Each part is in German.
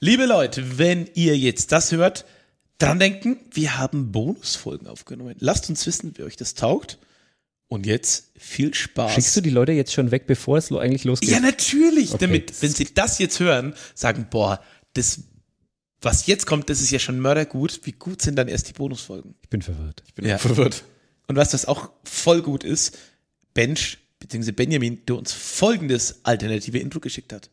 Liebe Leute, wenn ihr jetzt das hört, dran denken, wir haben Bonusfolgen aufgenommen. Lasst uns wissen, wie euch das taugt. Und jetzt viel Spaß. Schickst du die Leute jetzt schon weg, bevor es eigentlich losgeht? Ja, natürlich, okay. damit, wenn sie das jetzt hören, sagen, boah, das, was jetzt kommt, das ist ja schon mördergut. Wie gut sind dann erst die Bonusfolgen? Ich bin verwirrt. Ich bin ja. verwirrt. Und was das auch voll gut ist, Bench, beziehungsweise Benjamin, der uns folgendes alternative Intro geschickt hat.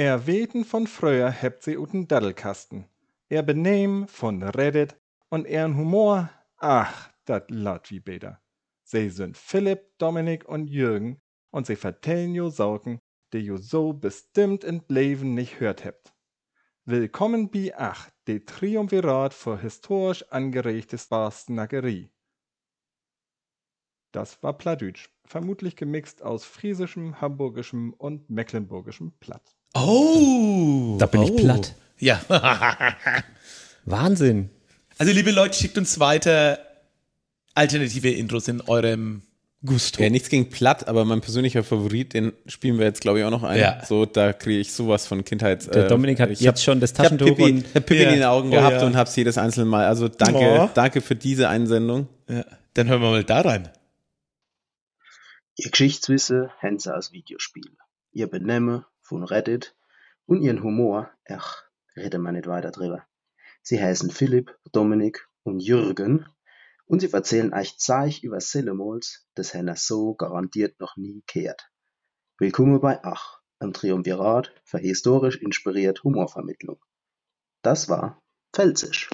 Er weten von früher hebt sie uten Daddelkasten. Er Benehmen von Reddit und ihren Humor, ach, dat laut wie Bäder. Sie sind Philipp, Dominik und Jürgen und sie vertellen jo Sauken, die jo so bestimmt in Leben nicht hört hebt. Willkommen bi ach, de Triumvirat vor historisch angeregtes Barstnackerie. Das war Plattdütsch, vermutlich gemixt aus friesischem, hamburgischem und mecklenburgischem Platt. Oh. Da bin oh. ich platt. Ja. Wahnsinn. Also, liebe Leute, schickt uns weiter alternative Intros in eurem Gusto. Ja, nichts gegen platt, aber mein persönlicher Favorit, den spielen wir jetzt, glaube ich, auch noch ein. Ja. So, da kriege ich sowas von Kindheits. Der äh, Dominik hat jetzt hab, schon das Taschentuch ich hab Pippi, und hab Pippi ja. in den Augen oh, gehabt ja. und hab's jedes einzelne Mal. Also danke, oh. danke für diese Einsendung. Ja. Dann hören wir mal da rein. Ihr Geschichtswisse, Hänse als Videospiel. Ihr Benemme, von Reddit und ihren Humor, ach, reden wir nicht weiter drüber. Sie heißen Philipp, Dominik und Jürgen und sie erzählen euch Zeug über Sillemols, das Henner so garantiert noch nie kehrt. Willkommen bei Ach, am Triumvirat für historisch inspiriert Humorvermittlung. Das war Pfälzisch.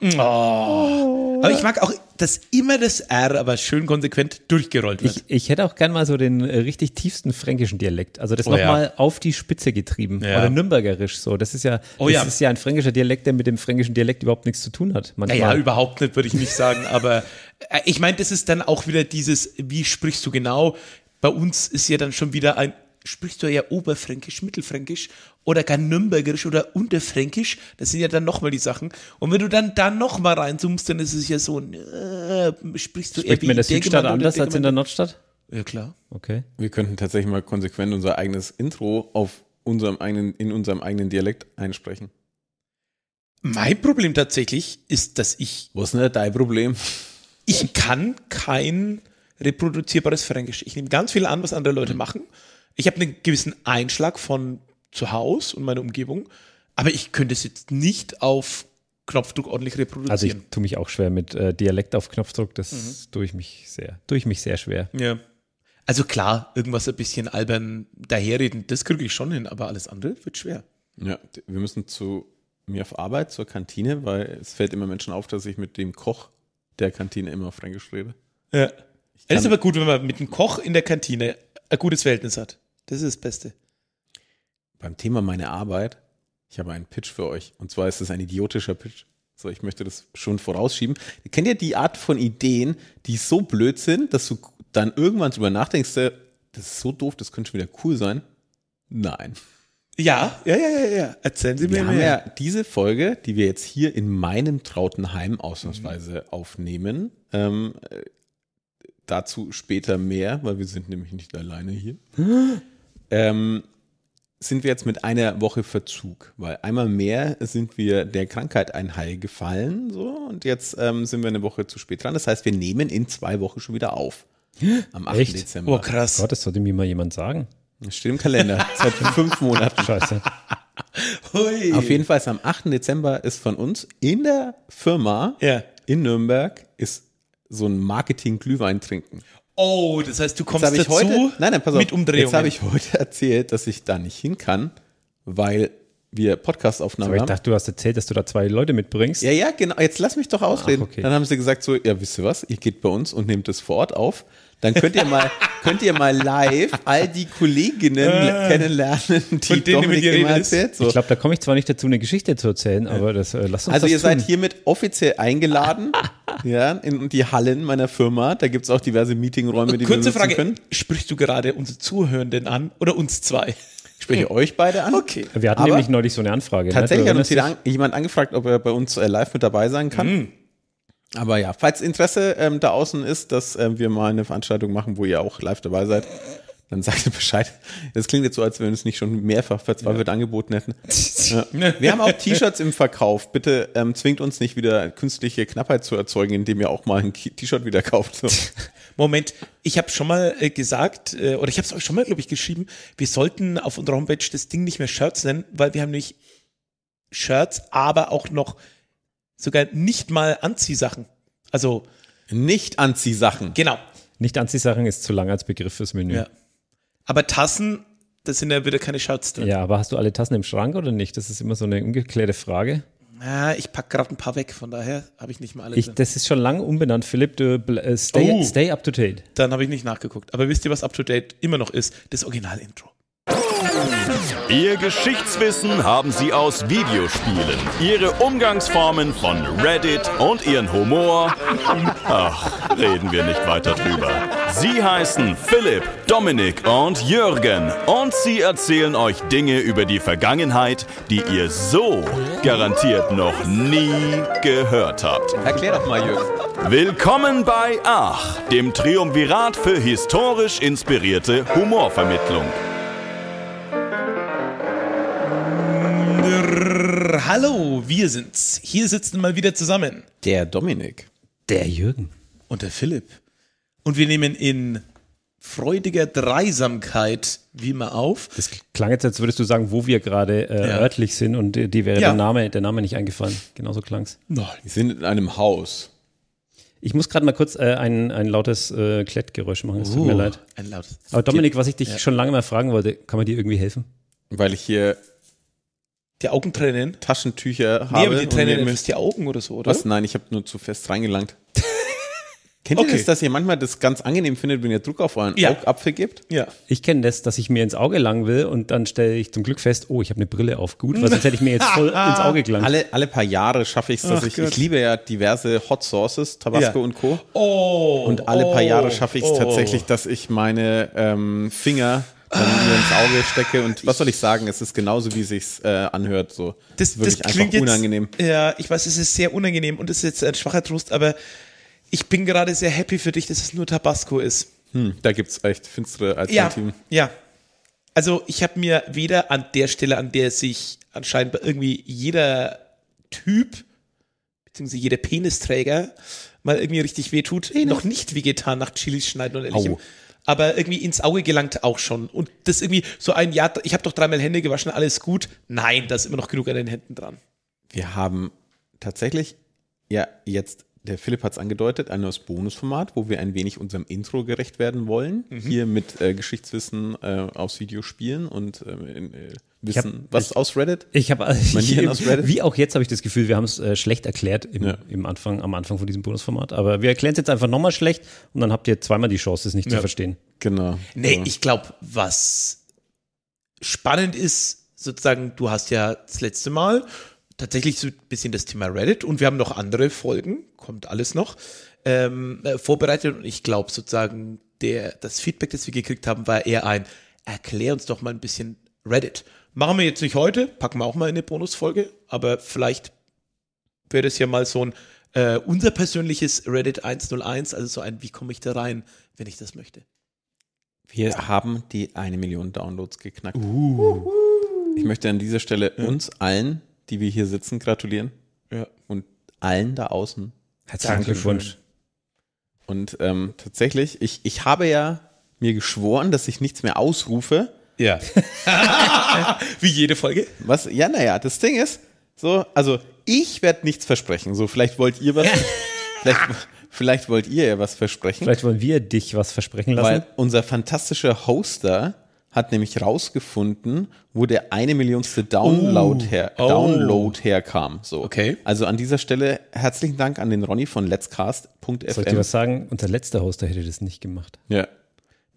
Mm. Ah. Oh. Aber ich mag auch, dass immer das R aber schön konsequent durchgerollt wird. Ich, ich hätte auch gern mal so den äh, richtig tiefsten fränkischen Dialekt. Also das oh, nochmal ja. auf die Spitze getrieben. Ja. Oder Nürnbergerisch so. Das ist ja, oh, das ja. ist ja ein fränkischer Dialekt, der mit dem fränkischen Dialekt überhaupt nichts zu tun hat. Manchmal. Naja, überhaupt nicht, würde ich nicht sagen. aber äh, ich meine, das ist dann auch wieder dieses, wie sprichst du genau? Bei uns ist ja dann schon wieder ein sprichst du ja oberfränkisch, mittelfränkisch oder gar Nürnbergerisch oder Unterfränkisch. Das sind ja dann nochmal die Sachen. Und wenn du dann da nochmal reinzoomst, dann ist es ja so, äh, sprichst du Spricht eher wie in der Südstadt anders als in der Nordstadt? Ja, klar. Okay. Wir könnten tatsächlich mal konsequent unser eigenes Intro auf unserem eigenen, in unserem eigenen Dialekt einsprechen. Mein Problem tatsächlich ist, dass ich. Was ist denn dein Problem? Ich kann kein reproduzierbares Fränkisch. Ich nehme ganz viel an, was andere Leute mhm. machen. Ich habe einen gewissen Einschlag von zu Hause und meine Umgebung. Aber ich könnte es jetzt nicht auf Knopfdruck ordentlich reproduzieren. Also ich tue mich auch schwer mit äh, Dialekt auf Knopfdruck, das mhm. tue ich mich sehr, tue ich mich sehr schwer. Ja. Also klar, irgendwas ein bisschen albern daherreden, das kriege ich schon hin, aber alles andere wird schwer. Ja, wir müssen zu mir auf Arbeit, zur Kantine, weil es fällt immer Menschen auf, dass ich mit dem Koch der Kantine immer Fränkisch rede. Ja. Es ist aber gut, wenn man mit dem Koch in der Kantine ein gutes Verhältnis hat. Das ist das Beste beim Thema meine Arbeit, ich habe einen Pitch für euch. Und zwar ist es ein idiotischer Pitch. So, ich möchte das schon vorausschieben. Kennt ihr die Art von Ideen, die so blöd sind, dass du dann irgendwann drüber nachdenkst, äh, das ist so doof, das könnte schon wieder cool sein? Nein. Ja, ja, ja, ja, ja. Erzählen Sie mir wir mehr. Haben ja diese Folge, die wir jetzt hier in meinem trauten Heim ausnahmsweise mhm. aufnehmen, ähm, äh, dazu später mehr, weil wir sind nämlich nicht alleine hier. ähm, sind wir jetzt mit einer Woche Verzug, weil einmal mehr sind wir der Krankheit ein einheilgefallen so, und jetzt ähm, sind wir eine Woche zu spät dran. Das heißt, wir nehmen in zwei Wochen schon wieder auf. Am 8. Echt? Dezember. Oh, krass. Gott, das sollte mir mal jemand sagen. Das steht im Kalender. Seit fünf Monaten. Scheiße. Hui. Auf jeden Fall ist am 8. Dezember ist von uns in der Firma ja. in Nürnberg ist so ein Marketing-Glühwein trinken. Oh, das heißt, du kommst dazu heute, nein, nein, pass auf, mit Umdrehungen. Jetzt habe ich heute erzählt, dass ich da nicht hin kann, weil wir Podcastaufnahmen haben. Ich dachte, du hast erzählt, dass du da zwei Leute mitbringst. Ja, ja, genau. Jetzt lass mich doch ausreden. Ach, okay. Dann haben sie gesagt so, ja, wisst ihr was, ihr geht bei uns und nehmt es vor Ort auf. Dann könnt ihr mal, könnt ihr mal live all die Kolleginnen äh. kennenlernen, die Dominik immer erzählt. So. Ich glaube, da komme ich zwar nicht dazu, eine Geschichte zu erzählen, aber das äh, lasst uns Also das ihr tun. seid hiermit offiziell eingeladen ja, in die Hallen meiner Firma. Da gibt es auch diverse Meetingräume, die Kurze wir nutzen Frage, können. Sprichst du gerade unsere Zuhörenden an oder uns zwei? Ich spreche euch beide an. Okay. Wir hatten Aber nämlich neulich so eine Anfrage. Ne? Tatsächlich ne? hat uns jemand angefragt, ob er bei uns äh, live mit dabei sein kann. Mm. Aber ja, falls Interesse ähm, da außen ist, dass ähm, wir mal eine Veranstaltung machen, wo ihr auch live dabei seid, dann sagt ihr Bescheid. Das klingt jetzt so, als wenn wir es nicht schon mehrfach verzweifelt ja. angeboten hätten. Ja. Ne. Wir haben auch T-Shirts im Verkauf. Bitte ähm, zwingt uns nicht wieder künstliche Knappheit zu erzeugen, indem ihr auch mal ein T-Shirt wieder kauft. So. Moment, ich habe schon mal äh, gesagt, äh, oder ich habe es euch schon mal, glaube ich, geschrieben, wir sollten auf unserer Homepage das Ding nicht mehr Shirts nennen, weil wir haben nämlich Shirts, aber auch noch Sogar nicht mal Anziehsachen. Also. Nicht Anziehsachen. Genau. Nicht Anziehsachen ist zu lang als Begriff fürs Menü. Ja. Aber Tassen, das sind ja wieder keine Shirts drin. Ja, aber hast du alle Tassen im Schrank oder nicht? Das ist immer so eine ungeklärte Frage. Na, ich packe gerade ein paar weg, von daher habe ich nicht mal alle. Ich, das ist schon lange umbenannt, Philipp. Du, äh, stay, oh. stay up to date. Dann habe ich nicht nachgeguckt. Aber wisst ihr, was up to date immer noch ist? Das Original-Intro. Ihr Geschichtswissen haben sie aus Videospielen, ihre Umgangsformen von Reddit und ihren Humor. Ach, reden wir nicht weiter drüber. Sie heißen Philipp, Dominik und Jürgen und sie erzählen euch Dinge über die Vergangenheit, die ihr so garantiert noch nie gehört habt. Erklär doch mal, Jürgen. Willkommen bei Ach, dem Triumvirat für historisch inspirierte Humorvermittlung. hallo, wir sind's. Hier sitzen mal wieder zusammen. Der Dominik. Der Jürgen. Und der Philipp. Und wir nehmen in freudiger Dreisamkeit wie immer auf. Das klang jetzt, als würdest du sagen, wo wir gerade äh, ja. örtlich sind und äh, dir wäre ja. der, Name, der Name nicht eingefallen. Genauso klang's. Nein. Wir sind in einem Haus. Ich muss gerade mal kurz äh, ein, ein lautes äh, Klettgeräusch machen. Es tut mir oh, leid. Ein lautes. Aber Dominik, was ich dich ja. schon lange mal fragen wollte, kann man dir irgendwie helfen? Weil ich hier die Augen trennen? Taschentücher habe. Nee, aber die trennen nehme, die Augen oder so, oder? Was? Nein, ich habe nur zu fest reingelangt. Kennt okay. ihr das, dass ihr manchmal das ganz angenehm findet, wenn ihr Druck auf euren ja. Augapfel gebt? Ja. Ich kenne das, dass ich mir ins Auge lang will und dann stelle ich zum Glück fest, oh, ich habe eine Brille auf. Gut, weil sonst hätte ich mir jetzt voll ins Auge gelangt. Alle, alle paar Jahre schaffe ich es, dass Ach ich, Gott. ich liebe ja diverse Hot Sauces, Tabasco ja. und Co. Oh, und alle oh, paar Jahre oh, schaffe ich es oh. tatsächlich, dass ich meine ähm, Finger ins Auge stecke und was soll ich sagen? Es ist genauso, wie sich's äh, anhört. So. Das, ist wirklich das unangenehm. Jetzt, ja, ich weiß, es ist sehr unangenehm und es ist jetzt ein schwacher Trost, aber ich bin gerade sehr happy für dich, dass es nur Tabasco ist. Hm, da gibt's echt finstere Alternativen. Ja, ja. Also ich habe mir weder an der Stelle, an der sich anscheinend irgendwie jeder Typ beziehungsweise jeder Penisträger mal irgendwie richtig wehtut, Penis. noch nicht wehgetan nach Chilis schneiden und ähnlichem. Au aber irgendwie ins Auge gelangt auch schon. Und das irgendwie so ein Jahr, ich habe doch dreimal Hände gewaschen, alles gut. Nein, da ist immer noch genug an den Händen dran. Wir haben tatsächlich, ja, jetzt, der Philipp hat es angedeutet, ein neues Bonusformat, wo wir ein wenig unserem Intro gerecht werden wollen. Mhm. Hier mit äh, Geschichtswissen äh, Video spielen und ähm, äh, in, wissen. Hab, was ich, aus Reddit? Ich habe wie auch jetzt habe ich das Gefühl, wir haben es äh, schlecht erklärt im, ja. im, Anfang, am Anfang von diesem Bonusformat. Aber wir erklären es jetzt einfach nochmal schlecht und dann habt ihr zweimal die Chance, es nicht ja. zu verstehen. Genau. Nee, ja. Genau. ich glaube, was spannend ist, sozusagen, du hast ja das letzte Mal tatsächlich so ein bisschen das Thema Reddit und wir haben noch andere Folgen, kommt alles noch, ähm, äh, vorbereitet und ich glaube sozusagen, der, das Feedback, das wir gekriegt haben, war eher ein, erklär uns doch mal ein bisschen Reddit. Machen wir jetzt nicht heute, packen wir auch mal in eine Bonusfolge, aber vielleicht wäre das ja mal so ein äh, unser persönliches Reddit 101, also so ein, wie komme ich da rein, wenn ich das möchte. Wir haben die eine Million Downloads geknackt. Uh. Ich möchte an dieser Stelle ja. uns allen, die wir hier sitzen, gratulieren. Ja. Und allen da außen. Herzlichen Glückwunsch. Und ähm, tatsächlich, ich, ich habe ja mir geschworen, dass ich nichts mehr ausrufe ja. Wie jede Folge? Was? Ja, naja, das Ding ist, so, also ich werde nichts versprechen. So, vielleicht wollt ihr was. vielleicht, vielleicht wollt ihr ja was versprechen. Vielleicht wollen wir dich was versprechen lassen. Weil unser fantastischer Hoster hat nämlich rausgefunden, wo der eine Millionste Download, uh, her, oh. Download herkam. So. Okay. Also an dieser Stelle herzlichen Dank an den Ronny von letscast.fm. Sollte ich was sagen, unser letzter Hoster hätte das nicht gemacht. Ja.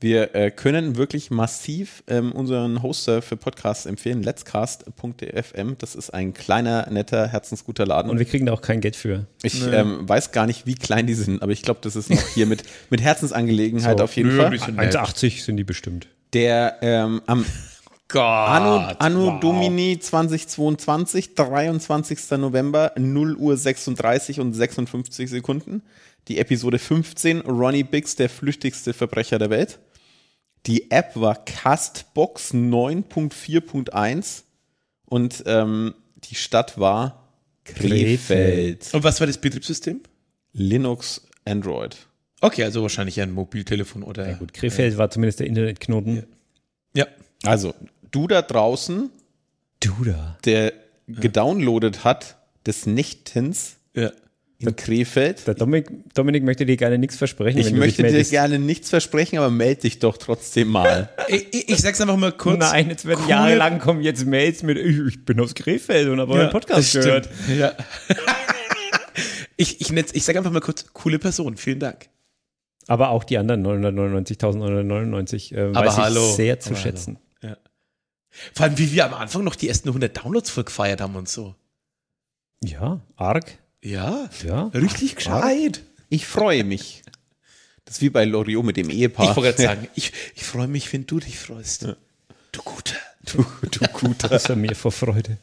Wir äh, können wirklich massiv ähm, unseren Hoster für Podcasts empfehlen, letscast.fm. Das ist ein kleiner, netter, herzensguter Laden. Und wir kriegen da auch kein Geld für. Ich nee. ähm, weiß gar nicht, wie klein die sind, aber ich glaube, das ist noch hier mit, mit Herzensangelegenheit so, auf jeden Fall. 1,80 sind die bestimmt. Der ähm, am Gott, Anno, Anno wow. Domini 2022, 23. November, 0 Uhr 36 und 56 Sekunden. Die Episode 15, Ronnie Biggs, der flüchtigste Verbrecher der Welt. Die App war Castbox 9.4.1 und ähm, die Stadt war Krefeld. Krefeld. Und was war das Betriebssystem? Linux, Android. Okay, also wahrscheinlich ein Mobiltelefon oder. Ja, gut, Krefeld äh, war zumindest der Internetknoten. Ja. ja. Also, du da draußen, du da. der gedownloadet hat, des Nichtens. ja in Krefeld. Der Dominik, Dominik möchte dir gerne nichts versprechen. Ich möchte dir gerne nichts versprechen, aber melde dich doch trotzdem mal. ich, ich, ich, sag's einfach mal kurz. Nein, jetzt werden cool. jahrelang kommen jetzt Mails mit, ich, ich bin aus Krefeld und habe ja, euren Podcast gehört. Ja. ich, ich, ich sag einfach mal kurz, coole Person, vielen Dank. Aber auch die anderen 999.999 äh, weiß ich sehr zu aber schätzen. Ja. Vor allem, wie wir am Anfang noch die ersten 100 Downloads voll gefeiert haben und so. Ja, arg. Ja, ja. richtig gescheit. Ich freue mich. Das ist wie bei Loriot mit dem Ehepaar. Ich wollte gerade sagen, ich, ich freue mich, wenn du dich freust. Ja. Du Guter. Du, du Guter. Das ist mir vor Freude.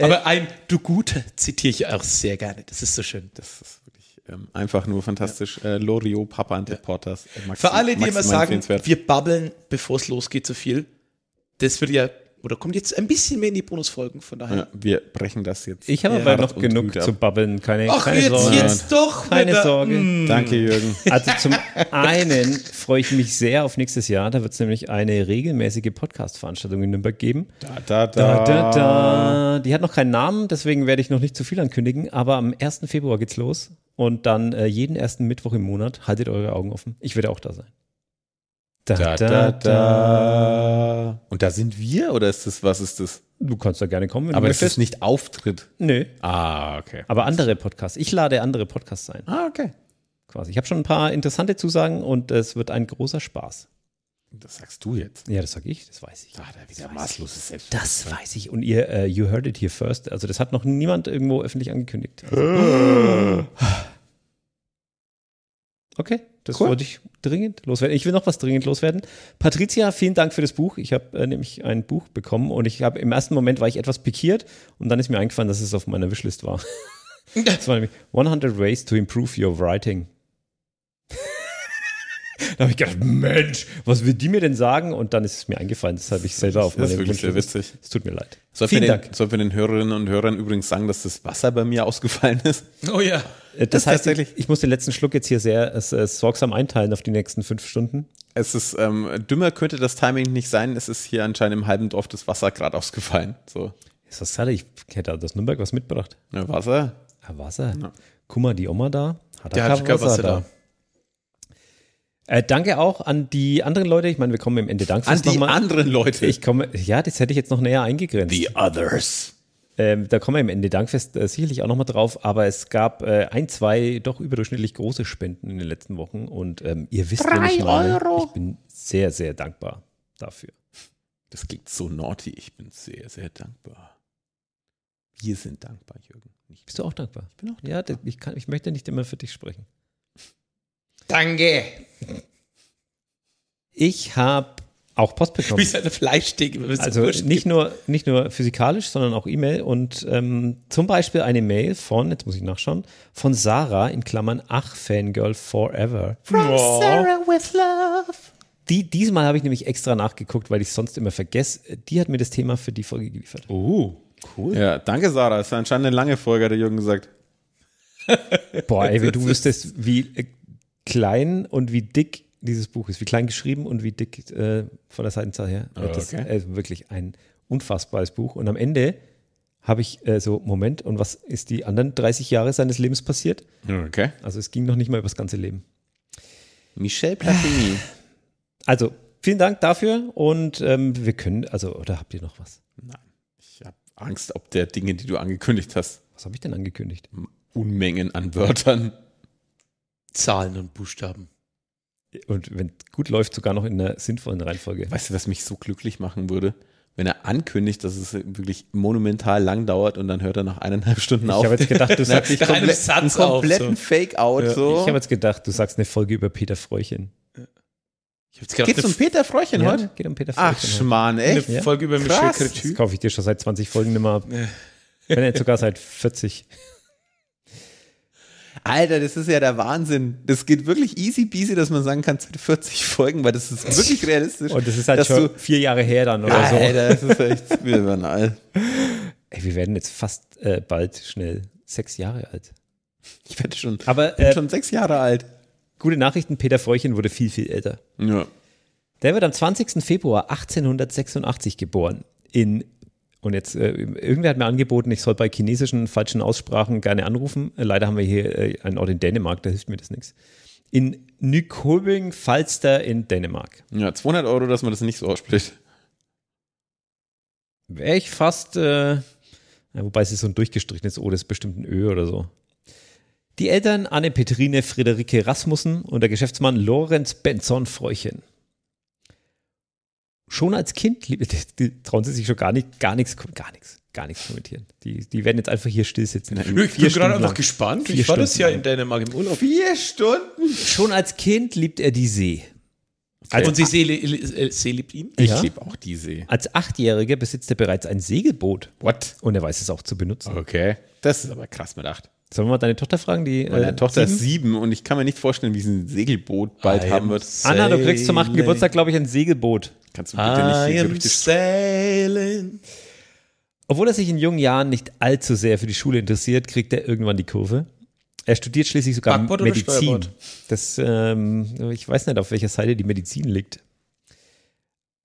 Aber äh, ein Du Guter zitiere ich auch sehr gerne. Das ist so schön. Das ist wirklich ähm, einfach nur fantastisch. Ja. Äh, Loriot, Papa and ja. Porters. Äh, Für alle, die immer sagen, wir babbeln, bevor es losgeht, zu so viel. Das wird ja oder kommt jetzt ein bisschen mehr in die Bonusfolgen, von daher. Ja, wir brechen das jetzt. Ich habe ja, aber noch genug zu babbeln, keine, Ach, keine jetzt, Sorge. jetzt doch. Keine Sorge. Hm. Danke, Jürgen. Also zum einen freue ich mich sehr auf nächstes Jahr, da wird es nämlich eine regelmäßige Podcast-Veranstaltung in Nürnberg geben. Da da da. da, da, da. Die hat noch keinen Namen, deswegen werde ich noch nicht zu viel ankündigen, aber am 1. Februar geht's los. Und dann äh, jeden ersten Mittwoch im Monat haltet eure Augen offen. Ich werde auch da sein. Da, da, da. Und da sind wir oder ist das, was ist das? Du kannst da gerne kommen, wenn Aber du möchtest. Aber das ist nicht Auftritt. Nö. Ah, okay. Aber andere Podcasts. Ich lade andere Podcasts ein. Ah, okay. Quasi. Ich habe schon ein paar interessante Zusagen und es wird ein großer Spaß. Das sagst du jetzt. Ja, das sag ich, das weiß ich. Ah, da wieder maßloses Selbst. Das weiß ich. Und ihr, uh, you heard it here first. Also, das hat noch niemand irgendwo öffentlich angekündigt. Also. okay. Das cool. wollte ich dringend loswerden. Ich will noch was dringend loswerden. Patricia, vielen Dank für das Buch. Ich habe äh, nämlich ein Buch bekommen und ich habe im ersten Moment war ich etwas pikiert und dann ist mir eingefallen, dass es auf meiner Wishlist war. das war nämlich 100 Ways to Improve Your Writing da habe ich gedacht, Mensch, was will die mir denn sagen? Und dann ist es mir eingefallen, das habe ich selber auf meinem Das ist wirklich Wunsch. sehr witzig. Es tut mir leid. Soll Vielen den, Dank. Soll wir den Hörerinnen und Hörern übrigens sagen, dass das Wasser bei mir ausgefallen ist? Oh ja. Äh, das, das heißt, tatsächlich ich, ich muss den letzten Schluck jetzt hier sehr es, äh, es äh, sorgsam einteilen auf die nächsten fünf Stunden. Es ist, ähm, dümmer könnte das Timing nicht sein. Es ist hier anscheinend im halben Dorf das Wasser gerade ausgefallen. So. Ist das schade? Ich hätte aus Nürnberg was mitgebracht. Ja, Wasser. Ja, ah, Wasser. Ja. Guck mal, die Oma da. Hat, hat Wasser, Wasser da. da. Äh, danke auch an die anderen Leute. Ich meine, wir kommen im Ende Dank. An die anderen Leute. Ich komme, ja, das hätte ich jetzt noch näher eingegrenzt. The others. Ähm, da kommen wir im Ende Dankfest äh, sicherlich auch nochmal drauf, aber es gab äh, ein, zwei doch überdurchschnittlich große Spenden in den letzten Wochen und ähm, ihr wisst Drei nicht mal, Euro. ich bin sehr, sehr dankbar dafür. Das klingt so naughty, ich bin sehr, sehr dankbar. Wir sind dankbar, Jürgen. Ich Bist du auch dankbar? Ich bin auch dankbar. Ja, ich, kann, ich möchte nicht immer für dich sprechen. Danke. Ich habe auch Post bekommen. Wie so eine Fleischdecke. Also nicht nur, nicht nur physikalisch, sondern auch E-Mail und ähm, zum Beispiel eine Mail von, jetzt muss ich nachschauen, von Sarah in Klammern, ach, Fangirl forever. From oh. Sarah with love. Die, diesmal habe ich nämlich extra nachgeguckt, weil ich es sonst immer vergesse. Die hat mir das Thema für die Folge geliefert. Oh, cool. Ja, danke Sarah. Das ist anscheinend eine lange Folge, hat der Jürgen gesagt. Boah, ey, wenn du wüsstest, wie äh, klein und wie dick dieses Buch ist, wie klein geschrieben und wie dick äh, von der Seitenzahl her. Oh, okay. Das ist also wirklich ein unfassbares Buch. Und am Ende habe ich äh, so, Moment, und was ist die anderen 30 Jahre seines Lebens passiert? Okay. Also es ging noch nicht mal über das ganze Leben. Michel Platini. Also, vielen Dank dafür und ähm, wir können, also, oder habt ihr noch was? Nein, ich habe Angst ob der Dinge, die du angekündigt hast. Was habe ich denn angekündigt? Unmengen an Wörtern. Zahlen und Buchstaben. Und wenn gut läuft, sogar noch in einer sinnvollen Reihenfolge. Weißt du, was mich so glücklich machen würde? Wenn er ankündigt, dass es wirklich monumental lang dauert und dann hört er nach eineinhalb Stunden auf. Ich habe jetzt gedacht, du sagst nicht komplett, Satz einen kompletten auf, so. Fake-Out. Ja, so. Ich habe jetzt gedacht, du sagst eine Folge über Peter Fräuchen. Geht es um Peter Fräuchen ja, heute? Geht um Peter Fräuchchen. Ach, Schmarrn, echt? Eine Folge über über Michel Cretu. Das kaufe ich dir schon seit 20 Folgen immer ab. Wenn er jetzt sogar seit 40. Alter, das ist ja der Wahnsinn. Das geht wirklich easy peasy, dass man sagen kann, 40 Folgen, weil das ist wirklich realistisch. Und das ist halt schon vier Jahre her dann oder Alter, so. Alter, das ist echt banal. Ey, wir werden jetzt fast äh, bald schnell sechs Jahre alt. Ich werde schon, Aber, bin äh, schon sechs Jahre alt. Gute Nachrichten, Peter Freuchen wurde viel, viel älter. Ja. Der wird am 20. Februar 1886 geboren in und jetzt, äh, irgendwer hat mir angeboten, ich soll bei chinesischen falschen Aussprachen gerne anrufen. Leider haben wir hier äh, einen Ort in Dänemark, da hilft mir das nichts. In Nykobing, Falster in Dänemark. Ja, 200 Euro, dass man das nicht so ausspricht. Wäre ich fast, äh, wobei es ist so ein durchgestrichenes O, das ist bestimmt ein Ö oder so. Die Eltern Anne-Petrine Friederike Rasmussen und der Geschäftsmann Lorenz Benson Fräuchen schon als Kind, die, die trauen sie sich schon gar, nicht, gar nichts, gar nichts, gar nichts kommentieren. Die, die werden jetzt einfach hier still sitzen. Ich bin Stunden gerade einfach gespannt. Vier ich war das ja in Dänemark im Urlaub. Vier Stunden? Schon als Kind liebt er die See. Also und die See, äh, See, liebt ihn? Ich ja. liebe auch die See. Als Achtjähriger besitzt er bereits ein Segelboot. What? Und er weiß es auch zu benutzen. Okay. Das ist aber krass mit Acht. Sollen wir mal deine Tochter fragen? Die, Meine äh, Tochter sieben? ist sieben und ich kann mir nicht vorstellen, wie sie ein Segelboot bald I haben wird. Anna, du kriegst zum achten Geburtstag, glaube ich, ein Segelboot. Kannst du bitte I nicht hier Gerüchte sailing. Obwohl er sich in jungen Jahren nicht allzu sehr für die Schule interessiert, kriegt er irgendwann die Kurve. Er studiert schließlich sogar Backbord Medizin. Das, ähm, ich weiß nicht, auf welcher Seite die Medizin liegt.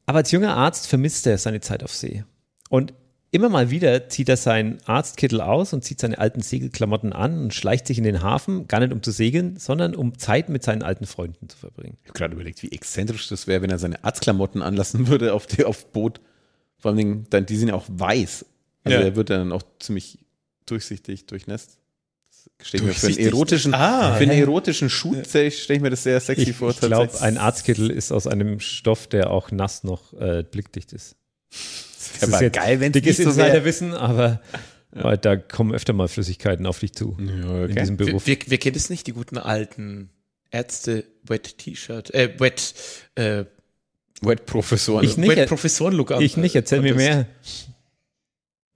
Aber als junger Arzt vermisst er seine Zeit auf See. Und Immer mal wieder zieht er seinen Arztkittel aus und zieht seine alten Segelklamotten an und schleicht sich in den Hafen, gar nicht um zu segeln, sondern um Zeit mit seinen alten Freunden zu verbringen. Ich habe gerade überlegt, wie exzentrisch das wäre, wenn er seine Arztklamotten anlassen würde auf, die, auf Boot. Vor allen Dingen, dann, die sind ja auch weiß. Also ja. er wird dann auch ziemlich durchsichtig, durchnässt. Stell mir für einen erotischen, ah, für einen erotischen Shoot stelle ich mir das sehr sexy ich, vor. Ich glaube, ein Arztkittel ist aus einem Stoff, der auch nass noch äh, blickdicht ist. Das wäre geil, wenn dickes nicht so Insiderwissen, aber ja. da kommen öfter mal Flüssigkeiten auf dich zu. Ja, okay. In diesem Beruf. Wir, wir, wir kennen es nicht, die guten alten Ärzte, Wet T-Shirt, äh, Wet, äh, Wet Professoren. Ich nicht, Wet Professoren Look an, Ich nicht, erzähl äh, mir mehr.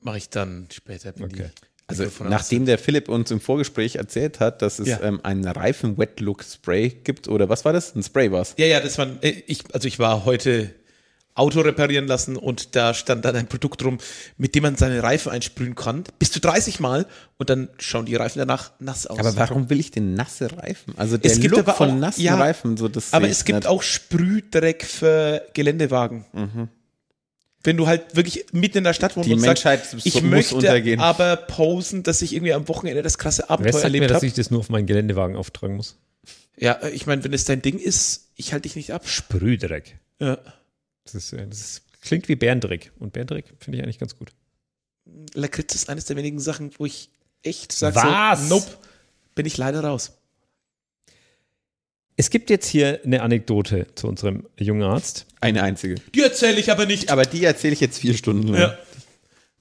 Mache ich dann später. Okay. Also, also nachdem der Philipp uns im Vorgespräch erzählt hat, dass es ja. ähm, einen Reifen Wet Look Spray gibt oder was war das? Ein Spray war es? Ja, ja, das war äh, ich also ich war heute Auto reparieren lassen und da stand dann ein Produkt rum, mit dem man seine Reifen einsprühen kann. Bis zu 30 Mal und dann schauen die Reifen danach nass aus. Aber warum will ich den nasse Reifen? Also der es gibt Look von auch, nassen ja, Reifen, so das. Aber es gibt nicht. auch Sprühdreck für Geländewagen. Mhm. Wenn du halt wirklich mitten in der Stadt wohnst die und Menschheit sagst, ich möchte untergehen. aber posen, dass ich irgendwie am Wochenende das krasse Abenteuer Wer sagt erlebt mir, dass ich das nur auf meinen Geländewagen auftragen muss? Ja, äh, ich meine, wenn es dein Ding ist, ich halte dich nicht ab. Sprühdreck. Ja. Das, ist, äh, das ist, klingt wie Bärendreck. Und Bärendreck finde ich eigentlich ganz gut. Lakritz ist eines der wenigen Sachen, wo ich echt sage: Was? So, nope, bin ich leider raus. Es gibt jetzt hier eine Anekdote zu unserem jungen Arzt. Eine einzige. Die erzähle ich aber nicht. Aber die erzähle ich jetzt vier Stunden lang. Ja.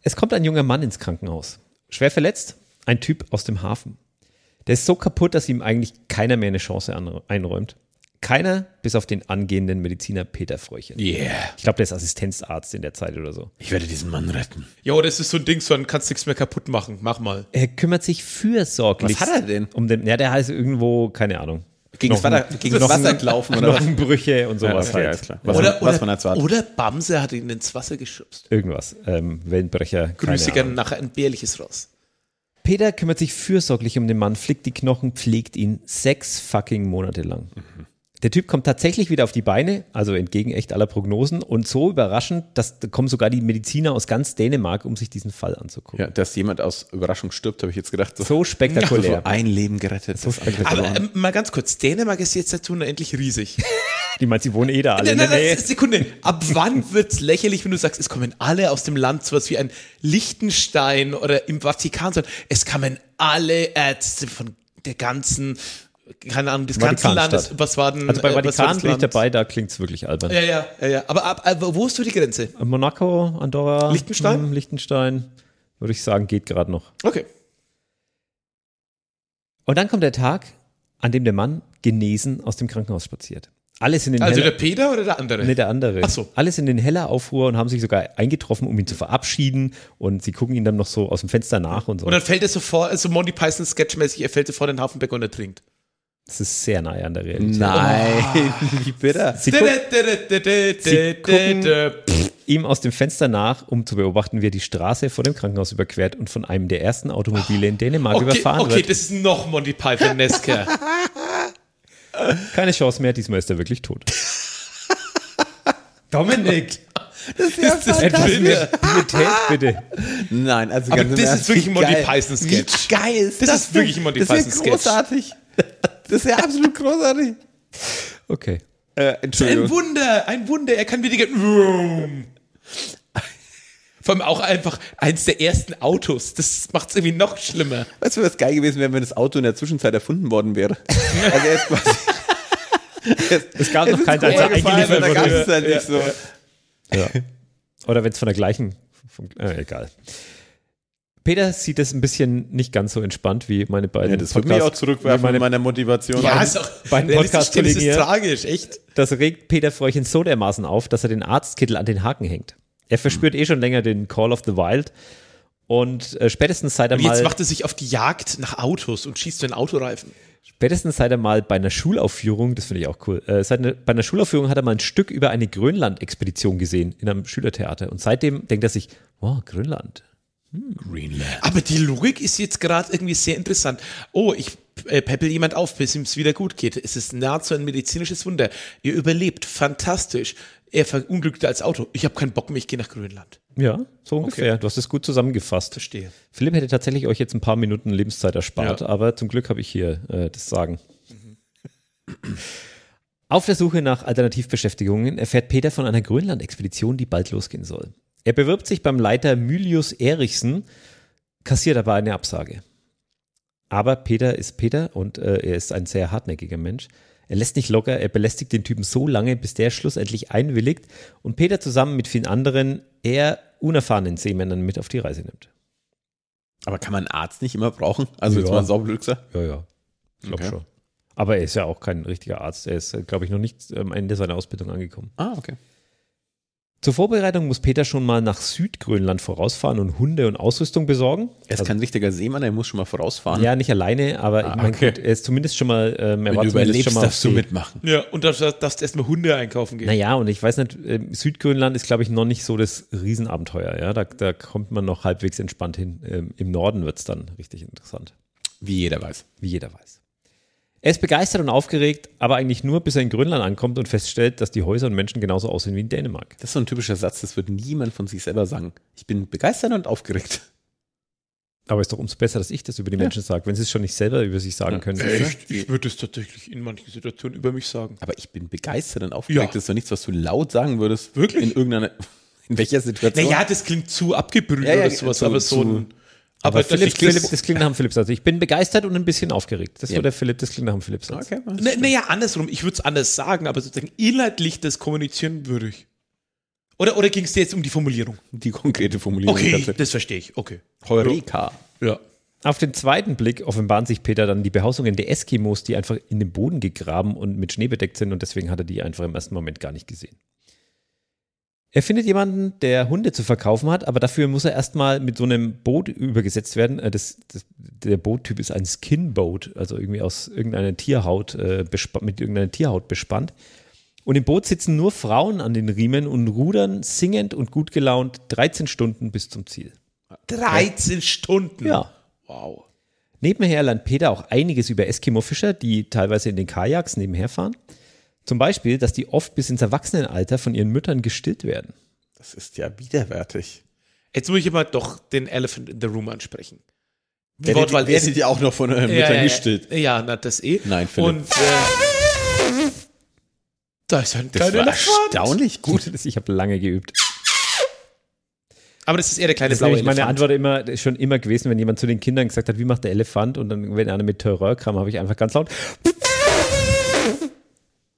Es kommt ein junger Mann ins Krankenhaus. Schwer verletzt, ein Typ aus dem Hafen. Der ist so kaputt, dass ihm eigentlich keiner mehr eine Chance einräumt. Keiner, bis auf den angehenden Mediziner Peter Fröchen. Yeah. Ich glaube, der ist Assistenzarzt in der Zeit oder so. Ich werde diesen Mann retten. Jo, das ist so ein Ding, so dann kannst du nichts mehr kaputt machen. Mach mal. Er kümmert sich fürsorglich. Was hat er denn? Um den, ja, der heißt irgendwo, keine Ahnung. Gegen das Wasser, gegen das Wasser gelaufen oder Knochenbrüche und sowas ja, okay, halt. Ja, was, oder, was man dazu hat. oder Bamse hat ihn ins Wasser geschubst. Irgendwas. Ähm, Wellenbrecher. Grüße gerne nachher ein bärliches Ross. Peter kümmert sich fürsorglich um den Mann, flickt die Knochen, pflegt ihn sechs fucking Monate lang. Mhm. Der Typ kommt tatsächlich wieder auf die Beine, also entgegen echt aller Prognosen und so überraschend, dass da kommen sogar die Mediziner aus ganz Dänemark, um sich diesen Fall anzugucken. Ja, dass jemand aus Überraschung stirbt, habe ich jetzt gedacht. So, so spektakulär. Ja, so ein Leben gerettet. So spektakulär. Aber äh, mal ganz kurz, Dänemark ist jetzt dazu endlich riesig. Die meint, sie wohnen eh da alle. Nein, nein, ne? nein, Sekunde. Ab wann wird's lächerlich, wenn du sagst, es kommen alle aus dem Land, sowas wie ein Liechtenstein oder im Vatikan, sondern es kamen alle Ärzte von der ganzen keine Ahnung, des Kanzlerlandes, was war denn. Also bei äh, Vatikan bin ich dabei, da klingt es wirklich albern. Ja, ja, ja, ja. Aber ab, ab, äh, wo ist so die Grenze? Monaco, Andorra, Liechtenstein? Hm, Liechtenstein, würde ich sagen, geht gerade noch. Okay. Und dann kommt der Tag, an dem der Mann genesen aus dem Krankenhaus spaziert. Alles in den also der Peter oder der andere? Ne, der andere. Ach so. Alles in den heller Aufruhr und haben sich sogar eingetroffen, um ihn zu verabschieden. Und sie gucken ihn dann noch so aus dem Fenster nach und so. Und dann fällt er sofort, also Monty Python sketchmäßig, er fällt sofort in den Hafenbeck und er trinkt. Das ist sehr nahe an der Realität. Nein, wie bitter. ihm aus dem Fenster nach, um zu beobachten, wie er die Straße vor dem Krankenhaus überquert und von einem der ersten Automobile in Dänemark okay, überfahren okay, wird. Okay, das ist noch Monty Python-Neske. Keine Chance mehr, diesmal ist er wirklich tot. Dominik! Das ist, ja ist das Intimität, bitte. Nein, also ganz Aber das ist wirklich ein Monty Python Sketch. Geil. ist Das, ist wirklich ein Monty Python Sketch. Das ist großartig. Das ist ja absolut großartig. Okay. Äh, Entschuldigung. Ein Wunder, ein Wunder. Er kann wieder. Vor allem auch einfach eins der ersten Autos. Das macht es irgendwie noch schlimmer. Weißt du, was geil gewesen wäre, wenn das Auto in der Zwischenzeit erfunden worden wäre? also er quasi. es gab noch keinen, der eingeliefert wurde. Gab es halt ja, nicht so. Ja. Oder wenn es von der gleichen. Äh, egal. Peter sieht das ein bisschen nicht ganz so entspannt wie meine beiden. Ja, das Podcast würde mich auch zurückwerfen meine, meiner Motivation. Ja, ist auch beiden Podcast ist hier, tragisch, echt. Das regt Peter Freuchen so dermaßen auf, dass er den Arztkittel an den Haken hängt. Er verspürt hm. eh schon länger den Call of the Wild. Und äh, spätestens seit er mal. jetzt macht er sich auf die Jagd nach Autos und schießt den Autoreifen. Spätestens seit er mal bei einer Schulaufführung, das finde ich auch cool, äh, seit eine, bei einer Schulaufführung hat er mal ein Stück über eine Grönland-Expedition gesehen in einem Schülertheater. Und seitdem denkt er sich, wow, Grönland, Greenland. Aber die Logik ist jetzt gerade irgendwie sehr interessant. Oh, ich äh, peppel jemand auf, bis ihm es wieder gut geht. Es ist nahezu ein medizinisches Wunder. Ihr überlebt, fantastisch. Er verunglückte als Auto. Ich habe keinen Bock mehr, ich gehe nach Grönland. Ja, so ungefähr. Okay. Du hast es gut zusammengefasst. Verstehe. Philipp hätte tatsächlich euch jetzt ein paar Minuten Lebenszeit erspart, ja. aber zum Glück habe ich hier äh, das Sagen. Mhm. Auf der Suche nach Alternativbeschäftigungen erfährt Peter von einer Grönland-Expedition, die bald losgehen soll. Er bewirbt sich beim Leiter Mylius Erichsen, kassiert aber eine Absage. Aber Peter ist Peter und äh, er ist ein sehr hartnäckiger Mensch. Er lässt nicht locker, er belästigt den Typen so lange, bis der schlussendlich einwilligt und Peter zusammen mit vielen anderen eher unerfahrenen Seemännern mit auf die Reise nimmt. Aber kann man einen Arzt nicht immer brauchen? Also ja. jetzt mal ein Saublüchser? Ja, ja. Ich glaube okay. schon. Aber er ist ja auch kein richtiger Arzt. Er ist, glaube ich, noch nicht am Ende seiner Ausbildung angekommen. Ah, okay. Zur Vorbereitung muss Peter schon mal nach Südgrönland vorausfahren und Hunde und Ausrüstung besorgen. Er ist also, kein richtiger Seemann, er muss schon mal vorausfahren. Ja, nicht alleine, aber ah, okay. gut, er ist zumindest schon mal. Ähm, er Wenn war du überlebst, schon mal darfst du mitmachen. Ja, und darfst, darfst erstmal Hunde einkaufen gehen. Naja, und ich weiß nicht, äh, Südgrönland ist, glaube ich, noch nicht so das Riesenabenteuer. Ja? Da, da kommt man noch halbwegs entspannt hin. Ähm, Im Norden wird es dann richtig interessant. Wie jeder weiß. Wie jeder weiß. Er ist begeistert und aufgeregt, aber eigentlich nur, bis er in Grönland ankommt und feststellt, dass die Häuser und Menschen genauso aussehen wie in Dänemark. Das ist so ein typischer Satz, das wird niemand von sich selber sagen. Ich bin begeistert und aufgeregt. Aber es ist doch umso besser, dass ich das über die ja. Menschen sage, wenn sie es schon nicht selber über sich sagen ja. können. Echt? Ich würde es tatsächlich in manchen Situationen über mich sagen. Aber ich bin begeistert und aufgeregt. Ja. Das ist doch nichts, was du laut sagen würdest. Wirklich? In irgendeiner. In welcher Situation? Naja, das klingt zu abgebrüht oder sowas, zu, aber so ein aber, aber Philipp, Philipp, das klingt nach einem Philips. Also ich bin begeistert und ein bisschen aufgeregt. Das ja. war der Philipp, das klingt nach einem Philips. Okay, naja, na andersrum. Ich würde es anders sagen, aber sozusagen inhaltlich das kommunizieren würde ich. Oder, oder ging es dir jetzt um die Formulierung? Die konkrete Formulierung. Okay, das verstehe ich. Okay. Heureka. Ja. Auf den zweiten Blick offenbaren sich Peter dann die Behausungen der Eskimos, die einfach in den Boden gegraben und mit Schnee bedeckt sind und deswegen hat er die einfach im ersten Moment gar nicht gesehen. Er findet jemanden, der Hunde zu verkaufen hat, aber dafür muss er erstmal mit so einem Boot übergesetzt werden. Äh, das, das, der Boottyp ist ein Skinboat, also irgendwie aus irgendeiner Tierhaut, äh, mit irgendeiner Tierhaut bespannt. Und im Boot sitzen nur Frauen an den Riemen und rudern singend und gut gelaunt 13 Stunden bis zum Ziel. 13 ja. Stunden? Ja. Wow. Nebenher lernt Peter auch einiges über Eskimo-Fischer, die teilweise in den Kajaks nebenher fahren. Zum Beispiel, dass die oft bis ins Erwachsenenalter von ihren Müttern gestillt werden. Das ist ja widerwärtig. Jetzt muss ich immer doch den Elephant in the Room ansprechen. Werdet, Wortwahl, werdet ihr auch noch von euren äh, ja, Müttern gestillt? Ja, na, das eh. Nein, Philipp. Und, äh, da ist ein das war erstaunlich gut. Ich habe lange geübt. Aber das ist eher der kleine das blaue ist Elefant. Meine Antwort immer schon immer gewesen, wenn jemand zu den Kindern gesagt hat, wie macht der Elefant? Und dann, wenn einer mit Terror kam, habe ich einfach ganz laut. Puh!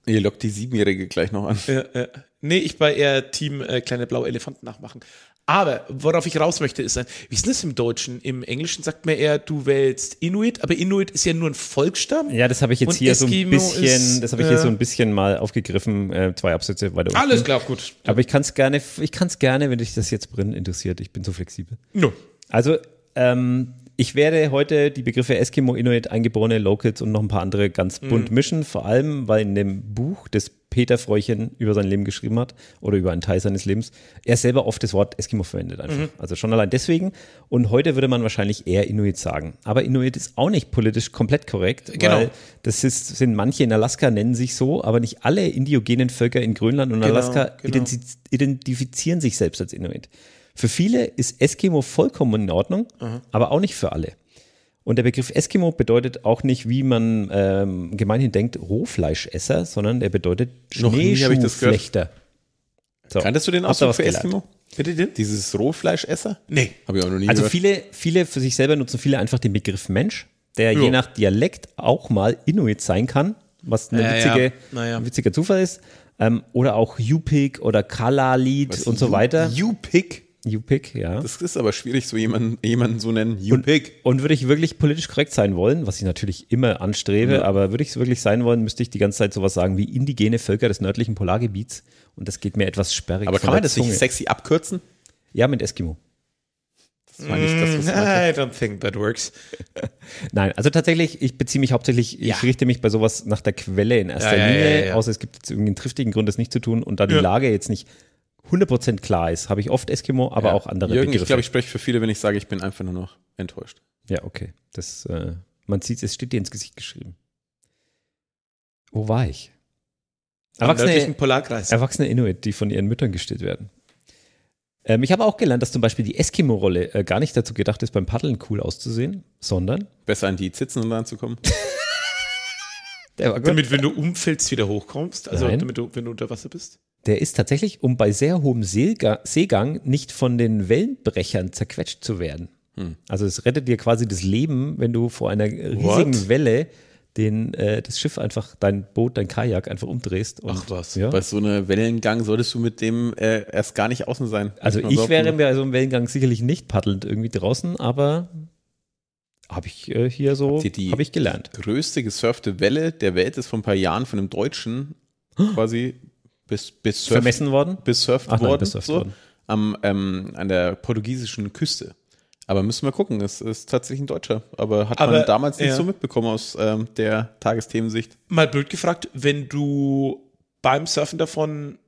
Ihr lockt die Siebenjährige gleich noch an. Ja, ja. Nee, ich bei eher Team äh, kleine blaue Elefanten nachmachen. Aber worauf ich raus möchte, ist, äh, wie ist denn das im Deutschen? Im Englischen sagt man eher, du wählst Inuit, aber Inuit ist ja nur ein Volksstamm. Ja, das habe ich jetzt hier Eskimo so ein bisschen, ist, das habe ich hier so ein äh, bisschen mal aufgegriffen, äh, zwei Absätze weiter. Unten. Alles klar, gut. Aber ich kann es gerne, ich kann es gerne, wenn dich das jetzt drin interessiert. Ich bin so flexibel. No. Also ähm, ich werde heute die Begriffe Eskimo, Inuit, Eingeborene, Locals und noch ein paar andere ganz mhm. bunt mhm. mischen, vor allem, weil in dem Buch, das Peter Fräuchen über sein Leben geschrieben hat oder über einen Teil seines Lebens, er selber oft das Wort Eskimo verwendet einfach. Mhm. Also schon allein deswegen. Und heute würde man wahrscheinlich eher Inuit sagen. Aber Inuit ist auch nicht politisch komplett korrekt, genau. weil das ist, sind manche in Alaska nennen sich so, aber nicht alle indigenen Völker in Grönland und genau, Alaska genau. identifizieren sich selbst als Inuit. Für viele ist Eskimo vollkommen in Ordnung, Aha. Mhm. aber auch nicht für alle. Und der Begriff Eskimo bedeutet auch nicht, wie man ähm, gemeinhin denkt, Rohfleischesser, sondern der bedeutet Schneeschuhflechter. So, Kanntest du den Ausdruck für gelernt. Eskimo? Bitte den? Dieses Rohfleischesser? Nee. Habe ich auch noch nie Also gehört. viele, viele für sich selber nutzen viele einfach den Begriff Mensch, der jo. je nach Dialekt auch mal Inuit sein kann, was eine äh, witzige, ja. Ja. ein witziger Zufall ist. Ähm, oder auch Yupik oder Kalalit was, und so weiter. Yupik? YouPick, ja. Das ist aber schwierig, so jemanden, jemanden so nennen, YouPick. Und, und, würde ich wirklich politisch korrekt sein wollen, was ich natürlich immer anstrebe, ja. aber würde ich es wirklich sein wollen, müsste ich die ganze Zeit sowas sagen wie indigene Völker des nördlichen Polargebiets. Und das geht mir etwas sperrig. Aber kann man das Zunge. nicht sexy abkürzen? Ja, mit Eskimo. Das war nicht das, was mm, I don't think that works. Nein, also tatsächlich, ich beziehe mich hauptsächlich, ja. ich richte mich bei sowas nach der Quelle in erster ja, Linie, ja, außer es gibt jetzt irgendeinen triftigen Grund, das nicht zu tun und da die Lage jetzt nicht 100% klar ist. Habe ich oft Eskimo, aber ja. auch andere Jürgen, Begriffe. ich glaube, ich spreche für viele, wenn ich sage, ich bin einfach nur noch enttäuscht. Ja, okay. Das, äh, man sieht, es steht dir ins Gesicht geschrieben. Wo war ich? Erwachsene, Polarkreis. Erwachsene Inuit, die von ihren Müttern gestillt werden. Ähm, ich habe auch gelernt, dass zum Beispiel die Eskimo-Rolle äh, gar nicht dazu gedacht ist, beim Paddeln cool auszusehen, sondern. Besser an die Zitzen um ranzukommen. Der war gut. Damit, wenn du umfällst, wieder hochkommst. Also, Nein. damit du, wenn du unter Wasser bist der ist tatsächlich, um bei sehr hohem Seega Seegang nicht von den Wellenbrechern zerquetscht zu werden. Hm. Also es rettet dir quasi das Leben, wenn du vor einer riesigen What? Welle den, äh, das Schiff einfach, dein Boot, dein Kajak einfach umdrehst. Und, Ach was, ja. bei so einem Wellengang solltest du mit dem äh, erst gar nicht außen sein. Also ich wäre mir also im Wellengang sicherlich nicht paddelnd irgendwie draußen, aber habe ich äh, hier so, habe ich gelernt. größte gesurfte Welle der Welt ist vor ein paar Jahren von einem Deutschen quasi bis, bis surft, vermessen worden? Besurft Ach, nein, worden, so, worden. Am, ähm, an der portugiesischen Küste. Aber müssen wir gucken. Es ist tatsächlich ein Deutscher, aber hat aber, man damals nicht ja. so mitbekommen aus ähm, der Tagesthemensicht. Mal blöd gefragt, wenn du beim Surfen davon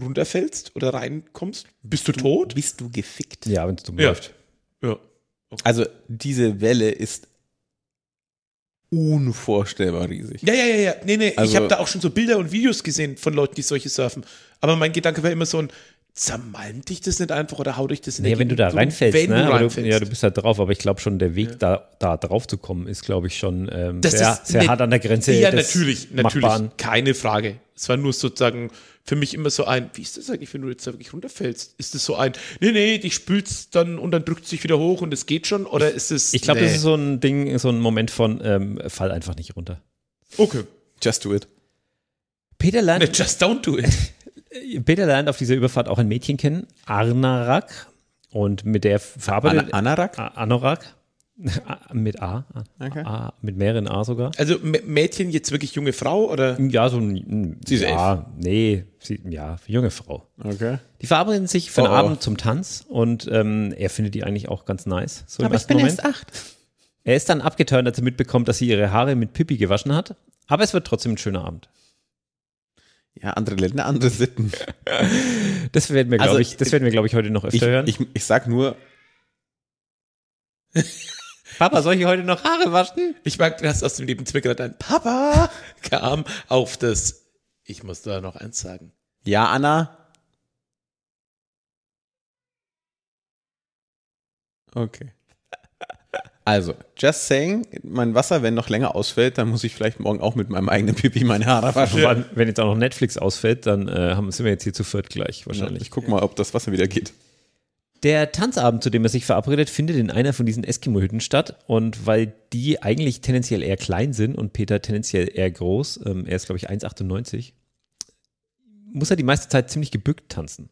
runterfällst oder reinkommst, bist du, du tot? Bist du gefickt? Ja, wenn es dumm ja. läuft. Ja. Okay. Also diese Welle ist unvorstellbar riesig. Ja, ja, ja, ja. Nee, nee, also, ich habe da auch schon so Bilder und Videos gesehen von Leuten, die solche surfen. Aber mein Gedanke war immer so ein, zermalmt dich das nicht einfach oder hau dich das nicht? Ja, nee, wenn du da so, reinfällst, wenn ne? Du reinfällst. ja, du bist da halt drauf, aber ich glaube schon, der Weg ja. da, da drauf zu kommen, ist, glaube ich, schon ähm, sehr, sehr ne, hart an der Grenze. Ja, natürlich, natürlich, Machbaren. keine Frage. Es war nur sozusagen für mich immer so ein, wie ist das eigentlich, wenn du jetzt da wirklich runterfällst? Ist das so ein, nee, nee, dich spülst dann und dann drückt sich wieder hoch und es geht schon? Oder ich, ist es. Ich glaube, nee. das ist so ein Ding, so ein Moment von, ähm, fall einfach nicht runter. Okay. Just do it. Peter lernt. Nee, just don't do it. Peter lernt auf dieser Überfahrt auch ein Mädchen kennen, Arnarak. Und mit der Farbe. An Anorak? Anorak mit A. Okay. A. Mit mehreren A sogar. Also Mädchen jetzt wirklich junge Frau oder? Ja, so ein. Sie ist ja, elf. nee, sie, ja, junge Frau. Okay. Die verabreden sich von oh, oh, Abend oh. zum Tanz und ähm, er findet die eigentlich auch ganz nice. So Aber ich bin Moment. erst acht. Er ist dann abgeturnt, als er mitbekommt, dass sie ihre Haare mit Pippi gewaschen hat. Aber es wird trotzdem ein schöner Abend. Ja, andere Länder, andere Sitten. das werden wir, glaube also, ich, das werden ich, heute noch öfter ich, hören. Ich, ich sag nur, Papa, soll ich heute noch Haare waschen? Ich mag du hast aus dem lieben Zwickel Dein Papa kam auf das. Ich muss da noch eins sagen. Ja, Anna. Okay. Also, just saying, mein Wasser, wenn noch länger ausfällt, dann muss ich vielleicht morgen auch mit meinem eigenen Pipi meine Haare waschen. Wenn jetzt auch noch Netflix ausfällt, dann äh, sind wir jetzt hier zu viert gleich wahrscheinlich. Ja, ich guck mal, ob das Wasser wieder geht. Der Tanzabend, zu dem er sich verabredet, findet in einer von diesen Eskimo-Hütten statt. Und weil die eigentlich tendenziell eher klein sind und Peter tendenziell eher groß, ähm, er ist, glaube ich, 1,98, muss er die meiste Zeit ziemlich gebückt tanzen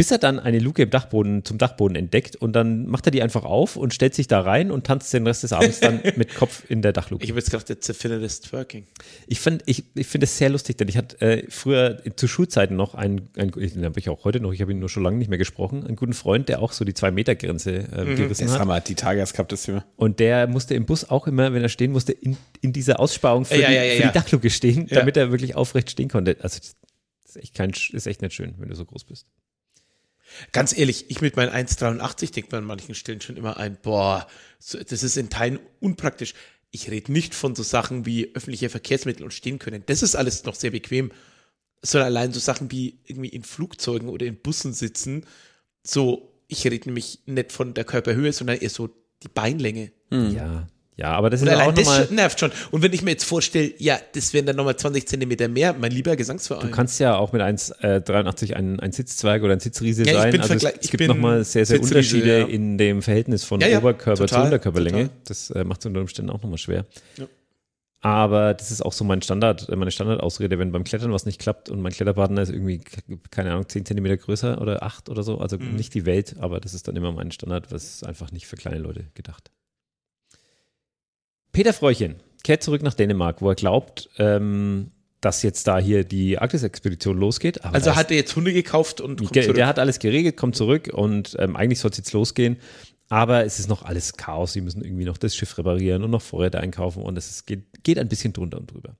bis er dann eine Luke im Dachboden, zum Dachboden entdeckt und dann macht er die einfach auf und stellt sich da rein und tanzt den Rest des Abends dann mit Kopf in der Dachluke. Ich habe jetzt gedacht, der a feminist twerking. Ich finde ich, ich find es sehr lustig, denn ich hatte äh, früher zu Schulzeiten noch einen, einen den habe ich auch heute noch, ich habe ihn nur schon lange nicht mehr gesprochen, einen guten Freund, der auch so die Zwei-Meter-Grenze äh, mhm. gerissen hat. Hammer, die Tage erst gehabt, das Thema. Und der musste im Bus auch immer, wenn er stehen musste, in, in dieser Aussparung für, ja, die, ja, ja, für die Dachluke stehen, damit er wirklich aufrecht stehen konnte. Also ist echt, kein, ist echt nicht schön, wenn du so groß bist. Ganz ehrlich, ich mit meinen 1,83 denkt man an manchen Stellen schon immer ein, boah, das ist in Teilen unpraktisch. Ich rede nicht von so Sachen wie öffentliche Verkehrsmittel und stehen können. Das ist alles noch sehr bequem. Sondern allein so Sachen wie irgendwie in Flugzeugen oder in Bussen sitzen. So, ich rede nämlich nicht von der Körperhöhe, sondern eher so die Beinlänge. Mhm. Ja, ja, aber das und ist allein auch das mal, nervt schon. Und wenn ich mir jetzt vorstelle, ja, das wären dann nochmal 20 Zentimeter mehr, mein lieber Gesangsverein. Du kannst ja auch mit 1,83 äh, ein, ein Sitzzweig oder ein Sitzriese ja, sein. also es, es gibt nochmal sehr, sehr Sitzriese, Unterschiede ja. in dem Verhältnis von ja, Oberkörper total, zur Unterkörperlänge. Total. Das äh, macht es unter Umständen auch nochmal schwer. Aber das ist auch so mein Standard, äh, meine Standardausrede, wenn beim Klettern was nicht klappt und mein Kletterpartner ist irgendwie, keine Ahnung, 10 Zentimeter größer oder 8 oder so. Also mhm. nicht die Welt, aber das ist dann immer mein Standard, was einfach nicht für kleine Leute gedacht. Peter Fröhrchen kehrt zurück nach Dänemark, wo er glaubt, ähm, dass jetzt da hier die Arktis-Expedition losgeht. Aber also hat er jetzt Hunde gekauft und kommt der, zurück? Der hat alles geregelt, kommt zurück und ähm, eigentlich soll es jetzt losgehen. Aber es ist noch alles Chaos. Sie müssen irgendwie noch das Schiff reparieren und noch Vorräte einkaufen und es ist, geht, geht ein bisschen drunter und drüber.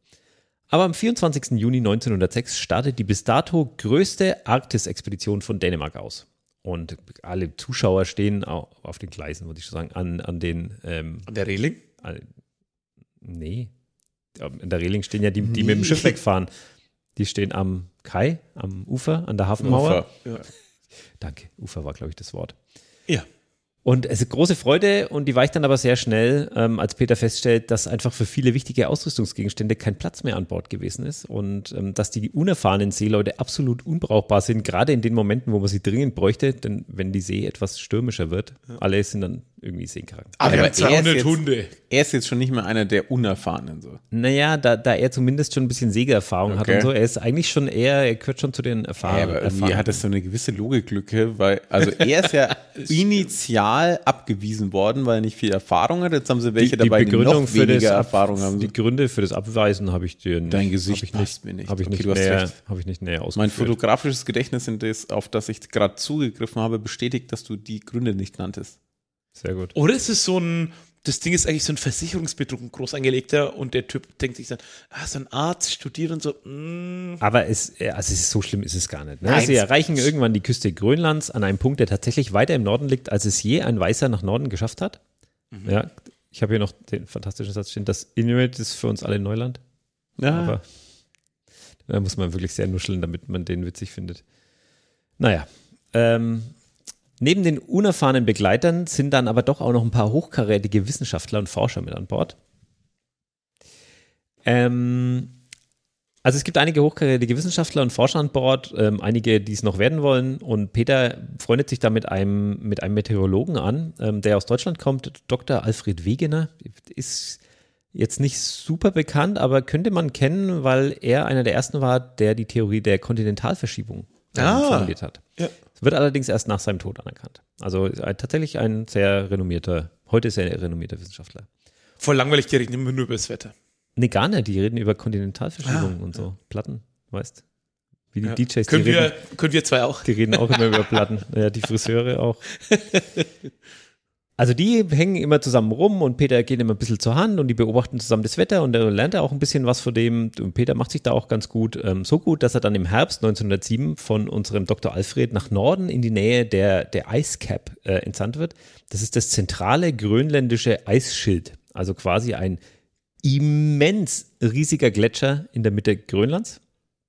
Aber am 24. Juni 1906 startet die bis dato größte Arktis-Expedition von Dänemark aus. Und alle Zuschauer stehen auf den Gleisen, würde ich schon sagen, an, an den. Ähm, an der Reling? nee. In der Reling stehen ja die, die nee. mit dem Schiff wegfahren. Die stehen am Kai, am Ufer, an der Hafenmauer. Ufer, ja. Danke, Ufer war, glaube ich, das Wort. Ja. Und es ist große Freude und die weicht dann aber sehr schnell, ähm, als Peter feststellt, dass einfach für viele wichtige Ausrüstungsgegenstände kein Platz mehr an Bord gewesen ist und ähm, dass die unerfahrenen Seeleute absolut unbrauchbar sind, gerade in den Momenten, wo man sie dringend bräuchte, denn wenn die See etwas stürmischer wird, ja. alle sind dann irgendwie sehen Charakter. Aber ja, er, er, ist jetzt, Hunde. er ist jetzt schon nicht mehr einer der Unerfahrenen. So. Naja, da, da er zumindest schon ein bisschen Sägeerfahrung okay. hat und so, er ist eigentlich schon eher, er gehört schon zu den Erfahrungen. Ja, aber irgendwie hat das so eine gewisse Logiklücke, weil, also er ist ja initial abgewiesen worden, weil er nicht viel Erfahrung hat. Jetzt haben sie welche die, die dabei, die noch für weniger Erfahrung haben. So. Die Gründe für das Abweisen habe ich dir nicht. Dein Gesicht ich passt nicht, mir nicht. Habe ich, okay, nicht näher, hab ich nicht näher ausgeführt. Mein fotografisches Gedächtnis, in das, auf das ich gerade zugegriffen habe, bestätigt, dass du die Gründe nicht nanntest. Sehr gut. Oder ist es so ein, das Ding ist eigentlich so ein Versicherungsbetrug, ein groß angelegter und der Typ denkt sich dann, ah, so ein Arzt studiert und so. Mm. Aber es, äh, also es ist so schlimm ist es gar nicht. Ne? Nein, Sie erreichen irgendwann die Küste Grönlands an einem Punkt, der tatsächlich weiter im Norden liegt, als es je ein Weißer nach Norden geschafft hat. Mhm. Ja, ich habe hier noch den fantastischen Satz stehen, das Inuit ist für uns alle Neuland. Ja. Aber da muss man wirklich sehr nuscheln, damit man den witzig findet. Naja, ähm, Neben den unerfahrenen Begleitern sind dann aber doch auch noch ein paar hochkarätige Wissenschaftler und Forscher mit an Bord. Ähm, also es gibt einige hochkarätige Wissenschaftler und Forscher an Bord, ähm, einige, die es noch werden wollen. Und Peter freundet sich da mit einem, mit einem Meteorologen an, ähm, der aus Deutschland kommt, Dr. Alfred Wegener. Ist jetzt nicht super bekannt, aber könnte man kennen, weil er einer der ersten war, der die Theorie der Kontinentalverschiebung ähm, ah, formuliert hat. Ja. Wird allerdings erst nach seinem Tod anerkannt. Also ein, äh, tatsächlich ein sehr renommierter, heute sehr renommierter Wissenschaftler. Voll langweilig, die reden immer nur über das Wetter. Nee, gar nicht. Die reden über Kontinentalverschiebungen ah, und so. Ja. Platten, weißt Wie die ja. DJs, können die wir, reden. Können wir zwei auch. Die reden auch immer über Platten. Ja, die Friseure auch. Also die hängen immer zusammen rum und Peter geht immer ein bisschen zur Hand und die beobachten zusammen das Wetter und er lernt er auch ein bisschen was von dem. Und Peter macht sich da auch ganz gut, ähm, so gut, dass er dann im Herbst 1907 von unserem Dr. Alfred nach Norden in die Nähe der, der Eiscap äh, entsandt wird. Das ist das zentrale grönländische Eisschild, also quasi ein immens riesiger Gletscher in der Mitte Grönlands.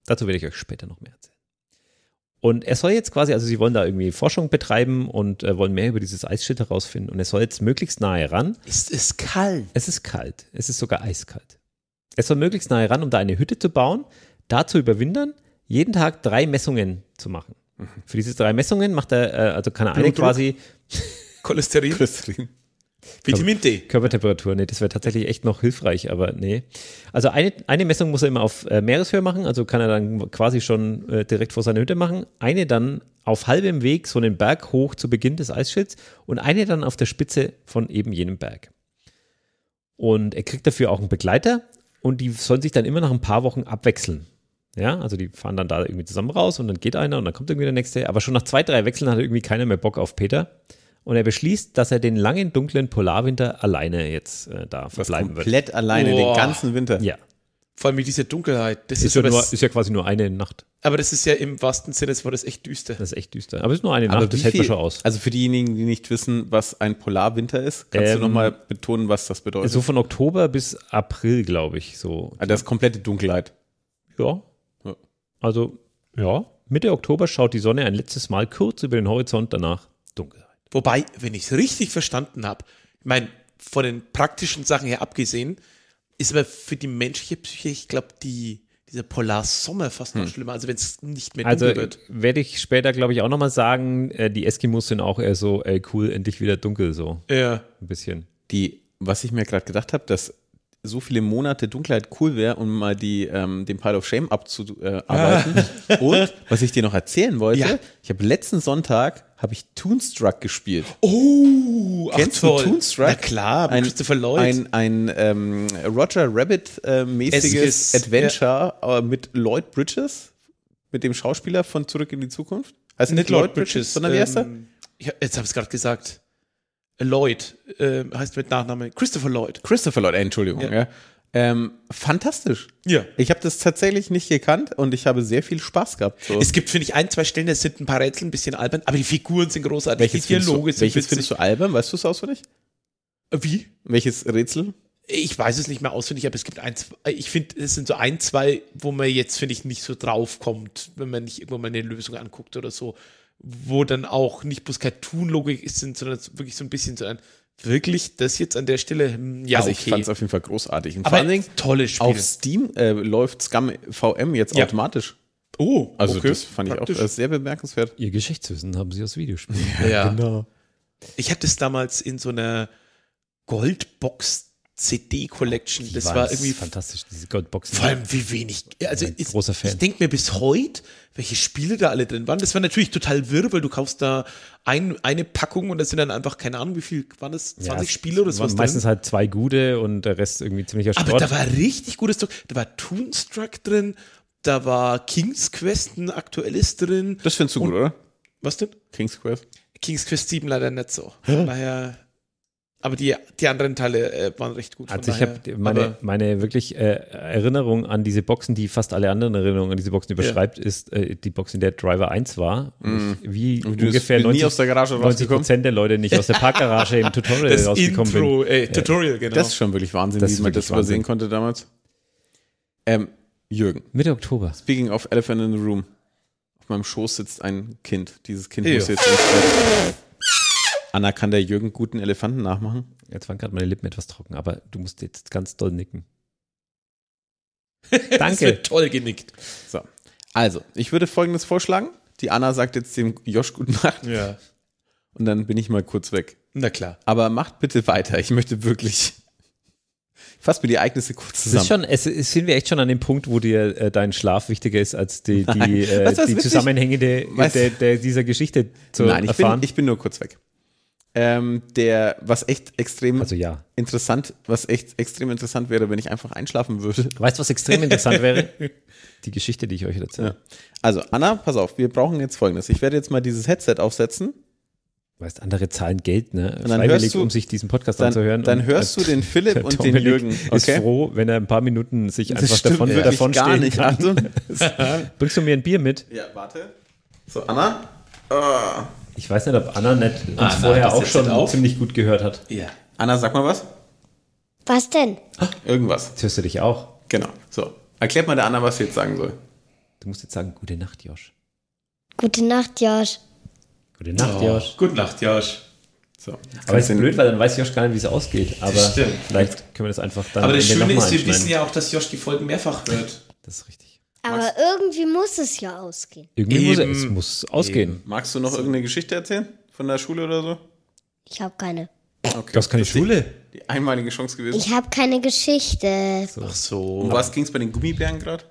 Dazu werde ich euch später noch mehr und er soll jetzt quasi, also sie wollen da irgendwie Forschung betreiben und äh, wollen mehr über dieses Eisschild herausfinden. Und er soll jetzt möglichst nahe ran. Ist es kalt? Es ist kalt. Es ist sogar eiskalt. Er soll möglichst nahe ran, um da eine Hütte zu bauen, da zu überwindern, jeden Tag drei Messungen zu machen. Mhm. Für diese drei Messungen macht er, äh, also kann er eine quasi. Cholesterin. Cholesterin. Vitamin D. Körpertemperatur, nee, das wäre tatsächlich echt noch hilfreich, aber nee. Also eine, eine Messung muss er immer auf äh, Meereshöhe machen, also kann er dann quasi schon äh, direkt vor seiner Hütte machen. Eine dann auf halbem Weg so einen Berg hoch zu Beginn des Eisschilds und eine dann auf der Spitze von eben jenem Berg. Und er kriegt dafür auch einen Begleiter und die sollen sich dann immer nach ein paar Wochen abwechseln. Ja, also die fahren dann da irgendwie zusammen raus und dann geht einer und dann kommt irgendwie der nächste. Aber schon nach zwei, drei Wechseln hat irgendwie keiner mehr Bock auf Peter. Und er beschließt, dass er den langen, dunklen Polarwinter alleine jetzt äh, da verbleiben wird. Komplett alleine, Boah. den ganzen Winter. Ja. Vor allem mit dieser Dunkelheit. Das ist, ist, ja nur, ist, ja quasi nur eine Nacht. Aber das ist ja im wahrsten Sinne das war das echt düster. Das ist echt düster. Aber es ist nur eine aber Nacht, das hält man schon aus. Also für diejenigen, die nicht wissen, was ein Polarwinter ist, kannst ähm, du nochmal betonen, was das bedeutet? So von Oktober bis April, glaube ich. So. Also das ist komplette Dunkelheit. Ja. Also, ja. Mitte Oktober schaut die Sonne ein letztes Mal kurz über den Horizont, danach Dunkelheit. Wobei, wenn ich es richtig verstanden habe, ich meine, von den praktischen Sachen her abgesehen, ist aber für die menschliche Psyche, ich glaube, die, dieser Polarsommer fast noch hm. schlimmer, also wenn es nicht mehr also, dunkel also, wird. werde ich später, glaube ich, auch nochmal sagen, äh, die Eskimos sind auch eher so, ey, cool, endlich wieder dunkel, so. Ja. Ein bisschen. Die, was ich mir gerade gedacht habe, dass so viele Monate Dunkelheit cool wäre, um mal die, ähm, den Pile of Shame abzuarbeiten. Äh, ah. Und was ich dir noch erzählen wollte, ja. ich habe letzten Sonntag habe ich Toonstruck gespielt. Oh, kennst ach, toll. Toonstruck? Na klar, ein, Christopher Lloyd. Ein, ein ähm, Roger Rabbit-mäßiges äh, Adventure ja. äh, mit Lloyd Bridges, mit dem Schauspieler von Zurück in die Zukunft. Also nicht, Lloyd, Lloyd Bridges, Bridges, sondern wie heißt er? Ähm, jetzt habe ich es gerade gesagt. Lloyd äh, heißt mit Nachname Christopher Lloyd. Christopher Lloyd, äh, Entschuldigung. Ja. Ähm, fantastisch. Ja. Ich habe das tatsächlich nicht gekannt und ich habe sehr viel Spaß gehabt. So. Es gibt, finde ich, ein, zwei Stellen, da sind ein paar Rätsel ein bisschen albern, aber die Figuren sind großartig, welches die Dialoge du, sind Welches findest du albern? Weißt du es auswendig? Wie? Welches Rätsel? Ich weiß es nicht mehr auswendig, aber es gibt ein, zwei, ich finde, es sind so ein, zwei, wo man jetzt, finde ich, nicht so drauf kommt, wenn man nicht irgendwann mal eine Lösung anguckt oder so, wo dann auch nicht bloß Cartoon-Logik ist, sondern wirklich so ein bisschen so ein, wirklich das jetzt an der Stelle, hm, ja, also ich fand es auf jeden Fall großartig. Und Aber vor allen Dingen, tolles Spiel. Auf Steam äh, läuft Scum VM jetzt ja. automatisch. Oh, also okay. das fand Praktisch. ich auch äh, sehr bemerkenswert. Ihr Geschichtswissen haben sie aus Videospielen. Ja, ja. genau. Ich habe das damals in so einer Goldbox CD-Collection. Das war irgendwie fantastisch, diese Goldboxen. Vor allem wie wenig. Also ich, großer Fan. ich denke mir bis heute, welche Spiele da alle drin waren. Das war natürlich total wirr, weil du kaufst da ein, eine Packung und da sind dann einfach, keine Ahnung, wie viel waren das? 20 ja, Spiele oder so was? Meistens drin? halt zwei gute und der Rest irgendwie ziemlich erschreckend. Aber da war richtig gutes Zeug. Da war Toonstruck drin, da war King's Quest ein aktuelles drin. Das findest du und, gut, oder? Was denn? King's Quest. King's Quest 7 leider nicht so. Von daher aber die, die anderen Teile äh, waren recht gut. Also ich habe meine, meine wirklich äh, Erinnerung an diese Boxen, die fast alle anderen Erinnerungen an diese Boxen überschreibt, ja. ist äh, die Box, in der Driver 1 war. Mm. wie und ungefähr 90, der 90 der Leute nicht aus der Parkgarage im Tutorial das rausgekommen Intro, bin. Ey, Tutorial, genau. Das ist schon wirklich Wahnsinn, das wie man das Wahnsinn. übersehen konnte damals. Ähm, Jürgen. Mitte Oktober. Speaking of Elephant in the Room. Auf meinem Schoß sitzt ein Kind. Dieses Kind Ejo. muss jetzt ins Anna, kann der Jürgen guten Elefanten nachmachen? Jetzt waren gerade meine Lippen etwas trocken, aber du musst jetzt ganz doll nicken. Danke. das wird toll genickt. So. Also, ich würde folgendes vorschlagen. Die Anna sagt jetzt dem Josch guten Nacht. Ja. Und dann bin ich mal kurz weg. Na klar. Aber macht bitte weiter. Ich möchte wirklich. Fass mir die Ereignisse kurz zusammen. Es, schon, es, es sind wir echt schon an dem Punkt, wo dir äh, dein Schlaf wichtiger ist, als die, die, äh, die Zusammenhänge der, der, der, dieser Geschichte zu Nein, ich erfahren. Bin, ich bin nur kurz weg. Ähm, der, was echt extrem also ja. interessant, was echt extrem interessant wäre, wenn ich einfach einschlafen würde. Weißt du, was extrem interessant wäre? Die Geschichte, die ich euch erzähle. Ja. Also, Anna, pass auf, wir brauchen jetzt folgendes. Ich werde jetzt mal dieses Headset aufsetzen. Weißt, andere zahlen Geld, ne? Und dann Freiwillig, hörst du, um sich diesen Podcast dann, anzuhören. Dann hörst und, du den Philipp und den Jürgen. Okay? ist froh, wenn er ein paar Minuten sich einfach stimmt, davon, ja. davon gar nicht. Kann. Also, Bringst du mir ein Bier mit? Ja, warte. So, Anna. Oh. Ich weiß nicht, ob Anna nicht uns Anna, ah, vorher auch schon auf? ziemlich gut gehört hat. Ja. Anna, sag mal was. Was denn? Ah. Irgendwas. Jetzt hörst du dich auch. Genau. So. Erklärt mal der Anna, was sie jetzt sagen soll. Du musst jetzt sagen, gute Nacht, Josch. Gute Nacht, Josch. Gute Nacht, oh, Josch. Gute Nacht, Josch. So, aber es ist blöd, weil dann weiß Josh gar nicht, wie es ausgeht. Aber Stimmt. vielleicht können wir das einfach dann. Aber das Schöne ist, wir wissen ja auch, dass Josh die Folgen mehrfach hört. Das ist richtig. Aber Magst irgendwie muss es ja ausgehen. Irgendwie muss es, muss ausgehen. Eben. Magst du noch irgendeine Geschichte erzählen? Von der Schule oder so? Ich habe keine. Okay. Du hast keine das Schule? Die, die, einmalige Chance gewesen. Ich habe keine Geschichte. So. Ach so. Um was ging es bei den Gummibären gerade?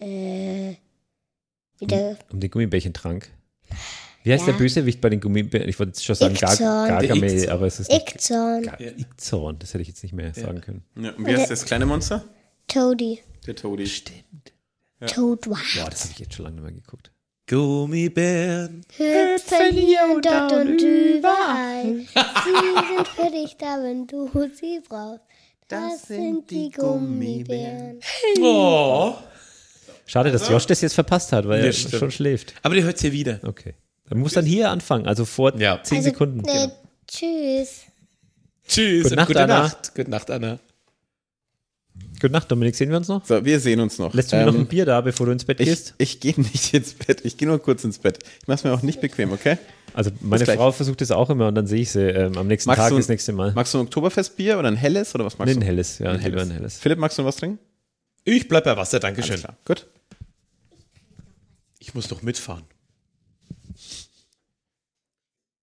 Äh. Wieder. Um, um den Gummibärchentrank. Wie heißt ja. der Bösewicht bei den Gummibären? Ich wollte jetzt schon sagen Gar Gargamel, aber es ist. Ickzorn. Ickzorn, das hätte ich jetzt nicht mehr ja. sagen können. Ja. Und wie heißt das kleine Monster? Toadie. Der Toadie. Stimmt. Ja. Toadwatch. Boah, das habe ich jetzt schon lange nicht mehr geguckt. Gummibären hüpfen hier und dort und überall. sie sind für dich da, wenn du sie brauchst. Das, das sind die Gummibären. Hey. Oh. Schade, dass Josh das jetzt verpasst hat, weil ja, er stimmt. schon schläft. Aber der hört es hier wieder. Okay. Dann muss dann hier anfangen, also vor ja. 10 also, Sekunden. Nee, genau. Tschüss. Tschüss gute Nacht, gute Nacht. Gute Nacht, Anna. Gute Nacht, Dominik. Sehen wir uns noch? So, wir sehen uns noch. Lässt du mir ähm, noch ein Bier da, bevor du ins Bett ich, gehst? Ich gehe nicht ins Bett. Ich gehe nur kurz ins Bett. Ich mache es mir auch nicht bequem, okay? Also meine Frau versucht das auch immer und dann sehe ich sie ähm, am nächsten magst Tag, ein, das nächste Mal. Magst du ein Oktoberfestbier oder ein helles oder was magst nee, du? Ein helles, ja, ein, ein helles. ein helles. Philipp, magst du noch was trinken? Ich bleib bei Wasser, danke schön. Gut. Ich muss doch mitfahren.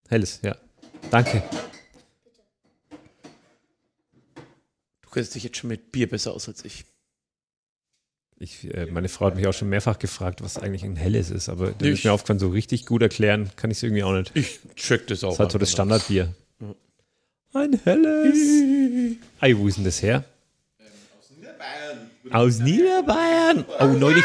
Helles, ja. Danke. kennst dich jetzt schon mit Bier besser aus als ich. ich äh, meine Frau hat mich auch schon mehrfach gefragt, was eigentlich ein helles ist, aber das ich, ist mir aufgefallen, so richtig gut erklären kann ich es irgendwie auch nicht. Ich check das auch. Das ist halt so das Standardbier. Ein helles. Ei, wo ist denn das her? Ähm, aus Niederbayern. Aus Niederbayern. Oh, neulich.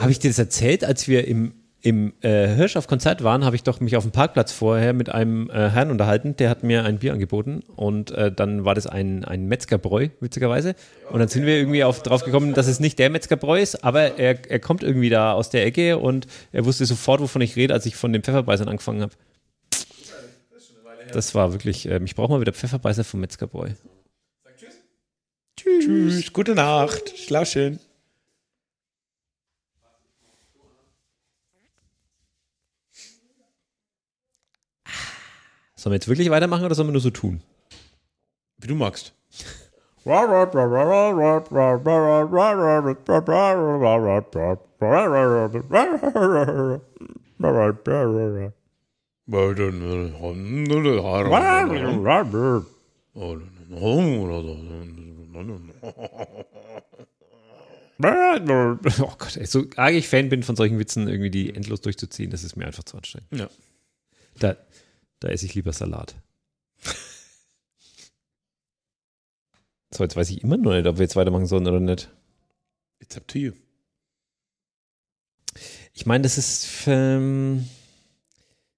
Habe ich dir das erzählt, als wir im im äh, Hirsch auf Konzert waren, habe ich doch mich auf dem Parkplatz vorher mit einem äh, Herrn unterhalten, der hat mir ein Bier angeboten und äh, dann war das ein, ein Metzgerbräu, witzigerweise. Und dann sind wir irgendwie auf, drauf gekommen, dass es nicht der Metzgerbräu ist, aber er, er kommt irgendwie da aus der Ecke und er wusste sofort, wovon ich rede, als ich von den Pfefferbeißern angefangen habe. Das war wirklich, äh, ich brauche mal wieder Pfefferbeißer vom Metzgerbräu. Tschüss. Tschüss, gute Nacht, schlaf schön. Sollen wir jetzt wirklich weitermachen oder sollen wir nur so tun? Wie du magst. Oh Gott, ey, so arg ich Fan bin von solchen Witzen, irgendwie die endlos durchzuziehen, das ist mir einfach zu anstrengend. Ja. Da, da esse ich lieber Salat. So, jetzt weiß ich immer noch nicht, ob wir jetzt weitermachen sollen oder nicht. It's up to you. Ich meine, das ist, ähm,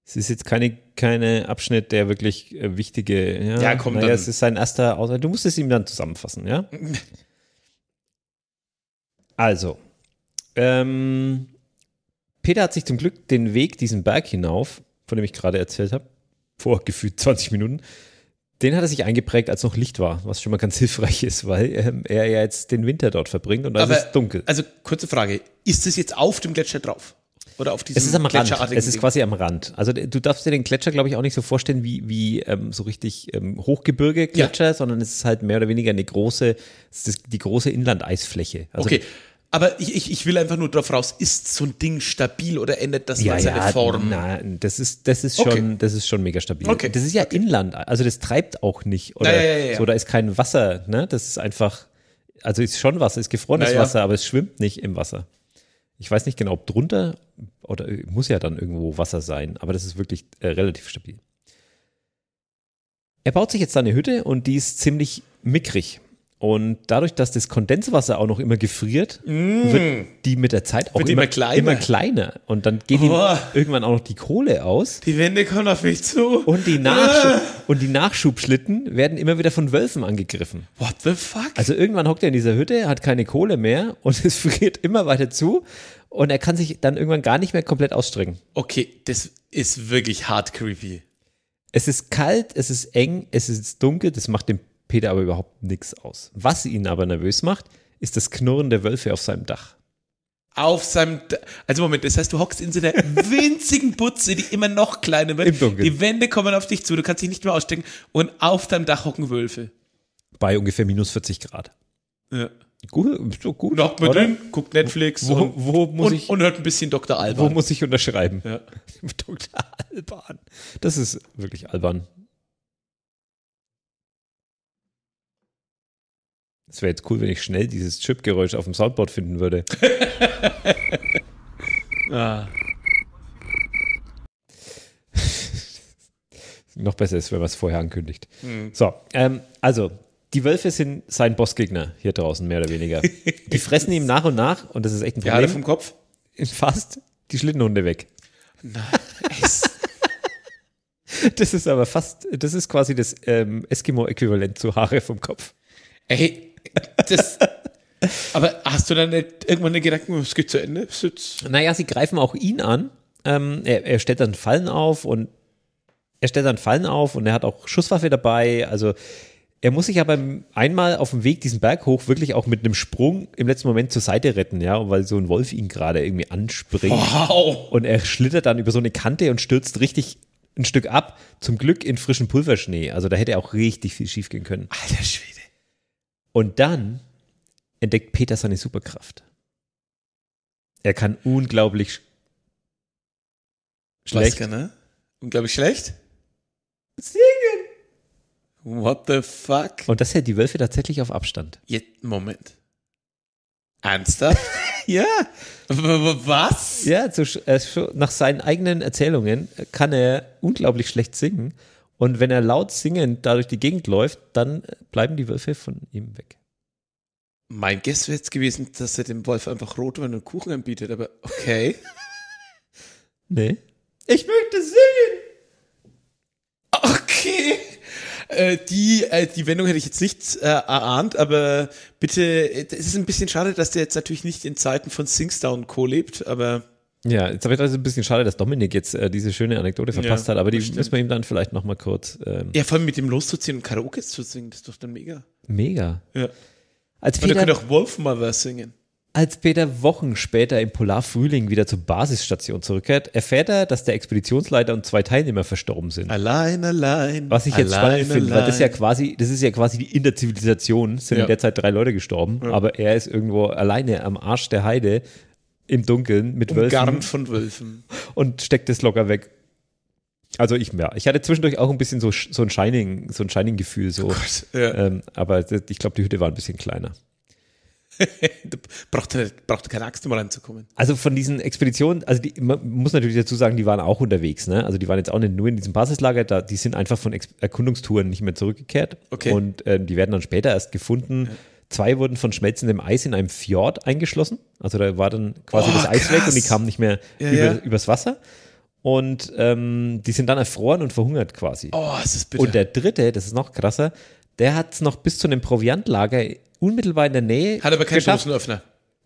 es ist jetzt keine, keine Abschnitt, der wirklich äh, wichtige. Ja, ja komm, naja, dann. es ist sein erster Ausdruck. Du musst es ihm dann zusammenfassen, ja? also, ähm, Peter hat sich zum Glück den Weg diesen Berg hinauf, von dem ich gerade erzählt habe, vor gefühlt 20 Minuten, den hat er sich eingeprägt, als noch Licht war, was schon mal ganz hilfreich ist, weil ähm, er ja jetzt den Winter dort verbringt und dann ist es dunkel. Also kurze Frage, ist es jetzt auf dem Gletscher drauf? Oder auf diesem es ist am Rand. Es ist quasi am Rand. Also du darfst dir den Gletscher, glaube ich, auch nicht so vorstellen wie, wie ähm, so richtig ähm, Hochgebirge-Gletscher, ja. sondern es ist halt mehr oder weniger eine große, das, die große Inlandeisfläche. Also, okay, aber ich, ich, ich will einfach nur drauf raus, ist so ein Ding stabil oder ändert das ja, seine ja, Form? Nein, das ist, das ist schon, okay. das ist schon mega stabil. Okay. Das ist ja okay. Inland, also das treibt auch nicht. Oder ja, ja, so, da ist kein Wasser, ne? Das ist einfach, also ist schon Wasser, ist gefrorenes Wasser, aber es schwimmt nicht im Wasser. Ich weiß nicht genau, ob drunter oder muss ja dann irgendwo Wasser sein, aber das ist wirklich äh, relativ stabil. Er baut sich jetzt seine Hütte und die ist ziemlich mickrig. Und dadurch, dass das Kondenswasser auch noch immer gefriert, mm. wird die mit der Zeit auch immer, immer, kleiner. immer, kleiner. Und dann geht oh. irgendwann auch noch die Kohle aus. Die Wände kommen auf mich zu. Und die, Nachschub ah. und die Nachschubschlitten werden immer wieder von Wölfen angegriffen. What the fuck? Also irgendwann hockt er in dieser Hütte, hat keine Kohle mehr und es friert immer weiter zu. Und er kann sich dann irgendwann gar nicht mehr komplett ausstrecken. Okay, das ist wirklich hart creepy. Es ist kalt, es ist eng, es ist dunkel, das macht den Peter aber überhaupt nichts aus. Was ihn aber nervös macht, ist das Knurren der Wölfe auf seinem Dach. Auf seinem, D also Moment, das heißt, du hockst in so einer winzigen Butze, die immer noch kleiner wird. Im Dunkeln. Die Wände kommen auf dich zu, du kannst dich nicht mehr ausstecken und auf deinem Dach hocken Wölfe. Bei ungefähr minus 40 Grad. Ja. Gut, so gut. Lockt man drin, guckt Netflix wo, und, wo muss und, ich, und hört ein bisschen Dr. Alban. Wo muss ich unterschreiben? Ja. Dr. Alban. Das ist wirklich albern. Es wäre jetzt cool, wenn ich schnell dieses Chip-Geräusch auf dem Soundboard finden würde. ah. Noch besser ist, wenn man es vorher ankündigt. Hm. So, ähm, also, die Wölfe sind sein Bossgegner hier draußen, mehr oder weniger. Die fressen ihm nach und nach, und das ist echt ein Problem. Ja, vom Kopf? Fast die Schlittenhunde weg. Nice. das ist aber fast, das ist quasi das ähm, Eskimo-Äquivalent zu Haare vom Kopf. Ey, das, aber hast du dann nicht irgendwann den Gedanken, es geht zu Ende? Naja, sie greifen auch ihn an. Ähm, er, er stellt dann Fallen auf und er stellt dann Fallen auf und er hat auch Schusswaffe dabei. Also er muss sich aber einmal auf dem Weg diesen Berg hoch wirklich auch mit einem Sprung im letzten Moment zur Seite retten, ja, weil so ein Wolf ihn gerade irgendwie anspringt. Wow. Und er schlittert dann über so eine Kante und stürzt richtig ein Stück ab. Zum Glück in frischen Pulverschnee. Also da hätte er auch richtig viel schief gehen können. Alter Schwede. Und dann entdeckt Peter seine Superkraft. Er kann unglaublich schlecht. Kann, ne? Unglaublich schlecht? Singen! What the fuck? Und das hält die Wölfe tatsächlich auf Abstand. Jetzt, Moment. Ernsthaft? ja. Was? Ja, zu, äh, nach seinen eigenen Erzählungen kann er unglaublich schlecht singen und wenn er laut singend da durch die Gegend läuft, dann bleiben die Wölfe von ihm weg. Mein Guess wäre jetzt gewesen, dass er dem Wolf einfach Rotwein und Kuchen anbietet, aber okay. nee. Ich möchte singen! Okay. Äh, die, äh, die Wendung hätte ich jetzt nicht äh, erahnt, aber bitte, äh, es ist ein bisschen schade, dass der jetzt natürlich nicht in Zeiten von Singstar und Co. lebt, aber ja, jetzt habe ich also ein bisschen schade, dass Dominik jetzt äh, diese schöne Anekdote verpasst ja, hat, aber die stimmt. müssen wir ihm dann vielleicht nochmal kurz. Ähm ja, vor allem mit dem loszuziehen und Karaoke zu singen, das ist doch dann mega. Mega. Ja. Als Peter, und er könnte auch Wolfmother singen. Als Peter Wochen später im Polarfrühling wieder zur Basisstation zurückkehrt, erfährt er, dass der Expeditionsleiter und zwei Teilnehmer verstorben sind. Allein, allein. Was ich jetzt allein, spannend finde, weil das ist ja quasi, das ist ja quasi die in der Zivilisation, sind ja. in der Zeit drei Leute gestorben, ja. aber er ist irgendwo alleine am Arsch der Heide im Dunkeln mit Umgarnt Wölfen. von Wölfen. Und steckt es locker weg. Also ich ja, ich hatte zwischendurch auch ein bisschen so, so ein Shining, so ein Shining-Gefühl. So. Oh ja. ähm, aber ich glaube, die Hütte war ein bisschen kleiner. brauchte, brauchte halt, keine Axt, um reinzukommen. Also von diesen Expeditionen, also die, man muss natürlich dazu sagen, die waren auch unterwegs, ne? Also die waren jetzt auch nicht nur in diesem Basislager, da, die sind einfach von Ex Erkundungstouren nicht mehr zurückgekehrt. Okay. Und ähm, die werden dann später erst gefunden. Ja Zwei wurden von schmelzendem Eis in einem Fjord eingeschlossen. Also da war dann quasi oh, das Eis krass. weg und die kamen nicht mehr ja, über, ja. übers Wasser. Und ähm, die sind dann erfroren und verhungert quasi. Oh, das ist bitter. Und der dritte, das ist noch krasser, der hat es noch bis zu einem Proviantlager unmittelbar in der Nähe. Hat aber keinen Dosenöffner.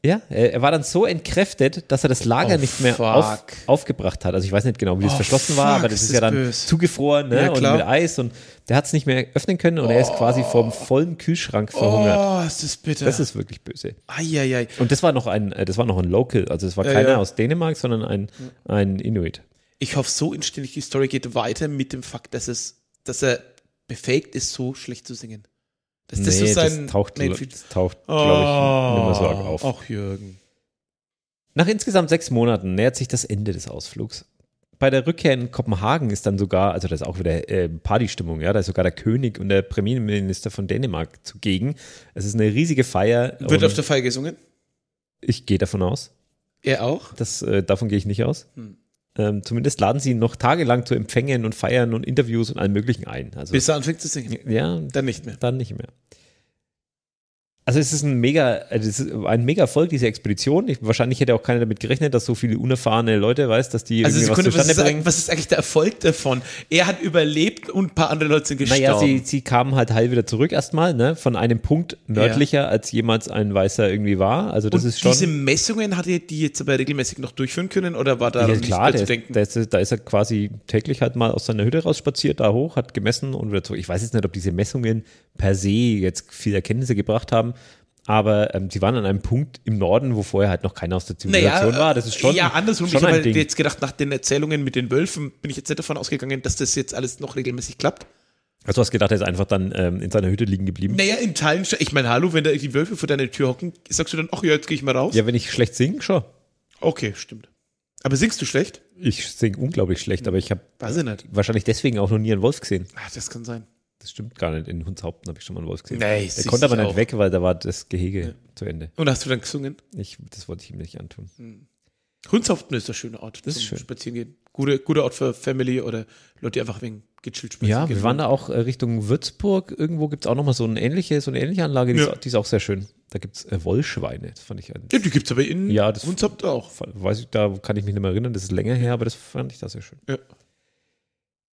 Ja, er war dann so entkräftet, dass er das Lager oh, nicht mehr auf, aufgebracht hat. Also ich weiß nicht genau, wie das oh, verschlossen fuck, war, aber das ist, ist ja dann böse. zugefroren ne? ja, und mit Eis und der hat es nicht mehr öffnen können und oh. er ist quasi oh. vom vollen Kühlschrank verhungert. Oh, ist das bitter. Das ist wirklich böse. Eieiei. Und das war noch ein, äh, das war noch ein Local, also es war ja, keiner ja. aus Dänemark, sondern ein, ein Inuit. Ich hoffe, so inständig die Story geht weiter mit dem Fakt, dass es, dass er befähigt ist, so schlecht zu singen. Dass das nee, so sein das taucht, nee, taucht glaube ich, oh. nicht mehr so arg auf. Auch Jürgen. Nach insgesamt sechs Monaten nähert sich das Ende des Ausflugs bei der Rückkehr in Kopenhagen ist dann sogar, also das ist auch wieder äh, Partystimmung, ja, da ist sogar der König und der Premierminister von Dänemark zugegen. Es ist eine riesige Feier. Wird auf der Feier gesungen? Ich gehe davon aus. Er auch? Das, äh, davon gehe ich nicht aus. Hm. Ähm, zumindest laden sie ihn noch tagelang zu Empfängen und Feiern und Interviews und allem Möglichen ein. Also, Bis er anfängt zu singen? Ja. Dann nicht mehr. Dann nicht mehr. Also es ist ein mega, es äh, ist ein mega Erfolg, diese Expedition. Ich, wahrscheinlich hätte auch keiner damit gerechnet, dass so viele unerfahrene Leute weiß, dass die also Sekunde, was zustande was ist, bringen. Was ist eigentlich der Erfolg davon? Er hat überlebt und ein paar andere Leute sind gestorben. Naja, sie, sie kamen halt heil wieder zurück erstmal, ne? Von einem Punkt nördlicher, ja. als jemals ein Weißer irgendwie war. Also das und ist schon. Diese Messungen hat er die jetzt aber regelmäßig noch durchführen können oder war da ja, klar, nicht mehr der, zu denken? da ist er quasi täglich halt mal aus seiner Hütte rausspaziert, da hoch, hat gemessen und wieder zurück. Ich weiß jetzt nicht, ob diese Messungen per se jetzt viele Erkenntnisse gebracht haben aber ähm, sie waren an einem Punkt im Norden, wo vorher halt noch keiner aus der Zivilisation naja, war. Das ist schon. Ja, andersrum. Schon ich habe halt jetzt gedacht, nach den Erzählungen mit den Wölfen bin ich jetzt nicht davon ausgegangen, dass das jetzt alles noch regelmäßig klappt. Also hast du gedacht, er ist einfach dann ähm, in seiner Hütte liegen geblieben? Naja, in Teilen schon. Ich meine, hallo, wenn da die Wölfe vor deiner Tür hocken, sagst du dann, ach ja, jetzt gehe ich mal raus? Ja, wenn ich schlecht singe, schon. Okay, stimmt. Aber singst du schlecht? Ich singe unglaublich schlecht, aber ich habe wahrscheinlich deswegen auch noch nie einen Wolf gesehen. Ach, das kann sein das stimmt gar nicht. In Hundshaupten habe ich schon mal einen Wolf gesehen. Nee, der konnte aber nicht auch. weg, weil da war das Gehege ja. zu Ende. Und hast du dann gesungen? Ich, das wollte ich ihm nicht antun. Hm. Hundshaupten ist ein schöner Ort das zum ist schön. Spazierengehen. Gute, guter Ort für Family oder Leute, die einfach wegen gechillt spazieren Ja, wir waren da auch äh, Richtung Würzburg. Irgendwo gibt es auch nochmal so eine ähnliche, so eine ähnliche Anlage, die, ja. ist, die ist, auch sehr schön. Da gibt es äh, Wollschweine, das fand ich. Ein, ja, die gibt es aber in ja, das Hundshaupten auch. Weiß ich, da kann ich mich nicht mehr erinnern, das ist länger her, aber das fand ich da sehr schön. Ja.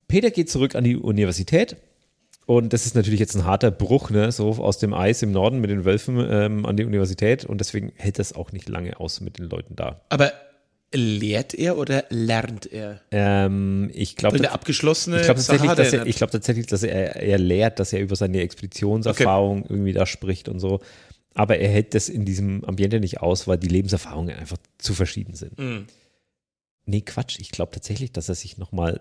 Peter geht zurück an die Universität und das ist natürlich jetzt ein harter Bruch, ne? so aus dem Eis im Norden mit den Wölfen ähm, an die Universität. Und deswegen hält das auch nicht lange aus mit den Leuten da. Aber lehrt er oder lernt er? Ähm, ich glaube, eine abgeschlossene. Ich glaube tatsächlich, dass er, ich glaub tatsächlich, dass er, er lehrt, dass er über seine Expeditionserfahrung okay. irgendwie da spricht und so. Aber er hält das in diesem Ambiente nicht aus, weil die Lebenserfahrungen einfach zu verschieden sind. Mm. Nee, Quatsch. Ich glaube tatsächlich, dass er sich nochmal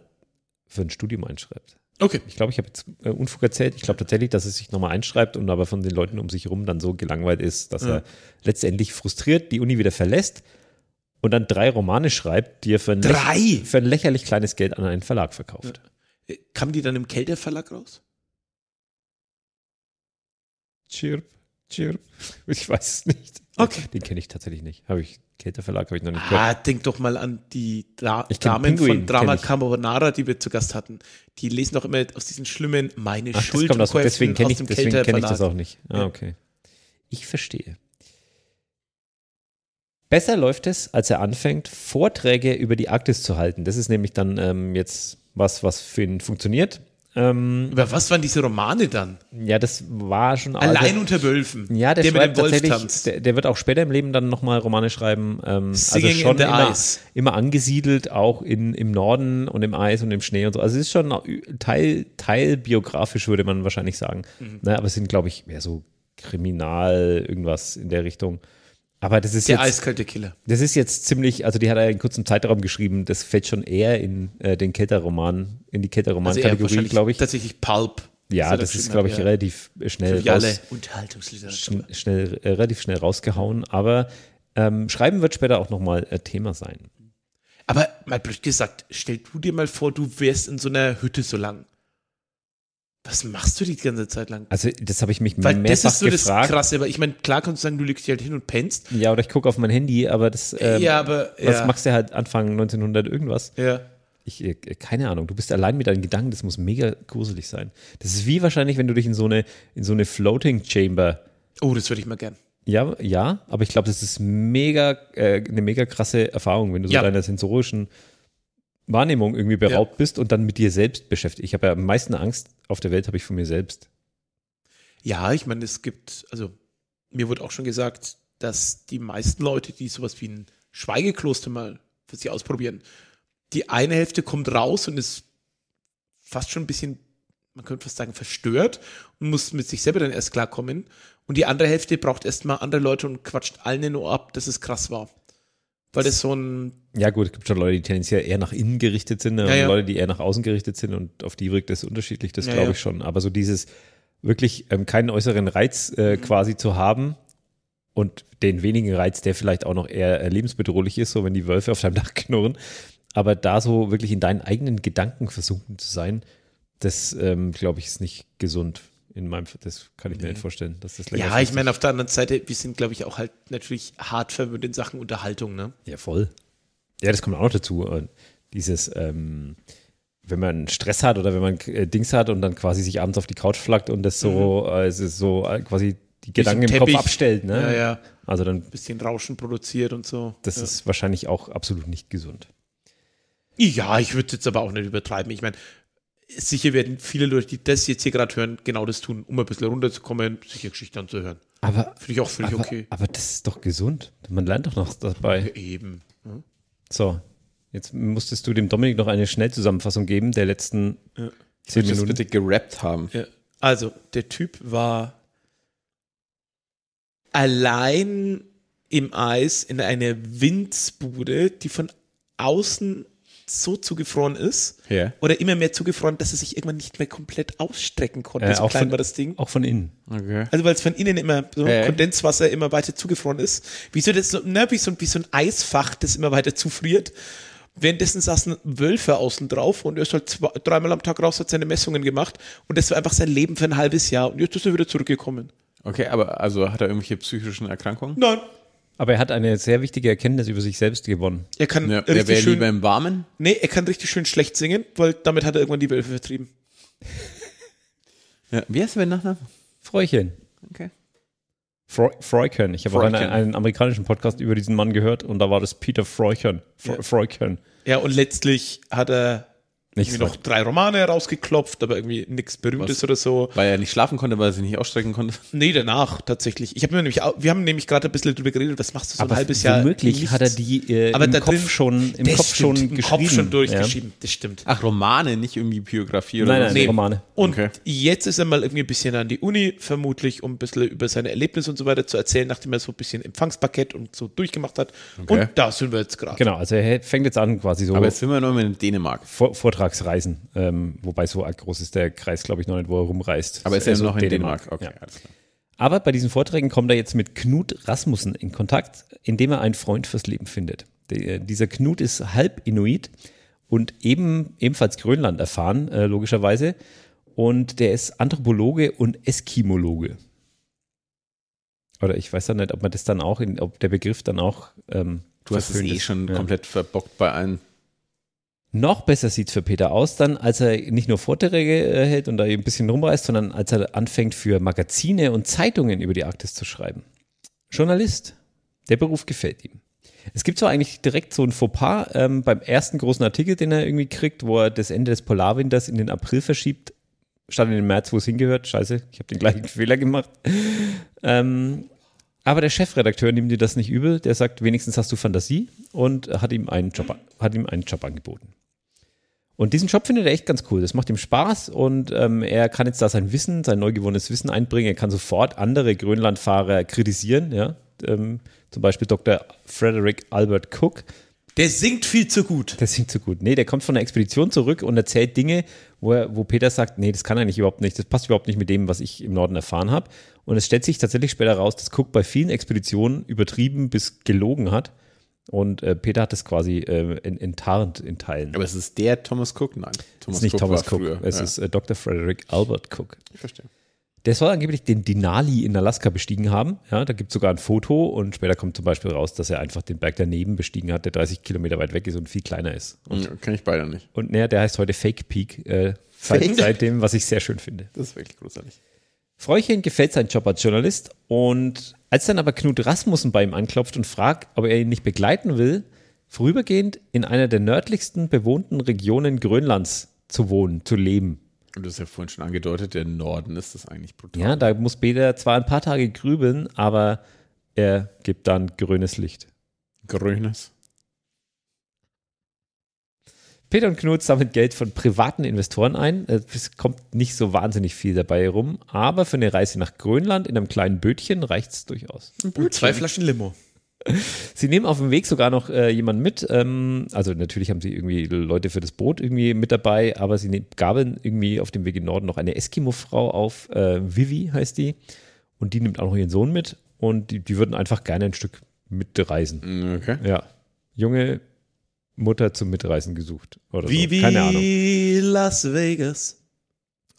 für ein Studium einschreibt. Okay. Ich glaube, ich habe jetzt äh, Unfug erzählt. Ich glaube tatsächlich, dass er sich nochmal einschreibt und aber von den Leuten um sich herum dann so gelangweilt ist, dass ja. er letztendlich frustriert die Uni wieder verlässt und dann drei Romane schreibt, die er für ein, drei? Für ein lächerlich kleines Geld an einen Verlag verkauft. Ja. Äh, kamen die dann im Kelder raus? Chirp, chirp. Ich weiß es nicht. Okay. Den kenne ich tatsächlich nicht. Habe ich Käthe-Verlag habe ich noch nicht gehört. Ah, denk doch mal an die Dra Damen Pinguin, von Drama Carbonara, die wir zu Gast hatten. Die lesen doch immer aus diesen schlimmen Meine Ach, Schuld. Das kommt aus, deswegen kenne ich, kenn ich das auch nicht. Ah, okay. Ich verstehe. Besser läuft es, als er anfängt, Vorträge über die Arktis zu halten. Das ist nämlich dann ähm, jetzt was, was für ihn funktioniert. Ähm, Über was waren diese Romane dann? Ja, das war schon. Allein also, unter Wölfen. Ja, der, der schreibt tatsächlich, der, der, wird auch später im Leben dann nochmal Romane schreiben. Ähm, also Singing also schon immer, immer, angesiedelt, auch in, im Norden und im Eis und im Schnee und so. Also es ist schon teil, teilbiografisch, würde man wahrscheinlich sagen. Mhm. Ne, aber es sind, glaube ich, mehr so Kriminal, irgendwas in der Richtung. Aber das ist der jetzt, eiskalte Killer. Das ist jetzt ziemlich, also die hat er in kurzem Zeitraum geschrieben. Das fällt schon eher in äh, den Kälterroman, in die kälterroman kategorie also glaube ich. Tatsächlich Pulp. Ja, das ist, glaube ich, ja. relativ schnell raus, Unterhaltungsliteratur. Schn schnell, äh, relativ schnell rausgehauen. Aber ähm, Schreiben wird später auch nochmal äh, Thema sein. Aber mal blöd gesagt, stell du dir mal vor, du wärst in so einer Hütte so lang. Was machst du die ganze Zeit lang? Also, das habe ich mich Weil mehrfach gefragt. Das ist so gefragt. das Krasse, aber ich meine, klar kannst du sagen, du legst dich halt hin und pennst. Ja, oder ich gucke auf mein Handy, aber das äh, ähm, ja, aber, ja. Was machst du halt Anfang 1900 irgendwas. Ja. Ich, äh, keine Ahnung, du bist allein mit deinen Gedanken, das muss mega gruselig sein. Das ist wie wahrscheinlich, wenn du dich in so eine, in so eine Floating Chamber. Oh, das würde ich mal gern. Ja, ja, aber ich glaube, das ist mega, äh, eine mega krasse Erfahrung, wenn du so ja. deine sensorischen Wahrnehmung irgendwie beraubt ja. bist und dann mit dir selbst beschäftigt. Ich habe ja am meisten Angst auf der Welt, habe ich von mir selbst. Ja, ich meine, es gibt, also mir wurde auch schon gesagt, dass die meisten Leute, die sowas wie ein Schweigekloster mal für sich ausprobieren, die eine Hälfte kommt raus und ist fast schon ein bisschen, man könnte fast sagen, verstört und muss mit sich selber dann erst klarkommen. Und die andere Hälfte braucht erstmal andere Leute und quatscht allen nur ab, dass es krass war. Weil das so ein. Ja, gut, es gibt schon Leute, die tendenziell eher nach innen gerichtet sind ja, und ja. Leute, die eher nach außen gerichtet sind und auf die wirkt das unterschiedlich, das ja, glaube ich schon. Aber so dieses wirklich ähm, keinen äußeren Reiz äh, mhm. quasi zu haben und den wenigen Reiz, der vielleicht auch noch eher äh, lebensbedrohlich ist, so wenn die Wölfe auf deinem Dach knurren, aber da so wirklich in deinen eigenen Gedanken versunken zu sein, das ähm, glaube ich ist nicht gesund. In meinem, das kann ich mir nicht vorstellen, dass das länger Ja, ich meine, auf der anderen Seite, wir sind, glaube ich, auch halt natürlich hart verwöhnt in Sachen Unterhaltung, ne? Ja, voll. Ja, das kommt auch noch dazu. Äh, dieses, ähm, wenn man Stress hat oder wenn man äh, Dings hat und dann quasi sich abends auf die Couch flackt und das so, mhm. äh, so äh, quasi die Gedanken im Kopf abstellt, ne? Ja, ja. Also dann. Ein bisschen Rauschen produziert und so. Das ja. ist wahrscheinlich auch absolut nicht gesund. Ja, ich würde es jetzt aber auch nicht übertreiben. Ich meine, sicher werden viele Leute, die das jetzt hier gerade hören, genau das tun, um ein bisschen runterzukommen, sicher Geschichten anzuhören. Aber finde ich auch völlig aber, okay. Aber das ist doch gesund. Man lernt doch noch dabei. Ja, eben. Hm? So, jetzt musstest du dem Dominik noch eine Schnellzusammenfassung geben der letzten ja. zehn Minuten. Das gerappt haben. Ja. Also, der Typ war allein im Eis in einer Windsbude, die von außen so zugefroren ist yeah. oder immer mehr zugefroren, dass es sich irgendwann nicht mehr komplett ausstrecken konnte. Äh, so klein von, war das Ding. Auch von innen. Okay. Also weil es von innen immer so äh. Kondenswasser immer weiter zugefroren ist. Wie so, das, ne, wie, so, wie so ein Eisfach, das immer weiter zufriert. Währenddessen saßen Wölfe außen drauf und er ist halt zwei, dreimal am Tag raus, hat seine Messungen gemacht und das war einfach sein Leben für ein halbes Jahr und jetzt ist er wieder zurückgekommen. Okay, aber also hat er irgendwelche psychischen Erkrankungen? Nein. Aber er hat eine sehr wichtige Erkenntnis über sich selbst gewonnen. Er kann ja, richtig er schön beim Warmen. Nee, er kann richtig schön schlecht singen, weil damit hat er irgendwann die Wölfe vertrieben. ja, wie heißt er mit Nachnamen? Fräuchen. Okay. Freuchen. Ich habe auch einen, einen, amerikanischen Podcast über diesen Mann gehört und da war das Peter Freuchen. Fre ja. Freuchen. Ja, und letztlich hat er Nichts noch drei Romane herausgeklopft, aber irgendwie nichts Berühmtes Was? oder so. Weil er nicht schlafen konnte, weil er sich nicht ausstrecken konnte. Nee, danach tatsächlich. Ich habe nämlich, wir haben nämlich gerade ein bisschen drüber geredet, das machst du so aber ein halbes Jahr? Möglich hat er die äh, aber im, Kopf drin, schon, im Kopf schon im Kopf schon durchgeschrieben. Ja. Das stimmt. Ach, Romane, nicht irgendwie Biografie oder nein, nein, nee. Romane. Und okay. jetzt ist er mal irgendwie ein bisschen an die Uni, vermutlich, um ein bisschen über seine Erlebnisse und so weiter zu erzählen, nachdem er so ein bisschen Empfangsparkett und so durchgemacht hat. Okay. Und da sind wir jetzt gerade. Genau, also er fängt jetzt an quasi so. Aber jetzt sind wir noch in Dänemark. Vortrag Landkreisreisen. Ähm, wobei so groß ist der Kreis, glaube ich, noch nicht, wo er rumreist. Aber ist er also noch in Dänemark? Dänemark. Okay, ja. alles klar. Aber bei diesen Vorträgen kommt er jetzt mit Knut Rasmussen in Kontakt, indem er einen Freund fürs Leben findet. Der, äh, dieser Knut ist halb Inuit und eben ebenfalls Grönland erfahren, äh, logischerweise. Und der ist Anthropologe und Eskimologe. Oder ich weiß ja nicht, ob man das dann auch, in, ob der Begriff dann auch. Ähm, du hast es eh schon ja. komplett verbockt bei allen noch besser sieht es für Peter aus, dann, als er nicht nur Vorträge äh, hält und da ein bisschen rumreist, sondern als er anfängt, für Magazine und Zeitungen über die Arktis zu schreiben. Journalist. Der Beruf gefällt ihm. Es gibt zwar eigentlich direkt so ein Fauxpas ähm, beim ersten großen Artikel, den er irgendwie kriegt, wo er das Ende des Polarwinters in den April verschiebt, statt in den März, wo es hingehört. Scheiße, ich habe den gleichen Fehler gemacht. Ähm, aber der Chefredakteur nimmt dir das nicht übel. Der sagt, wenigstens hast du Fantasie und hat ihm einen Job, hat ihm einen Job angeboten. Und diesen Job findet er echt ganz cool. Das macht ihm Spaß und ähm, er kann jetzt da sein Wissen, sein neu gewonnenes Wissen einbringen. Er kann sofort andere Grönlandfahrer kritisieren, ja. Ähm, zum Beispiel Dr. Frederick Albert Cook. Der singt viel zu gut. Der singt zu gut. Nee, der kommt von der Expedition zurück und erzählt Dinge, wo, er, wo Peter sagt, nee, das kann er nicht überhaupt nicht, das passt überhaupt nicht mit dem, was ich im Norden erfahren habe. Und es stellt sich tatsächlich später raus, dass Cook bei vielen Expeditionen übertrieben bis gelogen hat und äh, Peter hat es quasi äh, enttarnt in, in Teilen. Aber es ist der Thomas Cook? Nein. Thomas es ist nicht Cook Thomas Cook. Früher. Es ja. ist äh, Dr. Frederick Albert Cook. Ich verstehe. Der soll angeblich den Denali in Alaska bestiegen haben. Ja, da gibt es sogar ein Foto und später kommt zum Beispiel raus, dass er einfach den Berg daneben bestiegen hat, der 30 Kilometer weit weg ist und viel kleiner ist. Und, Kenne ich beide nicht. Und naja, der heißt heute Fake Peak. Äh, Fake? Seitdem, was ich sehr schön finde. Das ist wirklich großartig. Fräuchen gefällt sein Job als Journalist und als dann aber Knut Rasmussen bei ihm anklopft und fragt, ob er ihn nicht begleiten will, vorübergehend in einer der nördlichsten bewohnten Regionen Grönlands zu wohnen, zu leben. Und das ist ja vorhin schon angedeutet, der Norden ist das eigentlich brutal. Ja, da muss Beda zwar ein paar Tage grübeln, aber er gibt dann grünes Licht. Grünes? Peter und Knut sammeln Geld von privaten Investoren ein. Äh, es kommt nicht so wahnsinnig viel dabei rum, aber für eine Reise nach Grönland in einem kleinen Bötchen reicht es durchaus. Und zwei Flaschen Limo. Sie nehmen auf dem Weg sogar noch äh, jemanden mit. Ähm, also natürlich haben sie irgendwie Leute für das Boot irgendwie mit dabei, aber sie nehmen, gabeln irgendwie auf dem Weg in Norden noch eine Eskimo-Frau auf. Äh, Vivi heißt die. Und die nimmt auch noch ihren Sohn mit. Und die, die würden einfach gerne ein Stück mitreisen. Mm, okay. Ja. Junge, Mutter zum Mitreisen gesucht. Oder wie, so. Keine wie Las Vegas.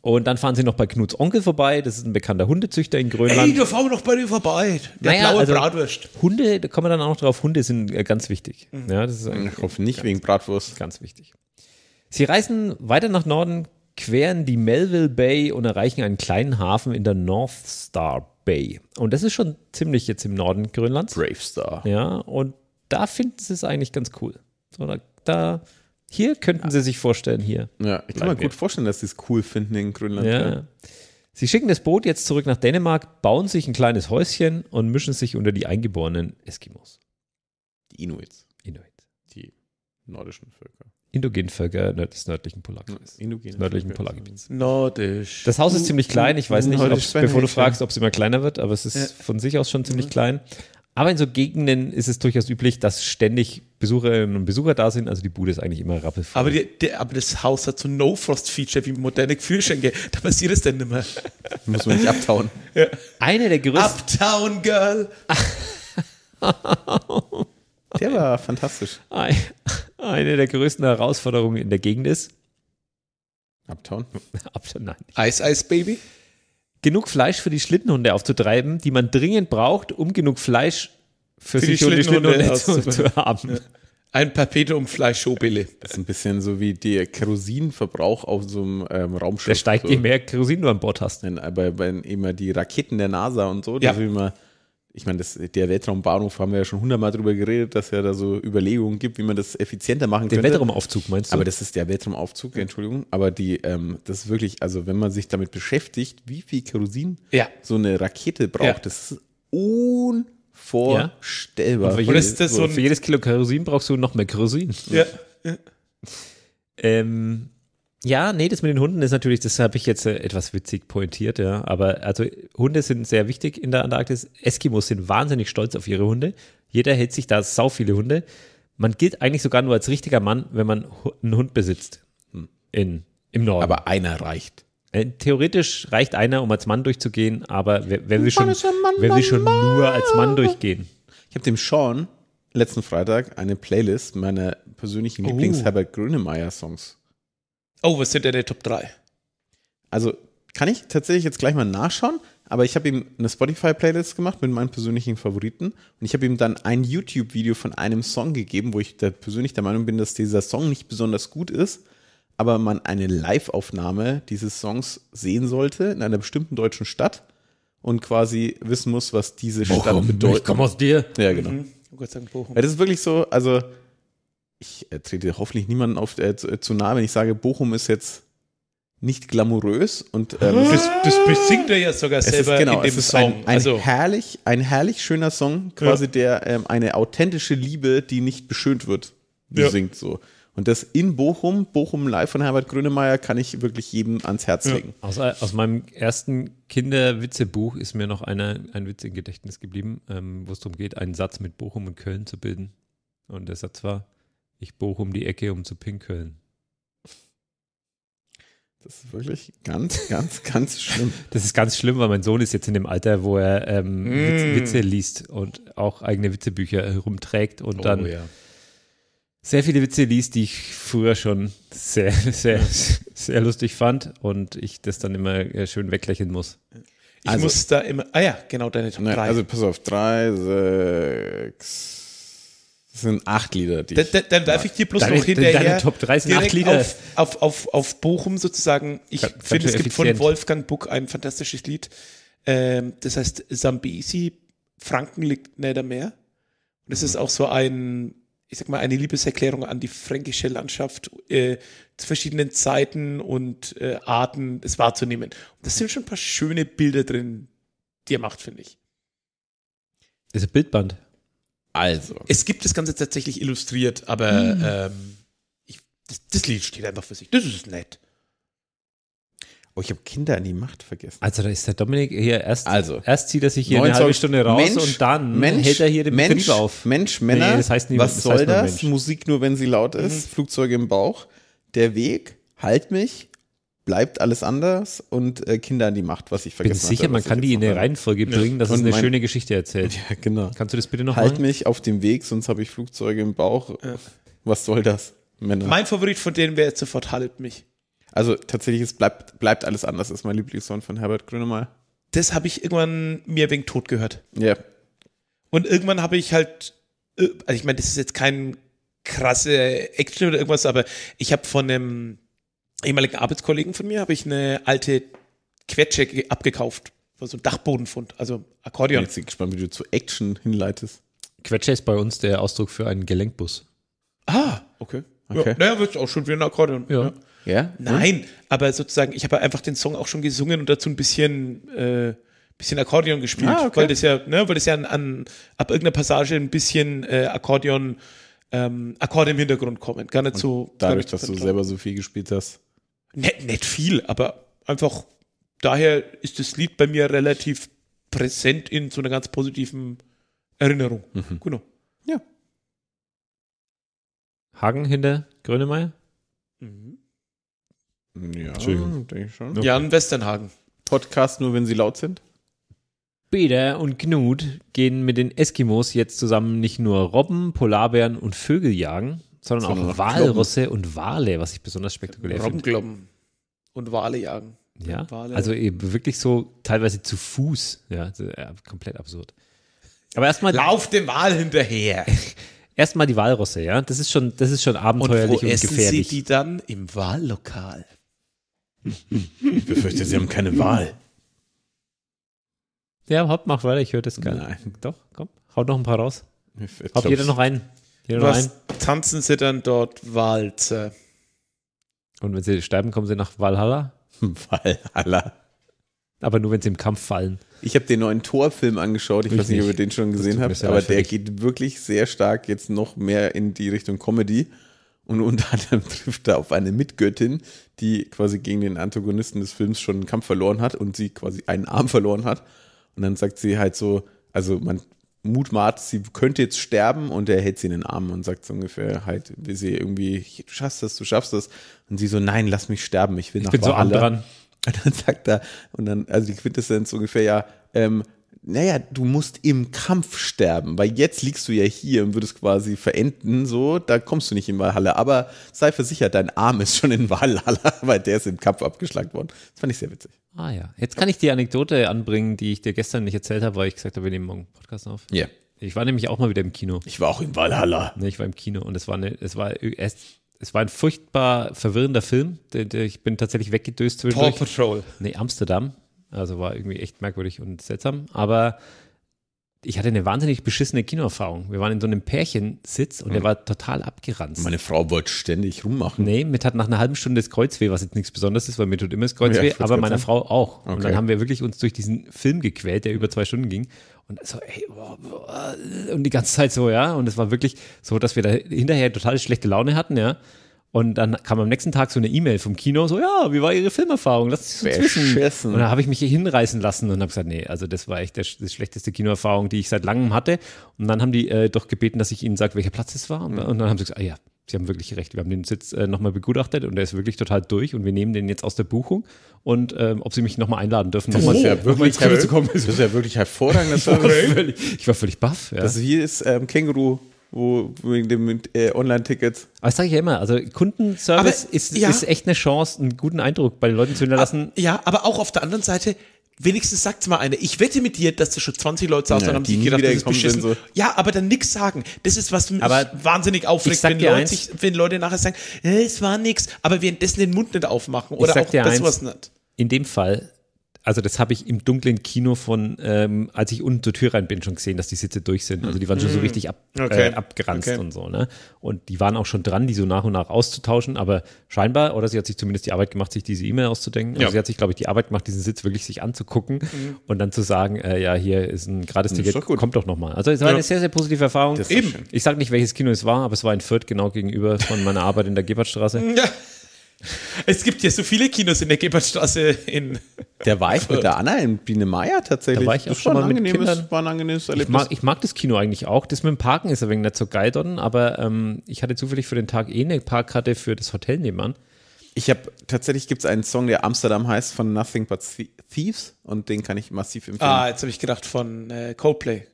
Und dann fahren sie noch bei Knuts Onkel vorbei. Das ist ein bekannter Hundezüchter in Grönland. Ey, da fahren wir noch bei dir vorbei. Der naja, blaue also Bratwurst. Hunde, da kommen wir dann auch noch drauf. Hunde sind äh, ganz wichtig. Mhm. Ja, das ist ich hoffe nicht ganz, wegen Bratwurst. Ganz wichtig. Sie reisen weiter nach Norden, queren die Melville Bay und erreichen einen kleinen Hafen in der North Star Bay. Und das ist schon ziemlich jetzt im Norden Grönlands. Brave Star. Ja, und da finden sie es eigentlich ganz cool. So, da, da hier könnten ja. sie sich vorstellen, hier. Ja, ich kann mir gut vorstellen, dass sie es cool finden in Grönland. Ja. ja. Sie schicken das Boot jetzt zurück nach Dänemark, bauen sich ein kleines Häuschen und mischen sich unter die eingeborenen Eskimos. Die Inuits. Inuit. Die nordischen Völker. Indogenvölker des nördlichen Polarkreises. nördlichen Polargebiets. Nordisch. Das Haus ist ziemlich klein. Ich weiß nicht, bevor du fragst, ob es immer kleiner wird, aber es ist ja. von sich aus schon ziemlich klein. Aber in so Gegenden ist es durchaus üblich, dass ständig Besucherinnen und Besucher da sind. Also die Bude ist eigentlich immer rappelvoll. Aber, die, die, aber das Haus hat so ein No-Frost-Feature wie moderne Kühlschränke. Da passiert es denn nicht mehr. Muss man nicht abtauen. Ja. Eine der größten. Uptown Girl! der war fantastisch. Eine der größten Herausforderungen in der Gegend ist. Uptown? Uptown, nein. Ice Ice Baby? genug Fleisch für die Schlittenhunde aufzutreiben, die man dringend braucht, um genug Fleisch für, für sich die und die Schlittenhunde zu, zu haben. Ja. Ein Perpetuum Fleischschobele. Das ist ein bisschen so wie der Kerosinverbrauch auf so einem ähm, Raumschiff. Der steigt, so. je mehr Kerosin du an Bord hast. aber äh, wenn immer die Raketen der NASA und so, ja. da will man ich meine, das, der Weltraumbahnhof haben wir ja schon hundertmal drüber geredet, dass ja da so Überlegungen gibt, wie man das effizienter machen Den könnte. Den Weltraumaufzug meinst du? Aber das ist der Weltraumaufzug, ja. Entschuldigung. Aber die, ähm, das ist wirklich, also wenn man sich damit beschäftigt, wie viel Kerosin ja. so eine Rakete braucht, ja. das ist unvorstellbar. Und für, Und jedes, so für, jedes, Kilo Kerosin brauchst du noch mehr Kerosin. Ja. Ähm, ja, nee, das mit den Hunden ist natürlich, das habe ich jetzt äh, etwas witzig pointiert, ja. Aber also Hunde sind sehr wichtig in der Antarktis. Eskimos sind wahnsinnig stolz auf ihre Hunde. Jeder hält sich da sau viele Hunde. Man gilt eigentlich sogar nur als richtiger Mann, wenn man einen Hund besitzt hm, in, im Norden. Aber einer reicht. Äh, theoretisch reicht einer, um als Mann durchzugehen, aber wer, wer will schon, wer will schon nur als Mann durchgehen? Ich habe dem Sean letzten Freitag eine Playlist meiner persönlichen oh. Lieblings-Herbert Grönemeyer-Songs Oh, was sind denn der Top 3? Also, kann ich tatsächlich jetzt gleich mal nachschauen, aber ich habe ihm eine Spotify-Playlist gemacht mit meinen persönlichen Favoriten und ich habe ihm dann ein YouTube-Video von einem Song gegeben, wo ich persönlich der Meinung bin, dass dieser Song nicht besonders gut ist, aber man eine Live-Aufnahme dieses Songs sehen sollte in einer bestimmten deutschen Stadt und quasi wissen muss, was diese Bochum, Stadt bedeutet. Ich komme aus dir. Ja, genau. Mhm. Oh Gott sei Dank Bochum. Ja, das ist wirklich so, also ich äh, trete hoffentlich niemanden auf, äh, äh, zu nahe, wenn ich sage, Bochum ist jetzt nicht glamourös und ähm, das, das besingt er ja sogar selber ist, genau, in dem Song. Ein, ein, also. herrlich, ein herrlich schöner Song, quasi ja. der ähm, eine authentische Liebe, die nicht beschönt wird, besingt ja. so. Und das in Bochum, Bochum live von Herbert Grönemeyer, kann ich wirklich jedem ans Herz ja. legen. Aus, äh, aus, meinem ersten Kinderwitzebuch ist mir noch eine, ein Witz im Gedächtnis geblieben, ähm, wo es darum geht, einen Satz mit Bochum und Köln zu bilden. Und der Satz war: ich bohre um die Ecke, um zu pinkeln. Das ist wirklich ganz, ganz, ganz schlimm. Das ist ganz schlimm, weil mein Sohn ist jetzt in dem Alter, wo er ähm, mm. Witze, liest und auch eigene Witzebücher herumträgt und oh, dann ja. sehr viele Witze liest, die ich früher schon sehr, sehr, sehr lustig fand und ich das dann immer äh, schön weglächeln muss. Ich also, muss da immer. Ah ja, genau, deine Top 3. Also pass auf, 3, 6, das sind acht Lieder. Die dann, dann, dann darf ich dir bloß deine, noch hinterher deine Top 3 sind acht Lieder. Auf, auf, auf, auf Bochum sozusagen. Ich finde, es effizient. gibt von Wolfgang Buck ein fantastisches Lied. Ähm, das heißt Sambesi, Franken liegt näher mehr. Und es mhm. ist auch so ein, ich sag mal, eine Liebeserklärung an die fränkische Landschaft äh, zu verschiedenen Zeiten und äh, Arten, es wahrzunehmen. Und das sind schon ein paar schöne Bilder drin, die er macht, finde ich. Das ist ein Bildband. Also. Es gibt das Ganze tatsächlich illustriert, aber mhm. ähm, ich, das, das, Lied steht einfach für sich. Das ist nett. Oh, ich habe Kinder an die Macht vergessen. Also da ist der Dominik hier erst, also, erst zieht er sich hier eine halbe Stunde raus Mensch, und dann Mensch, hält er hier den Mensch, auf. Mensch, Männer, nee, das heißt nie, was das soll das? Musik nur, wenn sie laut ist, mhm. Flugzeuge im Bauch, der Weg, halt mich, bleibt alles anders und äh, Kinder an die Macht, was ich vergessen habe. Bin sicher, hatte, man kann die in der Reihenfolge bringen, dass und es eine mein, schöne Geschichte erzählt. Ja, genau. Kannst du das bitte noch Halt machen? mich auf dem Weg, sonst habe ich Flugzeuge im Bauch. Ja. Was soll das, Männer? Mein Favorit von denen wäre jetzt sofort Halt mich. Also tatsächlich, es bleibt, bleibt alles anders, ist mein Lieblingssong von Herbert Grönemeyer. Das habe ich irgendwann mir wegen tot gehört. Ja. Yeah. Und irgendwann habe ich halt, äh, also ich meine, das ist jetzt kein krasse Action oder irgendwas, aber ich habe von einem ehemaligen Arbeitskollegen von mir habe ich eine alte Quetsche abgekauft. War so ein Dachbodenfund, also Akkordeon. Bin jetzt bin ich gespannt, wie du zu Action hinleitest. Quetsche ist bei uns der Ausdruck für einen Gelenkbus. Ah, okay. okay. Ja, naja, wird auch schon wie ein Akkordeon. Ja. ja. Nein, und? aber sozusagen, ich habe einfach den Song auch schon gesungen und dazu ein bisschen, äh, bisschen Akkordeon gespielt, ah, okay. weil das ja, ne, weil das ja an, an ab irgendeiner Passage ein bisschen äh, Akkordeon, ähm, Akkorde im Hintergrund kommen. Gar nicht und so. Dadurch, nicht dass du selber so viel gespielt hast. Nicht, nicht viel, aber einfach daher ist das Lied bei mir relativ präsent in so einer ganz positiven Erinnerung. Mhm. Genau. Ja. Hagen hinter Grönemeyer? Mhm. Ja, denke ich schon. Okay. Jan Westernhagen. Podcast nur, wenn sie laut sind? Beda und Knut gehen mit den Eskimos jetzt zusammen nicht nur Robben, Polarbären und Vögel jagen, sondern auch Walrosse Walrusse und Wale, was ich besonders spektakulär finde. Rumglobben und Wale jagen. Ja, Wale. also eben wirklich so teilweise zu Fuß. Ja, äh, komplett absurd. Aber erstmal. Lauf dem Wal hinterher! erstmal die Walrosse, ja. Das ist schon, das ist schon abenteuerlich und, wo und essen gefährlich. Sie die dann im Wahllokal. ich befürchte, sie haben keine Wahl. Ja, Haupt, mach weiter, ich höre das gerne. Nein. Doch, komm, haut noch ein paar raus. Haut jeder noch einen. Hier Was tanzen sie dann dort? Walze. Und wenn sie sterben, kommen sie nach Valhalla? Hm, Valhalla. Aber nur, wenn sie im Kampf fallen. Ich habe den neuen Torfilm angeschaut. Ich, ich weiß nicht, ob ihr den schon gesehen habt, aber der geht wirklich sehr stark jetzt noch mehr in die Richtung Comedy. Und unter anderem trifft er auf eine Mitgöttin, die quasi gegen den Antagonisten des Films schon einen Kampf verloren hat und sie quasi einen Arm verloren hat. Und dann sagt sie halt so, also man mutmaßt, sie könnte jetzt sterben und er hält sie in den Armen und sagt so ungefähr halt, wie sie irgendwie, du schaffst das, du schaffst das. Und sie so, nein, lass mich sterben, ich will nach ich bin Valhalla. so dran. Und dann sagt er, und dann, also die Quintessenz ungefähr, ja, ähm, naja, du musst im Kampf sterben, weil jetzt liegst du ja hier und würdest quasi verenden, so, da kommst du nicht in Valhalla. Aber sei versichert, dein Arm ist schon in Valhalla, weil der ist im Kampf abgeschlagen worden. Das fand ich sehr witzig. Ah ja, jetzt kann ich die Anekdote anbringen, die ich dir gestern nicht erzählt habe, weil ich gesagt habe, wir nehmen morgen einen Podcast auf. Ja. Yeah. Ich war nämlich auch mal wieder im Kino. Ich war auch im Valhalla. Nee, ich war im Kino und es war, eine, es war erst es war ein furchtbar verwirrender Film. Ich bin tatsächlich weggedöst. Paw Patrol. Nee, Amsterdam. Also war irgendwie echt merkwürdig und seltsam. Aber ich hatte eine wahnsinnig beschissene Kinoerfahrung. Wir waren in so einem Pärchensitz und mhm. der war total abgeranzt. Meine Frau wollte ständig rummachen. Nee, mit hat nach einer halben Stunde das Kreuzweh, was jetzt nichts Besonderes ist, weil mir tut immer das Kreuzweh, ja, aber meiner Frau auch. Okay. Und dann haben wir wirklich uns durch diesen Film gequält, der über zwei Stunden ging. Und so, ey, boah, boah, und die ganze Zeit so, ja. Und es war wirklich so, dass wir da hinterher total schlechte Laune hatten, ja. Und dann kam am nächsten Tag so eine E-Mail vom Kino, so, ja, wie war Ihre Filmerfahrung? Lass uns wissen. Und dann habe ich mich hier hinreißen lassen und habe gesagt, nee, also das war echt die schlechteste Kinoerfahrung, die ich seit langem hatte. Und dann haben die äh, doch gebeten, dass ich ihnen sage, welcher Platz es war. Und, mhm. und, dann haben sie gesagt, ah ja, sie haben wirklich recht. Wir haben den Sitz äh, nochmal begutachtet und der ist wirklich total durch und wir nehmen den jetzt aus der Buchung. Und ähm, ob sie mich nochmal einladen dürfen, nochmal, ins Kino zu kommen. Das ist ja wirklich hervorragend. ich, war völlig, ich war völlig baff. Ja. Das hier ist ähm, Känguru wo wegen dem äh, Online-Tickets. Aber das sage ich ja immer, also Kundenservice aber, ist, ja. ist echt eine Chance, einen guten Eindruck bei den Leuten zu hinterlassen. Ah, ja, aber auch auf der anderen Seite, wenigstens sagt's mal einer. Ich wette mit dir, dass du schon 20 Leute saßen ja, haben, die, die gedacht, das ist beschissen. So. Ja, aber dann nix sagen. Das ist was aber wahnsinnig aufregt, wenn Leute, eins, sich, wenn Leute nachher sagen, es war nix, aber währenddessen den Mund nicht aufmachen oder auch das was nicht. In dem Fall also das habe ich im dunklen Kino von, ähm, als ich unten zur Tür rein bin, schon gesehen, dass die Sitze durch sind. Also die waren schon so hm. richtig ab, äh, okay. äh, abgeranzt okay. und so. Ne? Und die waren auch schon dran, die so nach und nach auszutauschen. Aber scheinbar, oder sie hat sich zumindest die Arbeit gemacht, sich diese E-Mail auszudenken. Also ja. sie hat sich, glaube ich, die Arbeit gemacht, diesen Sitz wirklich sich anzugucken mhm. und dann zu sagen, äh, ja, hier ist ein gratis Ticket, doch kommt doch nochmal. Also es war ja. eine sehr, sehr positive Erfahrung. Eben. Ich sage nicht, welches Kino es war, aber es war in Fürth, genau gegenüber von meiner Arbeit in der Gebertstraße. Ja. Es gibt ja so viele Kinos in der Gebertstraße in. Der war ich mit der Anna in Biene Meier tatsächlich. Da war ich das auch schon mal mit Kindern. War ein angenehmes Erlebnis. Ich mag, ich mag, das Kino eigentlich auch. Das mit dem Parken ist ein wenig nicht so geil dort, aber ähm, ich hatte zufällig für den Tag eh eine Parkkarte für das Hotel nebenan. Ich habe tatsächlich gibt es einen Song, der Amsterdam heißt von Nothing But Thieves und den kann ich massiv empfehlen. Ah, jetzt habe ich gedacht von äh, Coldplay.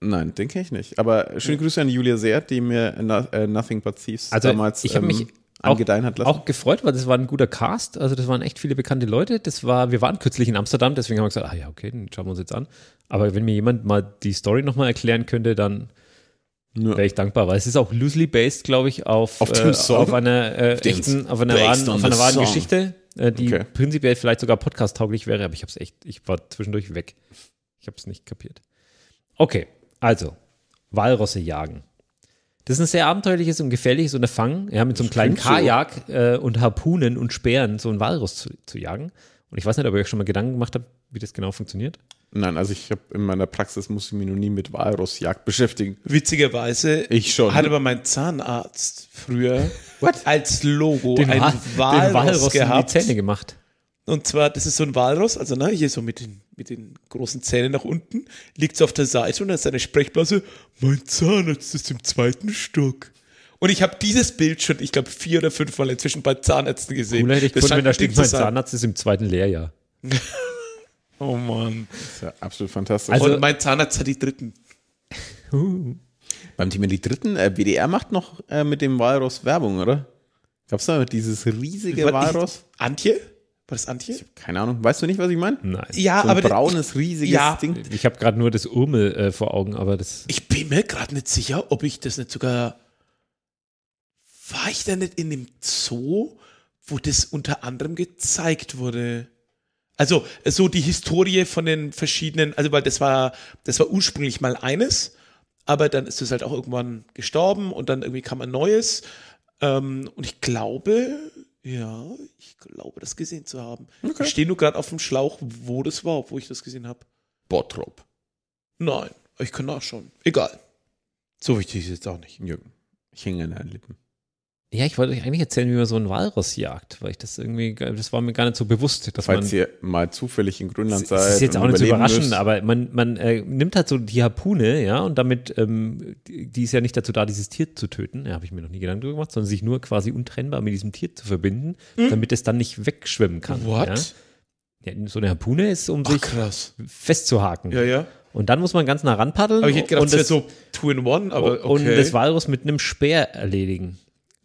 Nein, den kenne ich nicht. Aber äh, schöne Grüße an Julia Seert, die mir äh, äh, Nothing But Thieves also damals. Ich habe ähm, mich angedeihen hat lassen. Auch gefreut, weil das war ein guter Cast. Also das waren echt viele bekannte Leute. Das war, wir waren kürzlich in Amsterdam, deswegen haben wir gesagt, ah ja, okay, dann schauen wir uns jetzt an. Aber wenn mir jemand mal die Story nochmal erklären könnte, dann ja. wäre ich dankbar, weil es ist auch loosely based, glaube ich, auf, auf, äh, auf einer äh, echten, auf einer wahren, auf einer wahren Geschichte, äh, die okay. prinzipiell vielleicht sogar podcast-tauglich wäre, aber ich habe es echt, ich war zwischendurch weg. Ich habe es nicht kapiert. Okay, also Walrosse jagen. Das ist ein sehr abenteuerliches und gefährliches Unterfangen, ja, mit so einem kleinen Kajak so. äh, und Harpunen und Speeren so einen Walrus zu, zu jagen. Und ich weiß nicht, ob ihr euch schon mal Gedanken gemacht habt, wie das genau funktioniert. Nein, also ich habe in meiner Praxis muss ich mich noch nie mit Walrusjagd beschäftigen. Witzigerweise ich schon. hat aber mein Zahnarzt früher What? als Logo den einen Wal Walrus, den Walrus gehabt. In die Zähne gemacht. Und zwar, das ist so ein Walrus, also ne, hier so mit den mit den großen Zähnen nach unten, liegt sie auf der Seite und hat seine Sprechblase, mein Zahnarzt ist im zweiten Stock. Und ich habe dieses Bild schon, ich glaube, vier oder fünf Mal inzwischen bei Zahnärzten gesehen. Cool, hätte ich das gefunden, wenn da steht, mein Zahnarzt ist im zweiten Lehrjahr. oh Mann. Das ist ja absolut fantastisch. Also, und also- mein Zahnarzt hat die dritten. Beim Thema die dritten, äh, BDR macht noch äh, mit dem Walross Werbung, oder? Gab es da dieses riesige Walross? Antje? War das Antje? Ich keine Ahnung. Weißt du nicht, was ich meine? Nein. Ja, so ein aber braunes, riesiges ja. Ding. Ich habe gerade nur das Urmel äh, vor Augen, aber das. Ich bin mir gerade nicht sicher, ob ich das nicht sogar. War ich da nicht in dem Zoo, wo das unter anderem gezeigt wurde? Also, so die Historie von den verschiedenen, also weil das war, das war ursprünglich mal eines, aber dann ist es halt auch irgendwann gestorben und dann irgendwie kam ein neues. Ähm, und ich glaube, ja, ich glaube, das gesehen zu haben. Okay. Ich stehe nur gerade auf dem Schlauch, wo das war, wo ich das gesehen habe. Bottrop. Nein, ich kann nachschauen. Egal. So wichtig ist es jetzt auch nicht. Jürgen, ich hänge an deinen Lippen. Ja, ich wollte euch eigentlich erzählen, wie man so einen Walross jagt, weil ich das irgendwie, das war mir gar nicht so bewusst. Dass Falls man, ihr mal zufällig in Grönland seid. Das ist jetzt auch nicht so überraschend, müsst. aber man, man äh, nimmt halt so die Harpune, ja, und damit, ähm, die ist ja nicht dazu da, dieses Tier zu töten, ja, habe ich mir noch nie Gedanken darüber gemacht, sondern sich nur quasi untrennbar mit diesem Tier zu verbinden, hm? damit es dann nicht wegschwimmen kann. What? Ja? Ja, so eine Harpune ist, um Ach, sich krass. festzuhaken. Ja, ja. Und dann muss man ganz nah ranpaddeln. Aber ich hätte gedacht, und das, das so Two-in-One, aber okay. Und das Walrus mit einem Speer erledigen.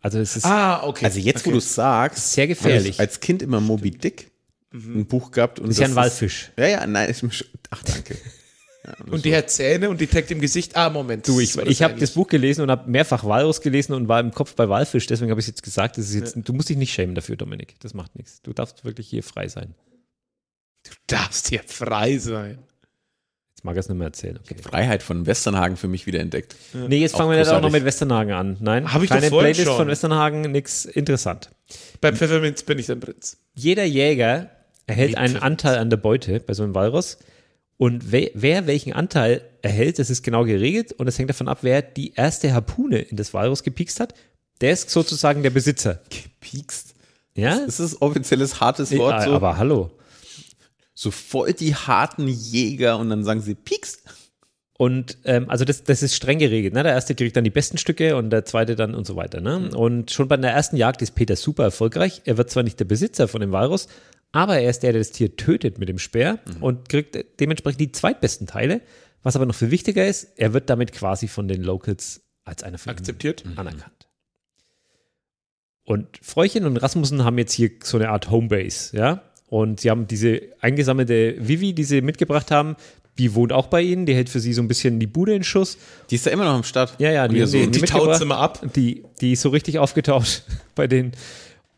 Also es ist. Ah, okay. Also jetzt, okay. wo du sagst, sehr gefährlich. als Kind immer Moby Dick mhm. ein Buch gehabt und. Das ist das ja ein Walfisch. Ist, ja, ja, nein, ist mir schon, Ach, danke. Ja, und die hat Zähne und die trägt im Gesicht. Ah, Moment. Du, ich, ich habe das Buch gelesen und habe mehrfach Walrus gelesen und war im Kopf bei Walfisch. Deswegen habe ich jetzt gesagt, das ist jetzt, ja. du musst dich nicht schämen dafür, Dominik. Das macht nichts. Du darfst wirklich hier frei sein. Du darfst hier frei sein. Jetzt mag er es nicht mehr erzählen. Okay. Freiheit von Westernhagen für mich wieder entdeckt. Ja. Nee, jetzt fangen auch wir nicht auch noch mit Westernhagen an. Nein, habe ich keine Playlist schon. von Westernhagen, nix interessant. Bei Pfefferminz bin ich ein Prinz. Jeder Jäger erhält einen Anteil an der Beute bei so einem Walross. Und wer, wer, welchen Anteil erhält, das ist genau geregelt und das hängt davon ab, wer die erste Harpune in das Walross gepikst hat. Der ist sozusagen der Besitzer. Gepikst? Ja? Das ist offizielles hartes äh, Wort. Ja, äh, so. Aber hallo so voll die harten Jäger und dann sagen sie Pieks. Und ähm, also das, das ist streng geregelt. Ne? Der erste kriegt dann die besten Stücke und der zweite dann und so weiter. Ne? Mhm. Und schon bei der ersten Jagd ist Peter super erfolgreich. Er wird zwar nicht der Besitzer von dem Walrus, aber er ist der, der das Tier tötet mit dem Speer mhm. und kriegt dementsprechend die zweitbesten Teile. Was aber noch viel wichtiger ist, er wird damit quasi von den Locals als einer von akzeptiert mhm. anerkannt. Mhm. Und Fräuchen und Rasmussen haben jetzt hier so eine Art Homebase, ja. Und sie haben diese eingesammelte Vivi, die sie mitgebracht haben, die wohnt auch bei ihnen, die hält für sie so ein bisschen die Bude in Schuss. Die ist ja immer noch im Start. Ja, ja, die, die, so, die, die taut immer ab. Die, die ist so richtig aufgetaucht bei denen.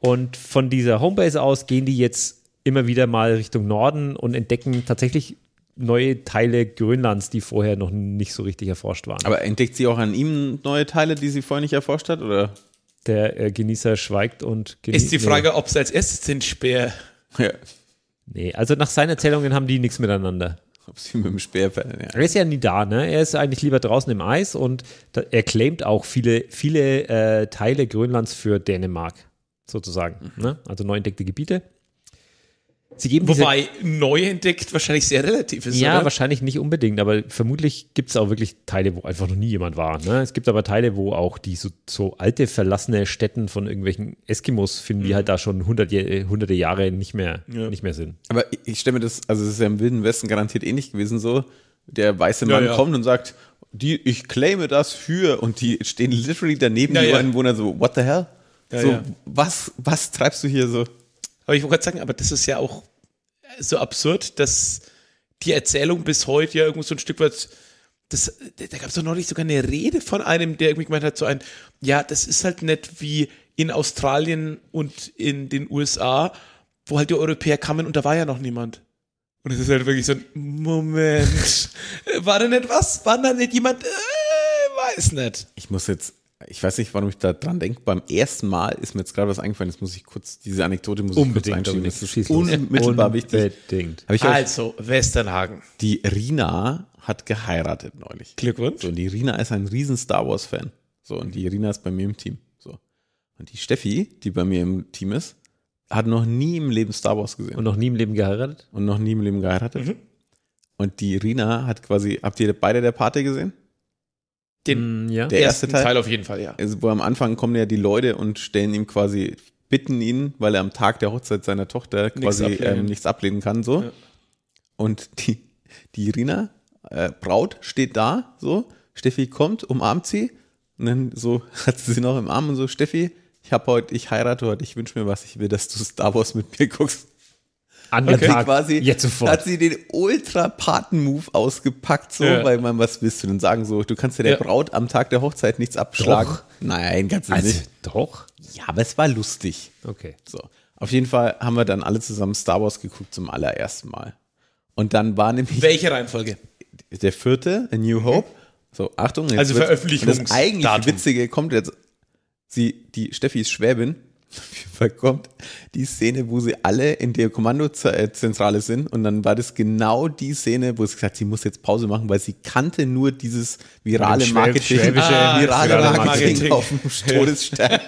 Und von dieser Homebase aus gehen die jetzt immer wieder mal Richtung Norden und entdecken tatsächlich neue Teile Grönlands, die vorher noch nicht so richtig erforscht waren. Aber entdeckt sie auch an ihm neue Teile, die sie vorher nicht erforscht hat, oder? Der äh, Genießer schweigt und genießt. Ist die Frage, nee. ob es als erstes den Speer ja. Nee, also nach seinen Erzählungen haben die nichts miteinander. Ob sie mit dem Speer ja. Er ist ja nie da, ne? Er ist eigentlich lieber draußen im Eis und da, er claimt auch viele, viele äh, Teile Grönlands für Dänemark, sozusagen. Mhm. Ne? Also neu entdeckte Gebiete. Sie geben Wobei neu entdeckt wahrscheinlich sehr relativ ist. Ja, oder? wahrscheinlich nicht unbedingt, aber vermutlich gibt es auch wirklich Teile, wo einfach noch nie jemand war. Ne? Es gibt aber Teile, wo auch die so, so alte, verlassene Stätten von irgendwelchen Eskimos finden, die mhm. halt da schon hunderte, äh, hunderte Jahre nicht mehr, ja. nicht mehr sind. Aber ich, ich stelle mir das, also es ist ja im Wilden Westen garantiert ähnlich gewesen so. Der weiße Mann ja, ja. kommt und sagt, die, ich claime das für und die stehen literally daneben, die Einwohner so, what the hell? so, was, was treibst du hier so? Aber ich wollte gerade sagen, aber das ist ja auch äh, so absurd, dass die Erzählung bis heute ja irgendwo so ein Stück weit. Das, äh, da gab es doch neulich sogar eine Rede von einem, der irgendwie gemeint hat, so ein, ja, das ist halt nicht wie in Australien und in den USA, wo halt die Europäer kamen und da war ja noch niemand. Und es ist halt wirklich so ein Moment. War da nicht was? War da nicht jemand? Äh, weiß nicht. Ich muss jetzt ich weiß nicht, warum ich da dran denke. Beim ersten Mal ist mir jetzt gerade was eingefallen. Jetzt muss ich kurz, diese Anekdote muss Unbedingt, ich kurz einschieben. Das ist unmittelbar Unbedingt. wichtig. Unbedingt. Also, Westernhagen. Die Rina hat geheiratet neulich. Glückwunsch. So, und die Rina ist ein riesen Star Wars Fan. So, und die Rina ist bei mir im Team. So. Und die Steffi, die bei mir im Team ist, hat noch nie im Leben Star Wars gesehen. Und noch nie im Leben geheiratet? Und noch nie im Leben geheiratet. Mhm. Und die Rina hat quasi, habt ihr beide der Party gesehen? Den mm, ja. der erste Teil, Teil, auf jeden Fall, ja. Also, wo am Anfang kommen ja die Leute und stellen ihm quasi, bitten ihn, weil er am Tag der Hochzeit seiner Tochter quasi nichts ablehnen, ähm, nichts ablehnen kann, so. Ja. Und die, die Irina, äh, Braut, steht da, so. Steffi kommt, umarmt sie und dann so hat sie sie noch im Arm und so, Steffi, ich habe heute, ich heirate heute, ich wünsche mir was, ich will, dass du Star Wars mit mir guckst. An okay. Tag, quasi jetzt sofort. hat sie den Ultra-Paten-Move ausgepackt, so, ja. weil man, was willst du denn sagen? So, du kannst ja der ja. Braut am Tag der Hochzeit nichts abschlagen. Doch. Nein, kannst du also, nicht. Doch? Ja, aber es war lustig. Okay. So. Auf jeden Fall haben wir dann alle zusammen Star Wars geguckt zum allerersten Mal. Und dann war nämlich. Welche Reihenfolge? Der vierte, A New mhm. Hope. So, Achtung. Jetzt also Veröffentlichung. Das eigentlich Witzige kommt jetzt. Sie, die Steffi ist Schwäbin auf jeden Fall kommt die Szene, wo sie alle in der Kommandozentrale sind und dann war das genau die Szene, wo sie gesagt, sie muss jetzt Pause machen, weil sie kannte nur dieses virale Marketing, ah, virale Marketing, Marketing, auf dem Todesstern.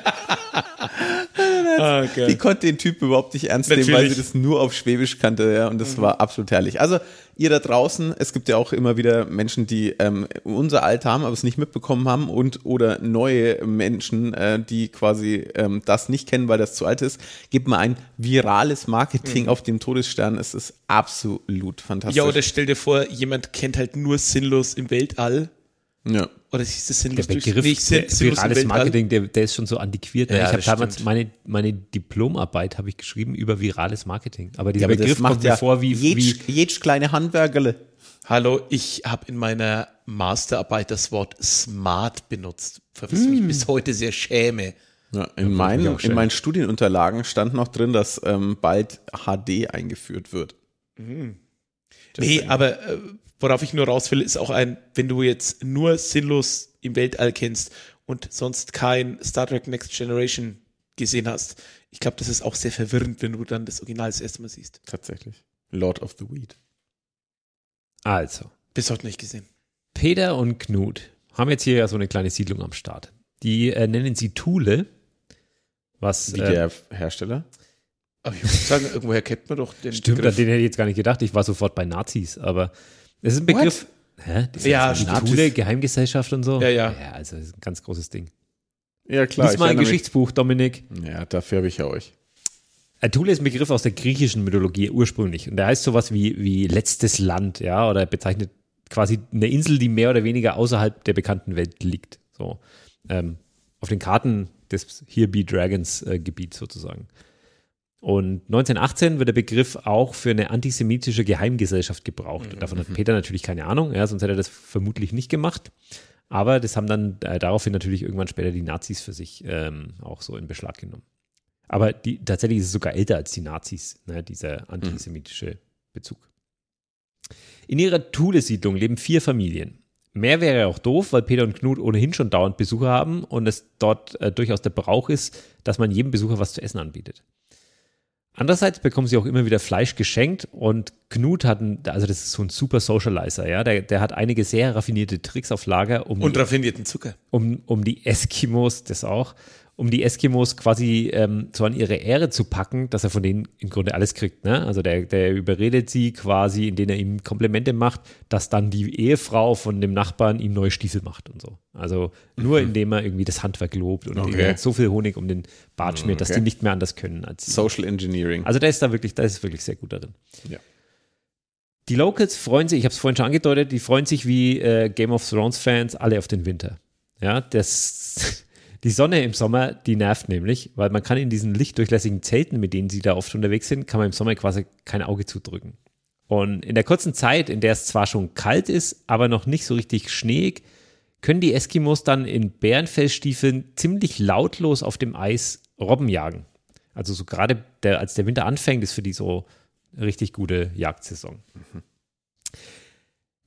okay. Ah, die konnte den Typ überhaupt nicht ernst nehmen, weil sie das nur auf Schwäbisch kannte, ja, und das mhm. war absolut herrlich. Also ihr da draußen, es gibt ja auch immer wieder Menschen, die ähm, unser Alter haben, aber es nicht mitbekommen haben und oder neue Menschen, äh, die quasi ähm, das nicht kennen, weil das zu alt ist. Gebt mal ein virales Marketing mhm. auf dem Todesstern. Es ist absolut fantastisch. Ja, oder stell dir vor, jemand kennt halt nur sinnlos im Weltall ja. Oder ist das sinnlos? Der Begriff nicht sinn, virales Marketing, der, der, ist schon so antiquiert. Ja, ich habe damals meine, meine Diplomarbeit habe ich geschrieben über virales Marketing. Aber dieser ja, aber Begriff kommt mir ja vor wie jedes, kleine Handwerkerle. Hallo, ich habe in meiner Masterarbeit das Wort smart benutzt, für was mm. mich hm. bis heute sehr schäme. Ja, in, meinen, in meinen Studienunterlagen stand noch drin, dass ähm, bald HD eingeführt wird. Mhm. Nee, aber äh, Worauf ich nur raus will, ist auch ein, wenn du jetzt nur sinnlos im Weltall kennst und sonst kein Star Trek Next Generation gesehen hast. Ich glaube, das ist auch sehr verwirrend, wenn du dann das Original das erste Mal siehst. Tatsächlich. Lord of the Weed. Also. Bis heute nicht gesehen. Peter und Knut haben jetzt hier ja so eine kleine Siedlung am Start. Die äh, nennen sie Thule. Was, Wie äh, der Hersteller? Aber ich muss sagen, irgendwoher kennt man doch den. Stimmt, Begriff. an den hätte ich jetzt gar nicht gedacht. Ich war sofort bei Nazis, aber das ist ein Begriff. Hä? Diese ja, Schule, Geheimgesellschaft und so. Ja, ja. Ja, also das ist ein ganz großes Ding. Ja, klar. Lies mal ein Geschichtsbuch, Dominik. Ja, dafür habe ich ja euch. Atul ist ein Begriff aus der griechischen Mythologie ursprünglich. Und der heißt sowas wie, wie letztes Land, ja, oder bezeichnet quasi eine Insel, die mehr oder weniger außerhalb der bekannten Welt liegt. So. Ähm, auf den Karten des Here Be Dragons äh, Gebiets sozusagen. Und 1918 wird der Begriff auch für eine antisemitische Geheimgesellschaft gebraucht. Und davon hat mhm. Peter natürlich keine Ahnung, ja, sonst hätte er das vermutlich nicht gemacht. Aber das haben dann äh, daraufhin natürlich irgendwann später die Nazis für sich ähm, auch so in Beschlag genommen. Aber die, tatsächlich ist es sogar älter als die Nazis, ne, dieser antisemitische Bezug. In ihrer Thule-Siedlung leben vier Familien. Mehr wäre auch doof, weil Peter und Knut ohnehin schon dauernd Besucher haben und es dort äh, durchaus der Brauch ist, dass man jedem Besucher was zu essen anbietet. Andererseits bekommen sie auch immer wieder Fleisch geschenkt und Knut hat, ein, also das ist so ein super Socializer, ja, der, der hat einige sehr raffinierte Tricks auf Lager. Um und die, raffinierten Zucker. Um, um die Eskimos, das auch, um die Eskimos quasi ähm, so an ihre Ehre zu packen, dass er von denen im Grunde alles kriegt. Ne? Also der, der überredet sie quasi, indem er ihm Komplimente macht, dass dann die Ehefrau von dem Nachbarn ihm neue Stiefel macht und so. Also nur mhm. indem er irgendwie das Handwerk lobt und okay. so viel Honig um den Bart mhm, schmiert, dass okay. die nicht mehr anders können als sie. Social Engineering. Also der ist da wirklich, da ist wirklich sehr gut darin. Ja. Die Locals freuen sich, ich habe es vorhin schon angedeutet, die freuen sich wie äh, Game of Thrones Fans alle auf den Winter. Ja, das die Sonne im Sommer, die nervt nämlich, weil man kann in diesen lichtdurchlässigen Zelten, mit denen sie da oft unterwegs sind, kann man im Sommer quasi kein Auge zudrücken. Und in der kurzen Zeit, in der es zwar schon kalt ist, aber noch nicht so richtig schneeig, können die Eskimos dann in Bärenfellstiefeln ziemlich lautlos auf dem Eis Robben jagen. Also so gerade der, als der Winter anfängt, ist für die so richtig gute Jagdsaison. Mhm.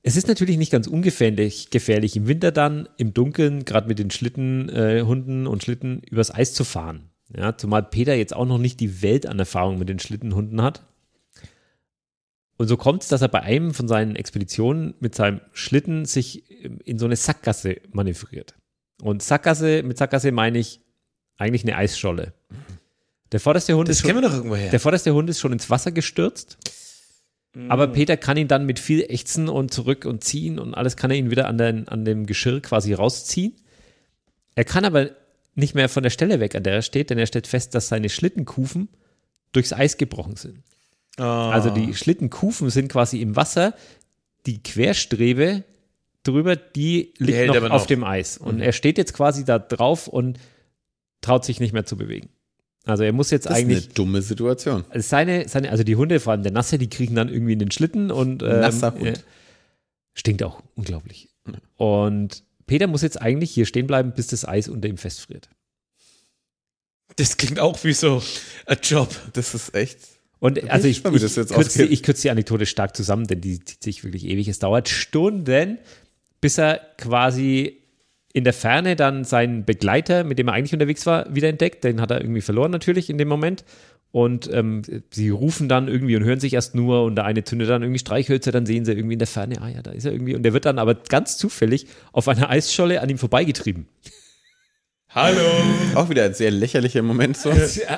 Es ist natürlich nicht ganz ungefährlich, gefährlich im Winter dann im Dunkeln, gerade mit den Schlittenhunden äh, und Schlitten übers Eis zu fahren. Ja, zumal Peter jetzt auch noch nicht die Welt an Erfahrung mit den Schlittenhunden hat. Und so kommt es, dass er bei einem von seinen Expeditionen mit seinem Schlitten sich ähm, in so eine Sackgasse manövriert. Und Sackgasse, mit Sackgasse meine ich eigentlich eine Eisscholle. Der vorderste Hund, das ist schon, wir doch irgendwoher. der vorderste Hund ist schon ins Wasser gestürzt aber mhm. Peter kann ihn dann mit viel Ächzen und zurück und ziehen und alles kann er ihn wieder an, den, an dem Geschirr quasi rausziehen. Er kann aber nicht mehr von der Stelle weg, an der er steht, denn er stellt fest, dass seine Schlittenkufen durchs Eis gebrochen sind. Oh. Also die Schlittenkufen sind quasi im Wasser, die Querstrebe drüber, die liegt die noch auf noch. dem Eis. Und mhm. er steht jetzt quasi da drauf und traut sich nicht mehr zu bewegen. Also er muss jetzt das eigentlich. Das ist eine dumme Situation. Seine, seine, also die Hunde, vor allem der Nasse, die kriegen dann irgendwie in den Schlitten und. Ähm, Nasser Hund. Äh, stinkt auch unglaublich. Und Peter muss jetzt eigentlich hier stehen bleiben, bis das Eis unter ihm festfriert. Das klingt auch wie so ein Job. Das ist echt. Und okay, also ich, ich, ich, kürze, ich, kürze, die Anekdote stark zusammen, denn die zieht sich wirklich ewig. Es dauert Stunden, bis er quasi in der Ferne dann seinen Begleiter, mit dem er eigentlich unterwegs war, wiederentdeckt. Den hat er irgendwie verloren natürlich in dem Moment. Und ähm, sie rufen dann irgendwie und hören sich erst nur und der eine zündet dann irgendwie Streichhölzer, dann sehen sie irgendwie in der Ferne, ah ja, da ist er irgendwie. Und der wird dann aber ganz zufällig auf einer Eisscholle an ihm vorbeigetrieben. Hallo! Auch wieder ein sehr lächerlicher Moment so.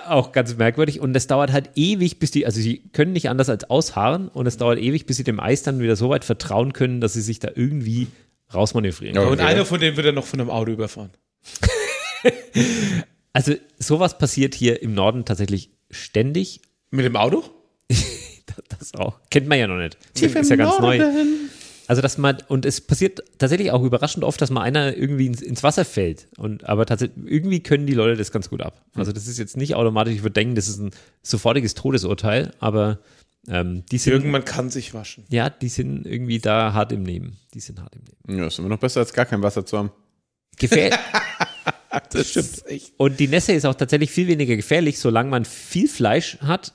auch ganz merkwürdig. Und das dauert halt ewig, bis die, also sie können nicht anders als ausharren und es dauert ewig, bis sie dem Eis dann wieder so weit vertrauen können, dass sie sich da irgendwie rausmanövrieren. Okay. Und einer von denen wird dann noch von einem Auto überfahren. also sowas passiert hier im Norden tatsächlich ständig. Mit dem Auto? das auch. Kennt man ja noch nicht. Tief ist ja ganz Norden. neu. Also dass man und es passiert tatsächlich auch überraschend oft, dass mal einer irgendwie ins, ins Wasser fällt. Und aber tatsächlich irgendwie können die Leute das ganz gut ab. Hm. Also das ist jetzt nicht automatisch. Ich würde denken, das ist ein sofortiges Todesurteil, aber ähm, die sind, Irgendwann kann sich waschen. Ja, die sind irgendwie da hart im Leben. Die sind hart im Leben. Ja, ist immer noch besser, als gar kein Wasser zu haben. Gefährlich. das stimmt. Echt. Und die Nässe ist auch tatsächlich viel weniger gefährlich, solange man viel Fleisch hat,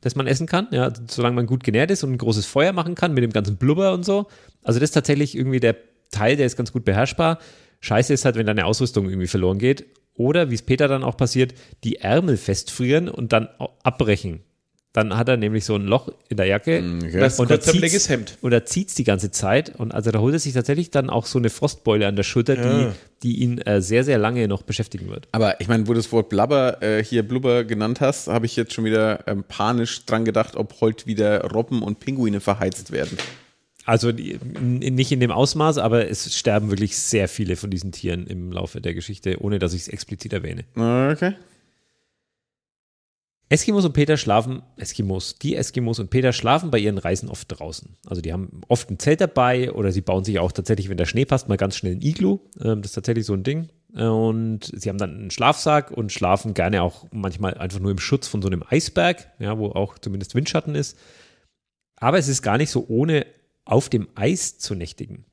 das man essen kann. Ja, also solange man gut genährt ist und ein großes Feuer machen kann mit dem ganzen Blubber und so. Also das ist tatsächlich irgendwie der Teil, der ist ganz gut beherrschbar. Scheiße ist halt, wenn deine Ausrüstung irgendwie verloren geht. Oder, wie es Peter dann auch passiert, die Ärmel festfrieren und dann abbrechen. Dann hat er nämlich so ein Loch in der Jacke mm, okay. das und, er Hemd. und er zieht es die ganze Zeit. Und also da holt er sich tatsächlich dann auch so eine Frostbeule an der Schulter, ja. die, die ihn äh, sehr, sehr lange noch beschäftigen wird. Aber ich meine, wo du das Wort Blubber äh, hier Blubber genannt hast, habe ich jetzt schon wieder ähm, panisch dran gedacht, ob heute wieder Robben und Pinguine verheizt werden. Also nicht in dem Ausmaß, aber es sterben wirklich sehr viele von diesen Tieren im Laufe der Geschichte, ohne dass ich es explizit erwähne. Okay. Eskimos und Peter schlafen, Eskimos, die Eskimos und Peter schlafen bei ihren Reisen oft draußen. Also die haben oft ein Zelt dabei oder sie bauen sich auch tatsächlich, wenn der Schnee passt, mal ganz schnell ein Iglu. Ähm, das ist tatsächlich so ein Ding. Äh, und sie haben dann einen Schlafsack und schlafen gerne auch manchmal einfach nur im Schutz von so einem Eisberg, ja, wo auch zumindest Windschatten ist. Aber es ist gar nicht so ohne auf dem Eis zu nächtigen.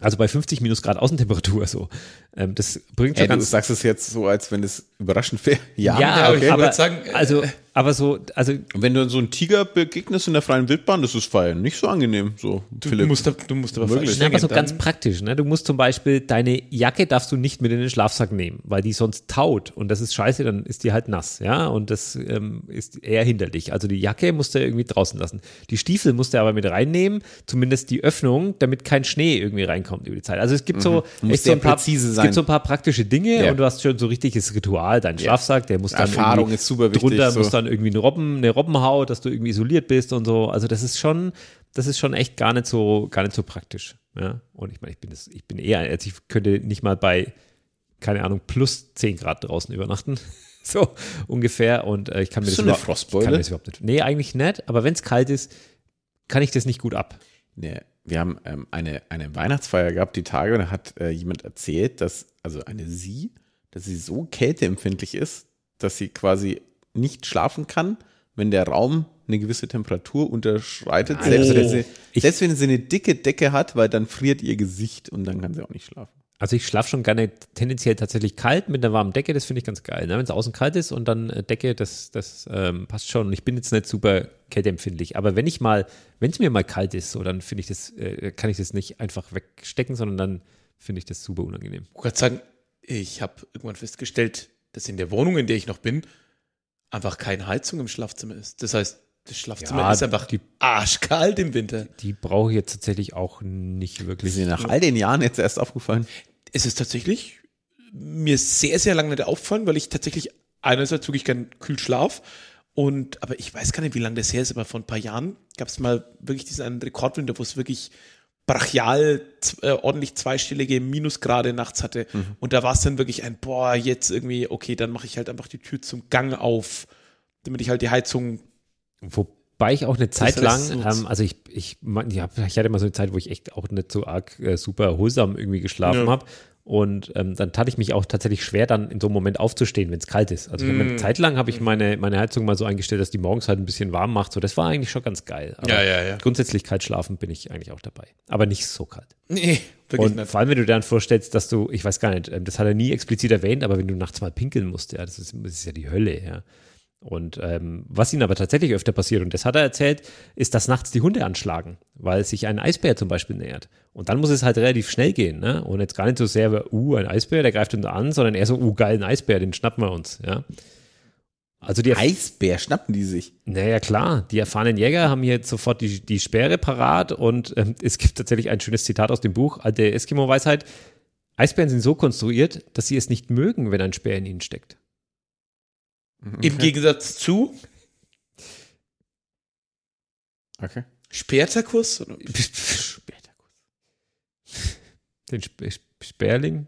Also bei 50 minus Grad Außentemperatur so. Ähm, das bringt schon Ey, ganz. Du sagst es jetzt so, als wenn es überraschend wäre. Ja, ja okay. aber, ich würde sagen, äh, also aber so, also. Wenn du so einen Tiger begegnest in der freien Wildbahn, das ist fein. Nicht so angenehm, so, du Philipp. Musst, du musst aber wirklich. Nein, aber so ganz praktisch, ne? Du musst zum Beispiel deine Jacke darfst du nicht mit in den Schlafsack nehmen, weil die sonst taut und das ist scheiße, dann ist die halt nass, ja? Und das ähm, ist eher hinderlich. Also die Jacke musst du irgendwie draußen lassen. Die Stiefel musst du aber mit reinnehmen, zumindest die Öffnung, damit kein Schnee irgendwie reinkommt über die Zeit. Also es gibt so, mhm. echt so ein paar, präzise sein. Es gibt so ein paar praktische Dinge ja. und du hast schon so richtiges Ritual. Dein Schlafsack, der muss dann. Erfahrung ist super wichtig. Drunter so. muss dann irgendwie eine, Robben, eine Robbenhaut, dass du irgendwie isoliert bist und so. Also das ist schon, das ist schon echt gar nicht so, gar nicht so praktisch. Ja? Und ich meine, ich bin das, ich bin eher, also ich könnte nicht mal bei, keine Ahnung, plus 10 Grad draußen übernachten. so ungefähr. Und äh, ich kann mir das, überhaupt, Frostbeule? Kann mir das überhaupt nicht. Nee, eigentlich nicht. Aber wenn es kalt ist, kann ich das nicht gut ab. Nee, wir haben ähm, eine, eine Weihnachtsfeier gehabt, die Tage, und da hat äh, jemand erzählt, dass, also eine Sie, dass sie so kälteempfindlich ist, dass sie quasi nicht schlafen kann, wenn der Raum eine gewisse Temperatur unterschreitet. Nein. Selbst, wenn sie, oh. selbst wenn sie eine dicke Decke hat, weil dann friert ihr Gesicht und dann kann sie auch nicht schlafen. Also ich schlafe schon gerne tendenziell tatsächlich kalt mit einer warmen Decke, das finde ich ganz geil. Ne? Wenn es außen kalt ist und dann äh, Decke, das, das ähm, passt schon. ich bin jetzt nicht super kälteempfindlich. Aber wenn ich mal, wenn es mir mal kalt ist, so, dann finde ich das, äh, kann ich das nicht einfach wegstecken, sondern dann finde ich das super unangenehm. Ich wollte sagen, ich habe irgendwann festgestellt, dass in der Wohnung, in der ich noch bin, einfach keine Heizung im Schlafzimmer ist. Das heißt, das Schlafzimmer ja, ist einfach die, arschkalt im Winter. Die, die brauche ich jetzt tatsächlich auch nicht wirklich. Ist mir nach all den Jahren jetzt erst aufgefallen. Es ist tatsächlich mir sehr, sehr lange nicht aufgefallen, weil ich tatsächlich einerseits wirklich gern kühl schlaf und aber ich weiß gar nicht, wie lange das her ist, aber vor ein paar Jahren gab es mal wirklich diesen einen Rekordwinter, wo es wirklich brachial äh, ordentlich zweistellige Minusgrade nachts hatte. Mhm. Und da war es dann wirklich ein, boah, jetzt irgendwie, okay, dann mache ich halt einfach die Tür zum Gang auf, damit ich halt die Heizung. Wobei ich auch eine Zeit lang, ähm, also ich, ich, ich, ich hatte mal so eine Zeit, wo ich echt auch nicht so arg äh, super erholsam irgendwie geschlafen ja. habe. Und ähm, dann tat ich mich auch tatsächlich schwer, dann in so einem Moment aufzustehen, wenn es kalt ist. Also mm. eine Zeit lang habe ich mm. meine, meine Heizung mal so eingestellt, dass die morgens halt ein bisschen warm macht. So, das war eigentlich schon ganz geil. Aber ja, ja, ja. Grundsätzlich kalt schlafen bin ich eigentlich auch dabei. Aber nicht so kalt. Nee, wirklich Und nicht. vor allem, wenn du dir dann vorstellst, dass du, ich weiß gar nicht, ähm, das hat er nie explizit erwähnt, aber wenn du nachts mal pinkeln musst, ja, das ist, das ist ja die Hölle, ja. Und ähm, was ihnen aber tatsächlich öfter passiert, und das hat er erzählt, ist, dass nachts die Hunde anschlagen, weil sich ein Eisbär zum Beispiel nähert. Und dann muss es halt relativ schnell gehen. Ne? Und jetzt gar nicht so sehr, uh, ein Eisbär, der greift uns an, sondern eher so, uh, geil, ein Eisbär, den schnappen wir uns. Ja? Also die Eisbär schnappen die sich. Naja, klar. Die erfahrenen Jäger haben hier sofort die, die Sperre parat. Und ähm, es gibt tatsächlich ein schönes Zitat aus dem Buch, alte Eskimo-Weisheit. Eisbären sind so konstruiert, dass sie es nicht mögen, wenn ein Speer in ihnen steckt. Mhm, okay. Im Gegensatz zu. Okay. Spertakus? Spertakus. Den Sp Sperling?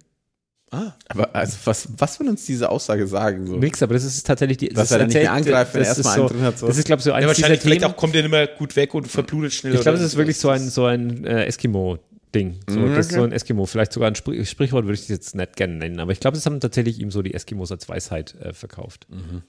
Ah. Aber also was, was will uns diese Aussage sagen? So? Nix, aber das ist tatsächlich die. Dass das er dann nicht mehr angreift, wenn er erstmal so, einen drin hat. So. Das ist, glaube ich, so ein ja, wahrscheinlich vielleicht auch kommt der nicht mehr gut weg und verblutet schnell. Ich glaube, das ist wirklich so ein, so ein äh, Eskimo. Ding. So, okay. Das ist so ein Eskimo. Vielleicht sogar ein Spr Sprichwort würde ich das jetzt nicht gerne nennen, aber ich glaube, das haben tatsächlich ihm so die Eskimos als Weisheit äh, verkauft. Mhm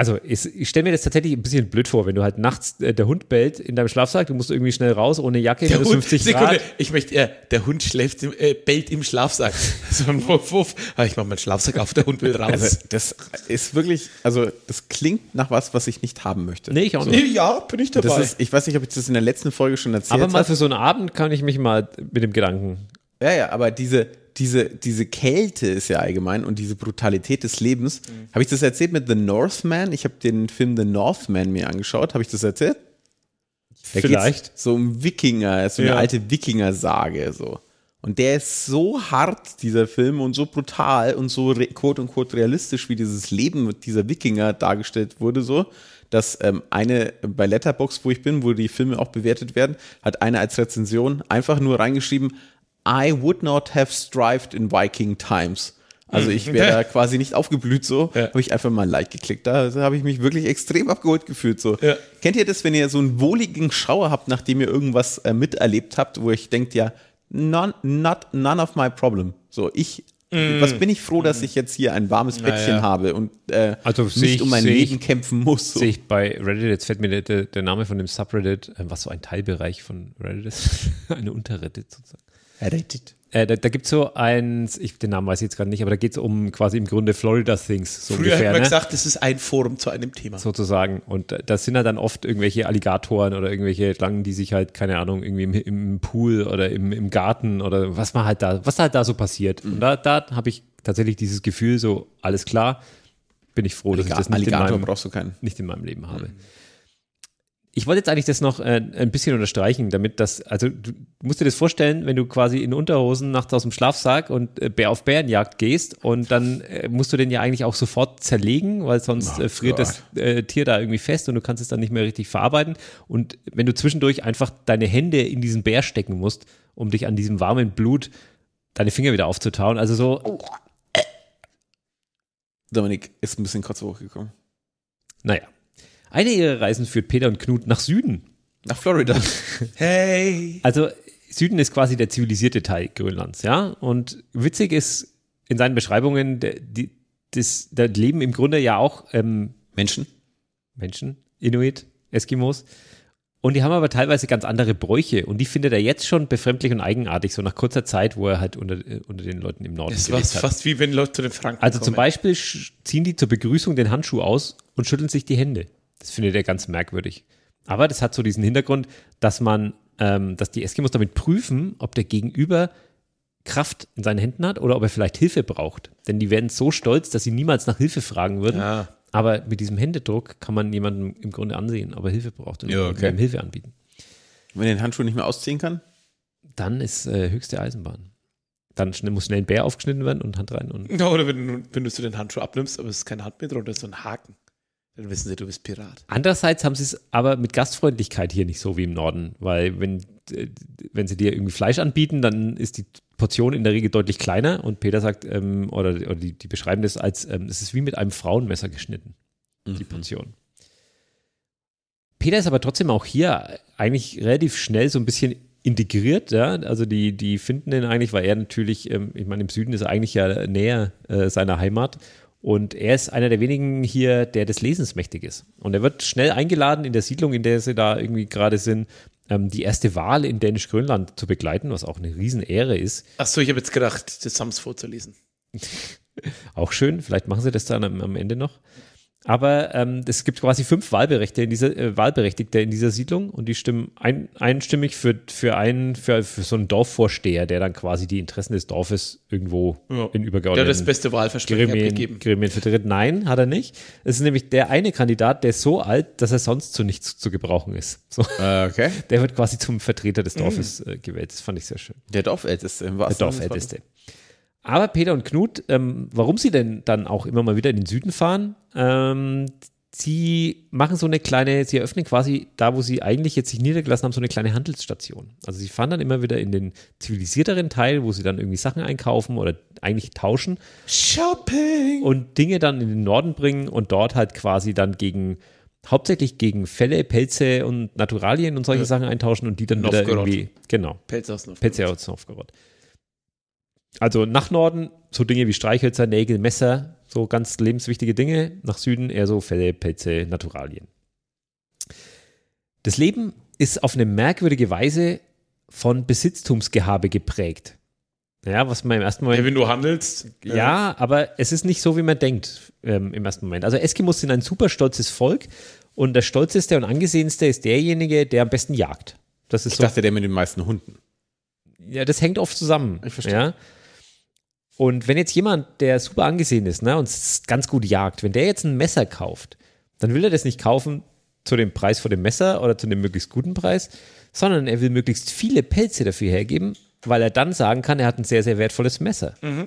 also ich, ich stelle mir das tatsächlich ein bisschen blöd vor, wenn du halt nachts äh, der Hund bellt in deinem Schlafsack, du musst irgendwie schnell raus ohne Jacke, der Hund, 50 Sekunde, Grad. ich möchte, äh, der Hund schläft, äh, bellt im Schlafsack. So ein Wuff, Wuff. Ah, ich mache meinen Schlafsack auf, der Hund will raus. Also, das ist wirklich, also das klingt nach was, was ich nicht haben möchte. Nee, ich auch nicht. Nee, ja, bin ich dabei. Ist, ich weiß nicht, ob ich das in der letzten Folge schon erzählt habe. Aber mal für so einen Abend kann ich mich mal mit dem Gedanken ja, ja, aber diese, diese, diese Kälte ist ja allgemein und diese Brutalität des Lebens. Mhm. Habe ich das erzählt mit The Northman? Ich habe den Film The Northman mir angeschaut. Habe ich das erzählt? Da Vielleicht. so um Wikinger, so eine ja. alte Wikinger-Sage. So. Und der ist so hart, dieser Film, und so brutal und so quote und quote realistisch, wie dieses Leben mit dieser Wikinger dargestellt wurde, so, dass ähm, eine bei Letterbox, wo ich bin, wo die Filme auch bewertet werden, hat eine als Rezension einfach nur reingeschrieben, I would not have strived in Viking times. Also hm. ich wäre da quasi nicht aufgeblüht so, ja. habe ich einfach mal ein Like geklickt. Da habe ich mich wirklich extrem abgeholt gefühlt so. Ja. Kennt ihr das, wenn ihr so einen wohligen Schauer habt, nachdem ihr irgendwas äh, miterlebt habt, wo ich denkt ja, none, not, none of my problem. So ich mm. was bin ich froh, dass mm. ich jetzt hier ein warmes Bettchen ja. habe und äh, also nicht ich, um mein Leben ich, kämpfen muss. So. Sehe ich bei Reddit, jetzt fällt mir der, der Name von dem Subreddit, äh, was so ein Teilbereich von Reddit ist, eine Unterreddit sozusagen rettet. Äh, da da gibt es so eins, ich, den Namen weiß ich jetzt gerade nicht, aber da geht es um quasi im Grunde Florida Things. So Früher ungefähr, hat man ne? gesagt, das ist ein Forum zu einem Thema. Sozusagen. Und da sind ja dann oft irgendwelche Alligatoren oder irgendwelche Schlangen, die sich halt, keine Ahnung, irgendwie im, im Pool oder im, im, Garten oder was man halt da, was halt da so passiert. Mhm. Und da, da habe ich tatsächlich dieses Gefühl, so, alles klar, bin ich froh, Alliga dass ich das nicht, in meinem, brauchst du keinen. nicht in meinem Leben habe. Mhm ich wollte jetzt eigentlich das noch äh, ein bisschen unterstreichen, damit das, also du musst dir das vorstellen, wenn du quasi in Unterhosen nachts aus dem Schlafsack und äh, Bär auf Bärenjagd gehst und dann äh, musst du den ja eigentlich auch sofort zerlegen, weil sonst oh, friert Gott. das äh, Tier da irgendwie fest und du kannst es dann nicht mehr richtig verarbeiten. Und wenn du zwischendurch einfach deine Hände in diesen Bär stecken musst, um dich an diesem warmen Blut deine Finger wieder aufzutauen, also so. Oh. Dominik ist ein bisschen kurz hochgekommen. Naja, eine ihrer Reisen führt Peter und Knut nach Süden. Nach Florida. Hey! Also Süden ist quasi der zivilisierte Teil Grönlands, ja. Und witzig ist in seinen Beschreibungen, die, das, da leben im Grunde ja auch ähm, Menschen. Menschen, Inuit, Eskimos. Und die haben aber teilweise ganz andere Bräuche und die findet er jetzt schon befremdlich und eigenartig, so nach kurzer Zeit, wo er halt unter, äh, unter den Leuten im Norden ist. Das war fast wie wenn Leute zu den Franken Also kommen. zum Beispiel ziehen die zur Begrüßung den Handschuh aus und schütteln sich die Hände. Das findet er ganz merkwürdig. Aber das hat so diesen Hintergrund, dass man, ähm, dass die Eskimos damit prüfen, ob der Gegenüber Kraft in seinen Händen hat oder ob er vielleicht Hilfe braucht. Denn die werden so stolz, dass sie niemals nach Hilfe fragen würden. Ja. Aber mit diesem Händedruck kann man jemanden im Grunde ansehen, ob er Hilfe braucht und ja, okay. ihm Hilfe anbieten. Wenn er den Handschuh nicht mehr ausziehen kann? Dann ist äh, höchste Eisenbahn. Dann schnell, muss schnell ein Bär aufgeschnitten werden und Hand rein. Und ja, oder wenn, wenn du den Handschuh abnimmst, aber es ist kein Hand mehr drunter, es ist so ein Haken. Dann wissen sie, du bist Pirat. Andererseits haben sie es aber mit Gastfreundlichkeit hier nicht so wie im Norden, weil wenn, äh, wenn sie dir irgendwie Fleisch anbieten, dann ist die Portion in der Regel deutlich kleiner und Peter sagt, ähm, oder, oder die, die, beschreiben das als, ähm, es ist wie mit einem Frauenmesser geschnitten, mhm. die Portion. Peter ist aber trotzdem auch hier eigentlich relativ schnell so ein bisschen integriert, ja. Also die, die finden ihn eigentlich, weil er natürlich, ähm, ich meine, im Süden ist er eigentlich ja näher äh, seiner Heimat und er ist einer der wenigen hier, der des Lesens mächtig ist. Und er wird schnell eingeladen, in der Siedlung, in der sie da irgendwie gerade sind, ähm, die erste Wahl in Dänisch-Grönland zu begleiten, was auch eine Riesenehre ist. Ach so, ich habe jetzt gedacht, das Sams vorzulesen. auch schön, vielleicht machen sie das dann am, am Ende noch. Aber ähm, es gibt quasi fünf Wahlberechtigte in dieser, äh, Wahlberechtigte in dieser Siedlung und die stimmen ein, einstimmig für, für, einen, für, für so einen Dorfvorsteher, der dann quasi die Interessen des Dorfes irgendwo ja. in übergeordneten Der das beste Wahlversprechen Gremien, Gremien vertritt. Nein, hat er nicht. Es ist nämlich der eine Kandidat, der ist so alt, dass er sonst zu nichts zu gebrauchen ist. So. Äh, okay. Der wird quasi zum Vertreter des mhm. Dorfes mhm. äh, gewählt. Das fand ich sehr schön. Der Dorfälteste im Wasser. Der Dorfälteste. Fall. Aber Peter und Knut, ähm, warum sie denn dann auch immer mal wieder in den Süden fahren, ähm, sie machen so eine kleine, sie eröffnen quasi da, wo sie eigentlich jetzt sich niedergelassen haben, so eine kleine Handelsstation. Also sie fahren dann immer wieder in den zivilisierteren Teil, wo sie dann irgendwie Sachen einkaufen oder eigentlich tauschen. Shopping! Und Dinge dann in den Norden bringen und dort halt quasi dann gegen, hauptsächlich gegen Felle, Pelze und Naturalien und solche ja. Sachen eintauschen und die dann Novgorod. wieder irgendwie, genau. Pelze aus Novgorod. Pelze aus Novgorod also nach Norden so Dinge wie Streichhölzer, Nägel, Messer, so ganz lebenswichtige Dinge. Nach Süden eher so Felle, Pelze, Naturalien. Das Leben ist auf eine merkwürdige Weise von Besitztumsgehabe geprägt. Ja, was man im ersten Moment. Ja, wenn du handelst. Ja, ja, aber es ist nicht so, wie man denkt ähm, im ersten Moment. Also Eskimos sind ein super stolzes Volk und der stolzeste und angesehenste ist derjenige, der am besten jagt. Das ist ich so. dachte, der mit den meisten Hunden. Ja, das hängt oft zusammen. Ich verstehe. Ja? Und wenn jetzt jemand, der super angesehen ist ne, und ganz gut jagt, wenn der jetzt ein Messer kauft, dann will er das nicht kaufen zu dem Preis vor dem Messer oder zu einem möglichst guten Preis, sondern er will möglichst viele Pelze dafür hergeben, weil er dann sagen kann, er hat ein sehr, sehr wertvolles Messer. Mhm.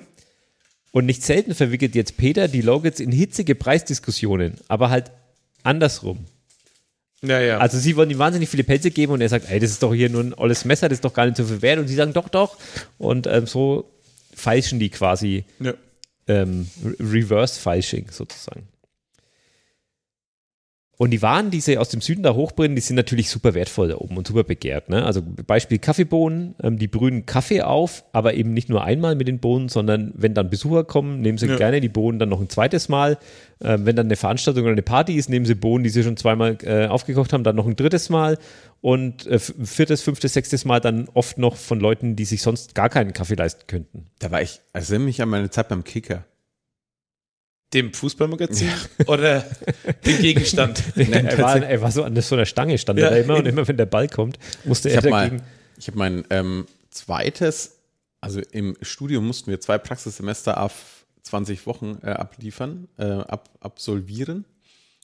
Und nicht selten verwickelt jetzt Peter die Logits in hitzige Preisdiskussionen, aber halt andersrum. Ja, ja. Also sie wollen ihm wahnsinnig viele Pelze geben und er sagt, ey, das ist doch hier nur ein olles Messer, das ist doch gar nicht so viel wert. Und sie sagen, doch, doch. Und ähm, so falschen die quasi ja. ähm, Reverse Falsching sozusagen. Und die Waren, die sie aus dem Süden da hochbringen, die sind natürlich super wertvoll da oben und super begehrt. Ne? Also Beispiel Kaffeebohnen, ähm, die brühen Kaffee auf, aber eben nicht nur einmal mit den Bohnen, sondern wenn dann Besucher kommen, nehmen sie ja. gerne die Bohnen dann noch ein zweites Mal. Ähm, wenn dann eine Veranstaltung oder eine Party ist, nehmen sie Bohnen, die sie schon zweimal äh, aufgekocht haben, dann noch ein drittes Mal und äh, viertes, fünftes, sechstes Mal dann oft noch von Leuten, die sich sonst gar keinen Kaffee leisten könnten. Da war ich, also erinnere mich an meine Zeit beim Kicker. Dem Fußballmagazin ja. oder dem Gegenstand? nee, er, war, er, war, so an so einer Stange, stand ja. er da immer und immer, wenn der Ball kommt, musste ich er dagegen. Mal, ich habe mein ähm, zweites, also im Studium mussten wir zwei Praxissemester auf 20 Wochen äh, abliefern, äh, ab, absolvieren.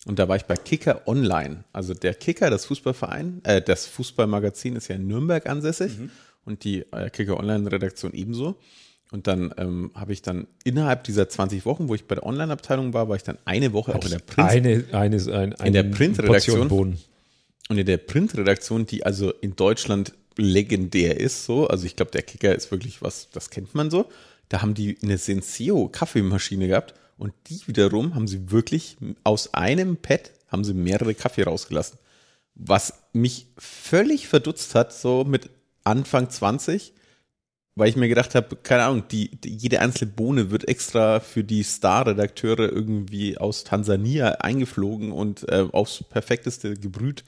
Und da war ich bei Kicker Online. Also der Kicker, das Fußballverein, äh, das Fußballmagazin ist ja in Nürnberg ansässig mhm. und die äh, Kicker Online-Redaktion ebenso. Und dann ähm, habe ich dann innerhalb dieser 20 Wochen, wo ich bei der Online-Abteilung war, war ich dann eine Woche Hat auch in der Print. Eine, eine, ein, ein in der Print-Redaktion. Und in der Print-Redaktion, die also in Deutschland legendär ist, so, also ich glaube, der Kicker ist wirklich was, das kennt man so. Da haben die eine Senseo Kaffeemaschine gehabt und die wiederum haben sie wirklich aus einem Pad haben sie mehrere Kaffee rausgelassen. Was mich völlig verdutzt hat, so mit Anfang 20 weil ich mir gedacht habe, keine Ahnung, die, die, jede einzelne Bohne wird extra für die Star-Redakteure irgendwie aus Tansania eingeflogen und äh, aufs perfekteste gebrüht.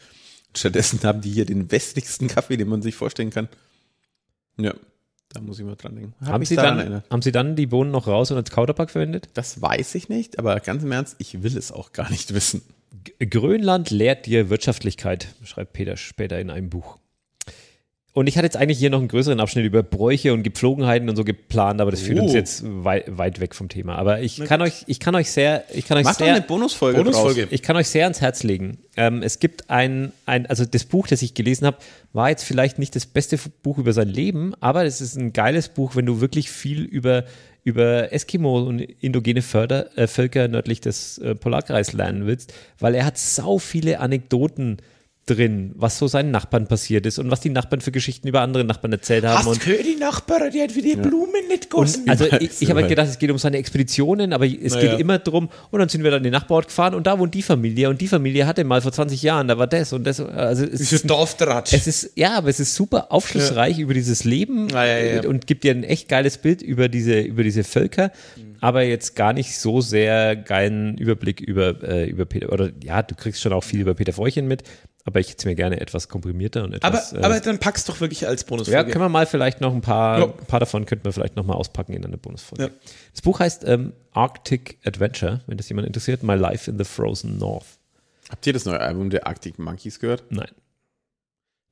Stattdessen haben die hier den westlichsten Kaffee, den man sich vorstellen kann. Ja, da muss ich mal dran denken. Hab haben, Sie dann, haben Sie dann die Bohnen noch raus und als Kauderpack verwendet? Das weiß ich nicht, aber ganz im Ernst, ich will es auch gar nicht wissen. G Grönland lehrt dir Wirtschaftlichkeit, schreibt Peter später in einem Buch. Und ich hatte jetzt eigentlich hier noch einen größeren Abschnitt über Bräuche und Gepflogenheiten und so geplant, aber das führt uns oh. jetzt wei weit, weg vom Thema. Aber ich kann euch, ich kann euch sehr, ich kann euch Mach sehr, eine Bonusfolge, Bonusfolge. Ich kann euch sehr ans Herz legen. Ähm, es gibt ein, ein, also das Buch, das ich gelesen habe, war jetzt vielleicht nicht das beste Buch über sein Leben, aber es ist ein geiles Buch, wenn du wirklich viel über über Eskimo und indogene Förder, äh, Völker nördlich des äh, Polarkreis lernen willst, weil er hat so viele Anekdoten drin, was so seinen Nachbarn passiert ist und was die Nachbarn für Geschichten über andere Nachbarn erzählt haben. Hast und die Nachbarn, die hat wieder die ja. Blumen nicht gegossen. Also ich, ich habe halt gedacht, es geht um seine Expeditionen, aber es Na geht ja. immer drum und dann sind wir dann in den Nachbarort gefahren und da wohnt die Familie und die Familie hatte mal vor 20 Jahren, da war das und das. Also es ist, Dorfdraht. Es ist, ja, aber es ist super aufschlussreich ja. über dieses Leben ah, und gibt dir ein echt geiles Bild über diese, über diese Völker, mhm. aber jetzt gar nicht so sehr geilen Überblick über, äh, über Peter, oder ja, du kriegst schon auch viel über Peter Feuchen mit, aber aber ich hätte es mir gerne etwas komprimierter und etwas. Aber, äh, aber dann pack's doch wirklich als Bonusfolge. Ja, können wir mal vielleicht noch ein paar, ja. ein paar davon könnten wir vielleicht nochmal auspacken in eine Bonusfolge. Ja. Das Buch heißt ähm, Arctic Adventure, wenn das jemand interessiert, My Life in the Frozen North. Habt ihr das neue Album der Arctic Monkeys gehört? Nein.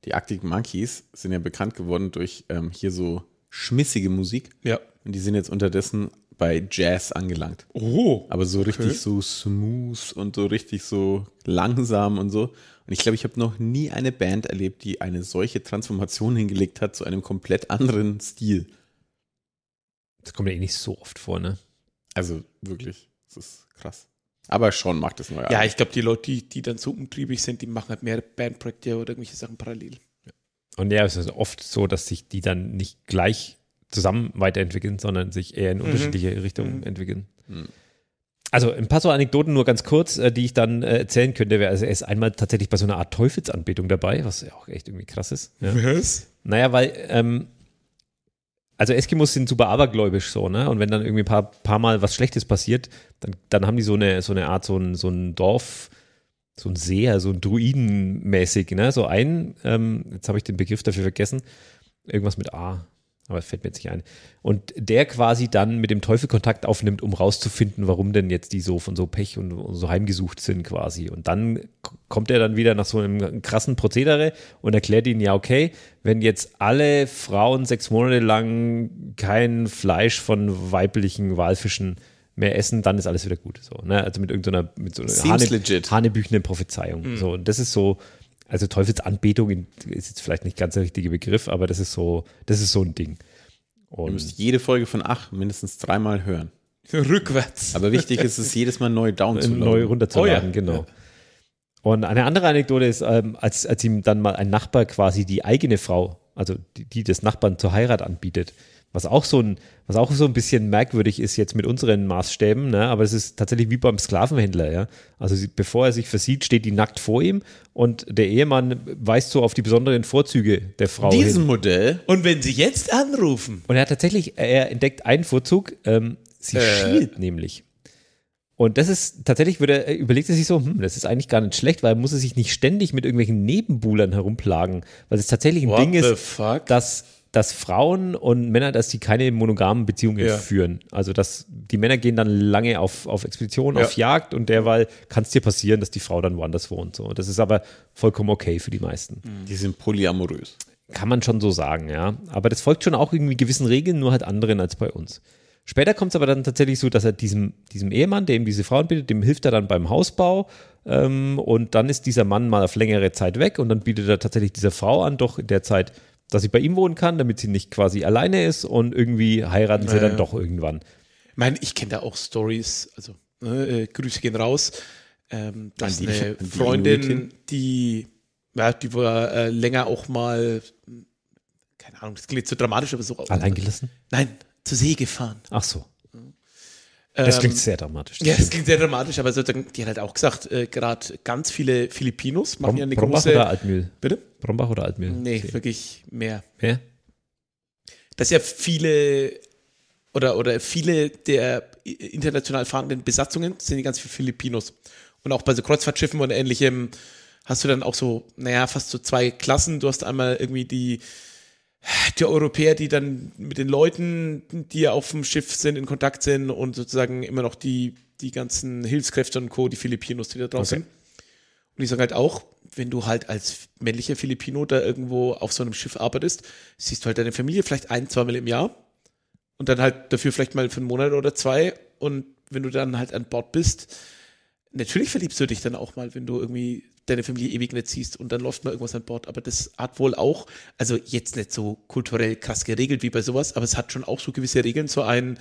Die Arctic Monkeys sind ja bekannt geworden durch ähm, hier so schmissige Musik. Ja. Und die sind jetzt unterdessen bei Jazz angelangt. Oh. Aber so richtig okay. so smooth und so richtig so langsam und so. Und ich glaube, ich habe noch nie eine Band erlebt, die eine solche Transformation hingelegt hat zu einem komplett anderen Stil. Das kommt ja eh nicht so oft vor, ne? Also wirklich, das ist krass. Aber schon macht es neu. Ja, ich glaube, die Leute, die, die dann so umtriebig sind, die machen halt mehr Bandprojekte oder irgendwelche Sachen parallel. Und ja, es ist oft so, dass sich die dann nicht gleich zusammen weiterentwickeln, sondern sich eher in mhm. unterschiedliche mhm. Richtungen mhm. entwickeln. Mhm. Also ein paar so Anekdoten nur ganz kurz, äh, die ich dann äh, erzählen könnte. Also er ist einmal tatsächlich bei so einer Art Teufelsanbetung dabei, was ja auch echt irgendwie krass ist. Ja. Was? Naja, weil ähm, also Eskimos sind super abergläubisch so, ne? Und wenn dann irgendwie ein paar, paar Mal was Schlechtes passiert, dann, dann haben die so eine, so eine Art, so ein, so ein Dorf, so ein Seher, so also ein Druidenmäßig, ne? So ein, ähm, jetzt habe ich den Begriff dafür vergessen, irgendwas mit A aber es fällt mir jetzt nicht ein. Und der quasi dann mit dem Teufel Kontakt aufnimmt, um rauszufinden, warum denn jetzt die so von so Pech und, und so heimgesucht sind quasi. Und dann kommt er dann wieder nach so einem krassen Prozedere und erklärt ihnen, ja, okay, wenn jetzt alle Frauen sechs Monate lang kein Fleisch von weiblichen Walfischen mehr essen, dann ist alles wieder gut. So, ne? Also mit irgendeiner mit so einer Hane, hanebüchenden Prophezeiung. Mm. So, und das ist so, also Teufelsanbetung ist jetzt vielleicht nicht ganz der richtige Begriff, aber das ist so, das ist so ein Ding. Und Ihr müsst jede Folge von Ach mindestens dreimal hören. Rückwärts. Aber wichtig ist es, jedes Mal neu down zu äh, Neu runterzuladen, oh ja. genau. Und eine andere Anekdote ist, ähm, als, als ihm dann mal ein Nachbar quasi die eigene Frau, also die, die des Nachbarn zur Heirat anbietet, was auch so ein, was auch so ein bisschen merkwürdig ist jetzt mit unseren Maßstäben, ne? aber es ist tatsächlich wie beim Sklavenhändler, ja. Also sie, bevor er sich versieht, steht die nackt vor ihm und der Ehemann weist so auf die besonderen Vorzüge der Frau. Diesem hin. Modell. Und wenn sie jetzt anrufen. Und er hat tatsächlich, er entdeckt einen Vorzug, ähm, sie äh. schielt nämlich. Und das ist tatsächlich, würde, er, überlegt er sich so, hm, das ist eigentlich gar nicht schlecht, weil er muss er sich nicht ständig mit irgendwelchen Nebenbuhlern herumplagen, weil es tatsächlich ein What Ding ist, fuck? dass dass Frauen und Männer, dass die keine monogamen Beziehungen ja. führen. Also dass die Männer gehen dann lange auf, auf Expeditionen, ja. auf Jagd und derweil kann es dir passieren, dass die Frau dann woanders wohnt. So. Das ist aber vollkommen okay für die meisten. Mhm. Die sind polyamorös. Kann man schon so sagen, ja. Aber das folgt schon auch irgendwie gewissen Regeln, nur halt anderen als bei uns. Später kommt es aber dann tatsächlich so, dass er diesem, diesem Ehemann, der ihm diese Frauen bietet, dem hilft er dann beim Hausbau. Ähm, und dann ist dieser Mann mal auf längere Zeit weg und dann bietet er tatsächlich dieser Frau an, doch in der Zeit dass sie bei ihm wohnen kann, damit sie nicht quasi alleine ist und irgendwie heiraten sie dann doch irgendwann. Ich meine, ich kenne da auch Stories, also ne, äh, Grüße gehen raus, ähm, dass die, eine Freundin, Inuitin. die, ja, die war äh, länger auch mal, keine Ahnung, das klingt so dramatisch, aber so. Allein gelassen? Nein, zur See gefahren. Ach so. Das klingt ähm, sehr dramatisch. Ja, das klingt sehr dramatisch, aber sozusagen, die hat halt auch gesagt, äh, gerade ganz viele Filipinos machen Brom, ja eine Brombach große. Brombach oder Altmühl? Bitte? Brombach oder Altmühl? Nee, See. wirklich mehr. Mehr? Dass ja viele oder, oder viele der international fahrenden Besatzungen sind ja ganz viele Filipinos. Und auch bei so Kreuzfahrtschiffen und ähnlichem hast du dann auch so, naja, fast so zwei Klassen. Du hast einmal irgendwie die die Europäer, die dann mit den Leuten, die ja auf dem Schiff sind, in Kontakt sind und sozusagen immer noch die, die ganzen Hilfskräfte und Co., die Filipinos, die da draußen okay. sind. Und die sagen halt auch, wenn du halt als männlicher Filipino da irgendwo auf so einem Schiff arbeitest, siehst du halt deine Familie vielleicht ein, zweimal im Jahr und dann halt dafür vielleicht mal für einen Monat oder zwei. Und wenn du dann halt an Bord bist, natürlich verliebst du dich dann auch mal, wenn du irgendwie deine Familie ewig nicht siehst und dann läuft mal irgendwas an Bord. Aber das hat wohl auch, also jetzt nicht so kulturell krass geregelt wie bei sowas, aber es hat schon auch so gewisse Regeln, so ein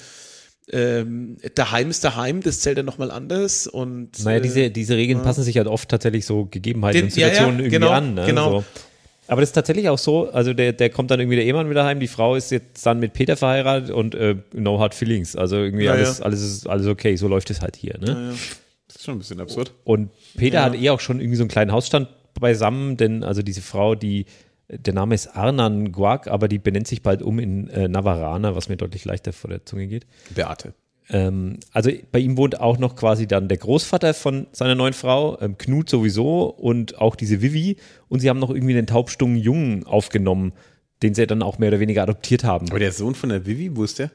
ähm, daheim ist daheim, das zählt dann nochmal anders und. Naja, äh, diese, diese Regeln ja. passen sich halt oft tatsächlich so Gegebenheiten Den, und Situationen ja, ja, genau, irgendwie an. Ne? Genau. So. Aber das ist tatsächlich auch so, also der, der kommt dann irgendwie der Ehemann wieder heim, die Frau ist jetzt dann mit Peter verheiratet und äh, no hard feelings. Also irgendwie alles, Alles, ist, alles okay, so läuft es halt hier. Ne? ist schon ein bisschen absurd. Und Peter ja. hat eh auch schon irgendwie so einen kleinen Hausstand beisammen, denn also diese Frau, die der Name ist Arnan Guac, aber die benennt sich bald um in äh, Navarana, was mir deutlich leichter vor der Zunge geht. Beate. Ähm, also bei ihm wohnt auch noch quasi dann der Großvater von seiner neuen Frau, ähm, Knut sowieso und auch diese Vivi. Und sie haben noch irgendwie einen taubstummen Jungen aufgenommen, den sie dann auch mehr oder weniger adoptiert haben. Aber der Sohn von der Vivi, wo ist der?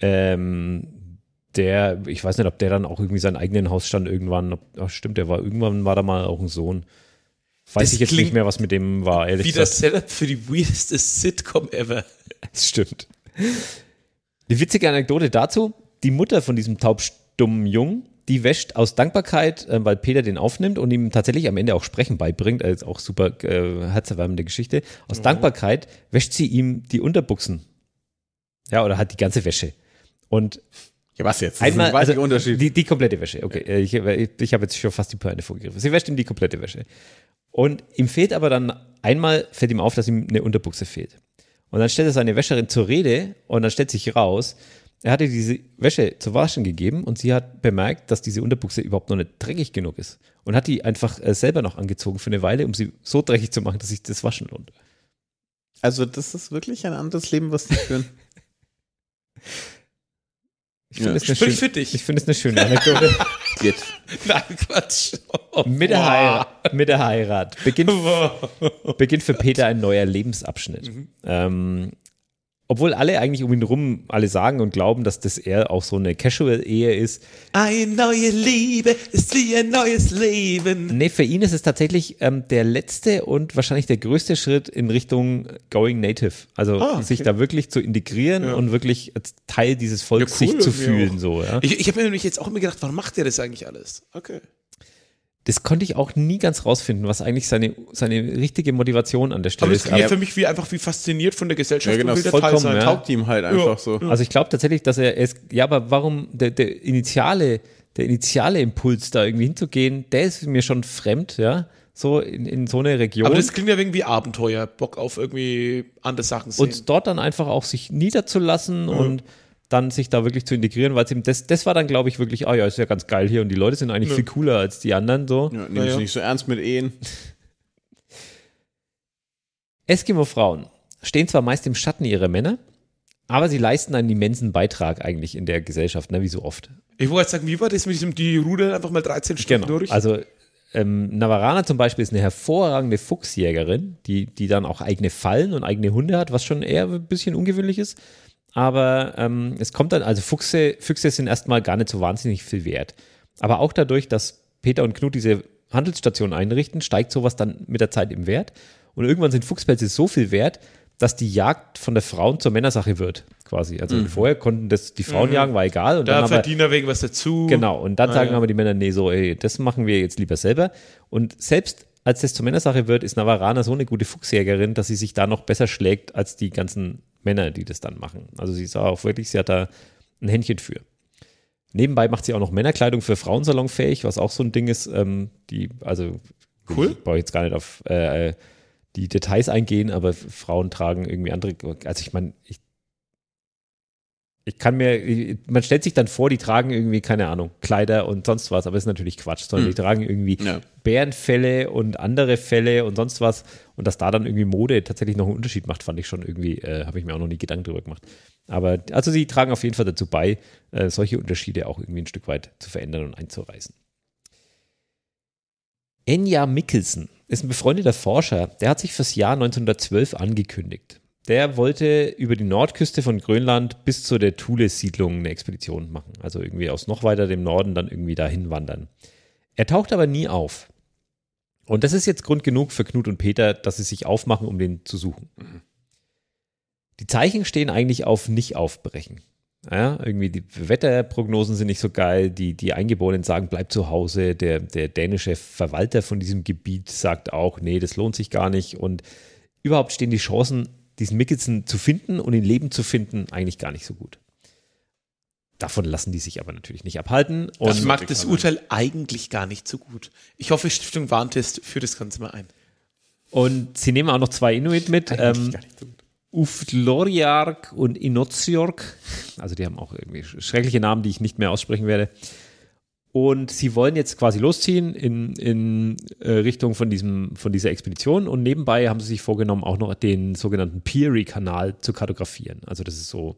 Ähm, der, ich weiß nicht, ob der dann auch irgendwie seinen eigenen Hausstand irgendwann, ob, ach stimmt, der war irgendwann war da mal auch ein Sohn. Weiß das ich jetzt nicht mehr, was mit dem war, ehrlich gesagt. Wie das Setup für die weirdest Sitcom ever. Das stimmt. Eine witzige Anekdote dazu: Die Mutter von diesem taubstummen Jungen, die wäscht aus Dankbarkeit, äh, weil Peter den aufnimmt und ihm tatsächlich am Ende auch Sprechen beibringt, als äh, auch super äh, herzerwärmende Geschichte. Aus mhm. Dankbarkeit wäscht sie ihm die Unterbuchsen. Ja, oder hat die ganze Wäsche. Und ja, was jetzt? Das Einmal, also, Unterschied. Die, die komplette Wäsche, okay. Ja. Äh, ich, äh, ich, ich habe jetzt schon fast die Pörne vorgegriffen. Sie wäscht ihm die komplette Wäsche. Und ihm fehlt aber dann, einmal fällt ihm auf, dass ihm eine Unterbuchse fehlt. Und dann stellt er seine Wäscherin zur Rede und dann stellt sich raus, er hatte diese Wäsche zu waschen gegeben und sie hat bemerkt, dass diese Unterbuchse überhaupt noch nicht dreckig genug ist und hat die einfach äh, selber noch angezogen für eine Weile, um sie so dreckig zu machen, dass sich das Waschen lohnt. Also das ist wirklich ein anderes Leben, was sie führen. Ich finde ja. es eine, schön, ich finde es eine schöne Anekdote. Geht. Nein, Quatsch. mit, der Heirat, mit der Heirat beginnt, beginnt für Peter ein neuer Lebensabschnitt. Mhm. Ähm, obwohl alle eigentlich um ihn rum alle sagen und glauben, dass das eher auch so eine Casual-Ehe ist. Eine neue Liebe ist wie ein neues Leben. Nee, für ihn ist es tatsächlich ähm, der letzte und wahrscheinlich der größte Schritt in Richtung Going Native. Also ah, okay. sich da wirklich zu integrieren ja. und wirklich als Teil dieses Volkes ja, cool, sich zu fühlen. So, ja? Ich, ich habe mir nämlich jetzt auch immer gedacht, warum macht er das eigentlich alles? Okay das konnte ich auch nie ganz rausfinden, was eigentlich seine, seine richtige Motivation an der Stelle ist. Aber das klingt für mich wie einfach wie fasziniert von der Gesellschaft ja, genau, und will der Teil sein. Ja. Taugt ihm halt einfach ja, so. Ja. Also ich glaube tatsächlich, dass er es, ja, aber warum der, der initiale, der initiale Impuls da irgendwie hinzugehen, der ist mir schon fremd, ja so in, in, so eine Region. Aber das klingt ja irgendwie Abenteuer, Bock auf irgendwie andere Sachen sehen. Und dort dann einfach auch sich niederzulassen mhm. und dann sich da wirklich zu integrieren, weil eben das, das war dann, glaube ich, wirklich, ah oh ja, ist ja ganz geil hier und die Leute sind eigentlich ja. viel cooler als die anderen so. Ja, nehme ja. ich nicht so ernst mit Ehen. Eskimo-Frauen stehen zwar meist im Schatten ihrer Männer, aber sie leisten einen immensen Beitrag eigentlich in der Gesellschaft, ne, wie so oft. Ich wollte sagen, wie war das mit diesem, die rudern einfach mal 13 Stunden genau. durch? Also ähm, Navarana zum Beispiel ist eine hervorragende Fuchsjägerin, die, die dann auch eigene Fallen und eigene Hunde hat, was schon eher ein bisschen ungewöhnlich ist aber ähm, es kommt dann, also Fuchse, Füchse sind erstmal gar nicht so wahnsinnig viel wert. Aber auch dadurch, dass Peter und Knut diese Handelsstation einrichten, steigt sowas dann mit der Zeit im Wert. Und irgendwann sind Fuchspelze so viel wert, dass die Jagd von der Frauen zur Männersache wird, quasi. Also mhm. vorher konnten das die Frauen mhm. jagen, war egal. Und da dann verdienen wir wegen was dazu. Genau, und dann ah, sagen ja. aber die Männer, nee, so, ey, das machen wir jetzt lieber selber. Und selbst als das zur Männersache wird, ist Navarana so eine gute Fuchsjägerin, dass sie sich da noch besser schlägt als die ganzen Männer, die das dann machen. Also sie ist auch wirklich, sie hat da ein Händchen für. Nebenbei macht sie auch noch Männerkleidung für Frauensalon fähig, was auch so ein Ding ist. Ähm, die, also cool. Ich brauche jetzt gar nicht auf äh, äh, die Details eingehen, aber Frauen tragen irgendwie andere. Also ich meine, ich ich kann mir, man stellt sich dann vor, die tragen irgendwie, keine Ahnung, Kleider und sonst was, aber ist natürlich Quatsch, sondern die hm. tragen irgendwie ja. Bärenfälle und andere Fälle und sonst was. Und dass da dann irgendwie Mode tatsächlich noch einen Unterschied macht, fand ich schon irgendwie, äh, habe ich mir auch noch nie Gedanken drüber gemacht. Aber also sie tragen auf jeden Fall dazu bei, äh, solche Unterschiede auch irgendwie ein Stück weit zu verändern und einzureißen. Enya Mickelson ist ein befreundeter Forscher, der hat sich fürs Jahr 1912 angekündigt der wollte über die Nordküste von Grönland bis zu der Thule-Siedlung eine Expedition machen. Also irgendwie aus noch weiter dem Norden dann irgendwie dahin wandern. Er taucht aber nie auf. Und das ist jetzt Grund genug für Knut und Peter, dass sie sich aufmachen, um den zu suchen. Die Zeichen stehen eigentlich auf nicht aufbrechen. Ja, irgendwie die Wetterprognosen sind nicht so geil. Die, die Eingeborenen sagen, bleib zu Hause. Der, der dänische Verwalter von diesem Gebiet sagt auch, nee, das lohnt sich gar nicht. Und überhaupt stehen die Chancen diesen Mickelson zu finden und ihn Leben zu finden, eigentlich gar nicht so gut. Davon lassen die sich aber natürlich nicht abhalten. Und das mag das Urteil eigentlich gar nicht so gut. Ich hoffe, Stiftung Warntest führt das Ganze mal ein. Und sie nehmen auch noch zwei Inuit mit. Ähm, so Ufloriark und Inotsiork. Also die haben auch irgendwie schreckliche Namen, die ich nicht mehr aussprechen werde. Und sie wollen jetzt quasi losziehen in, in äh, Richtung von, diesem, von dieser Expedition. Und nebenbei haben sie sich vorgenommen, auch noch den sogenannten Peary-Kanal zu kartografieren. Also das ist so,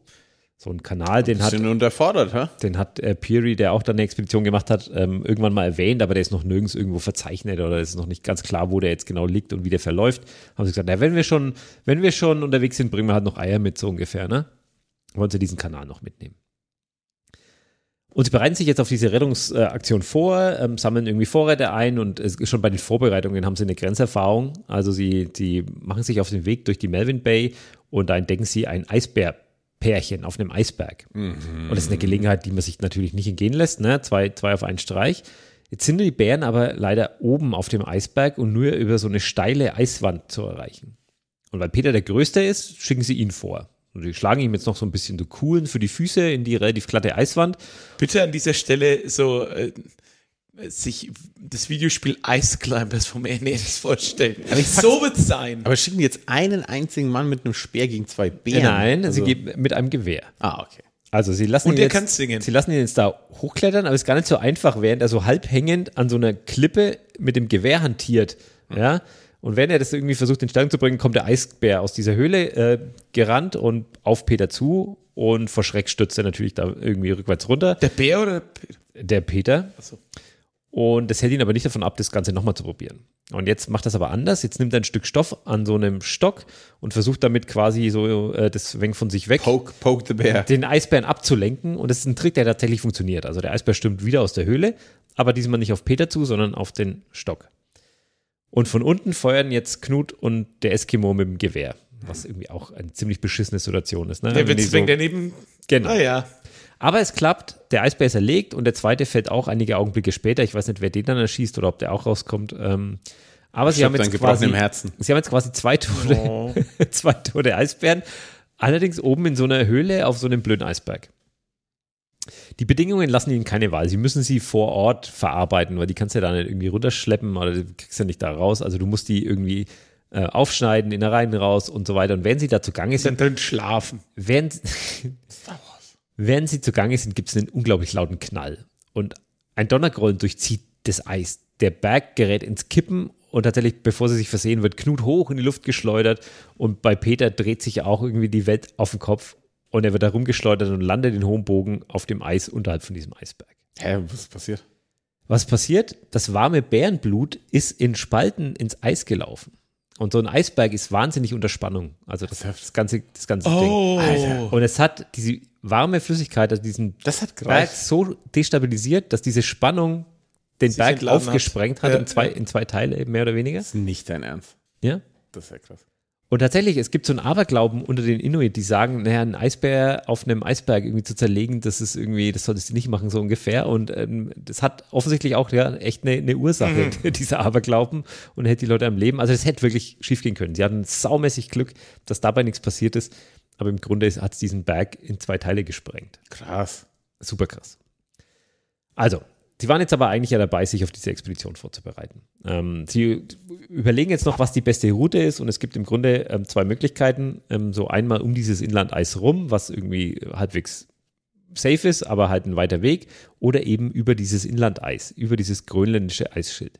so ein Kanal, den ein hat. unterfordert, hä? Den hat äh, Peary, der auch dann eine Expedition gemacht hat, ähm, irgendwann mal erwähnt, aber der ist noch nirgends irgendwo verzeichnet oder es ist noch nicht ganz klar, wo der jetzt genau liegt und wie der verläuft. Haben sie gesagt, na, wenn wir schon, wenn wir schon unterwegs sind, bringen wir halt noch Eier mit, so ungefähr, ne? Wollen sie diesen Kanal noch mitnehmen. Und sie bereiten sich jetzt auf diese Rettungsaktion vor, ähm, sammeln irgendwie Vorräte ein und äh, schon bei den Vorbereitungen haben sie eine Grenzerfahrung. Also sie die machen sich auf den Weg durch die Melvin Bay und da entdecken sie ein Eisbärpärchen auf einem Eisberg. Mhm. Und das ist eine Gelegenheit, die man sich natürlich nicht entgehen lässt, ne? Zwei, zwei auf einen Streich. Jetzt sind die Bären aber leider oben auf dem Eisberg und nur über so eine steile Eiswand zu erreichen. Und weil Peter der Größte ist, schicken sie ihn vor. Und die schlagen ihm jetzt noch so ein bisschen so Kuhlen für die Füße in die relativ glatte Eiswand. Bitte an dieser Stelle so äh, sich das Videospiel Ice Climbers vom NES vorstellen. ich so wird es sein. Aber schicken die jetzt einen einzigen Mann mit einem Speer gegen zwei Bären? Nein, also. sie geben mit einem Gewehr. Ah, okay. Also sie lassen, ihn jetzt, sie lassen ihn jetzt da hochklettern, aber es ist gar nicht so einfach, während er so halbhängend an so einer Klippe mit dem Gewehr hantiert. Mhm. Ja und wenn er das irgendwie versucht in Stellung zu bringen, kommt der Eisbär aus dieser Höhle äh, gerannt und auf Peter zu und vor Schreck stürzt er natürlich da irgendwie rückwärts runter. Der Bär oder der Peter? Der Achso. Und das hält ihn aber nicht davon ab, das Ganze nochmal zu probieren. Und jetzt macht das aber anders. Jetzt nimmt er ein Stück Stoff an so einem Stock und versucht damit quasi so äh, das Wenk von sich weg. Poke, poke the bear. Den Eisbären abzulenken. Und das ist ein Trick, der tatsächlich funktioniert. Also der Eisbär stürmt wieder aus der Höhle, aber diesmal nicht auf Peter zu, sondern auf den Stock. Und von unten feuern jetzt Knut und der Eskimo mit dem Gewehr. Was irgendwie auch eine ziemlich beschissene Situation ist. Ne? Der wird zwingend so daneben. Genau. Ah, ja. Aber es klappt, der Eisbär ist erlegt und der zweite fällt auch einige Augenblicke später. Ich weiß nicht, wer den dann erschießt oder ob der auch rauskommt. Ähm, aber sie haben, jetzt quasi, sie haben jetzt quasi zwei Tode, oh. zwei Tode Eisbären. Allerdings oben in so einer Höhle auf so einem blöden Eisberg die Bedingungen lassen ihnen keine Wahl. Sie müssen sie vor Ort verarbeiten, weil die kannst du ja da nicht irgendwie runterschleppen oder du kriegst ja nicht da raus. Also du musst die irgendwie äh, aufschneiden, in der Reihen raus und so weiter. Und wenn sie da zu Gange sind. Dann drin schlafen. Während, während sie zu Gange sind, gibt es einen unglaublich lauten Knall. Und ein Donnergrollen durchzieht das Eis. Der Berg gerät ins Kippen und tatsächlich, bevor sie sich versehen, wird Knut hoch in die Luft geschleudert und bei Peter dreht sich auch irgendwie die Welt auf den Kopf und er wird da rumgeschleudert und landet in hohem Bogen auf dem Eis unterhalb von diesem Eisberg. Hä, was ist passiert? Was passiert? Das warme Bärenblut ist in Spalten ins Eis gelaufen. Und so ein Eisberg ist wahnsinnig unter Spannung. Also das, das ganze, das ganze oh. Ding. Alter. Und es hat diese warme Flüssigkeit, also diesen Berg so destabilisiert, dass diese Spannung den Sie Berg aufgesprengt hat, hat ja. in, zwei, in zwei Teile mehr oder weniger. Das ist nicht dein Ernst. Ja? Das ist ja krass. Und tatsächlich, es gibt so einen Aberglauben unter den Inuit, die sagen, naja, ein Eisbär auf einem Eisberg irgendwie zu zerlegen, das ist irgendwie, das solltest du nicht machen, so ungefähr. Und ähm, das hat offensichtlich auch ja, echt eine, eine Ursache, mhm. dieser Aberglauben, und hätte die Leute am Leben. Also es hätte wirklich schief gehen können. Sie hatten saumäßig Glück, dass dabei nichts passiert ist. Aber im Grunde hat es diesen Berg in zwei Teile gesprengt. Krass. Super krass. Also, Sie waren jetzt aber eigentlich ja dabei, sich auf diese Expedition vorzubereiten. Ähm, sie überlegen jetzt noch, was die beste Route ist und es gibt im Grunde ähm, zwei Möglichkeiten. Ähm, so einmal um dieses Inlandeis rum, was irgendwie halbwegs safe ist, aber halt ein weiter Weg, oder eben über dieses Inlandeis, über dieses grönländische Eisschild.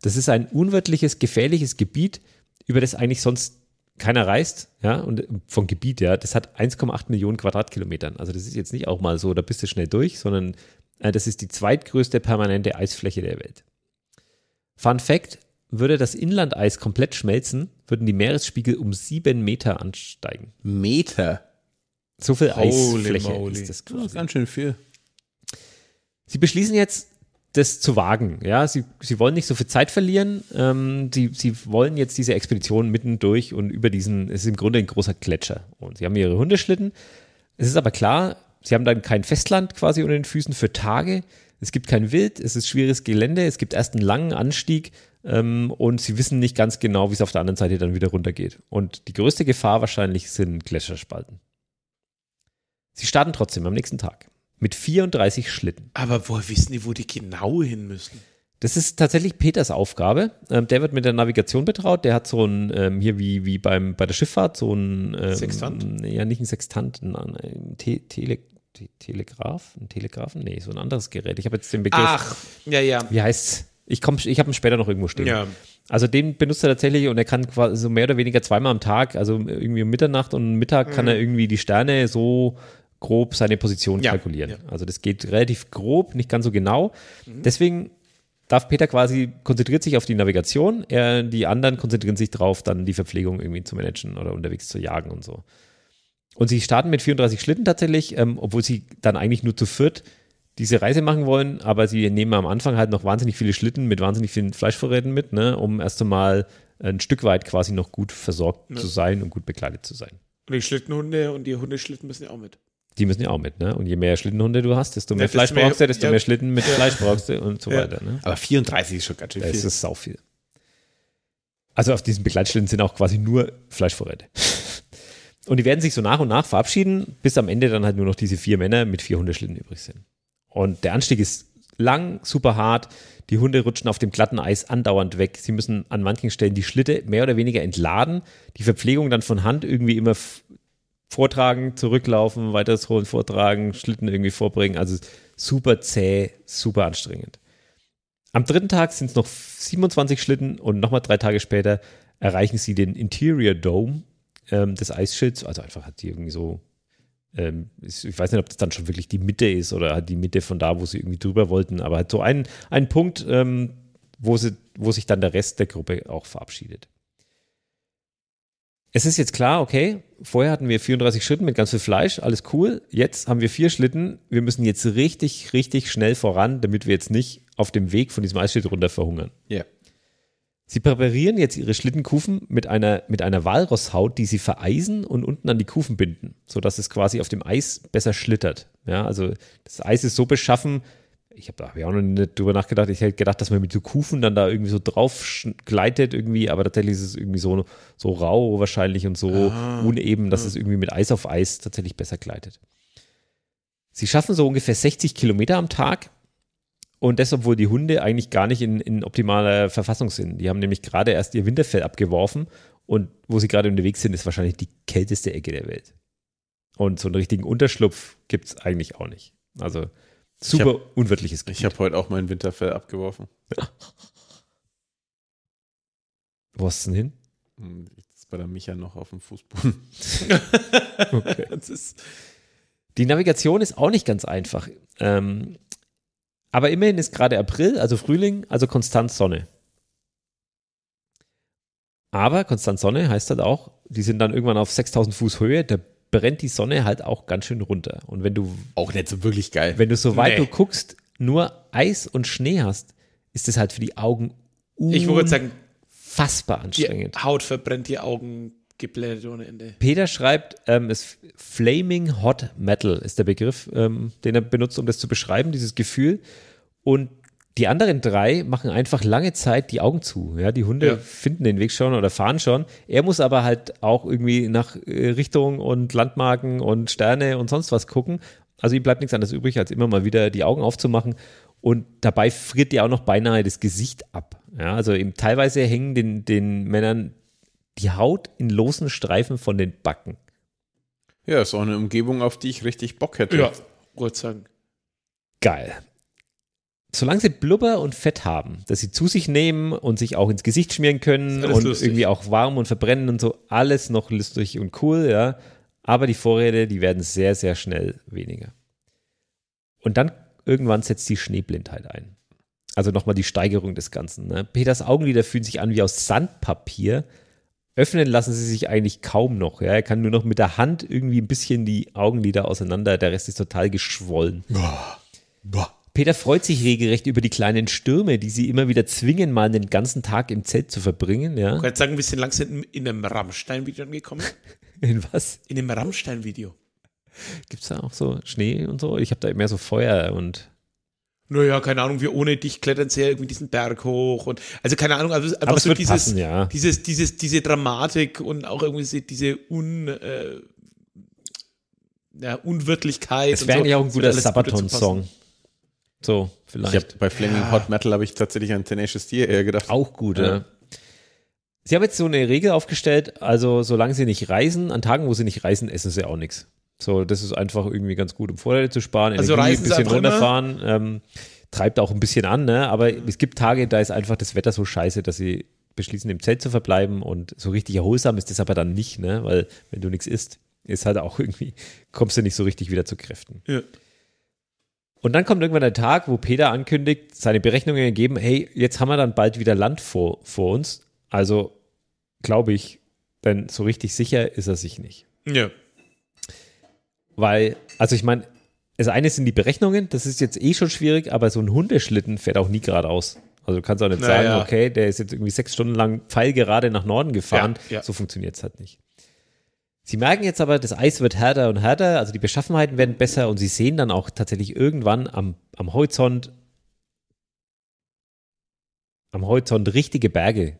Das ist ein unwirtliches, gefährliches Gebiet, über das eigentlich sonst keiner reist, ja, und äh, vom Gebiet, ja, das hat 1,8 Millionen Quadratkilometern. Also das ist jetzt nicht auch mal so, da bist du schnell durch, sondern äh, das ist die zweitgrößte permanente Eisfläche der Welt. Fun Fact: Würde das Inlandeis komplett schmelzen, würden die Meeresspiegel um sieben Meter ansteigen. Meter? So viel Eisfläche moly. ist das quasi. Das ist ganz schön viel. Sie beschließen jetzt, das zu wagen. Ja, sie, sie wollen nicht so viel Zeit verlieren. Ähm, sie, sie wollen jetzt diese Expedition mitten durch und über diesen, es ist im Grunde ein großer Gletscher. Und sie haben ihre Hundeschlitten. Es ist aber klar, sie haben dann kein Festland quasi unter den Füßen für Tage. Es gibt kein Wild, es ist schwieriges Gelände, es gibt erst einen langen Anstieg ähm, und sie wissen nicht ganz genau, wie es auf der anderen Seite dann wieder runtergeht. Und die größte Gefahr wahrscheinlich sind Gletscherspalten. Sie starten trotzdem am nächsten Tag mit 34 Schlitten. Aber woher wissen die, wo die genau hin müssen? Das ist tatsächlich Peters Aufgabe. Ähm, der wird mit der Navigation betraut. Der hat so ein, ähm, hier wie, wie beim, bei der Schifffahrt, so ein. Ähm, Sextant? Ja, nicht ein Sextant, ein, ein Te Tele Te Telegraph? Ein Telegrafen? Nee, so ein anderes Gerät. Ich habe jetzt den Begriff. Ach, ja, ja. Wie heißt Ich, komm, ich habe ihn später noch irgendwo stehen. Ja. Also den benutzt er tatsächlich und er kann quasi so mehr oder weniger zweimal am Tag, also irgendwie um Mitternacht und Mittag mhm. kann er irgendwie die Sterne so grob seine Position ja. kalkulieren. Ja. Also das geht relativ grob, nicht ganz so genau. Mhm. Deswegen darf Peter quasi konzentriert sich auf die Navigation, er, die anderen konzentrieren sich darauf, dann die Verpflegung irgendwie zu managen oder unterwegs zu jagen und so. Und sie starten mit 34 Schlitten tatsächlich, ähm, obwohl sie dann eigentlich nur zu viert diese Reise machen wollen, aber sie nehmen am Anfang halt noch wahnsinnig viele Schlitten mit wahnsinnig vielen Fleischvorräten mit, ne, um erst einmal ein Stück weit quasi noch gut versorgt ja. zu sein und gut bekleidet zu sein. Und die Schlittenhunde und die Hundeschlitten müssen ja auch mit. Die müssen ja auch mit, ne? Und je mehr Schlittenhunde du hast, desto mehr ja, Fleisch brauchst du, desto ja. mehr Schlitten mit Fleisch brauchst du und so weiter. Ne? Aber 34 ist schon ganz schön viel. Das ist sau viel. Also auf diesen Begleitschlitten sind auch quasi nur Fleischvorräte. Und die werden sich so nach und nach verabschieden, bis am Ende dann halt nur noch diese vier Männer mit vier Hundeschlitten übrig sind. Und der Anstieg ist lang, super hart. Die Hunde rutschen auf dem glatten Eis andauernd weg. Sie müssen an manchen Stellen die Schlitte mehr oder weniger entladen, die Verpflegung dann von Hand irgendwie immer vortragen, zurücklaufen, weiteres holen, vortragen, Schlitten irgendwie vorbringen. Also super zäh, super anstrengend. Am dritten Tag sind es noch 27 Schlitten und nochmal drei Tage später erreichen sie den Interior Dome ähm, des Eisschilds, also einfach hat die irgendwie so, ähm, ich weiß nicht, ob das dann schon wirklich die Mitte ist oder die Mitte von da, wo sie irgendwie drüber wollten, aber halt so einen, ein Punkt, ähm, wo, sie, wo sich dann der Rest der Gruppe auch verabschiedet. Es ist jetzt klar, okay, vorher hatten wir 34 Schlitten mit ganz viel Fleisch, alles cool. Jetzt haben wir vier Schlitten. Wir müssen jetzt richtig, richtig schnell voran, damit wir jetzt nicht auf dem Weg von diesem Eisschild runter verhungern. Ja. Yeah. Sie präparieren jetzt ihre Schlittenkufen mit einer, mit einer Walrosshaut, die sie vereisen und unten an die Kufen binden, sodass es quasi auf dem Eis besser schlittert. Ja, also das Eis ist so beschaffen, ich habe da hab ich auch noch nicht drüber nachgedacht, ich hätte gedacht, dass man mit so Kufen dann da irgendwie so drauf gleitet irgendwie, aber tatsächlich ist es irgendwie so, so rau wahrscheinlich und so ah, uneben, dass ja. es irgendwie mit Eis auf Eis tatsächlich besser gleitet. Sie schaffen so ungefähr 60 Kilometer am Tag und das, obwohl die Hunde eigentlich gar nicht in, in optimaler Verfassung sind. Die haben nämlich gerade erst ihr Winterfell abgeworfen und wo sie gerade unterwegs sind, ist wahrscheinlich die kälteste Ecke der Welt. Und so einen richtigen Unterschlupf gibt es eigentlich auch nicht. Also super unwirtliches Gebiet. Ich habe heute auch mein Winterfell abgeworfen. Wo hast du denn hin? Jetzt hm, ist bei der Micha noch auf dem Fußboden. okay. das ist Die Navigation ist auch nicht ganz einfach. Ähm, aber immerhin ist gerade April, also Frühling, also konstant Sonne. Aber konstant Sonne heißt halt auch, die sind dann irgendwann auf 6000 Fuß Höhe, da brennt die Sonne halt auch ganz schön runter. Und wenn du. Auch nicht so wirklich geil. Wenn du so weit nee. du guckst, nur Eis und Schnee hast, ist das halt für die Augen unfassbar ich würde sagen, fassbar anstrengend. Die Haut verbrennt die Augen geblättert ohne Ende. Peter schreibt, ähm, es Flaming Hot Metal ist der Begriff, ähm, den er benutzt, um das zu beschreiben, dieses Gefühl. Und die anderen drei machen einfach lange Zeit die Augen zu. Ja, die Hunde ja. finden den Weg schon oder fahren schon. Er muss aber halt auch irgendwie nach äh, Richtung und Landmarken und Sterne und sonst was gucken. Also ihm bleibt nichts anderes übrig, als immer mal wieder die Augen aufzumachen. Und dabei friert ihr auch noch beinahe das Gesicht ab. Ja, also eben teilweise hängen den, den Männern die Haut in losen Streifen von den Backen. Ja, ist auch eine Umgebung, auf die ich richtig Bock hätte. Ja, wollte sagen. Geil. Solange sie Blubber und Fett haben, dass sie zu sich nehmen und sich auch ins Gesicht schmieren können und lustig. irgendwie auch warm und verbrennen und so, alles noch lustig und cool, ja. Aber die Vorräte, die werden sehr, sehr schnell weniger. Und dann irgendwann setzt die Schneeblindheit ein. Also nochmal die Steigerung des Ganzen. Ne? Peters Augenlider fühlen sich an wie aus Sandpapier öffnen lassen sie sich eigentlich kaum noch. Ja? Er kann nur noch mit der Hand irgendwie ein bisschen die Augenlider auseinander, der Rest ist total geschwollen. Boah. Boah. Peter freut sich regelrecht über die kleinen Stürme, die sie immer wieder zwingen, mal den ganzen Tag im Zelt zu verbringen. Ja. Ich jetzt sagen, ein bisschen langsam in einem Rammstein-Video angekommen. in was? In einem Rammstein-Video. Gibt es da auch so Schnee und so? Ich habe da mehr so Feuer und naja, keine Ahnung, wir ohne dich klettern sie ja irgendwie diesen Berg hoch und also keine Ahnung, also einfach so dieses, passen, ja. dieses, dieses, diese Dramatik und auch irgendwie diese, diese un, äh, ja, Unwirtlichkeit. Es wäre eigentlich so, auch ein guter Sabaton-Song. So, vielleicht. Ich hab, bei Flaming ja. Hot Metal habe ich tatsächlich an Tenacious Tier eher gedacht. Auch gut, ja. ja. Sie haben jetzt so eine Regel aufgestellt, also solange sie nicht reisen, an Tagen, wo sie nicht reisen, essen sie auch nichts. So, das ist einfach irgendwie ganz gut, um Vorteile zu sparen, also Energie ein bisschen ne? runterfahren. Ähm, treibt auch ein bisschen an, ne? aber es gibt Tage, da ist einfach das Wetter so scheiße, dass sie beschließen, im Zelt zu verbleiben und so richtig erholsam ist das aber dann nicht, ne? weil wenn du nichts isst, ist halt auch irgendwie, kommst du nicht so richtig wieder zu Kräften. Ja. Und dann kommt irgendwann der Tag, wo Peter ankündigt, seine Berechnungen ergeben, hey, jetzt haben wir dann bald wieder Land vor, vor uns. Also glaube ich, denn so richtig sicher ist er sich nicht. Ja. Weil, also ich meine, das eine sind die Berechnungen, das ist jetzt eh schon schwierig, aber so ein Hundeschlitten fährt auch nie geradeaus. Also du kannst auch nicht naja. sagen, okay, der ist jetzt irgendwie sechs Stunden lang pfeilgerade nach Norden gefahren. Ja, ja. So funktioniert es halt nicht. Sie merken jetzt aber, das Eis wird härter und härter, also die Beschaffenheiten werden besser und sie sehen dann auch tatsächlich irgendwann am, am Horizont am Horizont richtige Berge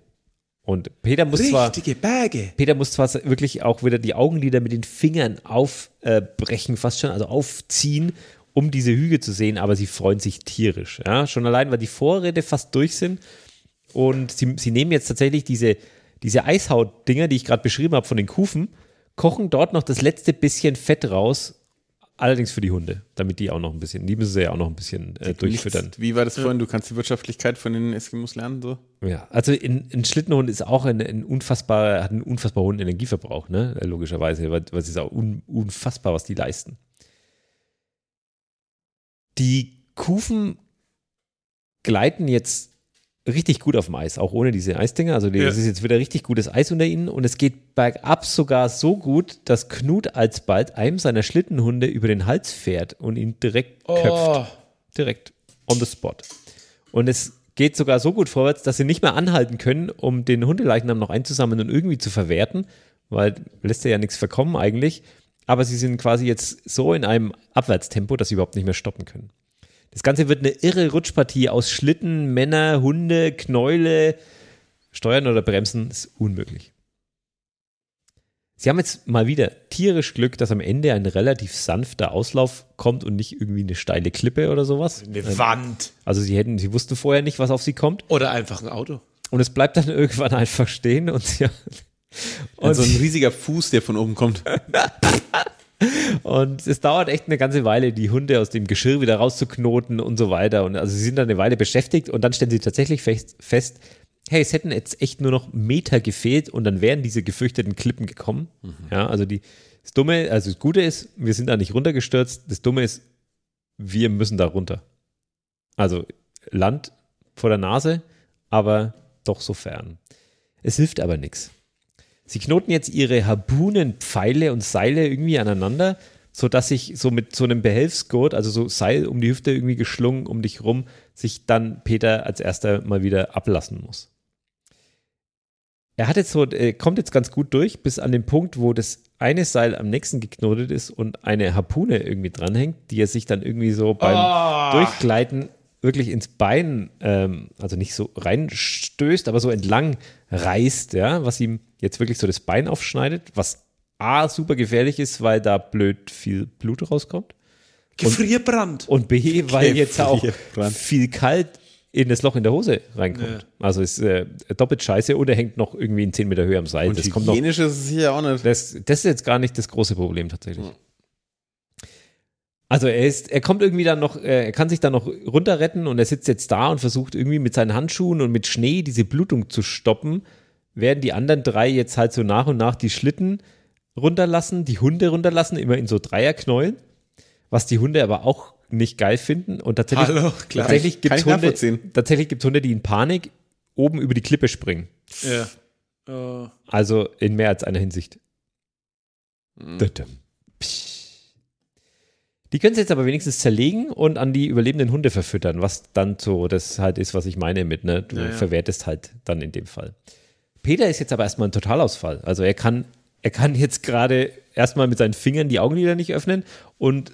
und Peter muss Richtige zwar, Berge. Peter muss zwar wirklich auch wieder die Augenlider mit den Fingern aufbrechen, äh, fast schon, also aufziehen, um diese Hüge zu sehen, aber sie freuen sich tierisch. Ja? Schon allein, weil die Vorräte fast durch sind und sie, sie nehmen jetzt tatsächlich diese, diese Eishautdinger, die ich gerade beschrieben habe, von den Kufen, kochen dort noch das letzte bisschen Fett raus Allerdings für die Hunde, damit die auch noch ein bisschen, die müssen sie ja auch noch ein bisschen äh, durchfüttern. Nichts, wie war das vorhin? Du kannst die Wirtschaftlichkeit von den Eskimos lernen, so? Ja, also ein, ein Schlittenhund ist auch ein, ein unfassbarer, hat einen unfassbar hohen Energieverbrauch, ne? Logischerweise, weil, es ist auch un, unfassbar, was die leisten. Die Kufen gleiten jetzt richtig gut auf dem Eis, auch ohne diese Eisdinger. Also es ja. ist jetzt wieder richtig gutes Eis unter ihnen und es geht bergab sogar so gut, dass Knut alsbald einem seiner Schlittenhunde über den Hals fährt und ihn direkt oh. köpft. Direkt on the spot. Und es geht sogar so gut vorwärts, dass sie nicht mehr anhalten können, um den Hundeleichnam noch einzusammeln und irgendwie zu verwerten, weil lässt er ja nichts verkommen eigentlich. Aber sie sind quasi jetzt so in einem Abwärtstempo, dass sie überhaupt nicht mehr stoppen können. Das Ganze wird eine irre Rutschpartie aus Schlitten, Männer, Hunde, Knäule. Steuern oder bremsen ist unmöglich. Sie haben jetzt mal wieder tierisch Glück, dass am Ende ein relativ sanfter Auslauf kommt und nicht irgendwie eine steile Klippe oder sowas. Eine Wand. Also sie hätten, sie wussten vorher nicht, was auf sie kommt. Oder einfach ein Auto. Und es bleibt dann irgendwann einfach stehen und ja. Und so ein riesiger Fuß, der von oben kommt. Und es dauert echt eine ganze Weile, die Hunde aus dem Geschirr wieder rauszuknoten und so weiter. Und also sie sind dann eine Weile beschäftigt und dann stellen sie tatsächlich fest, hey, es hätten jetzt echt nur noch Meter gefehlt und dann wären diese gefürchteten Klippen gekommen. Mhm. Ja, also die, das Dumme, also das Gute ist, wir sind da nicht runtergestürzt. Das Dumme ist, wir müssen da runter. Also Land vor der Nase, aber doch so fern. Es hilft aber nichts. Sie knoten jetzt ihre Harpunen, Pfeile und Seile irgendwie aneinander, sodass sich so mit so einem Behelfsgurt, also so Seil um die Hüfte irgendwie geschlungen um dich rum, sich dann Peter als erster mal wieder ablassen muss. Er hat jetzt so, äh, kommt jetzt ganz gut durch, bis an den Punkt, wo das eine Seil am nächsten geknotet ist und eine Harpune irgendwie dranhängt, die er sich dann irgendwie so beim oh. Durchgleiten wirklich ins Bein, ähm, also nicht so reinstößt, aber so entlang reißt, ja, was ihm jetzt wirklich so das Bein aufschneidet, was A, super gefährlich ist, weil da blöd viel Blut rauskommt. Gefrierbrand. Und, und B, weil jetzt auch viel kalt in das Loch in der Hose reinkommt. Ja. Also ist äh, doppelt scheiße oder hängt noch irgendwie in 10 Meter Höhe am Seil. Und das kommt noch, ist es hier auch nicht. Das, das, ist jetzt gar nicht das große Problem tatsächlich. Ja. Also er ist, er kommt irgendwie dann noch, äh, er kann sich dann noch runterretten und er sitzt jetzt da und versucht irgendwie mit seinen Handschuhen und mit Schnee diese Blutung zu stoppen. Werden die anderen drei jetzt halt so nach und nach die Schlitten runterlassen, die Hunde runterlassen, immer in so Dreierknäulen, was die Hunde aber auch nicht geil finden. Und tatsächlich, Hallo, tatsächlich gibt es Hunde, tatsächlich gibt's Hunde, die in Panik oben über die Klippe springen. Ja. Uh. Also in mehr als einer Hinsicht. Mhm. Psch. Die können sie jetzt aber wenigstens zerlegen und an die überlebenden Hunde verfüttern, was dann so das halt ist, was ich meine mit, ne? Du naja. verwertest halt dann in dem Fall. Peter ist jetzt aber erstmal ein Totalausfall. Also er kann, er kann jetzt gerade erstmal mit seinen Fingern die Augenlider nicht öffnen und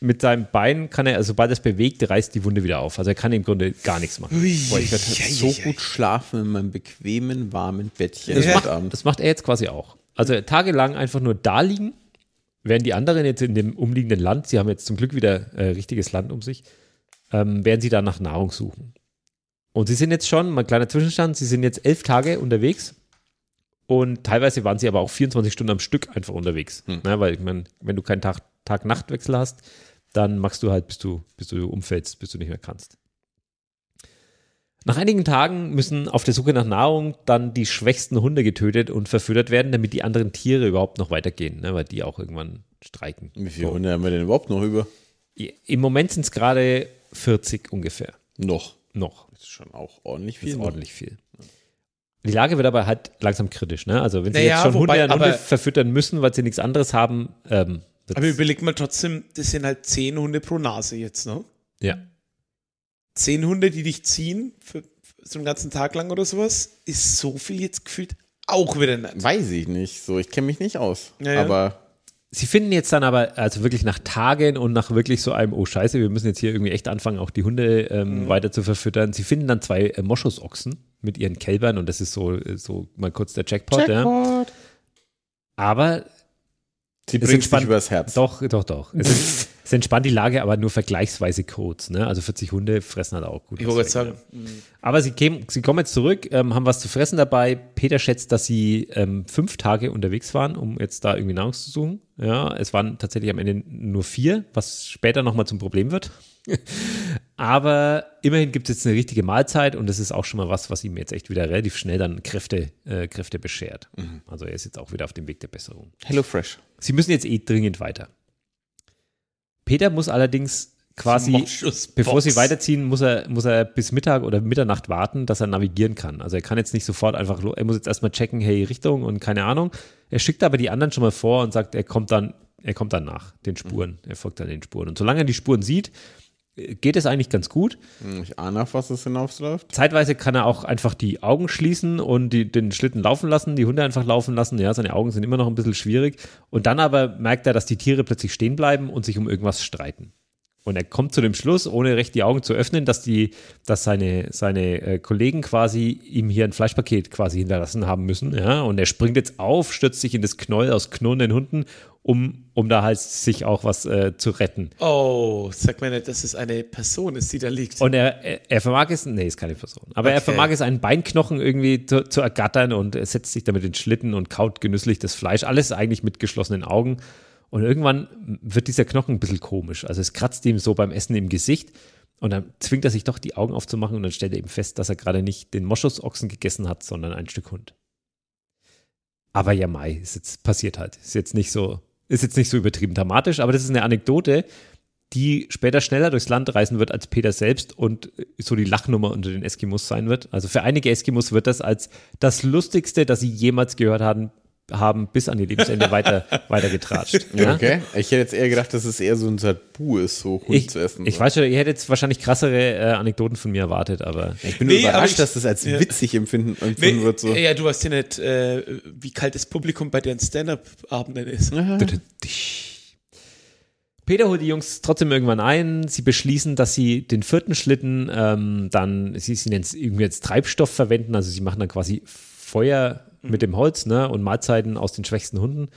mit seinem Bein kann er, also sobald er es bewegt, reißt die Wunde wieder auf. Also er kann im Grunde gar nichts machen. Ui, Boah, ich werde ja, so ja, gut ja. schlafen in meinem bequemen, warmen Bettchen. Das macht, das macht er jetzt quasi auch. Also tagelang einfach nur da liegen wären die anderen jetzt in dem umliegenden Land, sie haben jetzt zum Glück wieder äh, richtiges Land um sich, ähm, werden sie da nach Nahrung suchen. Und sie sind jetzt schon, mal ein kleiner Zwischenstand, sie sind jetzt elf Tage unterwegs und teilweise waren sie aber auch 24 Stunden am Stück einfach unterwegs. Hm. Ne, weil ich meine, wenn du keinen Tag-Nacht-Wechsel hast, dann machst du halt, bis du, bis du umfällst, bis du nicht mehr kannst. Nach einigen Tagen müssen auf der Suche nach Nahrung dann die schwächsten Hunde getötet und verfüttert werden, damit die anderen Tiere überhaupt noch weitergehen, ne? weil die auch irgendwann streiken. Wie viele Hunde haben wir denn überhaupt noch über? Im Moment sind es gerade 40 ungefähr. Noch. Noch. Das ist schon auch ordentlich viel. Das ne? ist ordentlich viel. Die Lage wird aber halt langsam kritisch, ne? Also wenn sie naja, jetzt schon wobei, Hunde, Hunde verfüttern müssen, weil sie nichts anderes haben. Ähm, aber überleg mal trotzdem, das sind halt 10 Hunde pro Nase jetzt, ne? Ja zehn Hunde, die dich ziehen, für, für so einen ganzen Tag lang oder sowas, ist so viel jetzt gefühlt auch wieder nicht. Weiß ich nicht. So, ich kenne mich nicht aus. Ja, ja. Sie finden jetzt dann aber, also wirklich nach Tagen und nach wirklich so einem, oh Scheiße, wir müssen jetzt hier irgendwie echt anfangen, auch die Hunde ähm, mhm. weiter zu verfüttern. Sie finden dann zwei äh, Moschusochsen mit ihren Kälbern und das ist so, äh, so mal kurz der Jackpot. Jackpot. Ja. Aber Sie es bringt dich übers Herz. Doch, doch, doch. Es, ist, es, entspannt die Lage, aber nur vergleichsweise kurz. Ne? Also 40 Hunde fressen halt auch gut. Ich wollte sagen. Aber sie, kämen, sie kommen jetzt zurück, ähm, haben was zu fressen dabei. Peter schätzt, dass sie ähm, fünf Tage unterwegs waren, um jetzt da irgendwie Nahrung zu suchen. Ja, es waren tatsächlich am Ende nur vier, was später nochmal zum Problem wird. Aber immerhin gibt es jetzt eine richtige Mahlzeit und das ist auch schon mal was, was ihm jetzt echt wieder relativ schnell dann Kräfte, äh, Kräfte beschert. Mhm. Also er ist jetzt auch wieder auf dem Weg der Besserung. Hello Fresh. Sie müssen jetzt eh dringend weiter. Peter muss allerdings quasi, bevor sie weiterziehen, muss er, muss er bis Mittag oder Mitternacht warten, dass er navigieren kann. Also er kann jetzt nicht sofort einfach, er muss jetzt erstmal checken, hey, Richtung und keine Ahnung. Er schickt aber die anderen schon mal vor und sagt, er kommt dann, er kommt dann nach den Spuren, mhm. er folgt dann den Spuren. Und solange er die Spuren sieht, geht es eigentlich ganz gut. Hm, ich ahne, auf was es hinausläuft. Zeitweise kann er auch einfach die Augen schließen und die, den Schlitten laufen lassen, die Hunde einfach laufen lassen. Ja, seine Augen sind immer noch ein bisschen schwierig. Und dann aber merkt er, dass die Tiere plötzlich stehen bleiben und sich um irgendwas streiten. Und er kommt zu dem Schluss, ohne recht die Augen zu öffnen, dass, die, dass seine, seine äh, Kollegen quasi ihm hier ein Fleischpaket quasi hinterlassen haben müssen. Ja? Und er springt jetzt auf, stürzt sich in das Knäuel aus knurrenden Hunden, um, um da halt sich auch was äh, zu retten. Oh, sag mir nicht, dass es eine Person ist, die da liegt. Und er, er, er vermag es, nee, ist keine Person, aber okay. er vermag es, einen Beinknochen irgendwie zu, zu ergattern und setzt sich damit in den Schlitten und kaut genüsslich das Fleisch. Alles eigentlich mit geschlossenen Augen. Und irgendwann wird dieser Knochen ein bisschen komisch. Also es kratzt ihm so beim Essen im Gesicht. Und dann zwingt er sich doch, die Augen aufzumachen und dann stellt er eben fest, dass er gerade nicht den Moschusochsen gegessen hat, sondern ein Stück Hund. Aber ja, Mai, ist jetzt passiert halt. Ist jetzt nicht so, ist jetzt nicht so übertrieben dramatisch, aber das ist eine Anekdote, die später schneller durchs Land reisen wird als Peter selbst und äh, so die Lachnummer unter den Eskimos sein wird. Also für einige Eskimos wird das als das Lustigste, das sie jemals gehört haben, haben bis an ihr Lebensende weiter, weiter getratscht. Ja? Okay. Ich hätte jetzt eher gedacht, dass es eher so ein Tabu ist, so Hund ich, zu essen. Ich weiß schon, ihr hättet jetzt wahrscheinlich krassere äh, Anekdoten von mir erwartet, aber. Ich bin nee, nur überrascht, ich, dass das als ja. witzig empfinden, empfinden wird. So. Ja, du weißt ja nicht, äh, wie kalt das Publikum bei den Stand-Up-Abenden ist. Peter holt die Jungs trotzdem irgendwann ein. Sie beschließen, dass sie den vierten Schlitten ähm, dann, sie, sie nennen es irgendwie als Treibstoff verwenden, also sie machen dann quasi Feuer Mhm. mit dem Holz ne? und Mahlzeiten aus den schwächsten Hunden.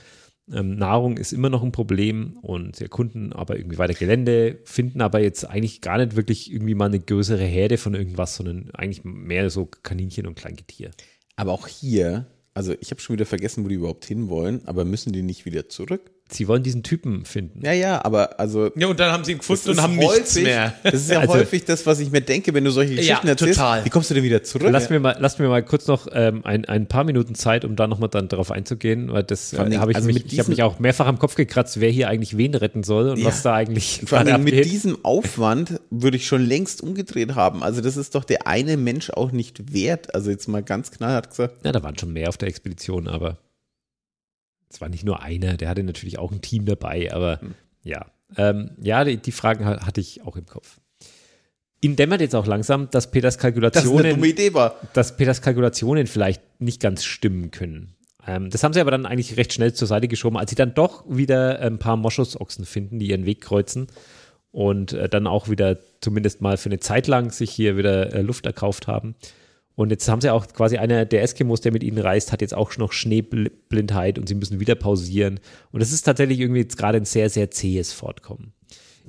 Ähm, Nahrung ist immer noch ein Problem und sie erkunden aber irgendwie weiter Gelände, finden aber jetzt eigentlich gar nicht wirklich irgendwie mal eine größere Herde von irgendwas, sondern eigentlich mehr so Kaninchen und Kleingetier. Aber auch hier, also ich habe schon wieder vergessen, wo die überhaupt hinwollen, aber müssen die nicht wieder zurück? Sie wollen diesen Typen finden. Ja, ja, aber also. Ja, und dann haben sie ihn gefunden und haben häufig, nichts mehr. Das ist ja also, häufig das, was ich mir denke, wenn du solche Geschichten ja, erzählst. Total. Wie kommst du denn wieder zurück? Lass, ja. mir, mal, lass mir mal kurz noch ähm, ein, ein paar Minuten Zeit, um da nochmal dann drauf einzugehen, weil das äh, habe ich, also mich, ich habe mich auch mehrfach am Kopf gekratzt, wer hier eigentlich wen retten soll und ja. was da eigentlich. Vor allem mit diesem Aufwand würde ich schon längst umgedreht haben. Also, das ist doch der eine Mensch auch nicht wert. Also, jetzt mal ganz knallhart gesagt. Ja, da waren schon mehr auf der Expedition, aber es war nicht nur einer, der hatte natürlich auch ein Team dabei, aber mhm. ja. Ähm, ja, die, die Fragen hatte ich auch im Kopf. Ihm dämmert jetzt auch langsam, dass Peters Kalkulationen, das dass Peters Kalkulationen vielleicht nicht ganz stimmen können. Ähm, das haben sie aber dann eigentlich recht schnell zur Seite geschoben, als sie dann doch wieder ein paar Moschusochsen finden, die ihren Weg kreuzen und äh, dann auch wieder zumindest mal für eine Zeit lang sich hier wieder äh, Luft erkauft haben. Und jetzt haben sie auch quasi einer der Eskimos, der mit ihnen reist, hat jetzt auch noch Schneeblindheit und sie müssen wieder pausieren. Und es ist tatsächlich irgendwie jetzt gerade ein sehr, sehr zähes Fortkommen.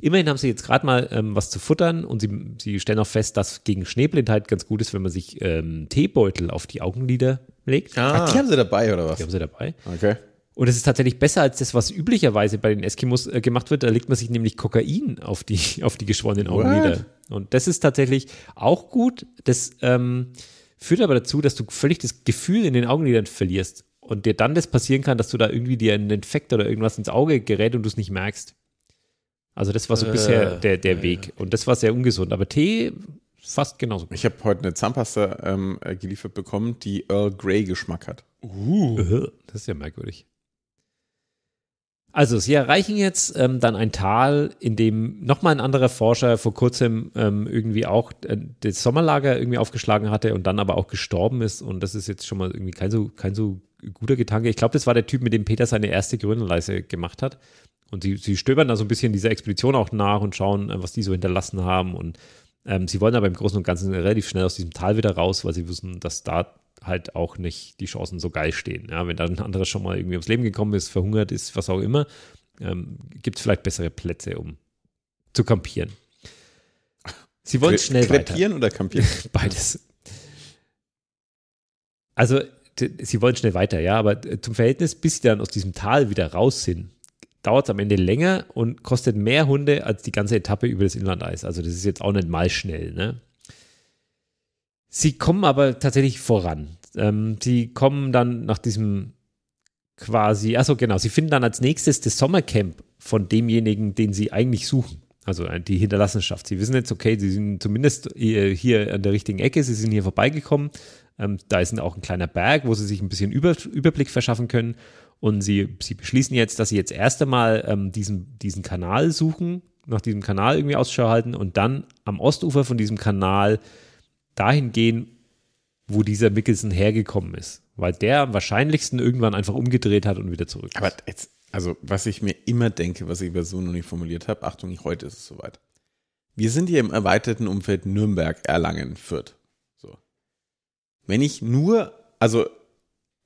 Immerhin haben sie jetzt gerade mal ähm, was zu futtern und sie, sie stellen auch fest, dass gegen Schneeblindheit ganz gut ist, wenn man sich ähm, Teebeutel auf die Augenlider legt. Ah. Ach, die haben sie dabei, oder was? Die haben sie dabei. Okay. Und es ist tatsächlich besser als das, was üblicherweise bei den Eskimos äh, gemacht wird. Da legt man sich nämlich Kokain auf die, auf die geschwollenen Augenlider. What? Und das ist tatsächlich auch gut. Das, ähm, führt aber dazu, dass du völlig das Gefühl in den Augenlidern verlierst und dir dann das passieren kann, dass du da irgendwie dir einen Infekt oder irgendwas ins Auge gerät und du es nicht merkst. Also das war so äh, bisher der, der äh, Weg und das war sehr ungesund. Aber Tee fast genauso. Gut. Ich habe heute eine Zahnpasta ähm, äh, geliefert bekommen, die Earl Grey Geschmack hat. Uh. Äh, das ist ja merkwürdig. Also, sie erreichen jetzt ähm, dann ein Tal, in dem nochmal ein anderer Forscher vor kurzem ähm, irgendwie auch äh, das Sommerlager irgendwie aufgeschlagen hatte und dann aber auch gestorben ist. Und das ist jetzt schon mal irgendwie kein so, kein so guter Gedanke. Ich glaube, das war der Typ, mit dem Peter seine erste Gründerleise gemacht hat. Und sie, sie stöbern da so ein bisschen dieser Expedition auch nach und schauen, äh, was die so hinterlassen haben. Und ähm, sie wollen aber im Großen und Ganzen relativ schnell aus diesem Tal wieder raus, weil sie wissen, dass da halt auch nicht die Chancen so geil stehen. Ja, wenn dann ein anderer schon mal irgendwie ums Leben gekommen ist, verhungert ist, was auch immer, ähm, gibt es vielleicht bessere Plätze, um zu kampieren. Sie wollen schnell Krepieren weiter. oder kampieren? Beides. Also, sie wollen schnell weiter, ja, aber äh, zum Verhältnis, bis sie dann aus diesem Tal wieder raus sind, dauert es am Ende länger und kostet mehr Hunde als die ganze Etappe über das Inlandeis. Also, das ist jetzt auch nicht mal schnell, ne? Sie kommen aber tatsächlich voran. Ähm, sie kommen dann nach diesem quasi, also genau, sie finden dann als nächstes das Sommercamp von demjenigen, den sie eigentlich suchen. Also äh, die Hinterlassenschaft. Sie wissen jetzt, okay, sie sind zumindest äh, hier an der richtigen Ecke, sie sind hier vorbeigekommen. Ähm, da ist auch ein kleiner Berg, wo sie sich ein bisschen Über Überblick verschaffen können. Und sie, sie beschließen jetzt, dass sie jetzt erst einmal ähm, diesen, diesen Kanal suchen, nach diesem Kanal irgendwie Ausschau halten und dann am Ostufer von diesem Kanal dahin gehen, wo dieser Mickelson hergekommen ist, weil der am wahrscheinlichsten irgendwann einfach umgedreht hat und wieder zurück. Ist. Aber jetzt, also was ich mir immer denke, was ich über so noch nicht formuliert habe, Achtung, heute ist es soweit. Wir sind hier im erweiterten Umfeld Nürnberg, Erlangen, Fürth. So. Wenn ich nur, also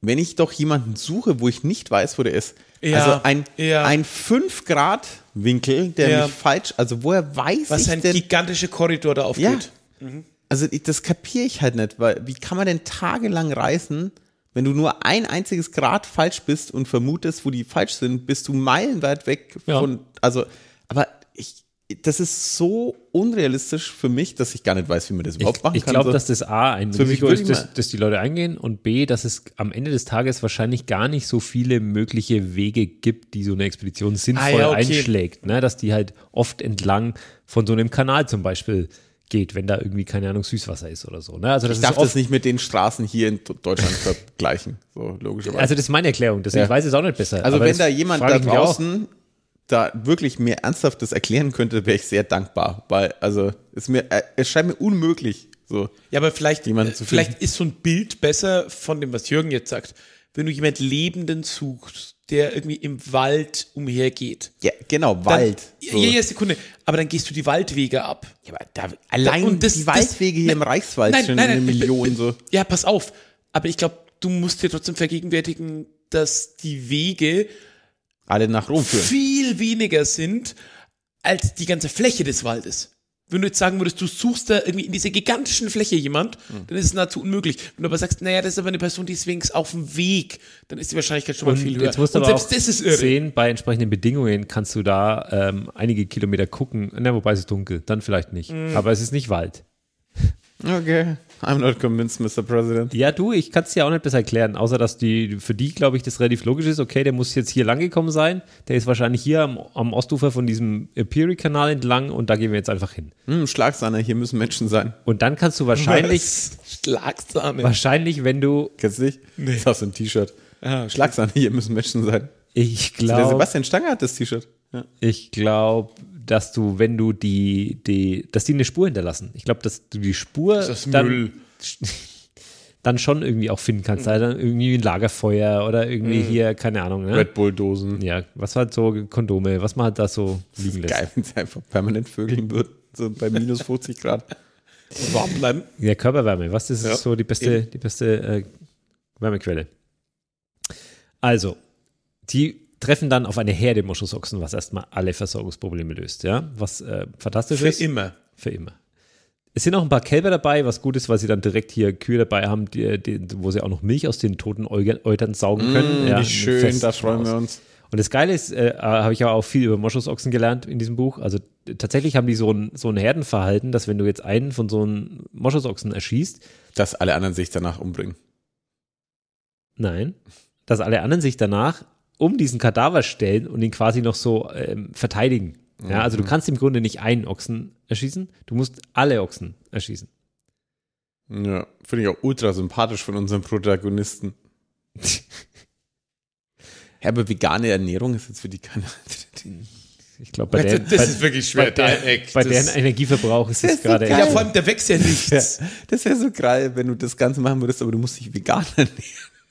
wenn ich doch jemanden suche, wo ich nicht weiß, wo der ist, ja, also ein, ja. ein 5-Grad-Winkel, der ja. mich falsch, also woher weiß Was ich denn? Was ein gigantischer Korridor da aufgeht. Ja. Mhm. Also ich, das kapiere ich halt nicht, weil wie kann man denn tagelang reisen, wenn du nur ein einziges Grad falsch bist und vermutest, wo die falsch sind, bist du meilenweit weg ja. von. Also, aber ich, das ist so unrealistisch für mich, dass ich gar nicht weiß, wie man das überhaupt ich, machen ich kann. Ich glaube, so. dass das A ein so Risiko ist, dass, dass, die Leute eingehen und B, dass es am Ende des Tages wahrscheinlich gar nicht so viele mögliche Wege gibt, die so eine Expedition sinnvoll ah, ja, okay. einschlägt. Ne? Dass die halt oft entlang von so einem Kanal zum Beispiel geht, wenn da irgendwie, keine Ahnung, Süßwasser ist oder so. Ne? Also das ich darf das nicht mit den Straßen hier in Deutschland vergleichen, so logischerweise. Also das ist meine Erklärung, das, ja. ich weiß es auch nicht besser. Also wenn da jemand da draußen da wirklich mir ernsthaft das erklären könnte, wäre ich sehr dankbar, weil also es mir äh, es scheint mir unmöglich so. Ja, aber vielleicht äh, vielleicht ist so ein Bild besser von dem was Jürgen jetzt sagt. Wenn du jemanden lebenden suchst, der irgendwie im Wald umhergeht. Ja, genau, Wald. Dann, Ja, ja, Sekunde. Aber dann gehst du die Waldwege ab. Ja, aber da, allein das, die Waldwege das, hier nein, im Reichswald nein, schon nein, eine Million so. Ja, pass auf. Aber ich glaube, du musst dir trotzdem vergegenwärtigen, dass die Wege alle nach Rom führen. Viel weniger sind als die ganze Fläche des Waldes wenn du jetzt sagen würdest, du suchst da irgendwie in dieser gigantischen Fläche jemand, mhm. dann ist es nahezu unmöglich. Wenn du aber sagst, naja, das ist aber eine Person, die ist wenigstens auf dem Weg, dann ist die Wahrscheinlichkeit schon mal viel höher. Jetzt musst du und aber selbst auch das ist irre. Sehen, bei entsprechenden Bedingungen kannst du da ähm, einige Kilometer gucken. Na, wobei es ist dunkel, dann vielleicht nicht. Mhm. Aber es ist nicht Wald. Okay. I'm not convinced, Mr. President. Ja, du, ich kann es dir auch nicht besser erklären, außer dass die, für die, glaube ich, das relativ logisch ist. Okay, der muss jetzt hier lang gekommen sein. Der ist wahrscheinlich hier am, am Ostufer von diesem Erie-Kanal entlang und da gehen wir jetzt einfach hin. Hm, Schlagsahne, hier müssen Menschen sein. Und dann kannst du wahrscheinlich. Was? Schlagsahne. Wahrscheinlich, wenn du. Kennst du dich? Nee. Das hast du ein T-Shirt. Ah, Schlagsahne, hier müssen Menschen sein. Ich also glaube. Sebastian Stange hat das T-Shirt. Ja. Ich glaube, dass du, wenn du die, die, dass die eine Spur hinterlassen. Ich glaube, dass du die Spur das dann, dann schon irgendwie auch finden kannst. Also dann irgendwie ein Lagerfeuer oder irgendwie mhm. hier, keine Ahnung. Ne? Red Bull-Dosen. Ja, was halt so Kondome, was man halt da so liegen lässt. Geil, wenn es einfach permanent vögeln wird, so bei minus 50 Grad. Warm bleiben. Ja, Körperwärme, was ist ja. so die beste, die beste äh, Wärmequelle? Also, die treffen dann auf eine Herde Moschusochsen, was erstmal alle Versorgungsprobleme löst, ja, was äh, fantastisch Für ist. Für immer. Für immer. Es sind auch ein paar Kälber dabei, was gut ist, weil sie dann direkt hier Kühe dabei haben, die, die, wo sie auch noch Milch aus den toten Eutern saugen mm, können. Mm, ja, wie schön, da freuen wir uns. Und das Geile ist, äh, habe ich aber auch viel über Moschusochsen gelernt in diesem Buch. Also tatsächlich haben die so ein, so ein Herdenverhalten, dass wenn du jetzt einen von so einem Moschusochsen erschießt, dass alle anderen sich danach umbringen. Nein, dass alle anderen sich danach um diesen Kadaver stellen und ihn quasi noch so ähm, verteidigen. Ja, also du mhm. kannst im Grunde nicht einen Ochsen erschießen, du musst alle Ochsen erschießen. Ja, finde ich auch ultra sympathisch von unserem Protagonisten. ja, aber vegane Ernährung ist jetzt für die keine Ich glaube, also, bei, das, das ist Bei, der, bei deren Energieverbrauch ist das, gerade. So ja, vor allem, da wächst ja nichts. Ja, das wäre so geil, wenn du das Ganze machen würdest, aber du musst dich vegan ernähren.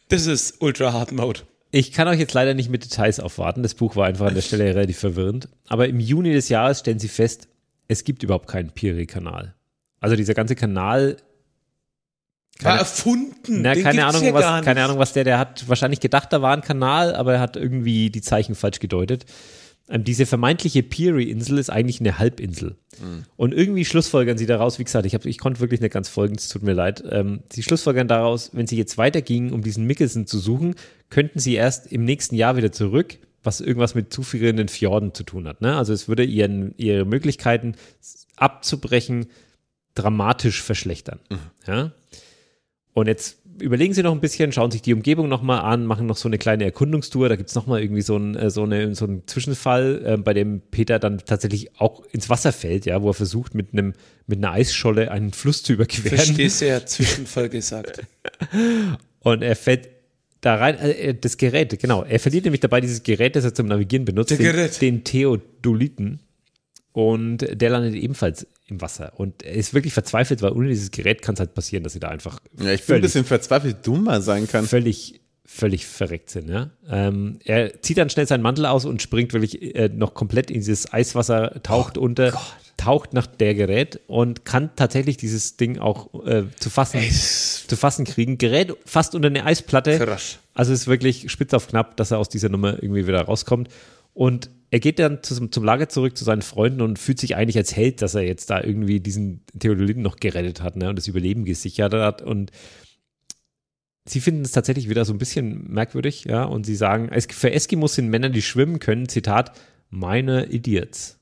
Das ist ultra hard mode. Ich kann euch jetzt leider nicht mit Details aufwarten. Das Buch war einfach an der Stelle relativ verwirrend. Aber im Juni des Jahres stellen sie fest, es gibt überhaupt keinen Piri-Kanal. Also dieser ganze Kanal keine, war erfunden. Na, keine, Ahnung, was, keine Ahnung, was der, der hat wahrscheinlich gedacht, da war ein Kanal, aber er hat irgendwie die Zeichen falsch gedeutet. Ähm, diese vermeintliche Peary-Insel ist eigentlich eine Halbinsel. Mhm. Und irgendwie schlussfolgern sie daraus, wie gesagt, ich, hab, ich konnte wirklich nicht ganz folgen, es tut mir leid. Ähm, sie schlussfolgern daraus, wenn sie jetzt weitergingen, um diesen Mickelson zu suchen, könnten sie erst im nächsten Jahr wieder zurück, was irgendwas mit zufrierenden Fjorden zu tun hat. Ne? Also es würde ihren, ihre Möglichkeiten abzubrechen dramatisch verschlechtern. Mhm. Ja? Und jetzt überlegen Sie noch ein bisschen, schauen sich die Umgebung nochmal an, machen noch so eine kleine Erkundungstour. Da gibt es nochmal irgendwie so, ein, äh, so, eine, so einen Zwischenfall, äh, bei dem Peter dann tatsächlich auch ins Wasser fällt, ja, wo er versucht, mit, einem, mit einer Eisscholle einen Fluss zu überqueren. Verstehst du ja, Zwischenfall gesagt. Und er fällt da rein, äh, äh, das Gerät, genau. Er verliert nämlich dabei dieses Gerät, das er zum Navigieren benutzt, den, den Theodoliten. Und der landet ebenfalls im Wasser. Und er ist wirklich verzweifelt, weil ohne dieses Gerät kann es halt passieren, dass sie da einfach. Ja, ich bin ein bisschen verzweifelt, dummer sein kann. Völlig, völlig verreckt sind. Ja? Ähm, er zieht dann schnell seinen Mantel aus und springt wirklich äh, noch komplett in dieses Eiswasser, taucht oh, unter. Gott. Taucht nach der Gerät und kann tatsächlich dieses Ding auch äh, zu, fassen, zu fassen kriegen. Gerät fast unter eine Eisplatte. Krass. Also ist wirklich spitz auf knapp, dass er aus dieser Nummer irgendwie wieder rauskommt. Und er geht dann zum, zum Lager zurück zu seinen Freunden und fühlt sich eigentlich als Held, dass er jetzt da irgendwie diesen Theodoliten noch gerettet hat ne, und das Überleben gesichert hat. Und sie finden es tatsächlich wieder so ein bisschen merkwürdig, ja, und sie sagen, für Eskimos sind Männer, die schwimmen können, Zitat, meine Idiots.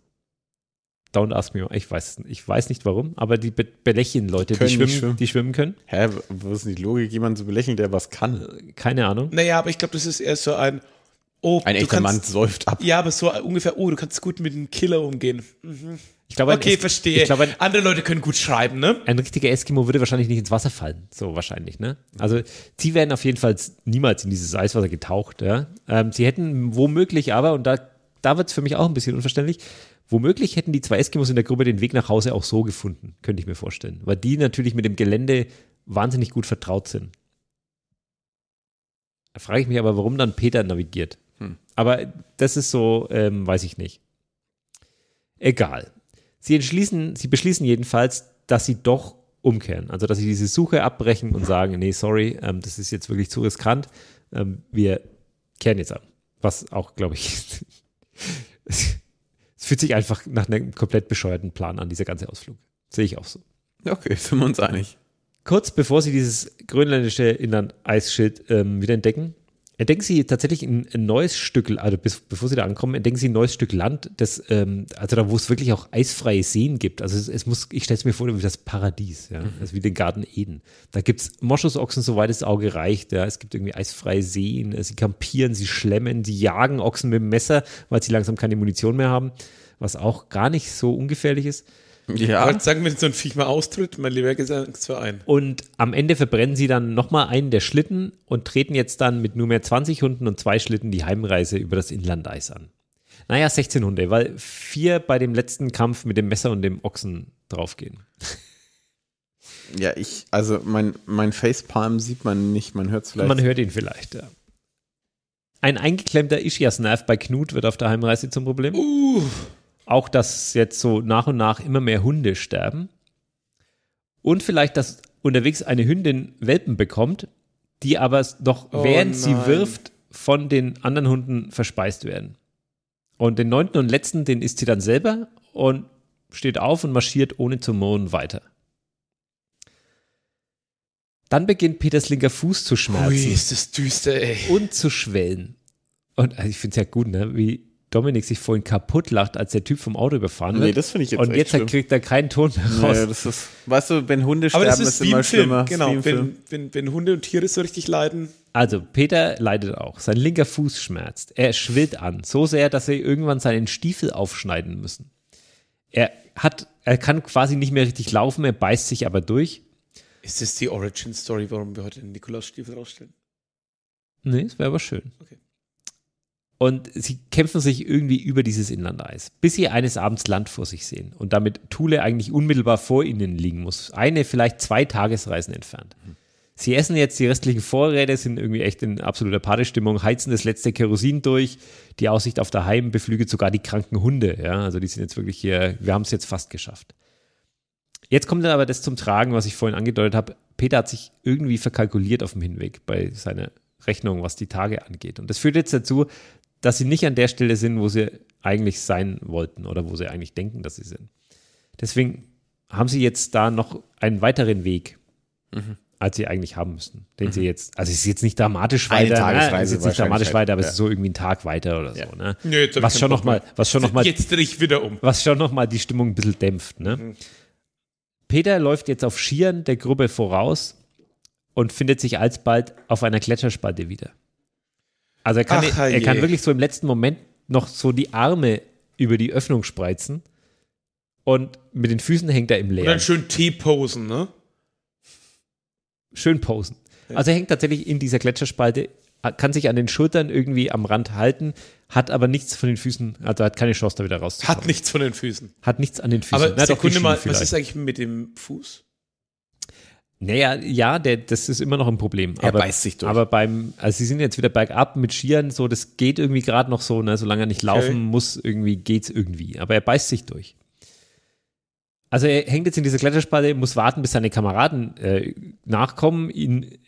Don't ask me. Ich weiß, ich weiß nicht warum, aber die be belächeln Leute, die, die, schwimmen, schwimmen. die, schwimmen, können. Hä, was ist denn die Logik, jemanden zu belächeln, der was kann? Keine Ahnung. Naja, aber ich glaube, das ist eher so ein, oh, ein echter kannst, Mann säuft ab. Ja, aber so ungefähr, oh, du kannst gut mit einem Killer umgehen. Mhm. Ich glaube, okay, es, verstehe. Ich glaube, ein, Andere Leute können gut schreiben, ne? Ein richtiger Eskimo würde wahrscheinlich nicht ins Wasser fallen, so wahrscheinlich, ne? Also sie wären auf jeden Fall niemals in dieses Eiswasser getaucht, ja? Ähm, sie hätten womöglich aber, und da, da wird es für mich auch ein bisschen unverständlich, womöglich hätten die zwei Eskimos in der Gruppe den Weg nach Hause auch so gefunden, könnte ich mir vorstellen. Weil die natürlich mit dem Gelände wahnsinnig gut vertraut sind. Da frage ich mich aber, warum dann Peter navigiert. Aber das ist so, ähm, weiß ich nicht. Egal. Sie entschließen, sie beschließen jedenfalls, dass sie doch umkehren. Also, dass sie diese Suche abbrechen und sagen, nee, sorry, ähm, das ist jetzt wirklich zu riskant. Ähm, wir kehren jetzt an. Was auch, glaube ich, es fühlt sich einfach nach einem komplett bescheuerten Plan an, dieser ganze Ausflug. Sehe ich auch so. Okay, sind wir uns einig. Kurz bevor sie dieses grönländische Inland-Eisschild ähm, wieder entdecken, entdecken sie tatsächlich ein, ein neues Stück, also bis, bevor sie da ankommen, entdecken sie ein neues Stück Land, das, ähm, also da, wo es wirklich auch eisfreie Seen gibt. Also es, es muss, ich stelle es mir vor, wie das Paradies, ja, mhm. also wie den Garten Eden. Da gibt es Moschusochsen, soweit es Auge reicht, ja, es gibt irgendwie eisfreie Seen, sie kampieren, sie schlemmen, sie jagen Ochsen mit dem Messer, weil sie langsam keine Munition mehr haben, was auch gar nicht so ungefährlich ist. Ja. Aber sagen, wenn so ein Viech mal austritt, mein lieber Gesangsverein. Und am Ende verbrennen sie dann nochmal einen der Schlitten und treten jetzt dann mit nur mehr 20 Hunden und zwei Schlitten die Heimreise über das Inlandeis an. Naja, 16 Hunde, weil vier bei dem letzten Kampf mit dem Messer und dem Ochsen draufgehen. Ja, ich, also mein, mein Facepalm sieht man nicht, man hört es vielleicht. Man hört ihn vielleicht, ja. Ein eingeklemmter Ischias-Nerv bei Knut wird auf der Heimreise zum Problem. Uh auch, dass jetzt so nach und nach immer mehr Hunde sterben. Und vielleicht, dass unterwegs eine Hündin Welpen bekommt, die aber doch, oh während nein. sie wirft, von den anderen Hunden verspeist werden. Und den neunten und letzten, den isst sie dann selber und steht auf und marschiert ohne zu murren weiter. Dann beginnt Peters linker Fuß zu schmerzen. Ui, ist das düster, ey. Und zu schwellen. Und also ich finde es ja gut, ne? wie Dominik sich vorhin kaputt lacht, als der Typ vom Auto überfahren wird. Nee, das finde ich jetzt Und jetzt halt schlimm. kriegt er keinen Ton mehr raus. Nee, das ist, weißt du, wenn Hunde sterben, Aber das ist, ist immer Film, schlimmer. Genau, wenn, Film. wenn, wenn Hunde und Tiere so richtig leiden. Also, Peter leidet auch. Sein linker Fuß schmerzt. Er schwillt an. So sehr, dass er irgendwann seinen Stiefel aufschneiden müssen. Er hat, er kann quasi nicht mehr richtig laufen, er beißt sich aber durch. Ist das die Origin Story, warum wir heute den Nikolaus Stiefel rausstellen? Nee, es wäre aber schön. Okay. Und sie kämpfen sich irgendwie über dieses Inlandeis, bis sie eines Abends Land vor sich sehen und damit Thule eigentlich unmittelbar vor ihnen liegen muss. Eine, vielleicht zwei Tagesreisen entfernt. Mhm. Sie essen jetzt die restlichen Vorräte, sind irgendwie echt in absoluter Partystimmung, heizen das letzte Kerosin durch. Die Aussicht auf daheim beflügelt sogar die kranken Hunde. Ja? Also die sind jetzt wirklich hier, wir haben es jetzt fast geschafft. Jetzt kommt dann aber das zum Tragen, was ich vorhin angedeutet habe. Peter hat sich irgendwie verkalkuliert auf dem Hinweg bei seiner Rechnung, was die Tage angeht. Und das führt jetzt dazu, dass sie nicht an der Stelle sind, wo sie eigentlich sein wollten oder wo sie eigentlich denken, dass sie sind. Deswegen haben sie jetzt da noch einen weiteren Weg, mhm. als sie eigentlich haben müssen. Den mhm. sie jetzt, also es ist jetzt nicht dramatisch Eine weiter, ne? es ist jetzt nicht dramatisch weiter, aber ja. es ist so irgendwie ein Tag weiter oder ja. so. Ne? Nee, was, schon noch mal, was schon nochmal, jetzt drehe ich wieder um. Was schon nochmal die Stimmung ein bisschen dämpft. Ne? Mhm. Peter läuft jetzt auf Skiern der Gruppe voraus und findet sich alsbald auf einer Gletscherspalte wieder. Also er kann, Ach, er, kann wirklich so im letzten Moment noch so die Arme über die Öffnung spreizen und mit den Füßen hängt er im Leer. Und dann schön T-Posen, ne? Schön posen. Ja. Also er hängt tatsächlich in dieser Gletscherspalte, kann sich an den Schultern irgendwie am Rand halten, hat aber nichts von den Füßen, also hat keine Chance, da wieder rauszukommen. Hat nichts von den Füßen. Hat nichts an den Füßen. Aber Na, Sekunde mal, vielleicht. was ist eigentlich mit dem Fuß? Naja, ja, der, das ist immer noch ein Problem. Er aber, beißt sich durch. Aber beim, also sie sind jetzt wieder bergab mit Skiern, so, das geht irgendwie gerade noch so, ne? solange er nicht laufen okay. muss, irgendwie geht's irgendwie. Aber er beißt sich durch. Also er hängt jetzt in dieser Kletterspalte, muss warten, bis seine Kameraden äh, nachkommen, ihn,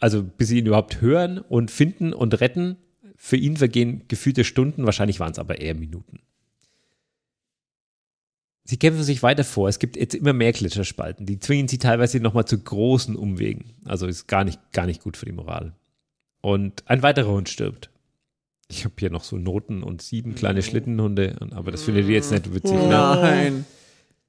also bis sie ihn überhaupt hören und finden und retten. Für ihn vergehen gefühlte Stunden, wahrscheinlich waren es aber eher Minuten. Sie kämpfen sich weiter vor. Es gibt jetzt immer mehr Gletscherspalten. Die zwingen sie teilweise nochmal zu großen Umwegen. Also ist gar nicht, gar nicht gut für die Moral. Und ein weiterer Hund stirbt. Ich habe hier noch so Noten und sieben kleine mm. Schlittenhunde, aber das findet ihr jetzt nicht witzig. Ne? Nein.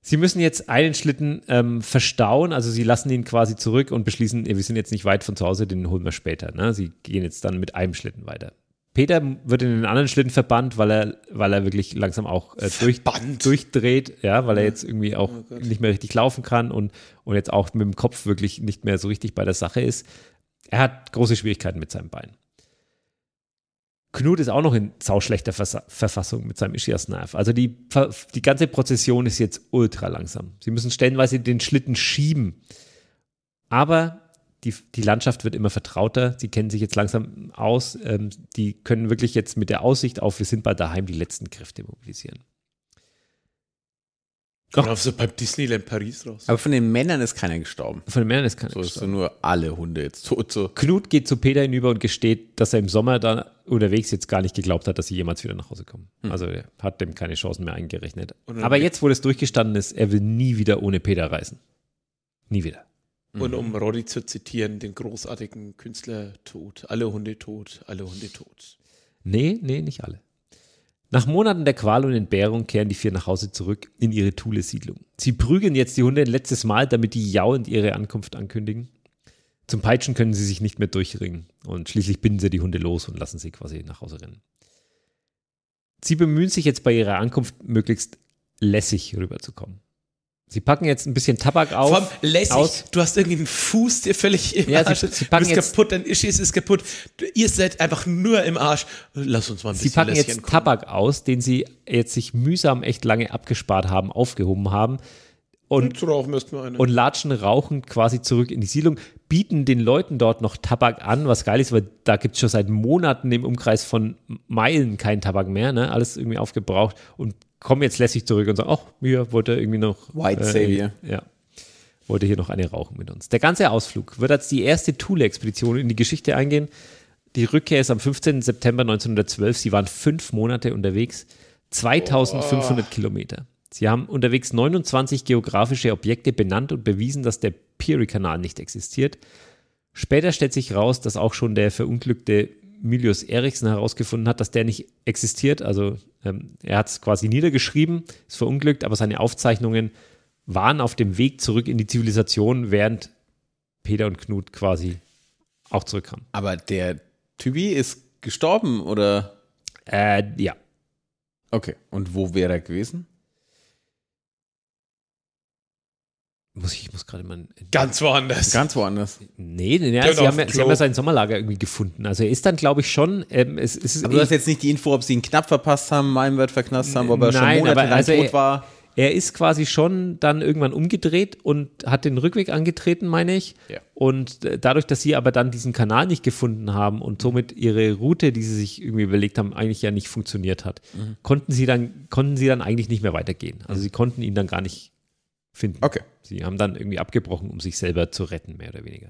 Sie müssen jetzt einen Schlitten ähm, verstauen, also sie lassen ihn quasi zurück und beschließen, wir sind jetzt nicht weit von zu Hause, den holen wir später. Ne? Sie gehen jetzt dann mit einem Schlitten weiter. Peter wird in den anderen Schlitten verbannt, weil er, weil er wirklich langsam auch äh, durch, durchdreht, ja, weil er jetzt irgendwie auch oh nicht mehr richtig laufen kann und, und jetzt auch mit dem Kopf wirklich nicht mehr so richtig bei der Sache ist. Er hat große Schwierigkeiten mit seinem Bein. Knut ist auch noch in sauschlechter Vers Verfassung mit seinem Ischias Nerv. Also die, die ganze Prozession ist jetzt ultra langsam. Sie müssen stellenweise den Schlitten schieben. Aber die, die Landschaft wird immer vertrauter, sie kennen sich jetzt langsam aus, ähm, die können wirklich jetzt mit der Aussicht auf, wir sind bald daheim, die letzten Kräfte mobilisieren. Doch. Oder so also beim Disneyland Paris raus. Aber von den Männern ist keiner gestorben. Von den Männern ist keiner so, gestorben. So sind nur alle Hunde jetzt tot. So. Knut geht zu Peter hinüber und gesteht, dass er im Sommer dann unterwegs jetzt gar nicht geglaubt hat, dass sie jemals wieder nach Hause kommen. Hm. Also er hat dem keine Chancen mehr eingerechnet. Aber jetzt, wo das durchgestanden ist, er will nie wieder ohne Peter reisen. Nie wieder. Und um mhm. Roddy zu zitieren, den großartigen Künstler tot, alle Hunde tot, alle Hunde tot. Nee, nee, nicht alle. Nach Monaten der Qual und Entbehrung kehren die vier nach Hause zurück in ihre Thule-Siedlung. Sie prügeln jetzt die Hunde ein letztes Mal, damit die jauend ihre Ankunft ankündigen. Zum Peitschen können sie sich nicht mehr durchringen und schließlich binden sie die Hunde los und lassen sie quasi nach Hause rennen. Sie bemühen sich jetzt bei ihrer Ankunft möglichst lässig rüberzukommen. Sie packen jetzt ein bisschen Tabak auf. Vor lässig. Aus. Du hast irgendwie einen Fuß dir völlig im ja, Arsch. Sie, sie packen du bist kaputt, dein Ischis ist kaputt. Ihr seid einfach nur im Arsch. Lass uns mal ein sie bisschen Sie packen jetzt gucken. Tabak aus, den sie jetzt sich mühsam echt lange abgespart haben, aufgehoben haben und, und latschen rauchend quasi zurück in die Siedlung, bieten den Leuten dort noch Tabak an, was geil ist, weil da gibt es schon seit Monaten im Umkreis von Meilen keinen Tabak mehr, ne? alles irgendwie aufgebraucht und kommen jetzt lässig zurück und sagen, ach, mir wollte irgendwie noch White äh, Savior. Ja. Wollte hier noch eine rauchen mit uns. Der ganze Ausflug wird als die erste Thule-Expedition in die Geschichte eingehen. Die Rückkehr ist am 15. September 1912. Sie waren fünf Monate unterwegs, 2500 oh. Kilometer. Sie haben unterwegs 29 geografische Objekte benannt und bewiesen, dass der Peary-Kanal nicht existiert. Später stellt sich heraus, dass auch schon der verunglückte Milius Eriksen herausgefunden hat, dass der nicht existiert. Also ähm, er hat es quasi niedergeschrieben, ist verunglückt, aber seine Aufzeichnungen waren auf dem Weg zurück in die Zivilisation, während Peter und Knut quasi auch zurückkamen. Aber der Tybi ist gestorben, oder? Äh, ja. Okay, und wo wäre er gewesen? Muss ich, ich muss gerade mal. Ganz woanders. Ganz woanders. Nee, nee, nee genau, sie, haben, sie haben ja sein Sommerlager irgendwie gefunden. Also er ist dann, glaube ich, schon. Ähm, es, es ist aber du hast eh- jetzt nicht die Info, ob sie ihn knapp verpasst haben, meinem Wert verknasst haben, ob er schon monatelang also tot war. Er, ist quasi schon dann irgendwann umgedreht und hat den Rückweg angetreten, meine ich. Ja. Und äh, dadurch, dass sie aber dann diesen Kanal nicht gefunden haben und somit ihre Route, die sie sich irgendwie überlegt haben, eigentlich ja nicht funktioniert hat, mhm. konnten sie dann, konnten sie dann eigentlich nicht mehr weitergehen. Also sie konnten ihn dann gar nicht finden. Okay. Sie haben dann irgendwie abgebrochen, um sich selber zu retten, mehr oder weniger.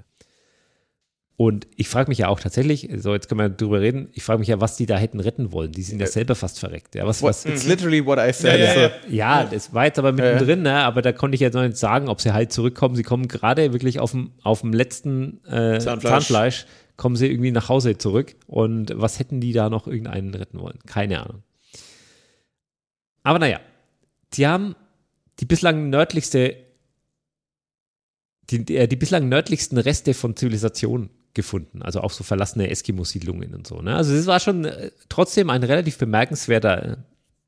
Und ich frage mich ja auch tatsächlich, so jetzt können wir drüber reden, ich frage mich ja, was die da hätten retten wollen. Die sind ja, ja äh, selber fast verreckt. Ja, was, what, was, it's literally what I said. Ja, ja, ja. ja das war jetzt aber mittendrin, ne? aber da konnte ich jetzt noch nicht sagen, ob sie halt zurückkommen. Sie kommen gerade wirklich auf dem, auf dem letzten äh, Zahnfleisch. Zahnfleisch, kommen sie irgendwie nach Hause zurück. Und was hätten die da noch irgendeinen retten wollen? Keine Ahnung. Aber naja, die haben die bislang nördlichste, die, äh, die, bislang nördlichsten Reste von Zivilisation gefunden, also auch so verlassene Eskimo-Siedlungen und so. Ne? Also es war schon äh, trotzdem ein relativ bemerkenswerter äh,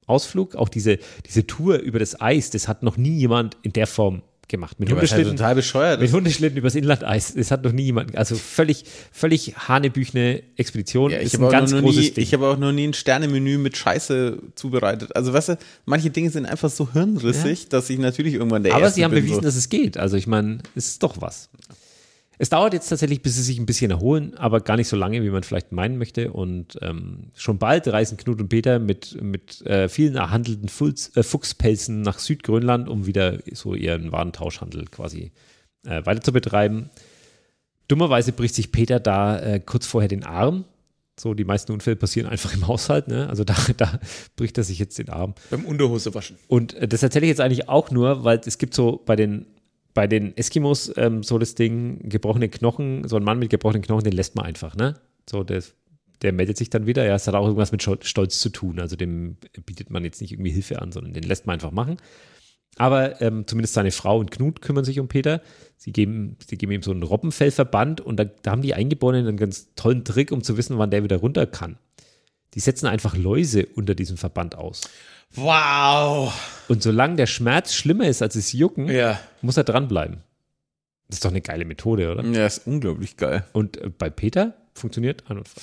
Ausflug. Auch diese, diese Tour über das Eis, das hat noch nie jemand in der Form gemacht. Mit ja, halt Hundeschlitten. Halt total bescheuert. Mit Hundeschlitten übers Inlandeis. Das hat noch nie jemand. Also völlig, völlig hanebüchne Expedition. Ja, ich ist ein ganz großes nie, Ding. Ich habe auch noch nie ein Sternemenü mit Scheiße zubereitet. Also weißt du, manche Dinge sind einfach so hirnrissig, ja. dass ich natürlich irgendwann der Aber Erste sie haben bewiesen, so. dass es geht. Also ich meine, es ist doch was. Es dauert jetzt tatsächlich, bis sie sich ein bisschen erholen, aber gar nicht so lange, wie man vielleicht meinen möchte. Und ähm, schon bald reisen Knut und Peter mit, mit äh, vielen erhandelten Fuchs, äh, Fuchspelzen nach Südgrönland, um wieder so ihren Warentauschhandel quasi äh, weiter zu betreiben. Dummerweise bricht sich Peter da äh, kurz vorher den Arm. So, die meisten Unfälle passieren einfach im Haushalt, ne? Also da, da bricht er sich jetzt den Arm. Beim Unterhose waschen. Und äh, das erzähle ich jetzt eigentlich auch nur, weil es gibt so bei den bei den Eskimos ähm, so das Ding, gebrochene Knochen, so ein Mann mit gebrochenen Knochen, den lässt man einfach, ne? So, das, der meldet sich dann wieder. Ja, es hat auch irgendwas mit Stolz zu tun. Also dem bietet man jetzt nicht irgendwie Hilfe an, sondern den lässt man einfach machen. Aber ähm, zumindest seine Frau und Knut kümmern sich um Peter. Sie geben, sie geben ihm so einen Robbenfellverband und da, da haben die Eingeborenen einen ganz tollen Trick, um zu wissen, wann der wieder runter kann die setzen einfach Läuse unter diesem Verband aus. Wow! Und solange der Schmerz schlimmer ist als das Jucken, ja. muss er dranbleiben. Das ist doch eine geile Methode, oder? Ja, ist unglaublich geil. Und äh, bei Peter funktioniert an und frei.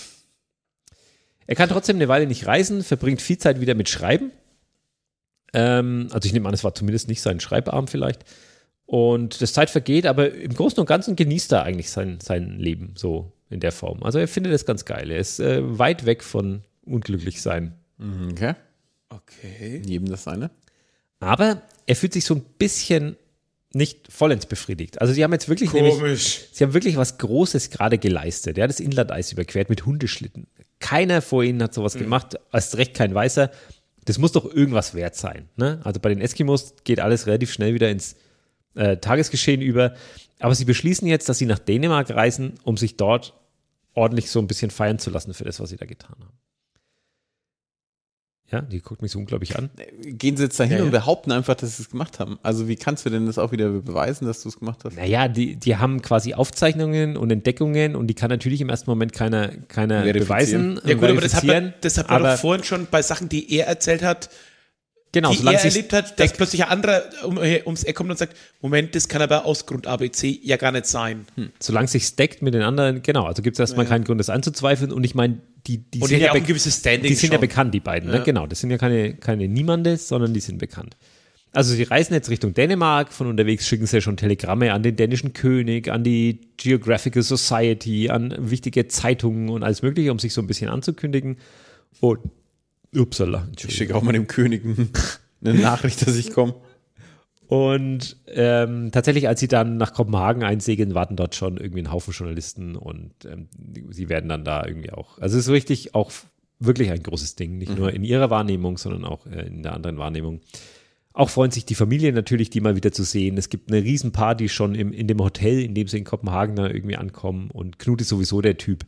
Er kann trotzdem eine Weile nicht reisen, verbringt viel Zeit wieder mit Schreiben. Ähm, also ich nehme an, es war zumindest nicht sein Schreibarm vielleicht. Und das Zeit vergeht, aber im Großen und Ganzen genießt er eigentlich sein, sein Leben so in der Form. Also er findet das ganz geil. Er ist äh, weit weg von unglücklich sein. Okay. Okay. Jedem das eine. Aber er fühlt sich so ein bisschen nicht vollends befriedigt. Also sie haben jetzt wirklich Komisch. Nämlich, sie haben wirklich was Großes gerade geleistet. Ja, das Inlandeis überquert mit Hundeschlitten. Keiner vor ihnen hat sowas mhm. gemacht, erst recht kein Weißer. Das muss doch irgendwas wert sein. Ne? Also bei den Eskimos geht alles relativ schnell wieder ins äh, Tagesgeschehen über. Aber sie beschließen jetzt, dass sie nach Dänemark reisen, um sich dort ordentlich so ein bisschen feiern zu lassen für das, was sie da getan haben. Ja, die guckt mich so unglaublich an. Gehen sie jetzt dahin ja, und behaupten einfach, dass sie es gemacht haben. Also wie kannst du denn das auch wieder beweisen, dass du es gemacht hast? Naja, die, die haben quasi Aufzeichnungen und Entdeckungen und die kann natürlich im ersten Moment keiner, keiner beweisen. Ja gut, aber das hat man, das hat man aber, doch vorhin schon bei Sachen, die er erzählt hat, Genau, die er erlebt hat, dass plötzlich ein anderer um, äh, ums Eck kommt und sagt, Moment, das kann aber aus Grund ABC ja gar nicht sein. Hm. Solange es sich stackt mit den anderen, genau, also gibt es erstmal naja. keinen Grund, das anzuzweifeln. Und ich meine, die, die, sind, ja, ein gewisses Standing die sind ja bekannt, die beiden. Ne? Ja. Ne? Genau, das sind ja keine, keine Niemandes, sondern die sind bekannt. Also sie reisen jetzt Richtung Dänemark, von unterwegs schicken sie ja schon Telegramme an den dänischen König, an die Geographical Society, an wichtige Zeitungen und alles mögliche, um sich so ein bisschen anzukündigen. Und Upsala, Ich schicke auch mal dem König eine Nachricht, dass ich komme. Und ähm, tatsächlich, als sie dann nach Kopenhagen einsegeln, warten dort schon irgendwie ein Haufen Journalisten und ähm, sie werden dann da irgendwie auch. Also es ist richtig auch wirklich ein großes Ding, nicht mhm. nur in ihrer Wahrnehmung, sondern auch äh, in der anderen Wahrnehmung. Auch freuen sich die Familien natürlich, die mal wieder zu sehen. Es gibt eine Riesenparty schon im, in dem Hotel, in dem sie in Kopenhagen dann irgendwie ankommen. Und Knut ist sowieso der Typ,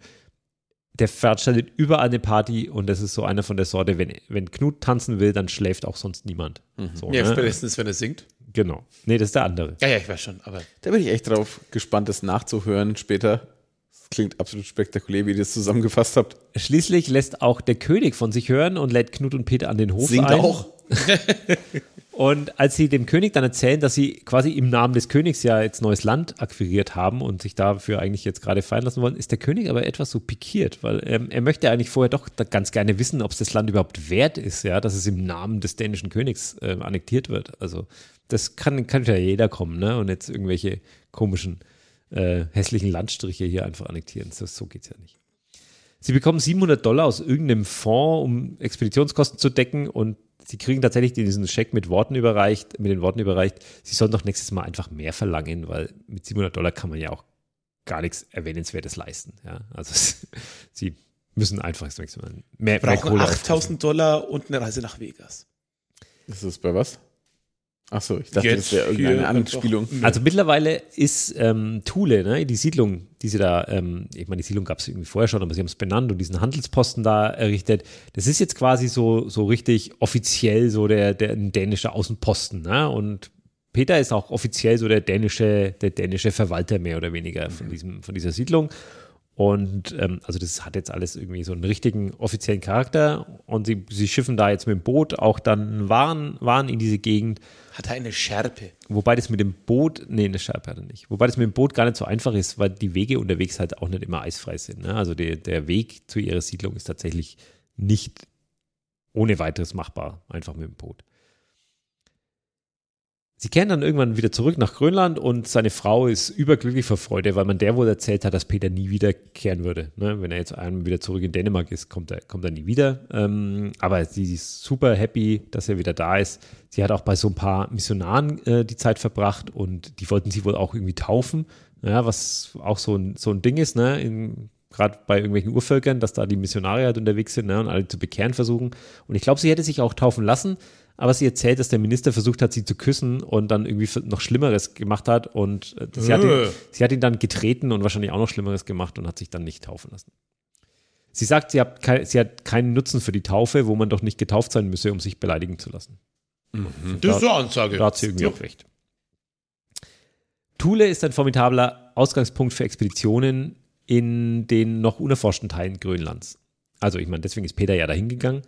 der veranstaltet überall eine Party und das ist so einer von der Sorte, wenn, wenn Knut tanzen will, dann schläft auch sonst niemand. Mhm. So, ja, ne? spätestens, wenn er singt. Genau. Nee, das ist der andere. Ja, ja, ich weiß schon, aber. Da bin ich echt drauf gespannt, das nachzuhören später klingt absolut spektakulär, wie ihr das zusammengefasst habt. Schließlich lässt auch der König von sich hören und lädt Knut und Peter an den Hof Singt ein. auch. und als sie dem König dann erzählen, dass sie quasi im Namen des Königs ja jetzt neues Land akquiriert haben und sich dafür eigentlich jetzt gerade fallen lassen wollen, ist der König aber etwas so pikiert, weil ähm, er möchte eigentlich vorher doch ganz gerne wissen, ob es das Land überhaupt wert ist, ja, dass es im Namen des dänischen Königs äh, annektiert wird. Also das kann, kann ja jeder kommen, ne? Und jetzt irgendwelche komischen äh, hässlichen Landstriche hier einfach annektieren. So, so geht es ja nicht. Sie bekommen 700 Dollar aus irgendeinem Fonds, um Expeditionskosten zu decken und sie kriegen tatsächlich diesen Scheck mit Worten überreicht, mit den Worten überreicht, sie sollen doch nächstes Mal einfach mehr verlangen, weil mit 700 Dollar kann man ja auch gar nichts Erwähnenswertes leisten. Ja? Also sie müssen einfach nächstes Mal mehr, mehr Kohle 8000 Dollar und eine Reise nach Vegas. Ist das bei was? Achso, ich dachte, Jetzt das wäre irgendeine Anspielung. Also mittlerweile ist ähm, Thule, ne, die Siedlung, die sie da, ähm, ich meine, die Siedlung gab es irgendwie vorher schon, aber sie haben es benannt und diesen Handelsposten da errichtet. Das ist jetzt quasi so, so richtig offiziell so der, der dänische Außenposten. Ne? Und Peter ist auch offiziell so der dänische, der dänische Verwalter mehr oder weniger von, mhm. diesem, von dieser Siedlung. Und ähm, also das hat jetzt alles irgendwie so einen richtigen offiziellen Charakter und sie, sie schiffen da jetzt mit dem Boot auch dann Waren, Waren in diese Gegend. Hat er eine Schärpe. Wobei das mit dem Boot, nee, eine Schärpe hat er nicht. Wobei das mit dem Boot gar nicht so einfach ist, weil die Wege unterwegs halt auch nicht immer eisfrei sind. Ne? Also der, der Weg zu ihrer Siedlung ist tatsächlich nicht ohne weiteres machbar, einfach mit dem Boot. Sie kehren dann irgendwann wieder zurück nach Grönland und seine Frau ist überglücklich vor Freude, weil man der wohl erzählt hat, dass Peter nie wiederkehren würde. Ne? Wenn er jetzt einmal wieder zurück in Dänemark ist, kommt er, kommt er nie wieder. Ähm, aber sie ist super happy, dass er wieder da ist. Sie hat auch bei so ein paar Missionaren äh, die Zeit verbracht und die wollten sie wohl auch irgendwie taufen, ja, was auch so ein, so ein Ding ist, ne? gerade bei irgendwelchen Urvölkern, dass da die Missionare halt unterwegs sind ne? und alle zu bekehren versuchen. Und ich glaube, sie hätte sich auch taufen lassen aber sie erzählt, dass der Minister versucht hat, sie zu küssen und dann irgendwie noch Schlimmeres gemacht hat und äh, sie, hat ihn, äh. sie, hat ihn, dann getreten und wahrscheinlich auch noch Schlimmeres gemacht und hat sich dann nicht taufen lassen. Sie sagt, sie hat, kein, sie hat keinen Nutzen für die Taufe, wo man doch nicht getauft sein müsse, um sich beleidigen zu lassen. Mhm. Das ist eine Ansage. Da hat sie irgendwie ja. auch recht. Thule ist ein formidabler Ausgangspunkt für Expeditionen in den noch unerforschten Teilen Grönlands. Also ich meine, deswegen ist Peter ja dahin gegangen.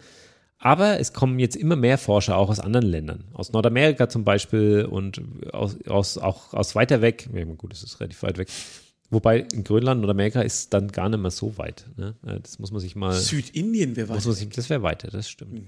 Aber es kommen jetzt immer mehr Forscher auch aus anderen Ländern, aus Nordamerika zum Beispiel und aus, aus auch aus weiter weg. Ja, gut, es ist relativ weit weg. Wobei in Grönland und Amerika ist dann gar nicht mehr so weit. Ne? Äh, das muss man sich mal. Südindien wäre weiter. das wäre weiter, das stimmt. Mhm.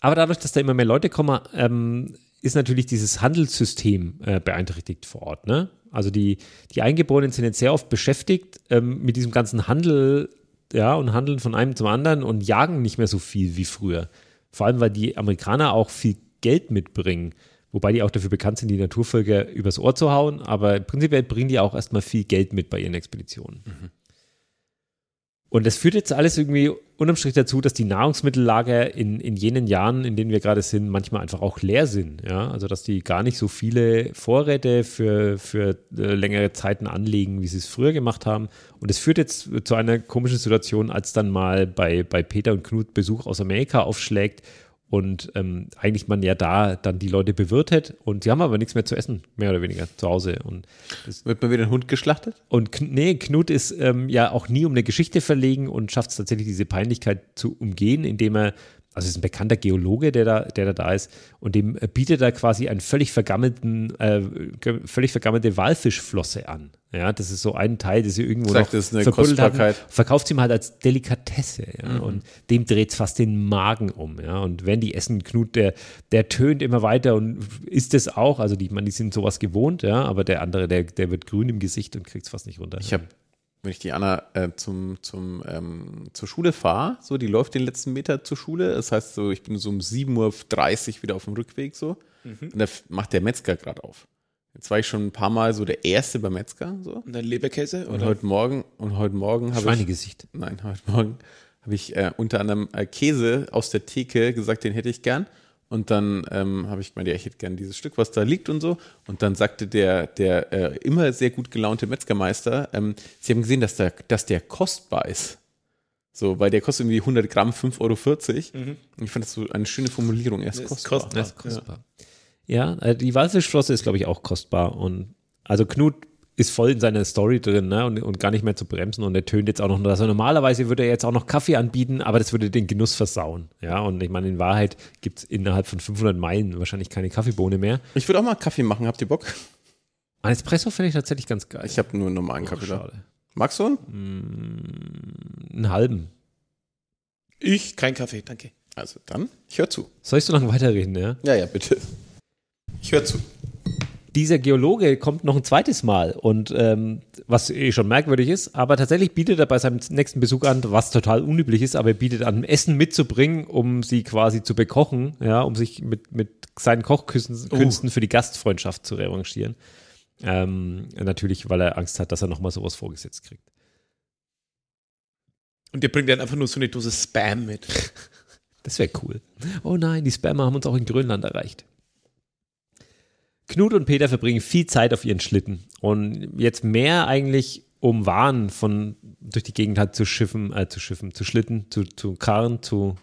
Aber dadurch, dass da immer mehr Leute kommen, ähm, ist natürlich dieses Handelssystem äh, beeinträchtigt vor Ort. Ne? Also die, die Eingeborenen sind jetzt sehr oft beschäftigt ähm, mit diesem ganzen Handel ja, und handeln von einem zum anderen und jagen nicht mehr so viel wie früher. Vor allem, weil die Amerikaner auch viel Geld mitbringen. Wobei die auch dafür bekannt sind, die Naturvölker übers Ohr zu hauen, aber prinzipiell bringen die auch erstmal viel Geld mit bei ihren Expeditionen. Mhm. Und das führt jetzt alles irgendwie unterm Strich dazu, dass die Nahrungsmittellager in, in jenen Jahren, in denen wir gerade sind, manchmal einfach auch leer sind. Ja? Also dass die gar nicht so viele Vorräte für, für äh, längere Zeiten anlegen, wie sie es früher gemacht haben. Und das führt jetzt zu einer komischen Situation, als dann mal bei, bei Peter und Knut Besuch aus Amerika aufschlägt und ähm, eigentlich man ja da dann die Leute bewirtet und sie haben aber nichts mehr zu essen, mehr oder weniger zu Hause. Und Wird man wieder ein Hund geschlachtet? Und K nee, Knut ist ähm, ja auch nie um eine Geschichte verlegen und schafft es tatsächlich, diese Peinlichkeit zu umgehen, indem er also es ist ein bekannter Geologe, der da, der da ist, und dem bietet er quasi einen völlig vergammelten, äh, völlig vergammelte Walfischflosse an. Ja, das ist so ein Teil, das sie irgendwo Sagt, noch verbuddelt haben. Verkauft sie ihm halt als Delikatesse. Ja, mhm. Und dem dreht es fast den Magen um. Ja, und wenn die essen, Knut, der, der tönt immer weiter und isst es auch. Also die, ich meine, die sind sowas gewohnt, ja, aber der andere, der, der wird grün im Gesicht und kriegt es fast nicht runter. Ich habe wenn ich die Anna äh, zum, zum, ähm, zur Schule fahre, so, die läuft den letzten Meter zur Schule. Das heißt, so, ich bin so um 7.30 Uhr wieder auf dem Rückweg so. Mhm. Und da macht der Metzger gerade auf. Jetzt war ich schon ein paar Mal so der Erste beim Metzger. So. Und dann Leberkäse? Und heute Morgen, Morgen habe ich. Schweinegesicht. Nein, heute Morgen habe ich äh, unter anderem äh, Käse aus der Theke gesagt, den hätte ich gern. Und dann ähm, habe ich gemeint, ja, ich hätte gern dieses Stück, was da liegt und so. Und dann sagte der, der äh, immer sehr gut gelaunte Metzgermeister, ähm, sie haben gesehen, dass der, dass der kostbar ist. So, weil der kostet irgendwie 100 Gramm 5,40 Euro. Mhm. Und ich fand das so eine schöne Formulierung. Er ist, ist kostbar. kostbar. Er ist kostbar. Ja, ja äh, die Walfischflosse ist, glaube ich, auch kostbar. Und also Knut ist voll in seiner Story drin ne? und, und gar nicht mehr zu bremsen und er tönt jetzt auch noch, Also normalerweise würde er jetzt auch noch Kaffee anbieten, aber das würde den Genuss versauen. Ja, und ich meine, in Wahrheit gibt es innerhalb von 500 Meilen wahrscheinlich keine Kaffeebohne mehr. Ich würde auch mal Kaffee machen, habt ihr Bock? Ein ah, Espresso finde ich tatsächlich ganz geil. Ich habe nur einen normalen oh, Kaffee schade. da. Magst du einen? Mm, einen halben. Ich? Kein Kaffee, danke. Also dann, ich höre zu. Soll ich so lange weiterreden, ja? Ja, ja, bitte. Ich höre zu dieser Geologe kommt noch ein zweites Mal und ähm, was eh schon merkwürdig ist, aber tatsächlich bietet er bei seinem nächsten Besuch an, was total unüblich ist, aber er bietet an, Essen mitzubringen, um sie quasi zu bekochen, ja, um sich mit, mit seinen Kochkünsten oh. uh. für die Gastfreundschaft zu revanchieren. Ähm, natürlich, weil er Angst hat, dass er nochmal sowas vorgesetzt kriegt. Und ihr bringt dann einfach nur so eine Dose Spam mit. Das wäre cool. Oh nein, die Spammer haben uns auch in Grönland erreicht. Knut und Peter verbringen viel Zeit auf ihren Schlitten und jetzt mehr eigentlich um Waren von durch die Gegend halt zu schiffen, äh, zu schiffen, zu schlitten, zu, zu karren, zu,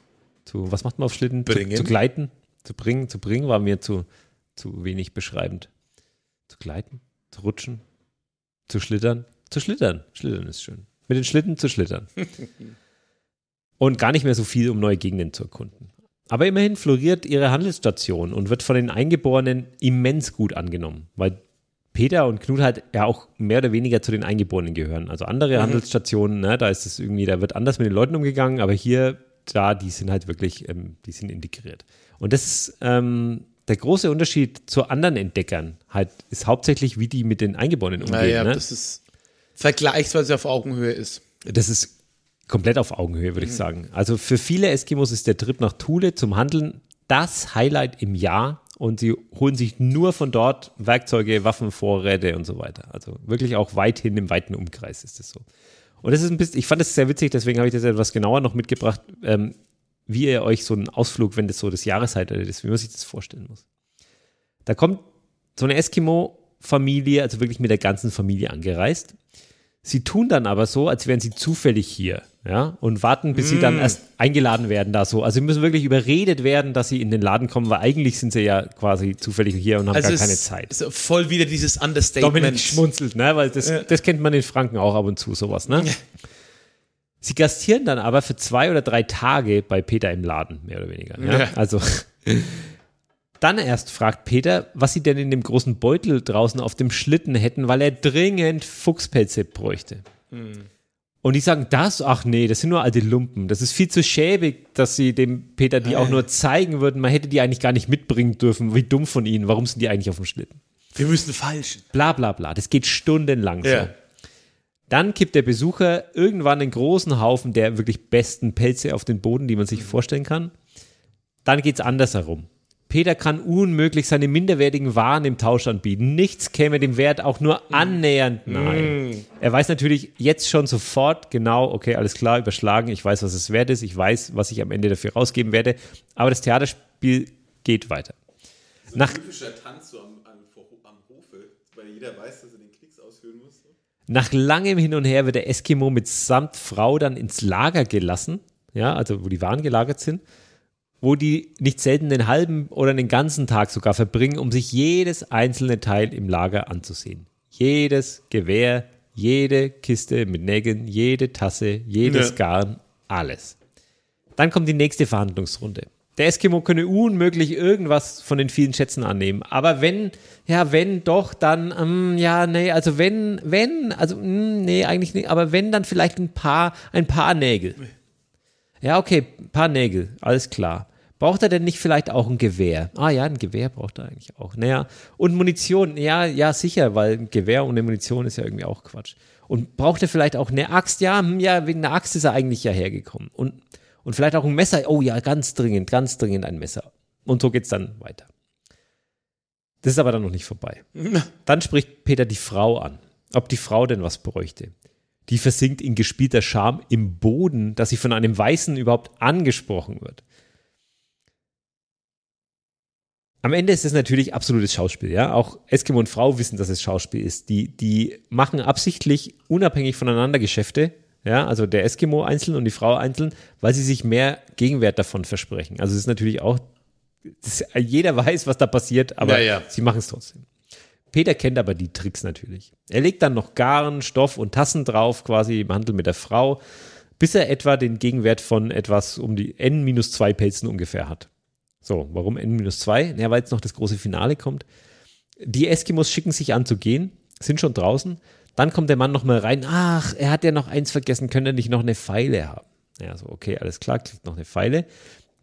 zu, was macht man auf Schlitten? Bringen. Zu, zu gleiten, zu bringen, zu bringen war mir zu, zu wenig beschreibend. Zu gleiten, zu rutschen, zu schlittern, zu schlittern. Schlittern ist schön. Mit den Schlitten zu schlittern. und gar nicht mehr so viel, um neue Gegenden zu erkunden. Aber immerhin floriert ihre Handelsstation und wird von den Eingeborenen immens gut angenommen, weil Peter und Knut halt ja auch mehr oder weniger zu den Eingeborenen gehören. Also andere mhm. Handelsstationen, ne, da ist es irgendwie, da wird anders mit den Leuten umgegangen, aber hier, da, die sind halt wirklich, ähm, die sind integriert. Und das ist ähm, der große Unterschied zu anderen Entdeckern, halt, ist hauptsächlich, wie die mit den Eingeborenen umgehen. Naja, ne? das ist vergleichsweise auf Augenhöhe ist. Das ist komplett auf Augenhöhe, würde mhm. ich sagen. Also für viele Eskimos ist der Trip nach Thule zum Handeln das Highlight im Jahr und sie holen sich nur von dort Werkzeuge, Waffen, Vorräte und so weiter. Also wirklich auch weithin im weiten Umkreis ist es so. Und das ist ein bisschen, ich fand das sehr witzig, deswegen habe ich das etwas genauer noch mitgebracht, ähm, wie ihr euch so einen Ausflug, wenn das so das Jahreshighlight ist, wie man sich das vorstellen muss. Da kommt so eine Eskimo-Familie, also wirklich mit der ganzen Familie angereist. Sie tun dann aber so, als wären sie zufällig hier ja, und warten, bis mm. sie dann mm. erst eingeladen werden da so. Also sie müssen wirklich überredet werden, dass sie in den Laden kommen, weil eigentlich sind sie ja quasi zufällig hier und haben also gar keine Zeit. Also voll wieder dieses Understatement. Dominik schmunzelt, ne, weil das, ja. das kennt man in Franken auch ab und zu, sowas, ne. Ja. Sie gastieren dann aber für zwei oder drei Tage bei Peter im Laden, mehr oder weniger. Ne? Ja. Also dann erst fragt Peter, was sie denn in dem großen Beutel draußen auf dem Schlitten hätten, weil er dringend Fuchspelze bräuchte. Mhm. Und die sagen das, ach nee, das sind nur alte Lumpen. Das ist viel zu schäbig, dass sie dem Peter die auch äh. nur zeigen würden. Man hätte die eigentlich gar nicht mitbringen dürfen. Wie dumm von ihnen. Warum sind die eigentlich auf dem Schlitten? Wir müssen falschen. Bla bla bla. Das geht stundenlang so. Ja. Dann kippt der Besucher irgendwann einen großen Haufen der wirklich besten Pelze auf den Boden, die man sich vorstellen kann. Dann geht es anders Peter kann unmöglich seine minderwertigen Waren im Tausch anbieten. Nichts käme dem Wert auch nur mm. annähernd mm. nahe. Mm. Er weiß natürlich jetzt schon sofort genau, okay, alles klar, überschlagen, ich weiß, was es wert ist, ich weiß, was ich am Ende dafür rausgeben werde, aber das Theaterspiel geht weiter. So Nach typischer Tanz so am, am, am Hofe, weil jeder weiß, dass er den Knicks ausführen muss. Nach langem Hin und Her wird der Eskimo mitsamt Frau dann ins Lager gelassen, ja, also wo die Waren gelagert sind wo die nicht selten den halben oder den ganzen Tag sogar verbringen, um sich jedes einzelne Teil im Lager anzusehen. Jedes Gewehr, jede Kiste mit Nägeln, jede Tasse, jedes ja. Garn, alles. Dann kommt die nächste Verhandlungsrunde. Der Eskimo könne unmöglich irgendwas von den vielen Schätzen annehmen. Aber wenn, ja, wenn doch, dann, ähm, ja, nee, also wenn, wenn, also, mh, hm, nee, eigentlich nicht, aber wenn, dann vielleicht ein paar, ein paar Nägel. Ja, okay, ein paar Nägel, alles klar. Braucht er denn nicht vielleicht auch ein Gewehr? Ah ja, ein Gewehr braucht er eigentlich auch. Naja, und Munition, ja, ja, sicher, weil ein Gewehr ohne Munition ist ja irgendwie auch Quatsch. Und braucht er vielleicht auch eine Axt? Ja, hm, ja, wegen einer Axt ist er eigentlich ja hergekommen. Und, und vielleicht auch ein Messer. Oh ja, ganz dringend, ganz dringend ein Messer. Und so geht es dann weiter. Das ist aber dann noch nicht vorbei. Dann spricht Peter die Frau an, ob die Frau denn was bräuchte. Die versinkt in gespielter Scham im Boden, dass sie von einem Weißen überhaupt angesprochen wird. am Ende ist es natürlich absolutes Schauspiel, ja. Auch Eskimo und Frau wissen, dass es Schauspiel ist. Die, die machen absichtlich unabhängig voneinander Geschäfte, ja, also der Eskimo einzeln und die Frau einzeln, weil sie sich mehr Gegenwert davon versprechen. Also es ist natürlich auch, das, jeder weiß, was da passiert, aber ja, ja. sie machen es trotzdem. Peter kennt aber die Tricks natürlich. Er legt dann noch Garn, Stoff und Tassen drauf, quasi im Handel mit der Frau, bis er etwa den Gegenwert von etwas um die n-2 Pelzen ungefähr hat. So, warum N-2? Naja, weil jetzt noch das große Finale kommt. Die Eskimos schicken sich an zu gehen, sind schon draußen. Dann kommt der Mann nochmal rein. Ach, er hat ja noch eins vergessen. Könnte er nicht noch eine Pfeile haben? Ja, so, okay, alles klar, kriegt noch eine Pfeile.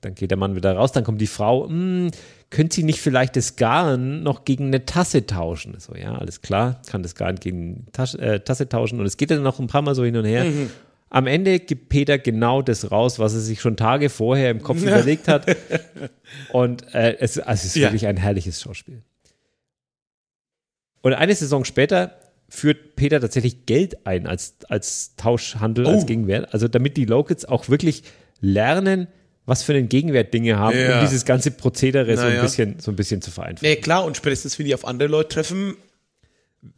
Dann geht der Mann wieder raus. Dann kommt die Frau. Hm, Könnte sie nicht vielleicht das Garn noch gegen eine Tasse tauschen? So, ja, alles klar, kann das Garn gegen Tasche, äh, Tasse tauschen. Und es geht dann noch ein paar Mal so hin und her. Mhm. Am Ende gibt Peter genau das raus, was er sich schon Tage vorher im Kopf ja. überlegt hat. Und äh, es, also es ist ja. wirklich ein herrliches Schauspiel. Und eine Saison später führt Peter tatsächlich Geld ein als, als Tauschhandel, oh. als Gegenwert. Also damit die Locals auch wirklich lernen, was für einen Gegenwert Dinge haben, ja. um dieses ganze Prozedere naja. so, ein bisschen, so ein bisschen zu vereinfachen. Nee, klar, und spätestens, wenn die auf andere Leute treffen,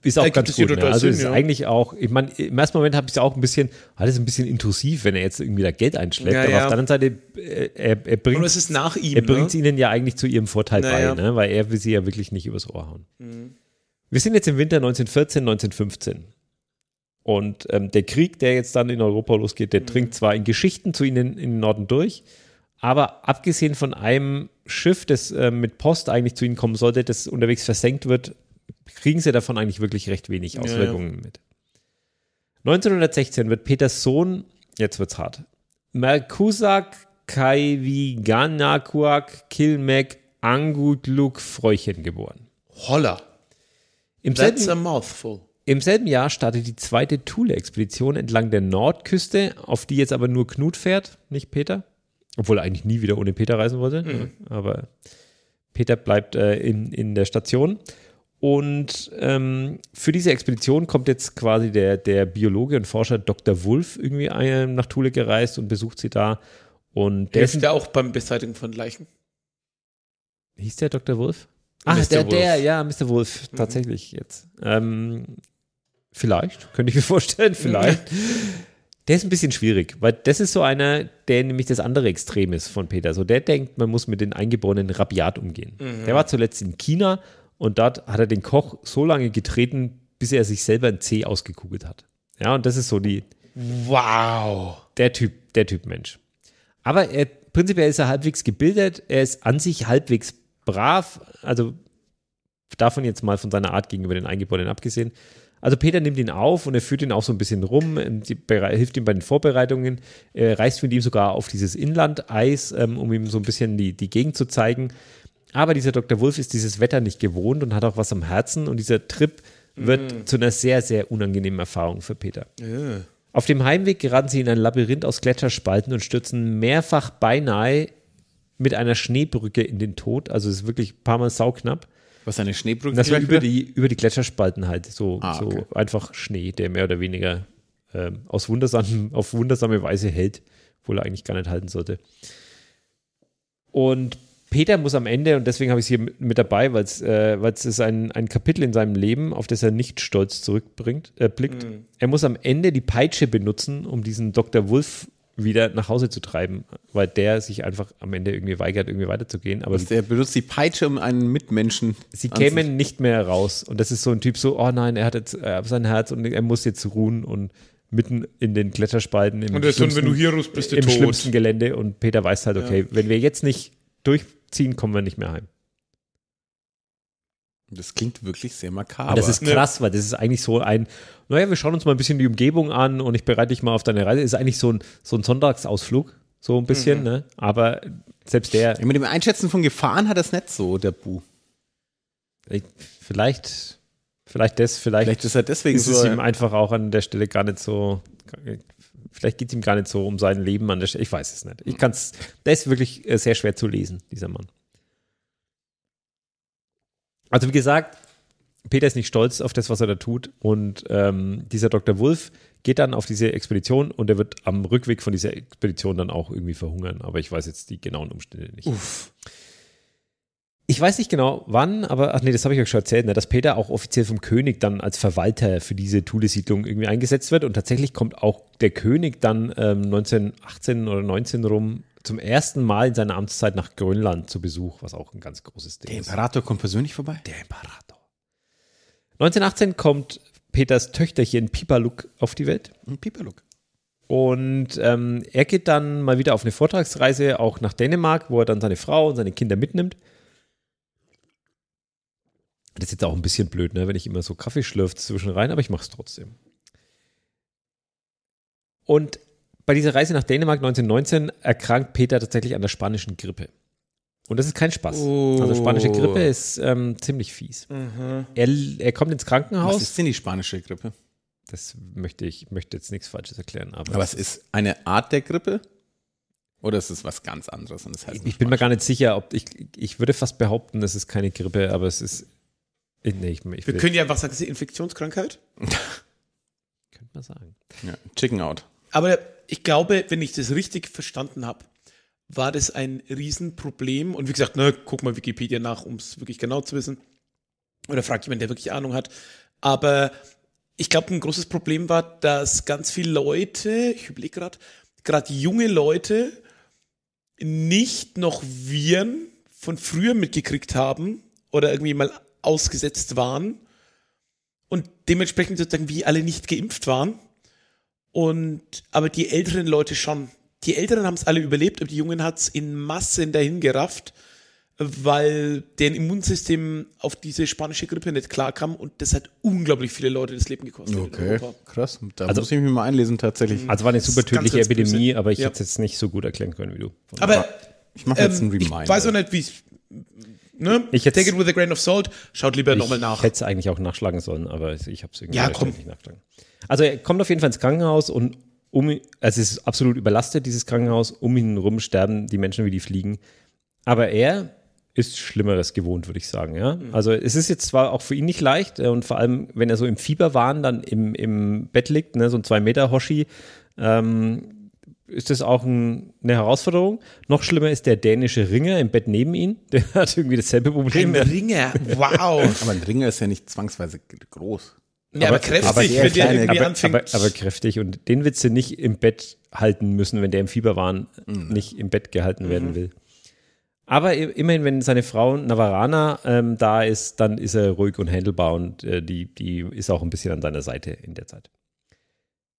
ist auch ganz gut. Ne? Also hin, ist ja. eigentlich auch, ich meine, im ersten Moment habe ich es auch ein bisschen, alles ein bisschen intrusiv, wenn er jetzt irgendwie da Geld einschlägt. Ja, aber ja. auf der anderen Seite, äh, er, er bringt es nach ihm, er ne? ihnen ja eigentlich zu ihrem Vorteil Na bei, ne? weil er will sie ja wirklich nicht übers Ohr hauen. Mhm. Wir sind jetzt im Winter 1914, 1915. Und ähm, der Krieg, der jetzt dann in Europa losgeht, der mhm. dringt zwar in Geschichten zu ihnen in den Norden durch, aber abgesehen von einem Schiff, das äh, mit Post eigentlich zu ihnen kommen sollte, das unterwegs versenkt wird, kriegen sie davon eigentlich wirklich recht wenig Auswirkungen ja, ja. mit. 1916 wird Peters Sohn, jetzt wird's hart, Merkusak Kaiwiganakuak Kilmek Angutluk Fräuchen geboren. Holla! Im That's selben, a mouthful. Im selben Jahr startet die zweite Thule-Expedition entlang der Nordküste, auf die jetzt aber nur Knut fährt, nicht Peter. Obwohl er eigentlich nie wieder ohne Peter reisen wollte. Mhm. Aber Peter bleibt äh, in, in der Station. Und ähm, für diese Expedition kommt jetzt quasi der, der Biologe und Forscher Dr. Wolf irgendwie nach Thule gereist und besucht sie da. Und der ist ja auch beim Beseitigen von Leichen. Hieß der Dr. Wolf? Ach, Mr. der, Wolf. der, ja, Mr. Wolf, mhm. tatsächlich mhm. jetzt. Ähm, vielleicht, könnte ich mir vorstellen, vielleicht. Mhm. der ist ein bisschen schwierig, weil das ist so einer, der nämlich das andere Extrem ist von Peter. So, der denkt, man muss mit den Eingeborenen rabiat umgehen. Mhm. Der war zuletzt in China und dort hat er den Koch so lange getreten, bis er sich selber ein C ausgekugelt hat. Ja, und das ist so die. Wow! Der Typ, der Typ Mensch. Aber er, prinzipiell ist er halbwegs gebildet, er ist an sich halbwegs brav, also davon jetzt mal von seiner Art gegenüber den Eingeborenen abgesehen. Also Peter nimmt ihn auf und er führt ihn auch so ein bisschen rum, hilft ihm bei den Vorbereitungen, er reist mit ihm sogar auf dieses Inlandeis, ähm, um ihm so ein bisschen die, die Gegend zu zeigen. Aber dieser Dr. Wolf ist dieses Wetter nicht gewohnt und hat auch was am Herzen und dieser Trip wird mm. zu einer sehr, sehr unangenehmen Erfahrung für Peter. Yeah. Auf dem Heimweg geraten sie in ein Labyrinth aus Gletscherspalten und stürzen mehrfach beinahe mit einer Schneebrücke in den Tod. Also es ist wirklich ein paar Mal sauknapp. Was eine Schneebrücke? Das war über die, über die Gletscherspalten halt. So, ah, so okay. einfach Schnee, der mehr oder weniger ähm, aus wundersam, auf wundersame Weise hält, obwohl er eigentlich gar nicht halten sollte. Und Peter muss am Ende, und deswegen habe ich es hier mit dabei, weil es äh, weil's ist ein, ein Kapitel in seinem Leben, auf das er nicht stolz zurückbringt, äh, blickt. Mhm. Er muss am Ende die Peitsche benutzen, um diesen Dr. Wolf wieder nach Hause zu treiben, weil der sich einfach am Ende irgendwie weigert, irgendwie weiterzugehen. Aber der also benutzt die Peitsche um einen Mitmenschen. Sie kämen sich. nicht mehr raus. Und das ist so ein Typ so, oh nein, er hat jetzt er sein Herz und er muss jetzt ruhen und mitten in den Kletterspalten im, und schlimmsten, wenn du hier rufst, bist du im tot. schlimmsten Gelände. Und Peter weiß halt, okay, ja. wenn wir jetzt nicht durch ziehen, kommen wir nicht mehr heim. Das klingt wirklich sehr makaber. Aber das ist krass, ja. weil das ist eigentlich so ein, naja, wir schauen uns mal ein bisschen die Umgebung an und ich bereite dich mal auf deine Reise. ist eigentlich so ein, so ein Sonntagsausflug, so ein bisschen, mhm. ne? Aber selbst der. Ja, mit dem Einschätzen von Gefahren hat das nicht so, der Bu. Vielleicht, vielleicht das, vielleicht. Vielleicht ist er deswegen ist so. Ist ihm einfach auch an der Stelle gar nicht so, vielleicht geht es ihm gar nicht so um sein Leben an der Stelle. Ich weiß es nicht. Ich kann Der ist wirklich äh, sehr schwer zu lesen, dieser Mann. Also, wie gesagt, Peter ist nicht stolz auf das, was er da tut. Und ähm, dieser Dr. Wolf geht dann auf diese Expedition und er wird am Rückweg von dieser Expedition dann auch irgendwie verhungern. Aber ich weiß jetzt die genauen Umstände nicht. Uff. Ich weiß nicht genau wann, aber ach nee, das habe ich euch schon erzählt, ne, dass Peter auch offiziell vom König dann als Verwalter für diese Thule-Siedlung irgendwie eingesetzt wird. Und tatsächlich kommt auch der König dann ähm, 1918 oder 19 rum zum ersten Mal in seiner Amtszeit nach Grönland zu Besuch, was auch ein ganz großes Ding ist. Der Imperator kommt persönlich vorbei? Der Imperator. 1918 kommt Peters Töchterchen Pipaluk auf die Welt. Hm, Pipaluk. Und ähm, er geht dann mal wieder auf eine Vortragsreise, auch nach Dänemark, wo er dann seine Frau und seine Kinder mitnimmt. Das ist jetzt auch ein bisschen blöd, ne? wenn ich immer so Kaffee schlürfe zwischen rein, aber ich mache es trotzdem. Und bei dieser Reise nach Dänemark 1919 erkrankt Peter tatsächlich an der spanischen Grippe. Und das ist kein Spaß. Also oh. Also spanische Grippe ist ähm, ziemlich fies. Mhm. Er, er kommt ins Krankenhaus. Was ist denn die spanische Grippe? Das möchte ich möchte jetzt nichts Falsches erklären. Aber, aber es ist eine Art der Grippe? Oder ist es was ganz anderes? Und das heißt ich bin mir gar nicht sicher, ob ich, ich würde fast behaupten, es ist keine Grippe, aber es ist Nee, ich, ich wir können ja, einfach sagen, sagst du, Infektionskrankheit? Könnte man sagen. Ja, Chicken Out. Aber ich glaube, wenn ich das richtig verstanden habe, war das ein Riesenproblem. Und wie gesagt, na, ne, guck mal Wikipedia nach, um es wirklich genau zu wissen. Oder fragt jemand, der wirklich Ahnung hat. Aber ich glaube, ein großes Problem war, dass ganz viele Leute, ich überlege gerade, gerade junge Leute nicht noch Viren von früher mitgekriegt haben oder irgendwie mal ausgesetzt waren und dementsprechend sozusagen wie alle nicht geimpft waren. Und aber die älteren Leute schon. Die Älteren haben es alle überlebt, aber die Jungen hat es in Massen dahin gerafft, weil deren Immunsystem auf diese spanische Grippe nicht klarkam und das hat unglaublich viele Leute das Leben gekostet. Okay, krass. Da also, muss ich mich mal einlesen tatsächlich. Also war eine super tödliche Epidemie, aber ich ja. hätte es jetzt nicht so gut erklären können wie du. Aber ich mache jetzt ähm, einen Reminder. Ich weiß auch nicht, wie es Ne? Ich Take it with a grain of salt. Schaut lieber nochmal nach. Ich hätte es eigentlich auch nachschlagen sollen, aber ich habe es irgendwie ja, komm. nicht nachgeschlagen. Also er kommt auf jeden Fall ins Krankenhaus und um, also es ist absolut überlastet, dieses Krankenhaus. Um ihn herum sterben die Menschen wie die Fliegen. Aber er ist Schlimmeres gewohnt, würde ich sagen. Ja? Mhm. Also es ist jetzt zwar auch für ihn nicht leicht äh, und vor allem, wenn er so im Fieberwahn dann im, im Bett liegt, ne, so ein 2-Meter-Hoshi, ähm, ist das auch ein, eine Herausforderung. Noch schlimmer ist der dänische Ringer im Bett neben ihm. Der hat irgendwie dasselbe Problem. Ein Ringer, wow. aber ein Ringer ist ja nicht zwangsweise groß. Ja, aber, aber kräftig, aber wenn der irgendwie aber, Aber, aber, kräftig. Und den willst du nicht im Bett halten müssen, wenn der im Fieberwahn mhm. nicht im Bett gehalten mhm. werden will. Aber immerhin, wenn seine Frau Navarana ähm, da ist, dann ist er ruhig und handelbar und äh, die, die ist auch ein bisschen an seiner Seite in der Zeit.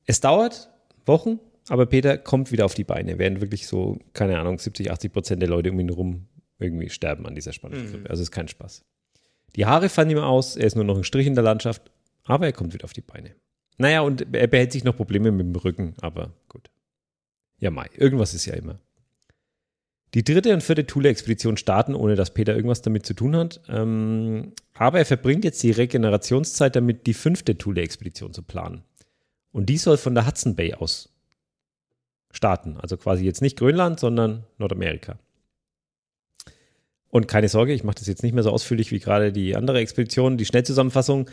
Es dauert Wochen, aber Peter kommt wieder auf die Beine, während wirklich so, keine Ahnung, 70, 80 Prozent der Leute um ihn herum irgendwie sterben an dieser Spannungsgrippe. Mhm. Also ist kein Spaß. Die Haare fallen ihm aus, er ist nur noch ein Strich in der Landschaft, aber er kommt wieder auf die Beine. Naja, und er behält sich noch Probleme mit dem Rücken, aber gut. Ja, Mai, irgendwas ist ja immer. Die dritte und vierte Thule-Expedition starten, ohne dass Peter irgendwas damit zu tun hat. Ähm, aber er verbringt jetzt die Regenerationszeit damit, die fünfte Thule-Expedition zu planen. Und die soll von der Hudson Bay aus Staaten. Also quasi jetzt nicht Grönland, sondern Nordamerika. Und keine Sorge, ich mache das jetzt nicht mehr so ausführlich wie gerade die andere Expedition, die Schnellzusammenfassung.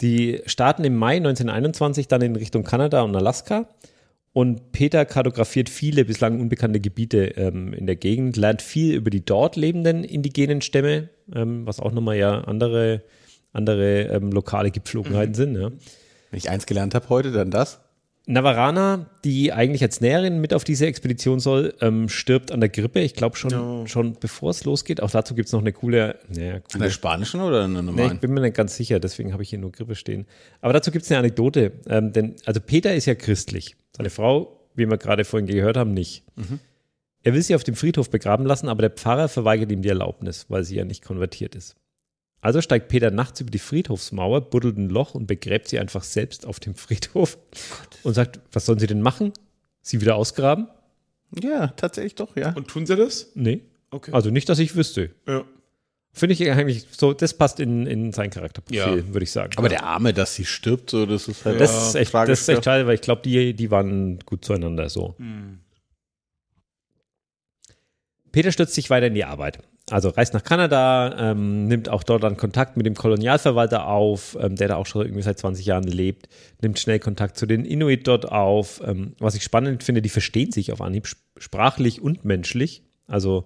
Die starten im Mai 1921 dann in Richtung Kanada und Alaska. Und Peter kartografiert viele bislang unbekannte Gebiete ähm, in der Gegend, lernt viel über die dort lebenden indigenen Stämme, ähm, was auch nochmal ja andere, andere ähm, lokale Gepflogenheiten mhm. sind. Ja. Wenn ich eins gelernt habe heute, dann das. Navarana, die eigentlich als Näherin mit auf diese Expedition soll, ähm, stirbt an der Grippe. Ich glaube schon, no. schon bevor es losgeht. Auch dazu gibt es noch eine coole. Naja, coole spanischen oder eine normalen? Nee, ich bin mir nicht ganz sicher, deswegen habe ich hier nur Grippe stehen. Aber dazu gibt es eine Anekdote. Ähm, denn, also Peter ist ja christlich. Seine Frau, wie wir gerade vorhin gehört haben, nicht. Mhm. Er will sie auf dem Friedhof begraben lassen, aber der Pfarrer verweigert ihm die Erlaubnis, weil sie ja nicht konvertiert ist. Also steigt Peter nachts über die Friedhofsmauer, buddelt ein Loch und begräbt sie einfach selbst auf dem Friedhof Gott. und sagt, was sollen sie denn machen? Sie wieder ausgraben? Ja, tatsächlich doch, ja. Und tun sie das? Nee. Okay. Also nicht, dass ich wüsste. Ja. Finde ich eigentlich so, das passt in, in sein Charakterprofil, ja. würde ich sagen. Aber der Arme, dass sie stirbt, so, das ist halt. Ja, das, ist echt, das ist echt schade, weil ich glaube, die, die waren gut zueinander so. Hm. Peter stürzt sich weiter in die Arbeit also reist nach Kanada, ähm, nimmt auch dort dann Kontakt mit dem Kolonialverwalter auf, ähm, der da auch schon irgendwie seit 20 Jahren lebt, nimmt schnell Kontakt zu den Inuit dort auf. Ähm, was ich spannend finde, die verstehen sich auf Anhieb sprachlich und menschlich. Also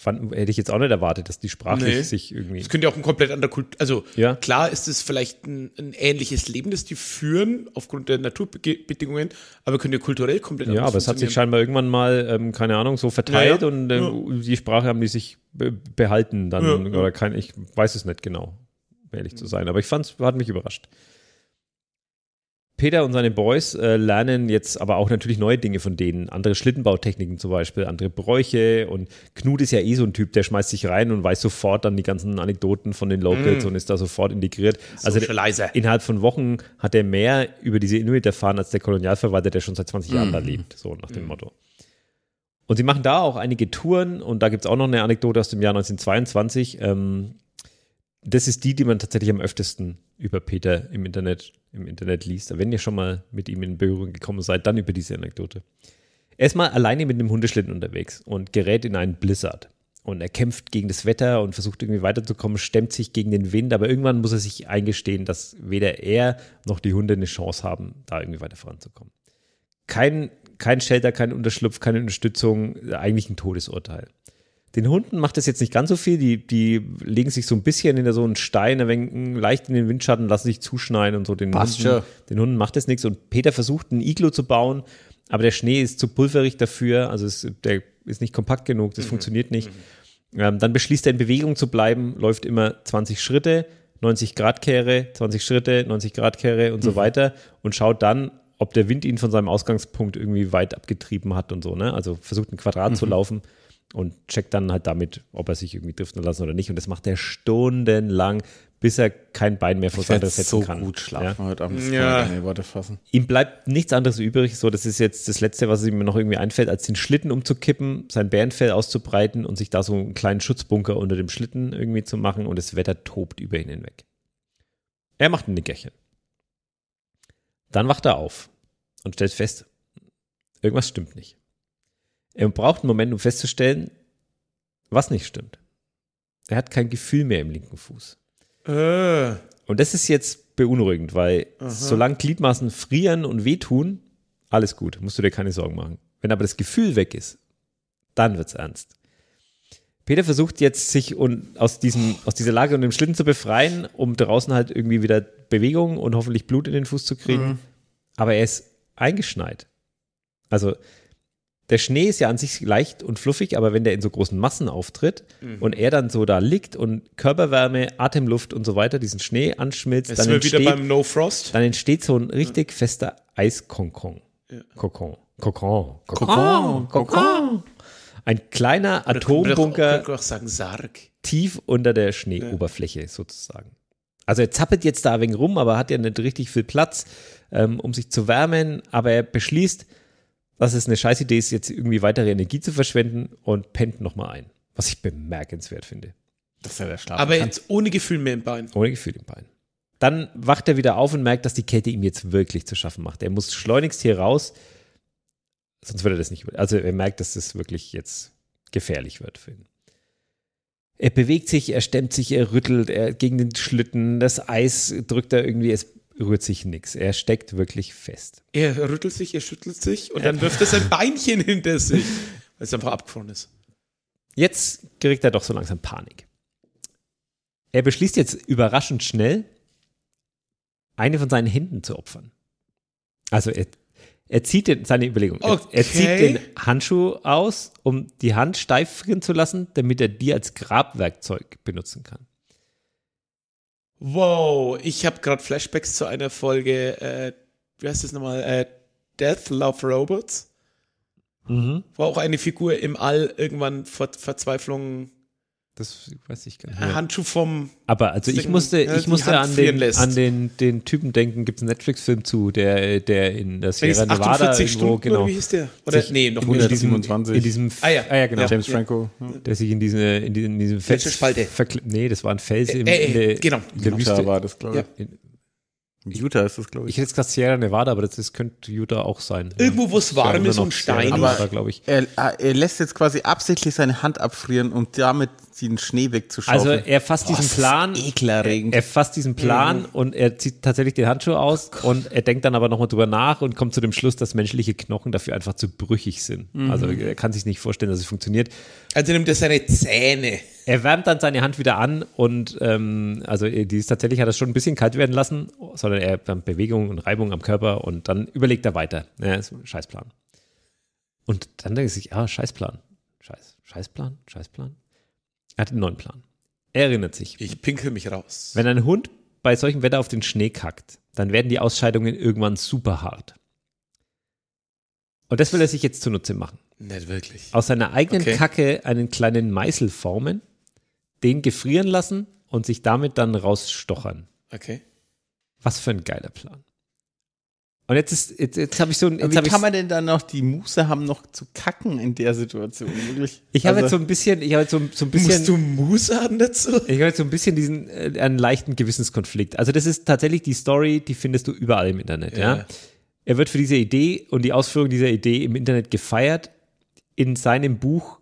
Fand, hätte ich jetzt auch nicht erwartet, dass die sprachlich nee. sich irgendwie. Es könnte ja auch ein komplett anderer Kultur. Also ja. klar ist es vielleicht ein, ein, ähnliches Leben, das die führen, aufgrund der Naturbedingungen, aber könnte kulturell komplett anders Ja, aber es hat sich scheinbar irgendwann mal, ähm, keine Ahnung, so verteilt ja, und ähm, die Sprache haben die sich behalten dann. Oder kein, ich weiß es nicht genau, ehrlich zu mhm. sein. Aber ich fand es, hat mich überrascht. Peter und seine Boys äh, lernen jetzt aber auch natürlich neue Dinge von denen. Andere Schlittenbautechniken zum Beispiel, andere Bräuche. Und Knut ist ja eh so ein Typ, der schmeißt sich rein und weiß sofort dann die ganzen Anekdoten von den Locals mm. und ist da sofort integriert. Also der, innerhalb von Wochen hat er mehr über diese Inuit erfahren als der Kolonialverwalter, der schon seit 20 mm. Jahren da lebt. So nach dem mm. Motto. Und sie machen da auch einige Touren und da gibt es auch noch eine Anekdote aus dem Jahr 1922. Ähm, das ist die, die man tatsächlich am öftesten über Peter im Internet im Internet liest, wenn ihr schon mal mit ihm in Berührung gekommen seid, dann über diese Anekdote. Er ist mal alleine mit einem Hundeschlitten unterwegs und gerät in einen Blizzard. Und er kämpft gegen das Wetter und versucht irgendwie weiterzukommen, stemmt sich gegen den Wind, aber irgendwann muss er sich eingestehen, dass weder er noch die Hunde eine Chance haben, da irgendwie weiter voranzukommen. Kein, kein Shelter, kein Unterschlupf, keine Unterstützung, eigentlich ein Todesurteil. Den Hunden macht das jetzt nicht ganz so viel. Die, die legen sich so ein bisschen in so einen Stein, winken leicht in den Windschatten, lassen sich zuschneiden und so. Den, Hunden, den Hunden macht das nichts. Und Peter versucht, ein Iglo zu bauen, aber der Schnee ist zu pulverig dafür. Also es, der ist nicht kompakt genug, das mhm. funktioniert nicht. Mhm. Ähm, dann beschließt er, in Bewegung zu bleiben, läuft immer 20 Schritte, 90 Grad Kehre, 20 Schritte, 90 Grad Kehre und mhm. so weiter und schaut dann, ob der Wind ihn von seinem Ausgangspunkt irgendwie weit abgetrieben hat und so. Ne? Also versucht ein Quadrat zu mhm. laufen und checkt dann halt damit, ob er sich irgendwie driften lassen oder nicht. Und das macht er stundenlang, bis er kein Bein mehr vor seiner setzen so kann. so gut schlafen ja? heute Abend. ja. Kann ich fassen. Ihm bleibt nichts anderes übrig. So, das ist jetzt das Letzte, was ihm noch irgendwie einfällt, als den Schlitten umzukippen, sein Bärenfell auszubreiten und sich da so einen kleinen Schutzbunker unter dem Schlitten irgendwie zu machen. Und das Wetter tobt über ihn hinweg. Er macht ein Nickerchen. Dann wacht er auf und stellt fest, irgendwas stimmt nicht. Er braucht einen Moment, um festzustellen, was nicht stimmt. Er hat kein Gefühl mehr im linken Fuß. Äh. Und das ist jetzt beunruhigend, weil Aha. solange Gliedmaßen frieren und wehtun, alles gut, musst du dir keine Sorgen machen. Wenn aber das Gefühl weg ist, dann wird's ernst. Peter versucht jetzt, sich aus, diesem, aus dieser Lage und dem Schlitten zu befreien, um draußen halt irgendwie wieder Bewegung und hoffentlich Blut in den Fuß zu kriegen. Mhm. Aber er ist eingeschneit. Also der Schnee ist ja an sich leicht und fluffig, aber wenn der in so großen Massen auftritt mhm. und er dann so da liegt und Körperwärme, Atemluft und so weiter diesen Schnee anschmilzt, dann entsteht, no dann entsteht so ein richtig ja. fester Eiskonkon. Ja. Kokon. Kokon. Kokon. Kokon. Kokon. Ein kleiner Oder Atombunker auch, sagen, tief unter der Schneeoberfläche ja. sozusagen. Also er zappelt jetzt da ein wenig rum, aber hat ja nicht richtig viel Platz, ähm, um sich zu wärmen, aber er beschließt, dass es eine scheiß Idee ist, jetzt irgendwie weitere Energie zu verschwenden und pennt nochmal ein. Was ich bemerkenswert finde. Das ist ja der Schlaf. Aber jetzt ohne Gefühl mehr im Bein. Ohne Gefühl im Bein. Dann wacht er wieder auf und merkt, dass die Kälte ihm jetzt wirklich zu schaffen macht. Er muss schleunigst hier raus, sonst würde er das nicht. Also er merkt, dass das wirklich jetzt gefährlich wird für ihn. Er bewegt sich, er stemmt sich, er rüttelt er gegen den Schlitten, das Eis drückt er irgendwie, es rührt sich nichts. Er steckt wirklich fest. Er rüttelt sich, er schüttelt sich und dann wirft er sein Beinchen hinter sich, weil es einfach abgefroren ist. Jetzt kriegt er doch so langsam Panik. Er beschließt jetzt überraschend schnell, eine von seinen Händen zu opfern. Also er, er zieht den, seine Überlegung. Okay. Er, er, zieht den Handschuh aus, um die Hand steif zu lassen, damit er die als Grabwerkzeug benutzen kann. Wow, ich habe gerade Flashbacks zu einer Folge, äh, wie heißt das nochmal? Äh, Death Love Robots. Mhm. wo auch eine Figur im All irgendwann vor Verzweiflung das weiß ich gar nicht. Mehr. Handschuh vom. Aber also ich musste, äh, ich musste an, den, an den, den Typen denken, gibt es einen Netflix-Film zu, der, der in der Sierra Nevada irgendwo, genau. Oder wie hieß der? Oder sich, nee, noch in 127. In diesem, ah, ja. ah ja, genau. Ja. James Franco. Ja. Der sich in diese, in, diese, in diesem Fels. Nee, das war ein Fels äh, im, äh, in der, genau. in der Wüste. war das, glaube ich. In, Utah ist das, glaube ich. Ich hätte jetzt gerade Sierra Nevada, aber das, das könnte Utah auch sein. Irgendwo, wo es warm ist und Stein Aber glaube ich. Er, er lässt jetzt quasi absichtlich seine Hand abfrieren und damit den Schnee wegzuschaufeln. Also er fasst Boah, diesen Plan, eklerregend. Er, er fasst diesen Plan mhm. und er zieht tatsächlich den Handschuh aus oh und er denkt dann aber nochmal drüber nach und kommt zu dem Schluss, dass menschliche Knochen dafür einfach zu brüchig sind. Mhm. Also er kann sich nicht vorstellen, dass es funktioniert. Also nimmt er seine Zähne. Er wärmt dann seine Hand wieder an und ähm, also die ist tatsächlich hat das schon ein bisschen kalt werden lassen, sondern er hat Bewegung und Reibung am Körper und dann überlegt er weiter. Ja, ist ein Scheißplan. Und dann denke ich, ah, Scheißplan. Scheiß, Scheißplan, Scheißplan, er hat einen neuen Plan. Er erinnert sich. Ich pinkel mich raus. Wenn ein Hund bei solchem Wetter auf den Schnee kackt, dann werden die Ausscheidungen irgendwann super hart. Und das will er sich jetzt zunutze machen. Nicht wirklich. Aus seiner eigenen okay. Kacke einen kleinen Meißel formen, den gefrieren lassen und sich damit dann rausstochern. Okay. Was für ein geiler Plan. Und jetzt ist, jetzt, jetzt habe ich so ein. Jetzt wie kann man denn dann noch die Muße haben, noch zu kacken in der Situation? Wirklich? Ich habe also, jetzt so ein bisschen, ich habe jetzt so, so ein bisschen. Musst du Muße haben dazu? Ich habe jetzt so ein bisschen diesen, äh, einen leichten Gewissenskonflikt. Also das ist tatsächlich die Story, die findest du überall im Internet, ja. ja. Er wird für diese Idee und die Ausführung dieser Idee im Internet gefeiert. In seinem Buch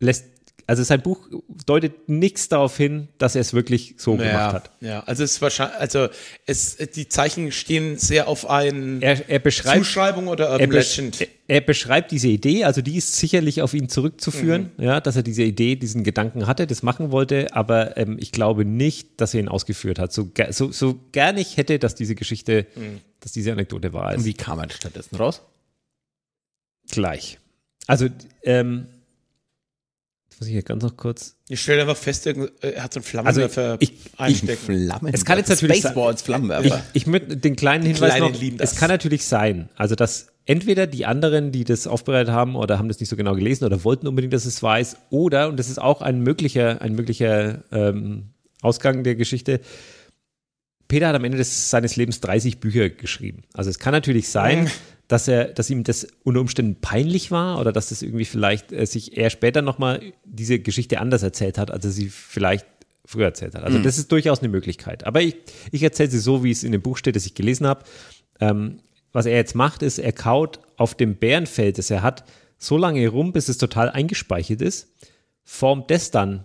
lässt also sein Buch deutet nichts darauf hin, dass er es wirklich so naja, gemacht hat. Ja, also es ist wahrscheinlich, also es, die Zeichen stehen sehr auf einen er, er Zuschreibung oder Urban er Legend. Er beschreibt diese Idee, also die ist sicherlich auf ihn zurückzuführen, mhm. ja, dass er diese Idee, diesen Gedanken hatte, das machen wollte, aber ähm, ich glaube nicht, dass er ihn ausgeführt hat. So, so, so gern ich hätte, dass diese Geschichte, mhm. dass diese Anekdote war. Und wie kam er stattdessen raus? Gleich. Also, ähm, muss Ich hier ganz noch kurz. Ich stelle einfach fest, äh, er hat so einen Flammenwerfer also ich, einstecken. Flammenwerfer. Es kann jetzt natürlich Spaceballs Flammenwerfer. Ich, ich mit den kleinen Hinweis kleinen noch, lieben das. es kann natürlich sein, also dass entweder die anderen, die das aufbereitet haben oder haben das nicht so genau gelesen oder wollten unbedingt, dass es weiß, oder und das ist auch ein möglicher, ein möglicher ähm, Ausgang der Geschichte, Peter hat am Ende des, seines Lebens 30 Bücher geschrieben. Also es kann natürlich sein, dass er, dass ihm das unter Umständen peinlich war oder dass das irgendwie vielleicht äh, sich eher später nochmal diese Geschichte anders erzählt hat, als er sie vielleicht früher erzählt hat. Also mhm. das ist durchaus eine Möglichkeit. Aber ich, ich erzähle sie so, wie es in dem Buch steht, das ich gelesen habe. Ähm, was er jetzt macht, ist, er kaut auf dem Bärenfeld, das er hat, so lange rum, bis es total eingespeichert ist, formt das dann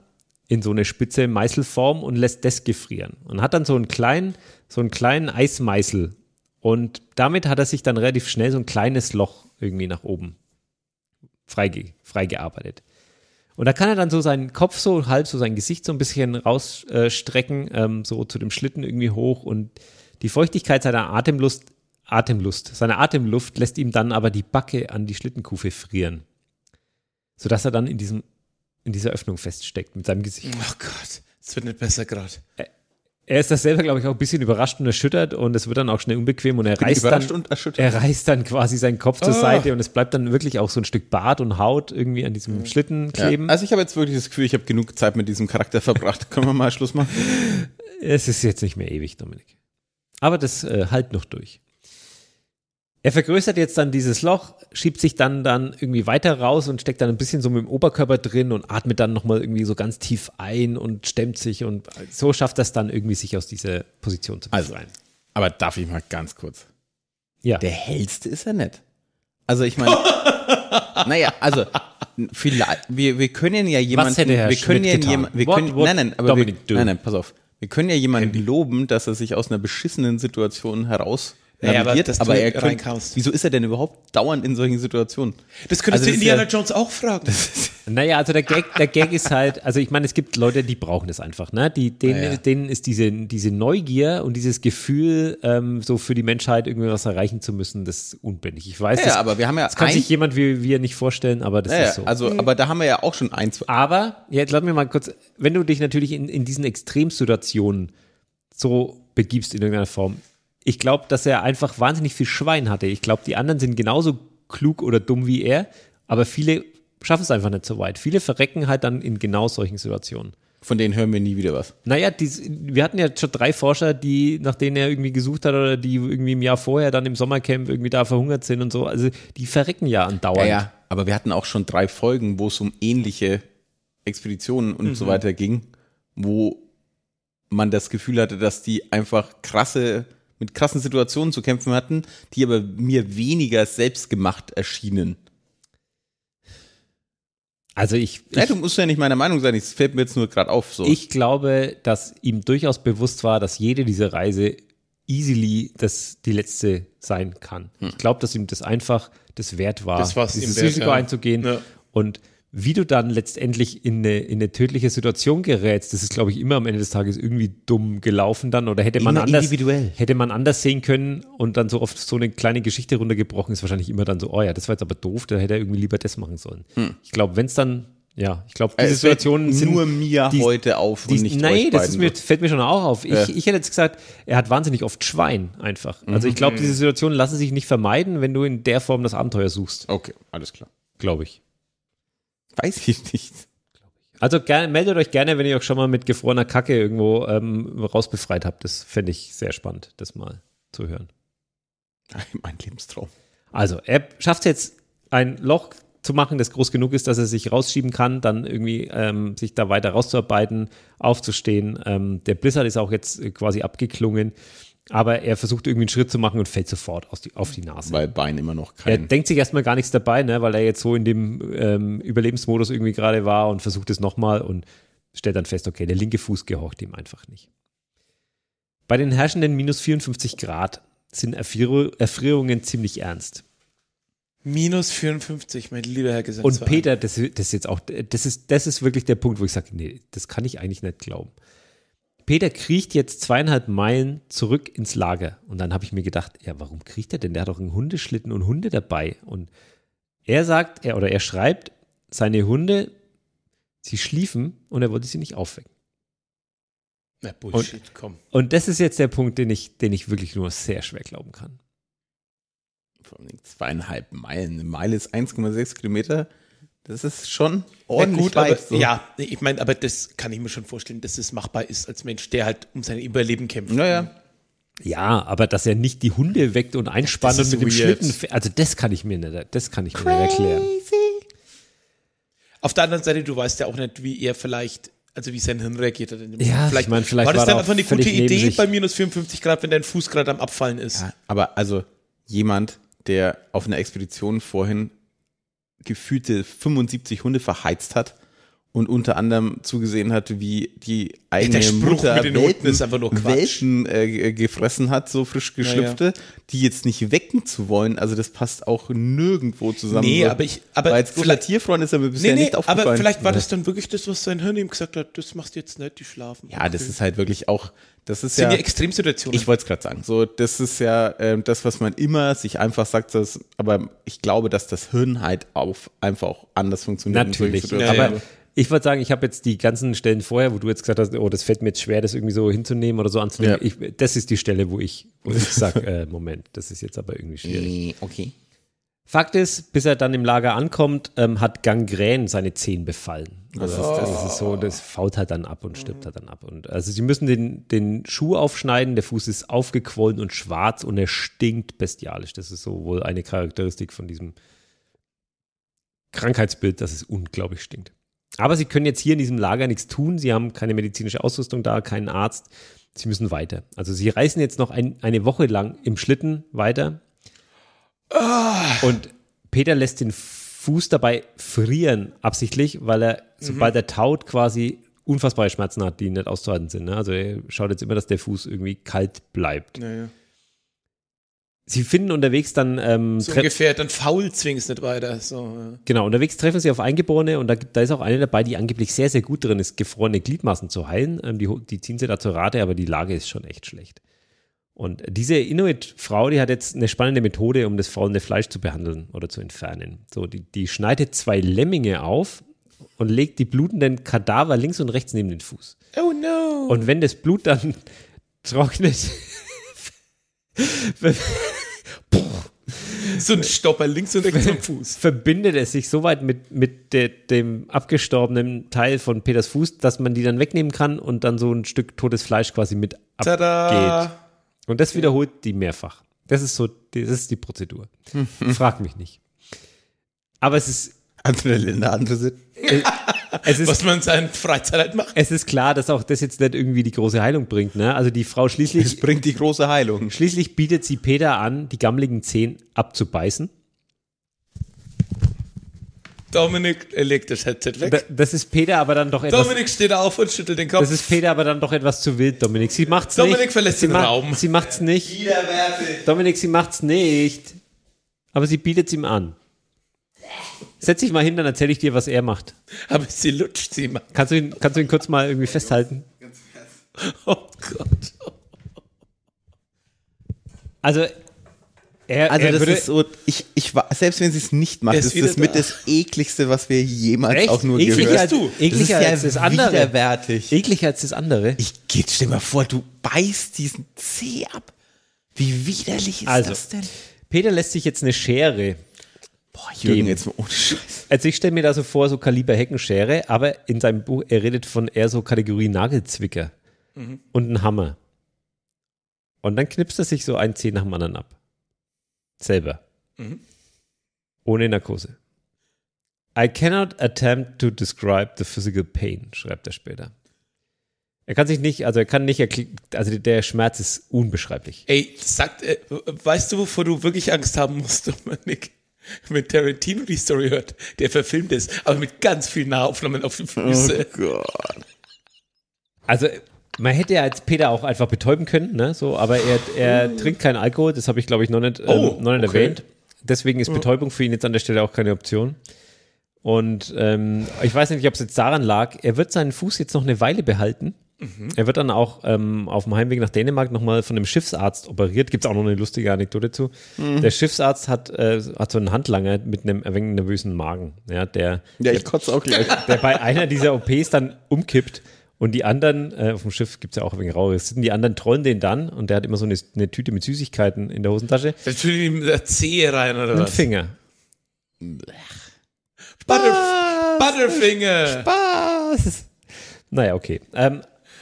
in so eine spitze Meißelform und lässt das gefrieren und hat dann so einen kleinen, so einen kleinen Eismeißel. Und damit hat er sich dann relativ schnell so ein kleines Loch irgendwie nach oben freigearbeitet. Frei, und da kann er dann so seinen Kopf so halb, so sein Gesicht so ein bisschen rausstrecken, äh, ähm, so zu dem Schlitten irgendwie hoch. Und die Feuchtigkeit seiner Atemlust, Atemlust, seiner Atemluft lässt ihm dann aber die Backe an die Schlittenkufe frieren sodass er dann in diesem in dieser Öffnung feststeckt mit seinem Gesicht. Oh Gott, es wird nicht besser gerade. Er ist das selber, glaube ich, auch ein bisschen überrascht und erschüttert und es wird dann auch schnell unbequem und er reißt dann, und er reißt dann quasi seinen Kopf zur oh. Seite und es bleibt dann wirklich auch so ein Stück Bart und Haut irgendwie an diesem Schlitten kleben. Ja. Also ich habe jetzt wirklich das Gefühl, ich habe genug Zeit mit diesem Charakter verbracht. Können wir mal Schluss machen? Es ist jetzt nicht mehr ewig, Dominik. Aber das äh, halt noch durch. Er vergrößert jetzt dann dieses Loch, schiebt sich dann dann irgendwie weiter raus und steckt dann ein bisschen so mit dem Oberkörper drin und atmet dann nochmal irgendwie so ganz tief ein und stemmt sich und so schafft das dann irgendwie sich aus dieser Position zu also, befreien. Also, aber darf ich mal ganz kurz? Ja. Der hellste ist er nicht. Also ich meine, naja, also vielleicht, wir, wir können ja jemanden, Was hätte Herr wir können ja jemanden, wir können, what, what nein, nein, aber wir, nein, nein, pass auf, wir können ja jemanden loben, dass er sich aus einer beschissenen Situation heraus naja, navigiert, aber, aber er könnte, wieso ist er denn überhaupt dauernd in solchen Situationen? Das könntest also du Indiana ja, Jones auch fragen. naja, also der Gag, der Gag ist halt, also ich meine, es gibt Leute, die brauchen das einfach, ne? Die, denen, naja. denen ist diese, diese Neugier und dieses Gefühl, ähm, so für die Menschheit irgendwie was erreichen zu müssen, das ist unbändig. Ich weiß, naja, das, aber wir haben ja das kann sich jemand wie wir nicht vorstellen, aber das naja, ist so. Also, mhm. aber da haben wir ja auch schon eins. Aber, jetzt glaub mir mal kurz, wenn du dich natürlich in, in diesen Extremsituationen so begibst in irgendeiner Form, ich glaube, dass er einfach wahnsinnig viel Schwein hatte. Ich glaube, die anderen sind genauso klug oder dumm wie er, aber viele schaffen es einfach nicht so weit. Viele verrecken halt dann in genau solchen Situationen. Von denen hören wir nie wieder was. Naja, die, wir hatten ja schon drei Forscher, die, nach denen er irgendwie gesucht hat oder die irgendwie im Jahr vorher dann im Sommercamp irgendwie da verhungert sind und so. Also die verrecken ja andauernd. Ja, ja. aber wir hatten auch schon drei Folgen, wo es um ähnliche Expeditionen und mhm. so weiter ging, wo man das Gefühl hatte, dass die einfach krasse mit krassen Situationen zu kämpfen hatten, die aber mir weniger selbstgemacht erschienen. Also ich, ich ja, du musst ja nicht meiner Meinung sein, es fällt mir jetzt nur gerade auf. So. Ich glaube, dass ihm durchaus bewusst war, dass jede dieser Reise easily das die letzte sein kann. Hm. Ich glaube, dass ihm das einfach das wert war, das dieses wert, Risiko ja. einzugehen. Ja. Und wie du dann letztendlich in eine, in eine tödliche Situation gerätst, das ist, glaube ich, immer am Ende des Tages irgendwie dumm gelaufen dann oder hätte man immer anders hätte man anders sehen können und dann so oft so eine kleine Geschichte runtergebrochen ist wahrscheinlich immer dann so, oh ja, das war jetzt aber doof, da hätte er irgendwie lieber das machen sollen. Hm. Ich glaube, wenn es dann ja, ich glaube, diese äh, Situationen sind nur mir die, heute auf die, und nicht Nein, das ist mir, fällt mir schon auch auf. Ich, ja. ich hätte jetzt gesagt, er hat wahnsinnig oft Schwein einfach. Also mhm. ich glaube, diese Situationen lassen sich nicht vermeiden, wenn du in der Form das Abenteuer suchst. Okay, alles klar. Glaube ich. Weiß ich nicht. Also gerne, meldet euch gerne, wenn ihr auch schon mal mit gefrorener Kacke irgendwo ähm, rausbefreit habt. Das fände ich sehr spannend, das mal zu hören. Mein Lebenstraum. Also, er schafft es jetzt, ein Loch zu machen, das groß genug ist, dass er sich rausschieben kann, dann irgendwie ähm, sich da weiter rauszuarbeiten, aufzustehen. Ähm, der Blizzard ist auch jetzt äh, quasi abgeklungen aber er versucht irgendwie einen Schritt zu machen und fällt sofort die, auf die Nase. Weil Bein immer noch kein. Er denkt sich erstmal gar nichts dabei, ne, weil er jetzt so in dem ähm, Überlebensmodus irgendwie gerade war und versucht es nochmal und stellt dann fest, okay, der linke Fuß gehorcht ihm einfach nicht. Bei den herrschenden minus 54 Grad sind Erfrier Erfrierungen ziemlich ernst. Minus 54, mein lieber Herr Gesetz. Und Peter, das, das, jetzt auch, das ist, das ist wirklich der Punkt, wo ich sage, nee, das kann ich eigentlich nicht glauben. Peter kriecht jetzt zweieinhalb Meilen zurück ins Lager. Und dann habe ich mir gedacht, ja, warum kriecht er denn? Der hat doch einen Hundeschlitten und Hunde dabei. Und er sagt, er oder er schreibt, seine Hunde, sie schliefen und er wollte sie nicht aufwecken. Na Bullshit, und, komm. Und das ist jetzt der Punkt, den ich, den ich wirklich nur sehr schwer glauben kann. Vor allem zweieinhalb Meilen. Eine Meile ist 1,6 Kilometer. Das ist schon ordentlich gut, weit, aber, so. Ja, ich meine, aber das kann ich mir schon vorstellen, dass es machbar ist als Mensch, der halt um sein Überleben kämpft. Naja. Ja, aber dass er nicht die Hunde weckt und einspannt und mit dem Schlitten, fährt. also das kann ich mir nicht, das kann ich Crazy. mir nicht erklären. Auf der anderen Seite, du weißt ja auch nicht, wie er vielleicht, also wie sein Hirn reagiert. hat. ja, vielleicht, ich mein, vielleicht war das war dann einfach eine gute Idee bei minus 54 Grad, wenn dein Fuß gerade am Abfallen ist. Ja, aber also jemand, der auf einer Expedition vorhin gefühlte 75 Hunde verheizt hat und unter anderem zugesehen hat, wie die eigene ja, Mutter Welpen, Welpen äh, gefressen hat, so frisch geschlüpfte, ja, ja. die jetzt nicht wecken zu wollen. Also das passt auch nirgendwo zusammen. Nee, aber ich, aber als großer Tierfreund ist er mir bisher nee, nee, nicht aufgefallen. Aber vielleicht war das dann wirklich das, was sein Hirn ihm gesagt hat, das machst du jetzt nicht, die schlafen. Ja, das ist halt wirklich auch, das ist das sind ja, Extremsituationen. Ich wollte es gerade sagen. So, das ist ja äh, das, was man immer sich einfach sagt, dass, aber ich glaube, dass das Hirn halt auf einfach auch anders funktioniert. Natürlich, aber ich würde sagen, ich habe jetzt die ganzen Stellen vorher, wo du jetzt gesagt hast, oh, das fällt mir jetzt schwer, das irgendwie so hinzunehmen oder so anzunehmen. Ja. Ich, das ist die Stelle, wo ich, wo ich sage, äh, Moment, das ist jetzt aber irgendwie schwierig. Okay. Fakt ist, bis er dann im Lager ankommt, ähm, hat Gangrän seine Zehen befallen. Also oh. das, das, ist so, oh. das faut halt dann ab und stirbt halt dann ab. Und also sie müssen den, den Schuh aufschneiden, der Fuß ist aufgequollen und schwarz und er stinkt bestialisch. Das ist so wohl eine Charakteristik von diesem Krankheitsbild, dass es unglaublich stinkt. Aber sie können jetzt hier in diesem Lager nichts tun. Sie haben keine medizinische Ausrüstung da, keinen Arzt. Sie müssen weiter. Also sie reisen jetzt noch ein, eine Woche lang im Schlitten weiter. Oh. Und Peter lässt den Fuß dabei frieren, absichtlich, weil er, mhm. sobald er taut, quasi unfassbare Schmerzen hat, die nicht auszuhalten sind. Ne? Also er schaut jetzt immer, dass der Fuß irgendwie kalt bleibt. Ja, ja. Sie finden unterwegs dann. Ähm, so ungefähr, dann faul zwingst nicht weiter. So, ja. Genau, unterwegs treffen sie auf Eingeborene und da, gibt, da ist auch eine dabei, die angeblich sehr, sehr gut drin ist, gefrorene Gliedmaßen zu heilen. Ähm, die, die ziehen sie da zur Rate, aber die Lage ist schon echt schlecht. Und diese Inuit-Frau, die hat jetzt eine spannende Methode, um das faulende Fleisch zu behandeln oder zu entfernen. So, die, die schneidet zwei Lemminge auf und legt die blutenden Kadaver links und rechts neben den Fuß. Oh no! Und wenn das Blut dann trocknet. so ein Stopper links und rechts am Fuß. Verbindet es sich so weit mit, mit de, dem abgestorbenen Teil von Peters Fuß, dass man die dann wegnehmen kann und dann so ein Stück totes Fleisch quasi mit abgeht. Tada! Und das wiederholt die mehrfach. Das ist so, das ist die Prozedur. Frag mich nicht. Aber es ist. Andere Länder, andere sind. Äh, ist, was man in seiner Freizeit macht. Es ist klar, dass auch das jetzt nicht irgendwie die große Heilung bringt. Ne? Also die Frau schließlich. Es bringt die große Heilung. Schließlich bietet sie Peter an, die gammligen Zehen abzubeißen. Dominik legt das Headset weg. das ist Peter aber dann doch etwas. Dominik steht auf und schüttelt den Kopf. Das ist Peter aber dann doch etwas zu wild, Dominik. Sie macht's Dominik nicht. Dominik verlässt sie den macht, Raum. Sie macht's nicht. Widerwärtig. Dominik, sie macht's nicht. Aber sie bietet's ihm an. Setz dich mal hin, dann erzähle ich dir, was er macht. Aber sie lutscht sie mal. Kannst du ihn, kannst du ihn kurz mal irgendwie festhalten? Ganz fest. Oh Gott. Also, er, also er das ist so, ich, ich selbst wenn sie es nicht macht, ist das da. mit das ekligste, was wir jemals Echt? auch nur Ekliger gehört. Als du. Ekliger das ja als das andere. Widerwärtig. Ekliger als das andere. Ich geht, stell dir mal vor, du beißt diesen Zeh ab. Wie widerlich ist also, das denn? Peter lässt sich jetzt eine Schere Boah, Jürgen, geben. jetzt mal ohne Scheiß. Also ich stelle mir da so vor, so Kaliber Heckenschere, aber in seinem Buch, er redet von eher so Kategorie Nagelzwicker mhm. und ein Hammer. Und dann knipst er sich so ein Zeh nach dem anderen ab. Selber. Mhm. Ohne Narkose. I cannot attempt to describe the physical pain, schreibt er später. Er kann sich nicht, also er kann nicht, also der Schmerz ist unbeschreiblich. Ey, sagt, äh, weißt du, wovor du wirklich Angst haben musst, Dominik? wenn Tarantino die Story hört, der verfilmt ist, aber mit ganz vielen Nahaufnahmen auf die Füße. Oh Gott. Also, man hätte ja als Peter auch einfach betäuben können, ne? So, aber er, er oh. trinkt keinen Alkohol, das habe ich, glaube ich, noch nicht, ähm, oh, noch nicht okay. erwähnt. Deswegen ist oh. Betäubung für ihn jetzt an der Stelle auch keine Option. Und ähm, ich weiß nicht, ob es jetzt daran lag, er wird seinen Fuß jetzt noch eine Weile behalten. Mhm. Er wird dann auch ähm, auf dem Heimweg nach Dänemark nochmal von einem Schiffsarzt operiert. Gibt es auch noch eine lustige Anekdote zu. Mhm. Der Schiffsarzt hat, äh, hat so einen Handlanger mit einem ein wenig nervösen Magen. Ja, der, ja ich kotze auch gleich. Der bei einer dieser OPs dann umkippt und die anderen, äh, auf dem Schiff gibt es ja auch ein wenig Rauches, die anderen trollen den dann und der hat immer so eine, eine Tüte mit Süßigkeiten in der Hosentasche. Der tut ihm der Zehe rein oder was? Ein Finger. Butterf Butterfinger! Spaß! Naja, okay. Ähm,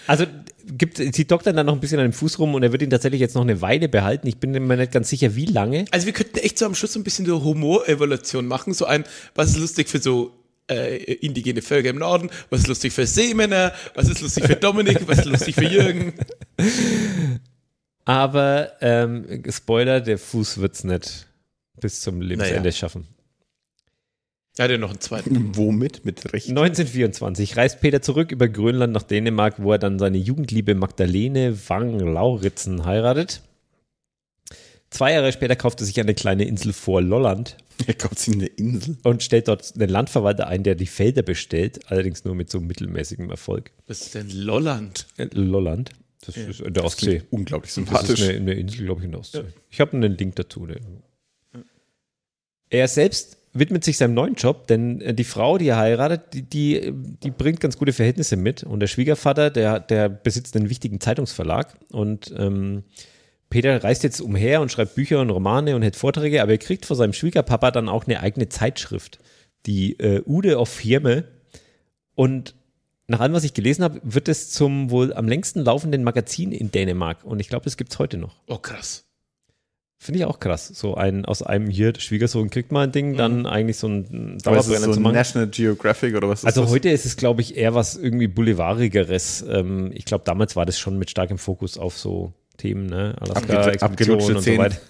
also gibt, zieht Doktor dann noch ein bisschen an dem Fuß rum und er wird ihn tatsächlich jetzt noch eine Weile behalten. Ich bin mir nicht ganz sicher, wie lange. Also wir könnten echt so am Schluss ein bisschen so Humorevolution machen. So ein, was ist lustig für so äh, indigene Völker im Norden, was ist lustig für Seemänner, was ist lustig für Dominik, was ist lustig für Jürgen. Aber ähm, Spoiler, der Fuß wird es nicht bis zum Lebensende naja. schaffen. Er hat ja noch einen zweiten. Womit? Mit Recht. 1924 reist Peter zurück über Grönland nach Dänemark, wo er dann seine Jugendliebe Magdalene Wang Lauritzen heiratet. Zwei Jahre später kauft er sich eine kleine Insel vor Lolland. Er kauft sich eine Insel? Und stellt dort einen Landverwalter ein, der die Felder bestellt, allerdings nur mit so mittelmäßigem Erfolg. Was ist denn Lolland? Äh, Lolland. Das ja. ist in der das Ostsee. Unglaublich sympathisch. Das ist eine, eine Insel, glaube ich, in der Ostsee. Ja. Ich habe einen Link dazu. Ne? Er selbst widmet sich seinem neuen Job, denn äh, die Frau, die er heiratet, die, die, die bringt ganz gute Verhältnisse mit. Und der Schwiegervater, der, der besitzt einen wichtigen Zeitungsverlag. Und ähm, Peter reist jetzt umher und schreibt Bücher und Romane und hält Vorträge, aber er kriegt von seinem Schwiegerpapa dann auch eine eigene Zeitschrift, die äh, Ude of Hirme. Und nach allem, was ich gelesen habe, wird es zum wohl am längsten laufenden Magazin in Dänemark. Und ich glaube, das gibt es heute noch. Oh, krass. Finde ich auch krass. So ein aus einem hier Schwiegersohn kriegt mal ein Ding, dann mhm. eigentlich so ein Dauerbrenner so zu machen. National Geographic oder was ist Also das? heute ist es, glaube ich, eher was irgendwie Boulevardigeres. Ähm, ich glaube, damals war das schon mit starkem Fokus auf so Themen, ne? Alaska, Expedition und so weiter.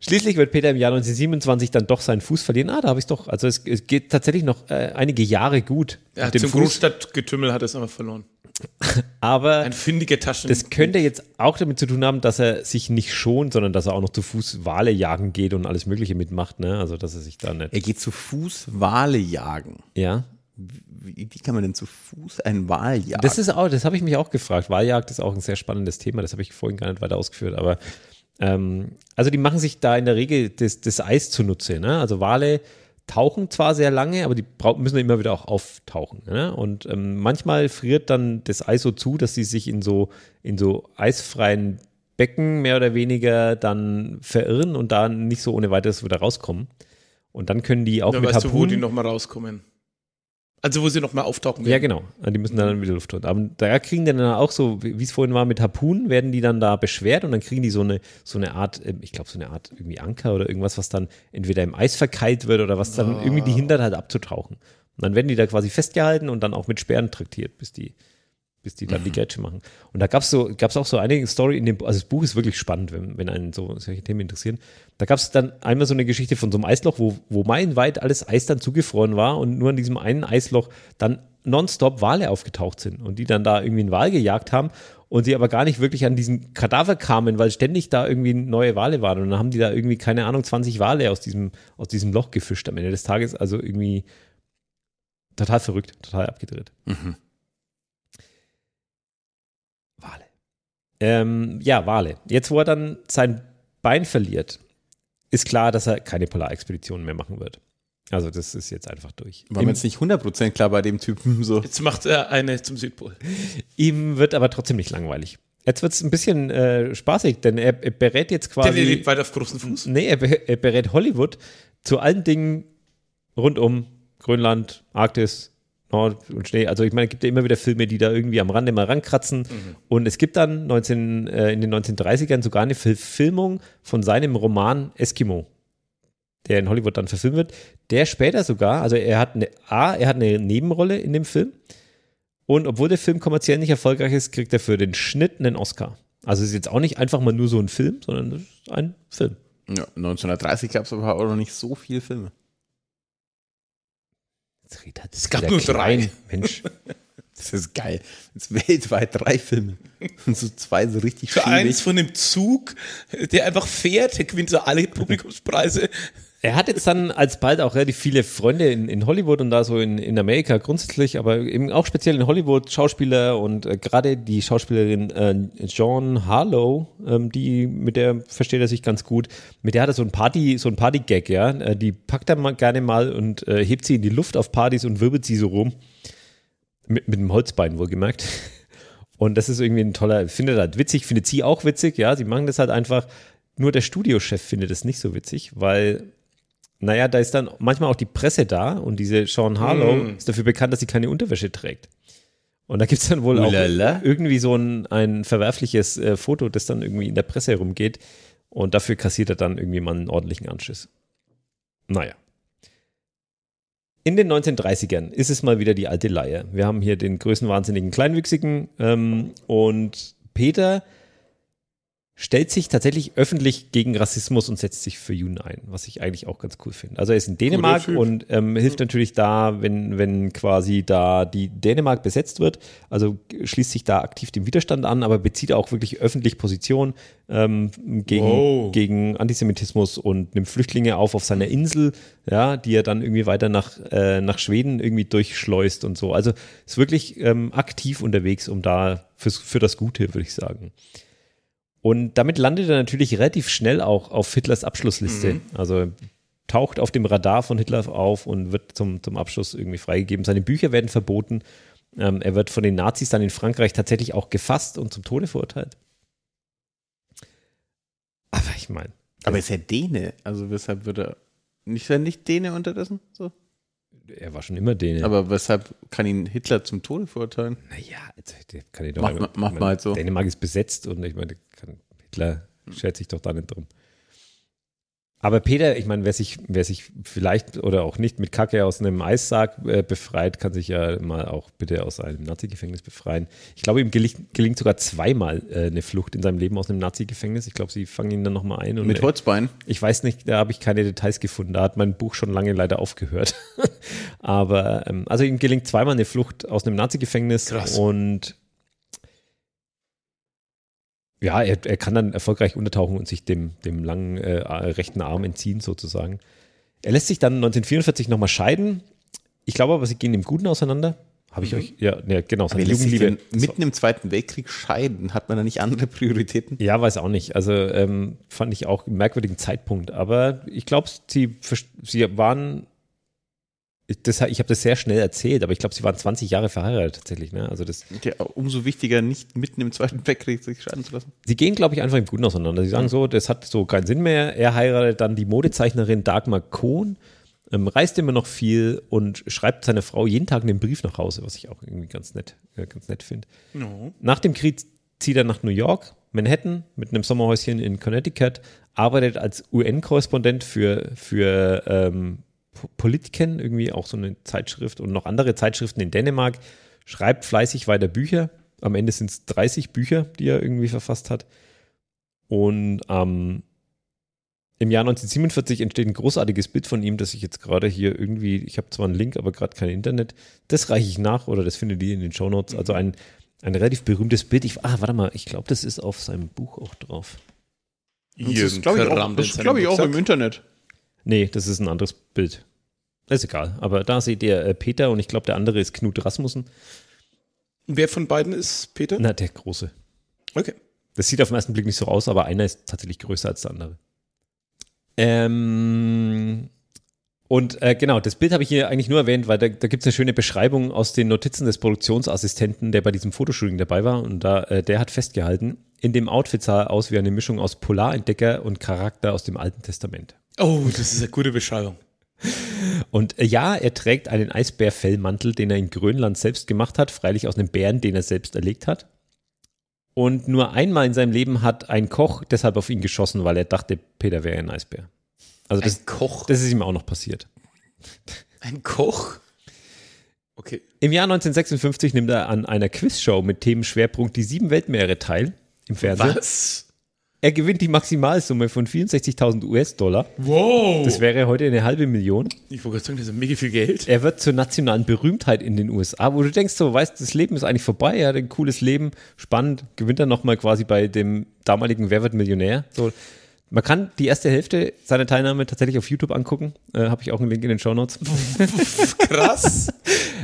Schließlich wird Peter im Jahr 1927 dann doch seinen Fuß verlieren. Ah, da habe ich doch. Also es, es, geht tatsächlich noch äh, einige Jahre gut. Ja, zum Großstadtgetümmel hat er es aber verloren. Aber ein findiger Taschen. Das könnte jetzt auch damit zu tun haben, dass er sich nicht schont, sondern dass er auch noch zu Fuß Wale jagen geht und alles Mögliche mitmacht. Ne? Also, dass er sich da nicht. Er geht zu Fuß Wale jagen. Ja. Wie, wie kann man denn zu Fuß einen Wal jagen? Das ist auch, das habe ich mich auch gefragt. Waljagd ist auch ein sehr spannendes Thema. Das habe ich vorhin gar nicht weiter ausgeführt. Aber ähm, also, die machen sich da in der Regel das, das Eis zunutze. Ne? Also, Wale tauchen zwar sehr lange, aber die müssen immer wieder auch auftauchen. Ne? Und ähm, manchmal friert dann das Eis so zu, dass sie sich in so, in so eisfreien Becken mehr oder weniger dann verirren und da nicht so ohne weiteres wieder rauskommen. Und dann können die auch da mit weißt Harpunen, du, wo die nochmal rauskommen. Also wo sie nochmal auftauchen werden. Ja, genau. Also, die müssen dann wieder Luft holen. Aber da kriegen die dann auch so, wie es vorhin war mit Harpunen, werden die dann da beschwert und dann kriegen die so eine, so eine Art, ähm, ich glaube so eine Art irgendwie Anker oder irgendwas, was dann entweder im Eis verkeilt wird oder was dann oh. irgendwie die hindert, halt abzutauchen. Und dann werden die da quasi festgehalten und dann auch mit Sperren traktiert, bis die bis die dann mhm. die Gadget machen. Und da gab es so, gab's auch so einige Story in dem, also das Buch ist wirklich spannend, wenn, wenn einen so solche Themen interessieren. Da gab es dann einmal so eine Geschichte von so einem Eisloch, wo, wo meilenweit alles Eis dann zugefroren war und nur an diesem einen Eisloch dann nonstop Wale aufgetaucht sind und die dann da irgendwie einen Wal gejagt haben und sie aber gar nicht wirklich an diesen Kadaver kamen, weil ständig da irgendwie neue Wale waren und dann haben die da irgendwie, keine Ahnung, 20 Wale aus diesem, aus diesem Loch gefischt am Ende des Tages, also irgendwie total verrückt, total abgedreht. Mhm. Ähm, ja, Wale. Jetzt, wo er dann sein Bein verliert, ist klar, dass er keine Polarexpeditionen mehr machen wird. Also das ist jetzt einfach durch. War mir jetzt nicht 100% klar bei dem Typen so. Jetzt macht er eine zum Südpol. Ihm wird aber trotzdem nicht langweilig. Jetzt wird es ein bisschen äh, spaßig, denn er, er, berät jetzt quasi... Der lebt weiter auf großen Fuß. Nee, er, er berät Hollywood zu allen Dingen rund um Grönland, Arktis, und Schnee. Also ich meine, es gibt ja immer wieder Filme, die da irgendwie am Rande mal rankratzen. Mhm. Und es gibt dann 19, äh, in den 1930ern sogar eine Verfilmung von seinem Roman Eskimo, der in Hollywood dann verfilmt wird. Der später sogar, also er hat eine A, er hat eine Nebenrolle in dem Film. Und obwohl der Film kommerziell nicht erfolgreich ist, kriegt er für den Schnitt einen Oscar. Also ist jetzt auch nicht einfach mal nur so ein Film, sondern ein Film. Ja, 1930 gab es aber auch noch nicht so viele Filme. Es halt, gab nur klein. drei. Mensch. Das ist geil. Jetzt weltweit drei Filme. Und so zwei so richtig schön. Eins von dem Zug, der einfach fährt. Der gewinnt so alle Publikumspreise. Er hat jetzt dann alsbald auch relativ viele Freunde in, in Hollywood und da so in, in Amerika grundsätzlich, aber eben auch speziell in Hollywood Schauspieler und äh, gerade die Schauspielerin äh, John Harlow, ähm, die, mit der versteht er sich ganz gut, mit der hat er so ein Party, so ein Party-Gag, ja. Äh, die packt er mal, gerne mal und äh, hebt sie in die Luft auf Partys und wirbelt sie so rum. Mit, mit dem Holzbein wohlgemerkt. Und das ist irgendwie ein toller, findet er halt witzig, findet sie auch witzig, ja, sie machen das halt einfach. Nur der Studiochef findet es nicht so witzig, weil naja, da ist dann manchmal auch die Presse da und diese Sean Harlow mm. ist dafür bekannt, dass sie keine Unterwäsche trägt. Und da gibt es dann wohl Ulala. auch irgendwie so ein, ein verwerfliches äh, Foto, das dann irgendwie in der Presse herumgeht. Und dafür kassiert er dann irgendwie mal einen ordentlichen Anschiss. Naja. In den 1930ern ist es mal wieder die alte Leier. Wir haben hier den größenwahnsinnigen Kleinwüchsigen ähm, und Peter stellt sich tatsächlich öffentlich gegen Rassismus und setzt sich für Juden ein, was ich eigentlich auch ganz cool finde. Also er ist in Dänemark und ähm, hilft natürlich da, wenn, wenn quasi da die Dänemark besetzt wird, also schließt sich da aktiv dem Widerstand an, aber bezieht auch wirklich öffentlich Position ähm, gegen, wow. gegen Antisemitismus und nimmt Flüchtlinge auf auf seiner Insel, ja, die er dann irgendwie weiter nach, äh, nach Schweden irgendwie durchschleust und so. Also ist wirklich ähm, aktiv unterwegs, um da fürs, für das Gute, würde ich sagen. Und damit landet er natürlich relativ schnell auch auf Hitlers Abschlussliste. Mhm. Also taucht auf dem Radar von Hitler auf und wird zum, zum Abschluss irgendwie freigegeben. Seine Bücher werden verboten. Ähm, er wird von den Nazis dann in Frankreich tatsächlich auch gefasst und zum Tode verurteilt. Aber ich meine. Aber ist er Däne? Also weshalb wird er. Nicht, er nicht Däne unterdessen? So? Er war schon immer Däne. Aber weshalb kann ihn Hitler zum Tode verurteilen? Naja, also kann ich doch. Mach, mal, mach mal so. Dänemark ist besetzt und ich meine, Klar, schätze ich doch da nicht drum. Aber Peter, ich meine, wer sich, wer sich vielleicht oder auch nicht mit Kacke aus einem Eissarg äh, befreit, kann sich ja mal auch bitte aus einem Nazi-Gefängnis befreien. Ich glaube, ihm gelingt, gelingt sogar zweimal äh, eine Flucht in seinem Leben aus einem Nazi-Gefängnis. Ich glaube, sie fangen ihn dann nochmal ein. Und, mit Holzbein? Ich weiß nicht, da habe ich keine Details gefunden. Da hat mein Buch schon lange leider aufgehört. Aber ähm, also ihm gelingt zweimal eine Flucht aus einem Nazi-Gefängnis. Krass. Und ja, er, er, kann dann erfolgreich untertauchen und sich dem, dem langen äh, äh rechten Arm entziehen, sozusagen. Er lässt sich dann 1944 nochmal scheiden. Ich glaube aber, sie gehen im Guten auseinander. Habe ich mhm. euch, ja, ne, genau, seine Jugendliebe. Mitten im Zweiten Weltkrieg scheiden, hat man da nicht andere Prioritäten? Ja, weiß auch nicht. Also ähm, fand ich auch einen merkwürdigen Zeitpunkt. Aber ich glaube, sie, sie waren das, ich habe das sehr schnell erzählt, aber ich glaube, sie waren 20 Jahre verheiratet tatsächlich. Ne? Also das ja, umso wichtiger, nicht mitten im Zweiten Weltkrieg sich scheiden zu lassen. Sie gehen, glaube ich, einfach im Guten auseinander. Sie sagen mhm. so, das hat so keinen Sinn mehr. Er heiratet dann die Modezeichnerin Dagmar Kohn, ähm, reist immer noch viel und schreibt seiner Frau jeden Tag einen Brief nach Hause, was ich auch irgendwie ganz nett, äh, nett finde. No. Nach dem Krieg zieht er nach New York, Manhattan, mit einem Sommerhäuschen in Connecticut, arbeitet als UN-Korrespondent für, für ähm, Politiken, irgendwie auch so eine Zeitschrift und noch andere Zeitschriften in Dänemark, schreibt fleißig weiter Bücher. Am Ende sind es 30 Bücher, die er irgendwie verfasst hat. Und ähm, im Jahr 1947 entsteht ein großartiges Bild von ihm, das ich jetzt gerade hier irgendwie, ich habe zwar einen Link, aber gerade kein Internet. Das reiche ich nach oder das findet ihr in den Show Notes. Also mhm. ein, ein relativ berühmtes Bild. Ich, ah, warte mal, ich glaube, das ist auf seinem Buch auch drauf. Hier, ist, glaube ich, auch, das ist, glaub ich, auch im Internet. Nee, das ist ein anderes Bild. Ist egal. Aber da seht ihr äh, Peter und ich glaube, der andere ist Knut Rasmussen. Wer von beiden ist Peter? Na, der Große. Okay. Das sieht auf den ersten Blick nicht so aus, aber einer ist tatsächlich größer als der andere. Ähm, und äh, genau, das Bild habe ich hier eigentlich nur erwähnt, weil da, da gibt es eine schöne Beschreibung aus den Notizen des Produktionsassistenten, der bei diesem Fotoshooting dabei war. Und da, äh, der hat festgehalten, in dem Outfit sah er aus wie eine Mischung aus Polarentdecker und Charakter aus dem Alten Testament. Oh, das ist eine gute Beschreibung. Und äh, ja, er trägt einen Eisbärfellmantel, den er in Grönland selbst gemacht hat, freilich aus einem Bären, den er selbst erlegt hat. Und nur einmal in seinem Leben hat ein Koch deshalb auf ihn geschossen, weil er dachte, Peter wäre ein Eisbär. Also das, ein Koch. Das ist ihm auch noch passiert. Ein Koch? Okay. Im Jahr 1956 nimmt er an einer Quizshow mit Themenschwerpunkt die sieben Weltmeere teil im Fernsehen. Was? Er gewinnt die Maximalsumme von 64.000 US-Dollar. Wow! Das wäre heute eine halbe Million. Ich wollte gerade sagen, das ist mega viel Geld. Er wird zur nationalen Berühmtheit in den USA, wo du denkst, so, weißt das Leben ist eigentlich vorbei. Er hat ein cooles Leben, spannend. Gewinnt er nochmal quasi bei dem damaligen Wer wird Millionär? So, man kann die erste Hälfte seiner Teilnahme tatsächlich auf YouTube angucken. Äh, Habe ich auch einen Link in den Show Notes. Krass.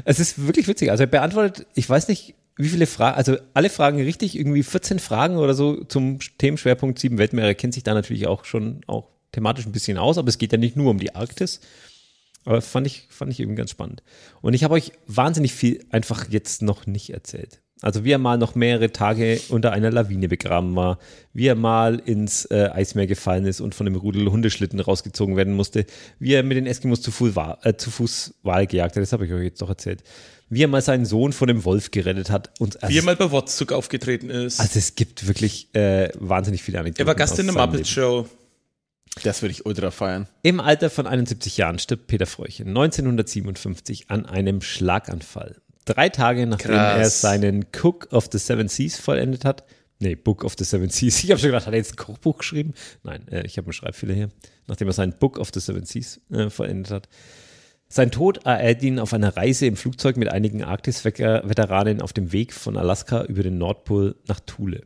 es ist wirklich witzig. Also er beantwortet, ich weiß nicht, wie viele Fragen, also alle Fragen richtig, irgendwie 14 Fragen oder so zum Themenschwerpunkt sieben Weltmeere. Er kennt sich da natürlich auch schon auch thematisch ein bisschen aus, aber es geht ja nicht nur um die Arktis. Aber fand ich, fand ich eben ganz spannend. Und ich habe euch wahnsinnig viel einfach jetzt noch nicht erzählt. Also wie er mal noch mehrere Tage unter einer Lawine begraben war, wie er mal ins äh, Eismeer gefallen ist und von dem Rudel Hundeschlitten rausgezogen werden musste, wie er mit den Eskimos zu Fuß, war, äh, zu Fuß Wale gejagt hat, das habe ich euch jetzt doch erzählt, wie er mal seinen Sohn von dem Wolf gerettet hat. Und also, wie er mal bei Wotzug aufgetreten ist. Also es gibt wirklich äh, wahnsinnig viele Anekdoten. Er war Gast in der Muppet Show. Das würde ich ultra feiern. Im Alter von 71 Jahren stirbt Peter Freuchen 1957 an einem Schlaganfall drei Tage nachdem Krass. er seinen Cook of the Seven Seas vollendet hat. Nee, Book of the Seven Seas. Ich habe schon gedacht, hat er jetzt ein Kochbuch geschrieben? Nein, äh, ich habe einen Schreibfehler hier. Nachdem er sein Book of the Seven Seas äh, vollendet hat. Sein Tod ereilt ihn auf einer Reise im Flugzeug mit einigen Arktis-Veteranen auf dem Weg von Alaska über den Nordpol nach Thule.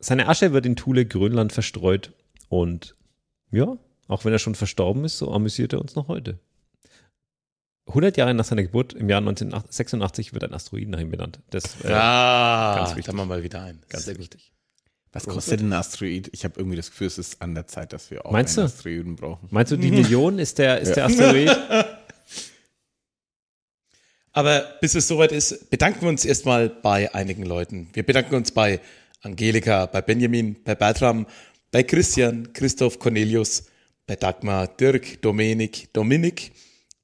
Seine Asche wird in Thule, Grönland verstreut und ja, auch wenn er schon verstorben ist, so amüsiert er uns noch heute. 100 Jahre nach seiner Geburt im Jahr 1986 wird ein Asteroid nach ihm benannt. Das äh, ah, ganz Da machen wir mal wieder ein. Ganz sehr wichtig. Was kostet denn ein Asteroid? Ich habe irgendwie das Gefühl, es ist an der Zeit, dass wir auch Meinst einen du? Asteroiden brauchen. Meinst du, die Million ist der, ist ja. der Asteroid? Aber bis es soweit ist, bedanken wir uns erstmal bei einigen Leuten. Wir bedanken uns bei Angelika, bei Benjamin, bei Bertram, bei Christian, Christoph, Cornelius, bei Dagmar, Dirk, Dominik, Dominik,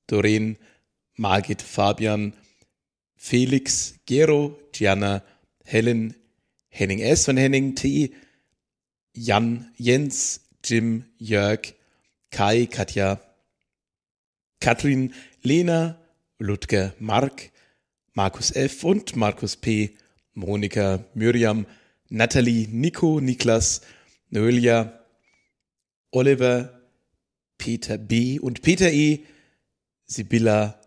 Doreen, Margit Fabian, Felix, Gero, Gianna, Helen, Henning S. von Henning T., Jan, Jens, Jim, Jörg, Kai, Katja, Katrin, Lena, Ludger, Mark, Markus F. und Markus P., Monika, Miriam, Nathalie, Nico, Niklas, Noelia, Oliver, Peter B. und Peter E., Sibylla,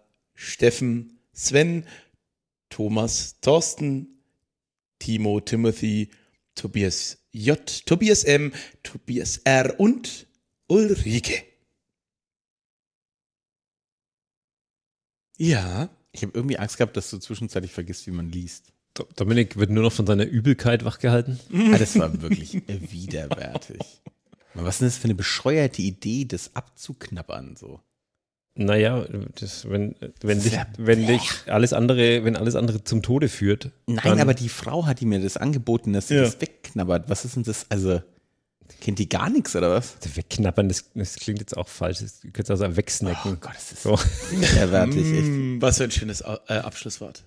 Steffen, Sven, Thomas, Thorsten, Timo, Timothy, Tobias J, Tobias M, Tobias R und Ulrike. Ja. Ich habe irgendwie Angst gehabt, dass du zwischenzeitlich vergisst, wie man liest. Dominik wird nur noch von seiner Übelkeit wachgehalten. ah, das war wirklich widerwärtig. Was ist denn das für eine bescheuerte Idee, das abzuknabbern so? Naja, das, wenn, wenn, dich, wenn dich alles andere, wenn alles andere zum Tode führt. Nein, aber die Frau hat die mir das angeboten, dass sie ja. das wegknabbert. Was ist denn das? Also, kennt die gar nichts oder was? Das also wegknabbern, das, das, klingt jetzt auch falsch. du könntest auch sagen, wegsnacken. Oh Gott, das ist so. widerwärtig, echt. Mm, was für ein schönes äh, Abschlusswort.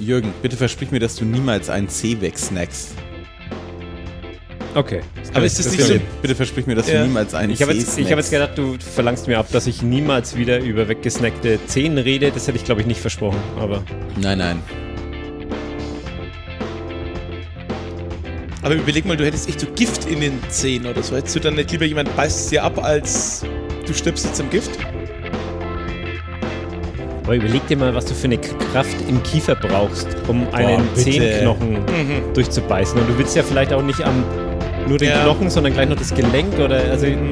Jürgen, bitte versprich mir, dass du niemals einen C wegsnackst. Okay. Aber ist das nicht so? Bitte versprich mir, dass ja. du niemals einen Ich habe jetzt, ich hab jetzt gedacht, du verlangst mir ab, dass ich niemals wieder über weggesnackte Zehen rede. Das hätte ich, glaube ich, nicht versprochen. Aber. Nein, nein. Aber überleg mal, du hättest echt so Gift in den Zehen oder so. Hättest du dann nicht lieber jemand beißt dir ab, als du stirbst jetzt am Gift? Aber überleg dir mal, was du für eine Kraft im Kiefer brauchst, um Boah, einen bitte. Zehenknochen mhm. durchzubeißen. Und du willst ja vielleicht auch nicht am nur den ja. Knochen, sondern gleich noch das Gelenk oder also. Mhm.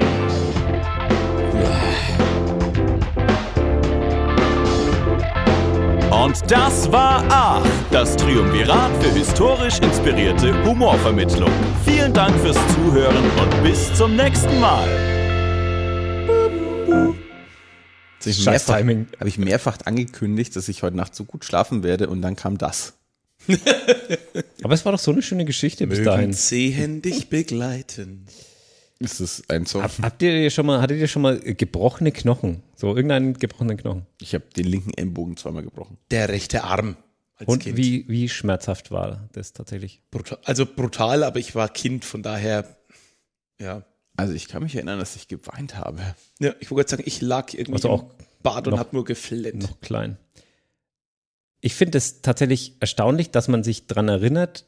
Und das war Ach, das Triumvirat für historisch inspirierte Humorvermittlung. Vielen Dank fürs Zuhören und bis zum nächsten Mal. Habe ich, mehrfach, ich mehrfach angekündigt, dass ich heute Nacht so gut schlafen werde und dann kam das. Aber es war doch so eine schöne Geschichte bis Mögen dahin. Sehen dich begleiten. Ist das ein Song? Hab, habt ihr schon mal, hattet ihr schon mal gebrochene Knochen? So irgendeinen gebrochenen Knochen? Ich habe den linken Ellenbogen zweimal gebrochen. Der rechte Arm. Und kind. wie, wie schmerzhaft war das tatsächlich? Brutal, also brutal, aber ich war Kind, von daher, ja. Also ich kann mich erinnern, dass ich geweint habe. Ja, ich wollte gerade sagen, ich lag irgendwie also auch Bad und habe nur geflennt. Noch klein ich finde es tatsächlich erstaunlich, dass man sich daran erinnert,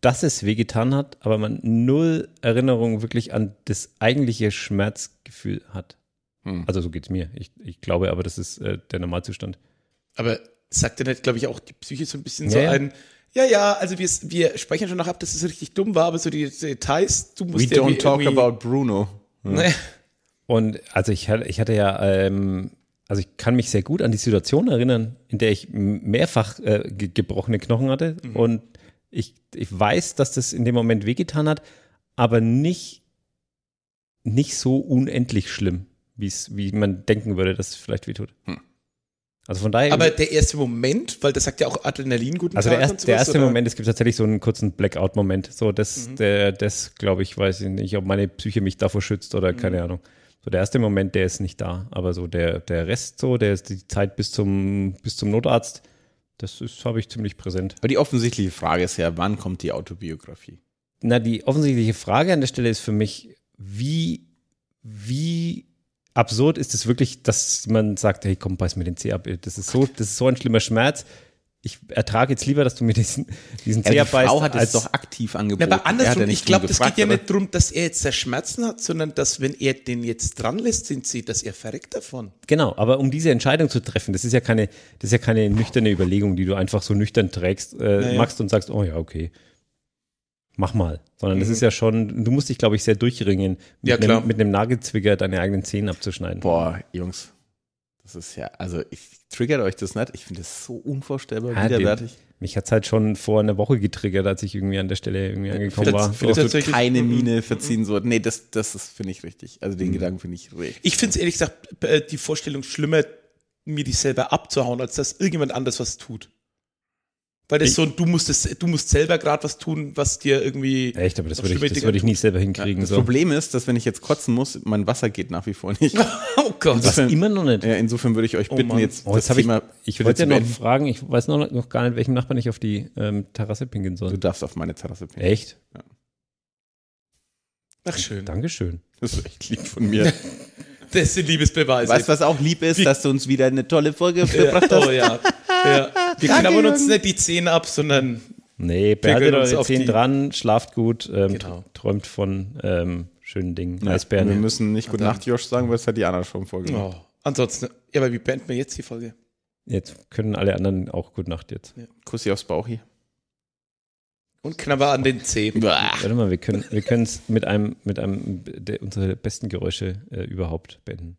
dass es wehgetan hat, aber man null Erinnerung wirklich an das eigentliche Schmerzgefühl hat. Hm. Also so geht es mir. Ich, ich, glaube aber, das ist äh, der Normalzustand. Aber sagt denn nicht, glaube ich, auch die Psyche so ein bisschen ja, so ja. ein, ja, ja, also wir, wir sprechen schon noch ab, dass es richtig dumm war, aber so die Details, du musst We ja don't talk about Bruno. Ja. Und also ich, ich hatte ja ähm, also ich kann mich sehr gut an die Situation erinnern, in der ich mehrfach äh, ge gebrochene Knochen hatte. Mhm. Und ich, ich weiß, dass das in dem Moment wehgetan hat, aber nicht, nicht so unendlich schlimm, wie man denken würde, dass es vielleicht wehtut. Hm. Also von daher. Aber der erste Moment, weil das sagt ja auch Adrenalin gut. Also Tag der, erst, sowas, der erste oder? Moment, es gibt tatsächlich so einen kurzen Blackout-Moment. So, das, mhm. der, das glaube ich, weiß ich nicht, ob meine Psyche mich davor schützt oder mhm. keine Ahnung. So der erste Moment, der ist nicht da, aber so der, der Rest so, der ist die Zeit bis zum, bis zum Notarzt, das habe ich ziemlich präsent. Aber die offensichtliche Frage ist ja, wann kommt die Autobiografie? Na, die offensichtliche Frage an der Stelle ist für mich, wie, wie absurd ist es wirklich, dass man sagt, hey, komm, beiß mir den Zeh ab. Das ist so, das ist so ein schlimmer Schmerz ich ertrage jetzt lieber, dass du mir diesen, diesen ja, die Frau hat es doch aktiv angeboten. Ja, aber andersrum, ich glaube, es geht ja nicht darum, dass er jetzt Schmerzen hat, sondern dass, wenn er den jetzt dran lässt, sind sie, dass er verreckt davon. Genau, aber um diese Entscheidung zu treffen, das ist ja keine, das ist ja keine nüchterne Überlegung, die du einfach so nüchtern trägst, äh, naja. machst und sagst, oh ja, okay mach mal. Sondern mhm. das ist ja schon, du musst dich, glaube ich, sehr durchringen, mit, ja, klar. einem, mit einem Nagelzwinger deine eigenen Zehen abzuschneiden. Boah, Jungs, das ist ja, also ich, Triggert euch das nicht? Ich finde das so unvorstellbar ja, widerwärtig. Den, mich hat es halt schon vor einer Woche getriggert, als ich irgendwie an der Stelle irgendwie angekommen war. Vielleicht hast du keine Mine verziehen so. Nee, das, das, finde ich richtig. Also den mhm. Gedanken finde ich richtig. Ich finde es ehrlich gesagt äh, die Vorstellung schlimmer, mir dich selber abzuhauen, als dass irgendjemand anders was tut. Weil das ich, so du musst das, du musst selber gerade was tun, was dir irgendwie. Echt, aber das würde ich, das würde ich nie selber hinkriegen. Ja, das so. Problem ist, dass wenn ich jetzt kotzen muss, mein Wasser geht nach wie vor nicht. oh Gott, insofern, das immer noch nicht. Ja, insofern würde ich euch oh bitten, oh jetzt. Oh, jetzt habe ich, ich wollte ja noch beenden. fragen, ich weiß noch, noch gar nicht, welchem Nachbarn ich auf die ähm, Terrasse pinkeln soll. Du darfst auf meine Terrasse pinkeln. Echt? Ja. Ach, schön. Dankeschön. Das ist echt lieb von mir. Das sind Liebesbeweise. Weißt du, was auch lieb ist, dass du uns wieder eine tolle Folge gebracht hast? Oh ja ja. Wir Danke, knabbern uns nicht die Zehen ab, sondern. Nee, bärtet eure auf die... dran, schlaft gut, ähm, genau. träumt von ähm, schönen Dingen. Ja. Eisbären. Wir müssen nicht Gute Nacht, Josh, sagen, weil es hat die anderen schon vorgemacht. Oh. Ansonsten, ja, aber wie beenden wir jetzt die Folge? Jetzt können alle anderen auch Gute Nacht jetzt. Ja. Kussi aufs Bauch hier. Und knabber an den Zehen. Warte mal, wir können wir es mit einem, mit einem der, unsere besten Geräusche äh, überhaupt beenden.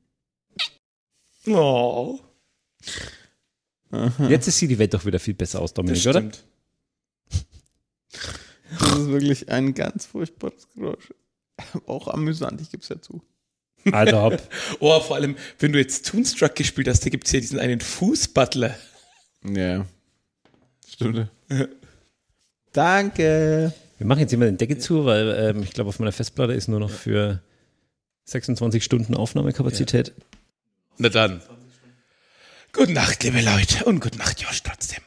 Oh. Aha. Jetzt sieht die Welt doch wieder viel besser aus, Dominik, das stimmt. oder? Das ist wirklich ein ganz furchtbares Geräusch. Auch amüsant, ich gebe es ja zu. Also hopp. oh, vor allem, wenn du jetzt Toonstruck gespielt hast, da gibt es ja diesen einen Fußbutler. Ja. Stimmt. Danke. Wir machen jetzt immer den Decke zu, weil ähm, ich glaube, auf meiner Festplatte ist nur noch für 26 Stunden Aufnahmekapazität. Ja. Na dann. Gute Nacht, liebe Leute, und gute Nacht, Josh, trotzdem.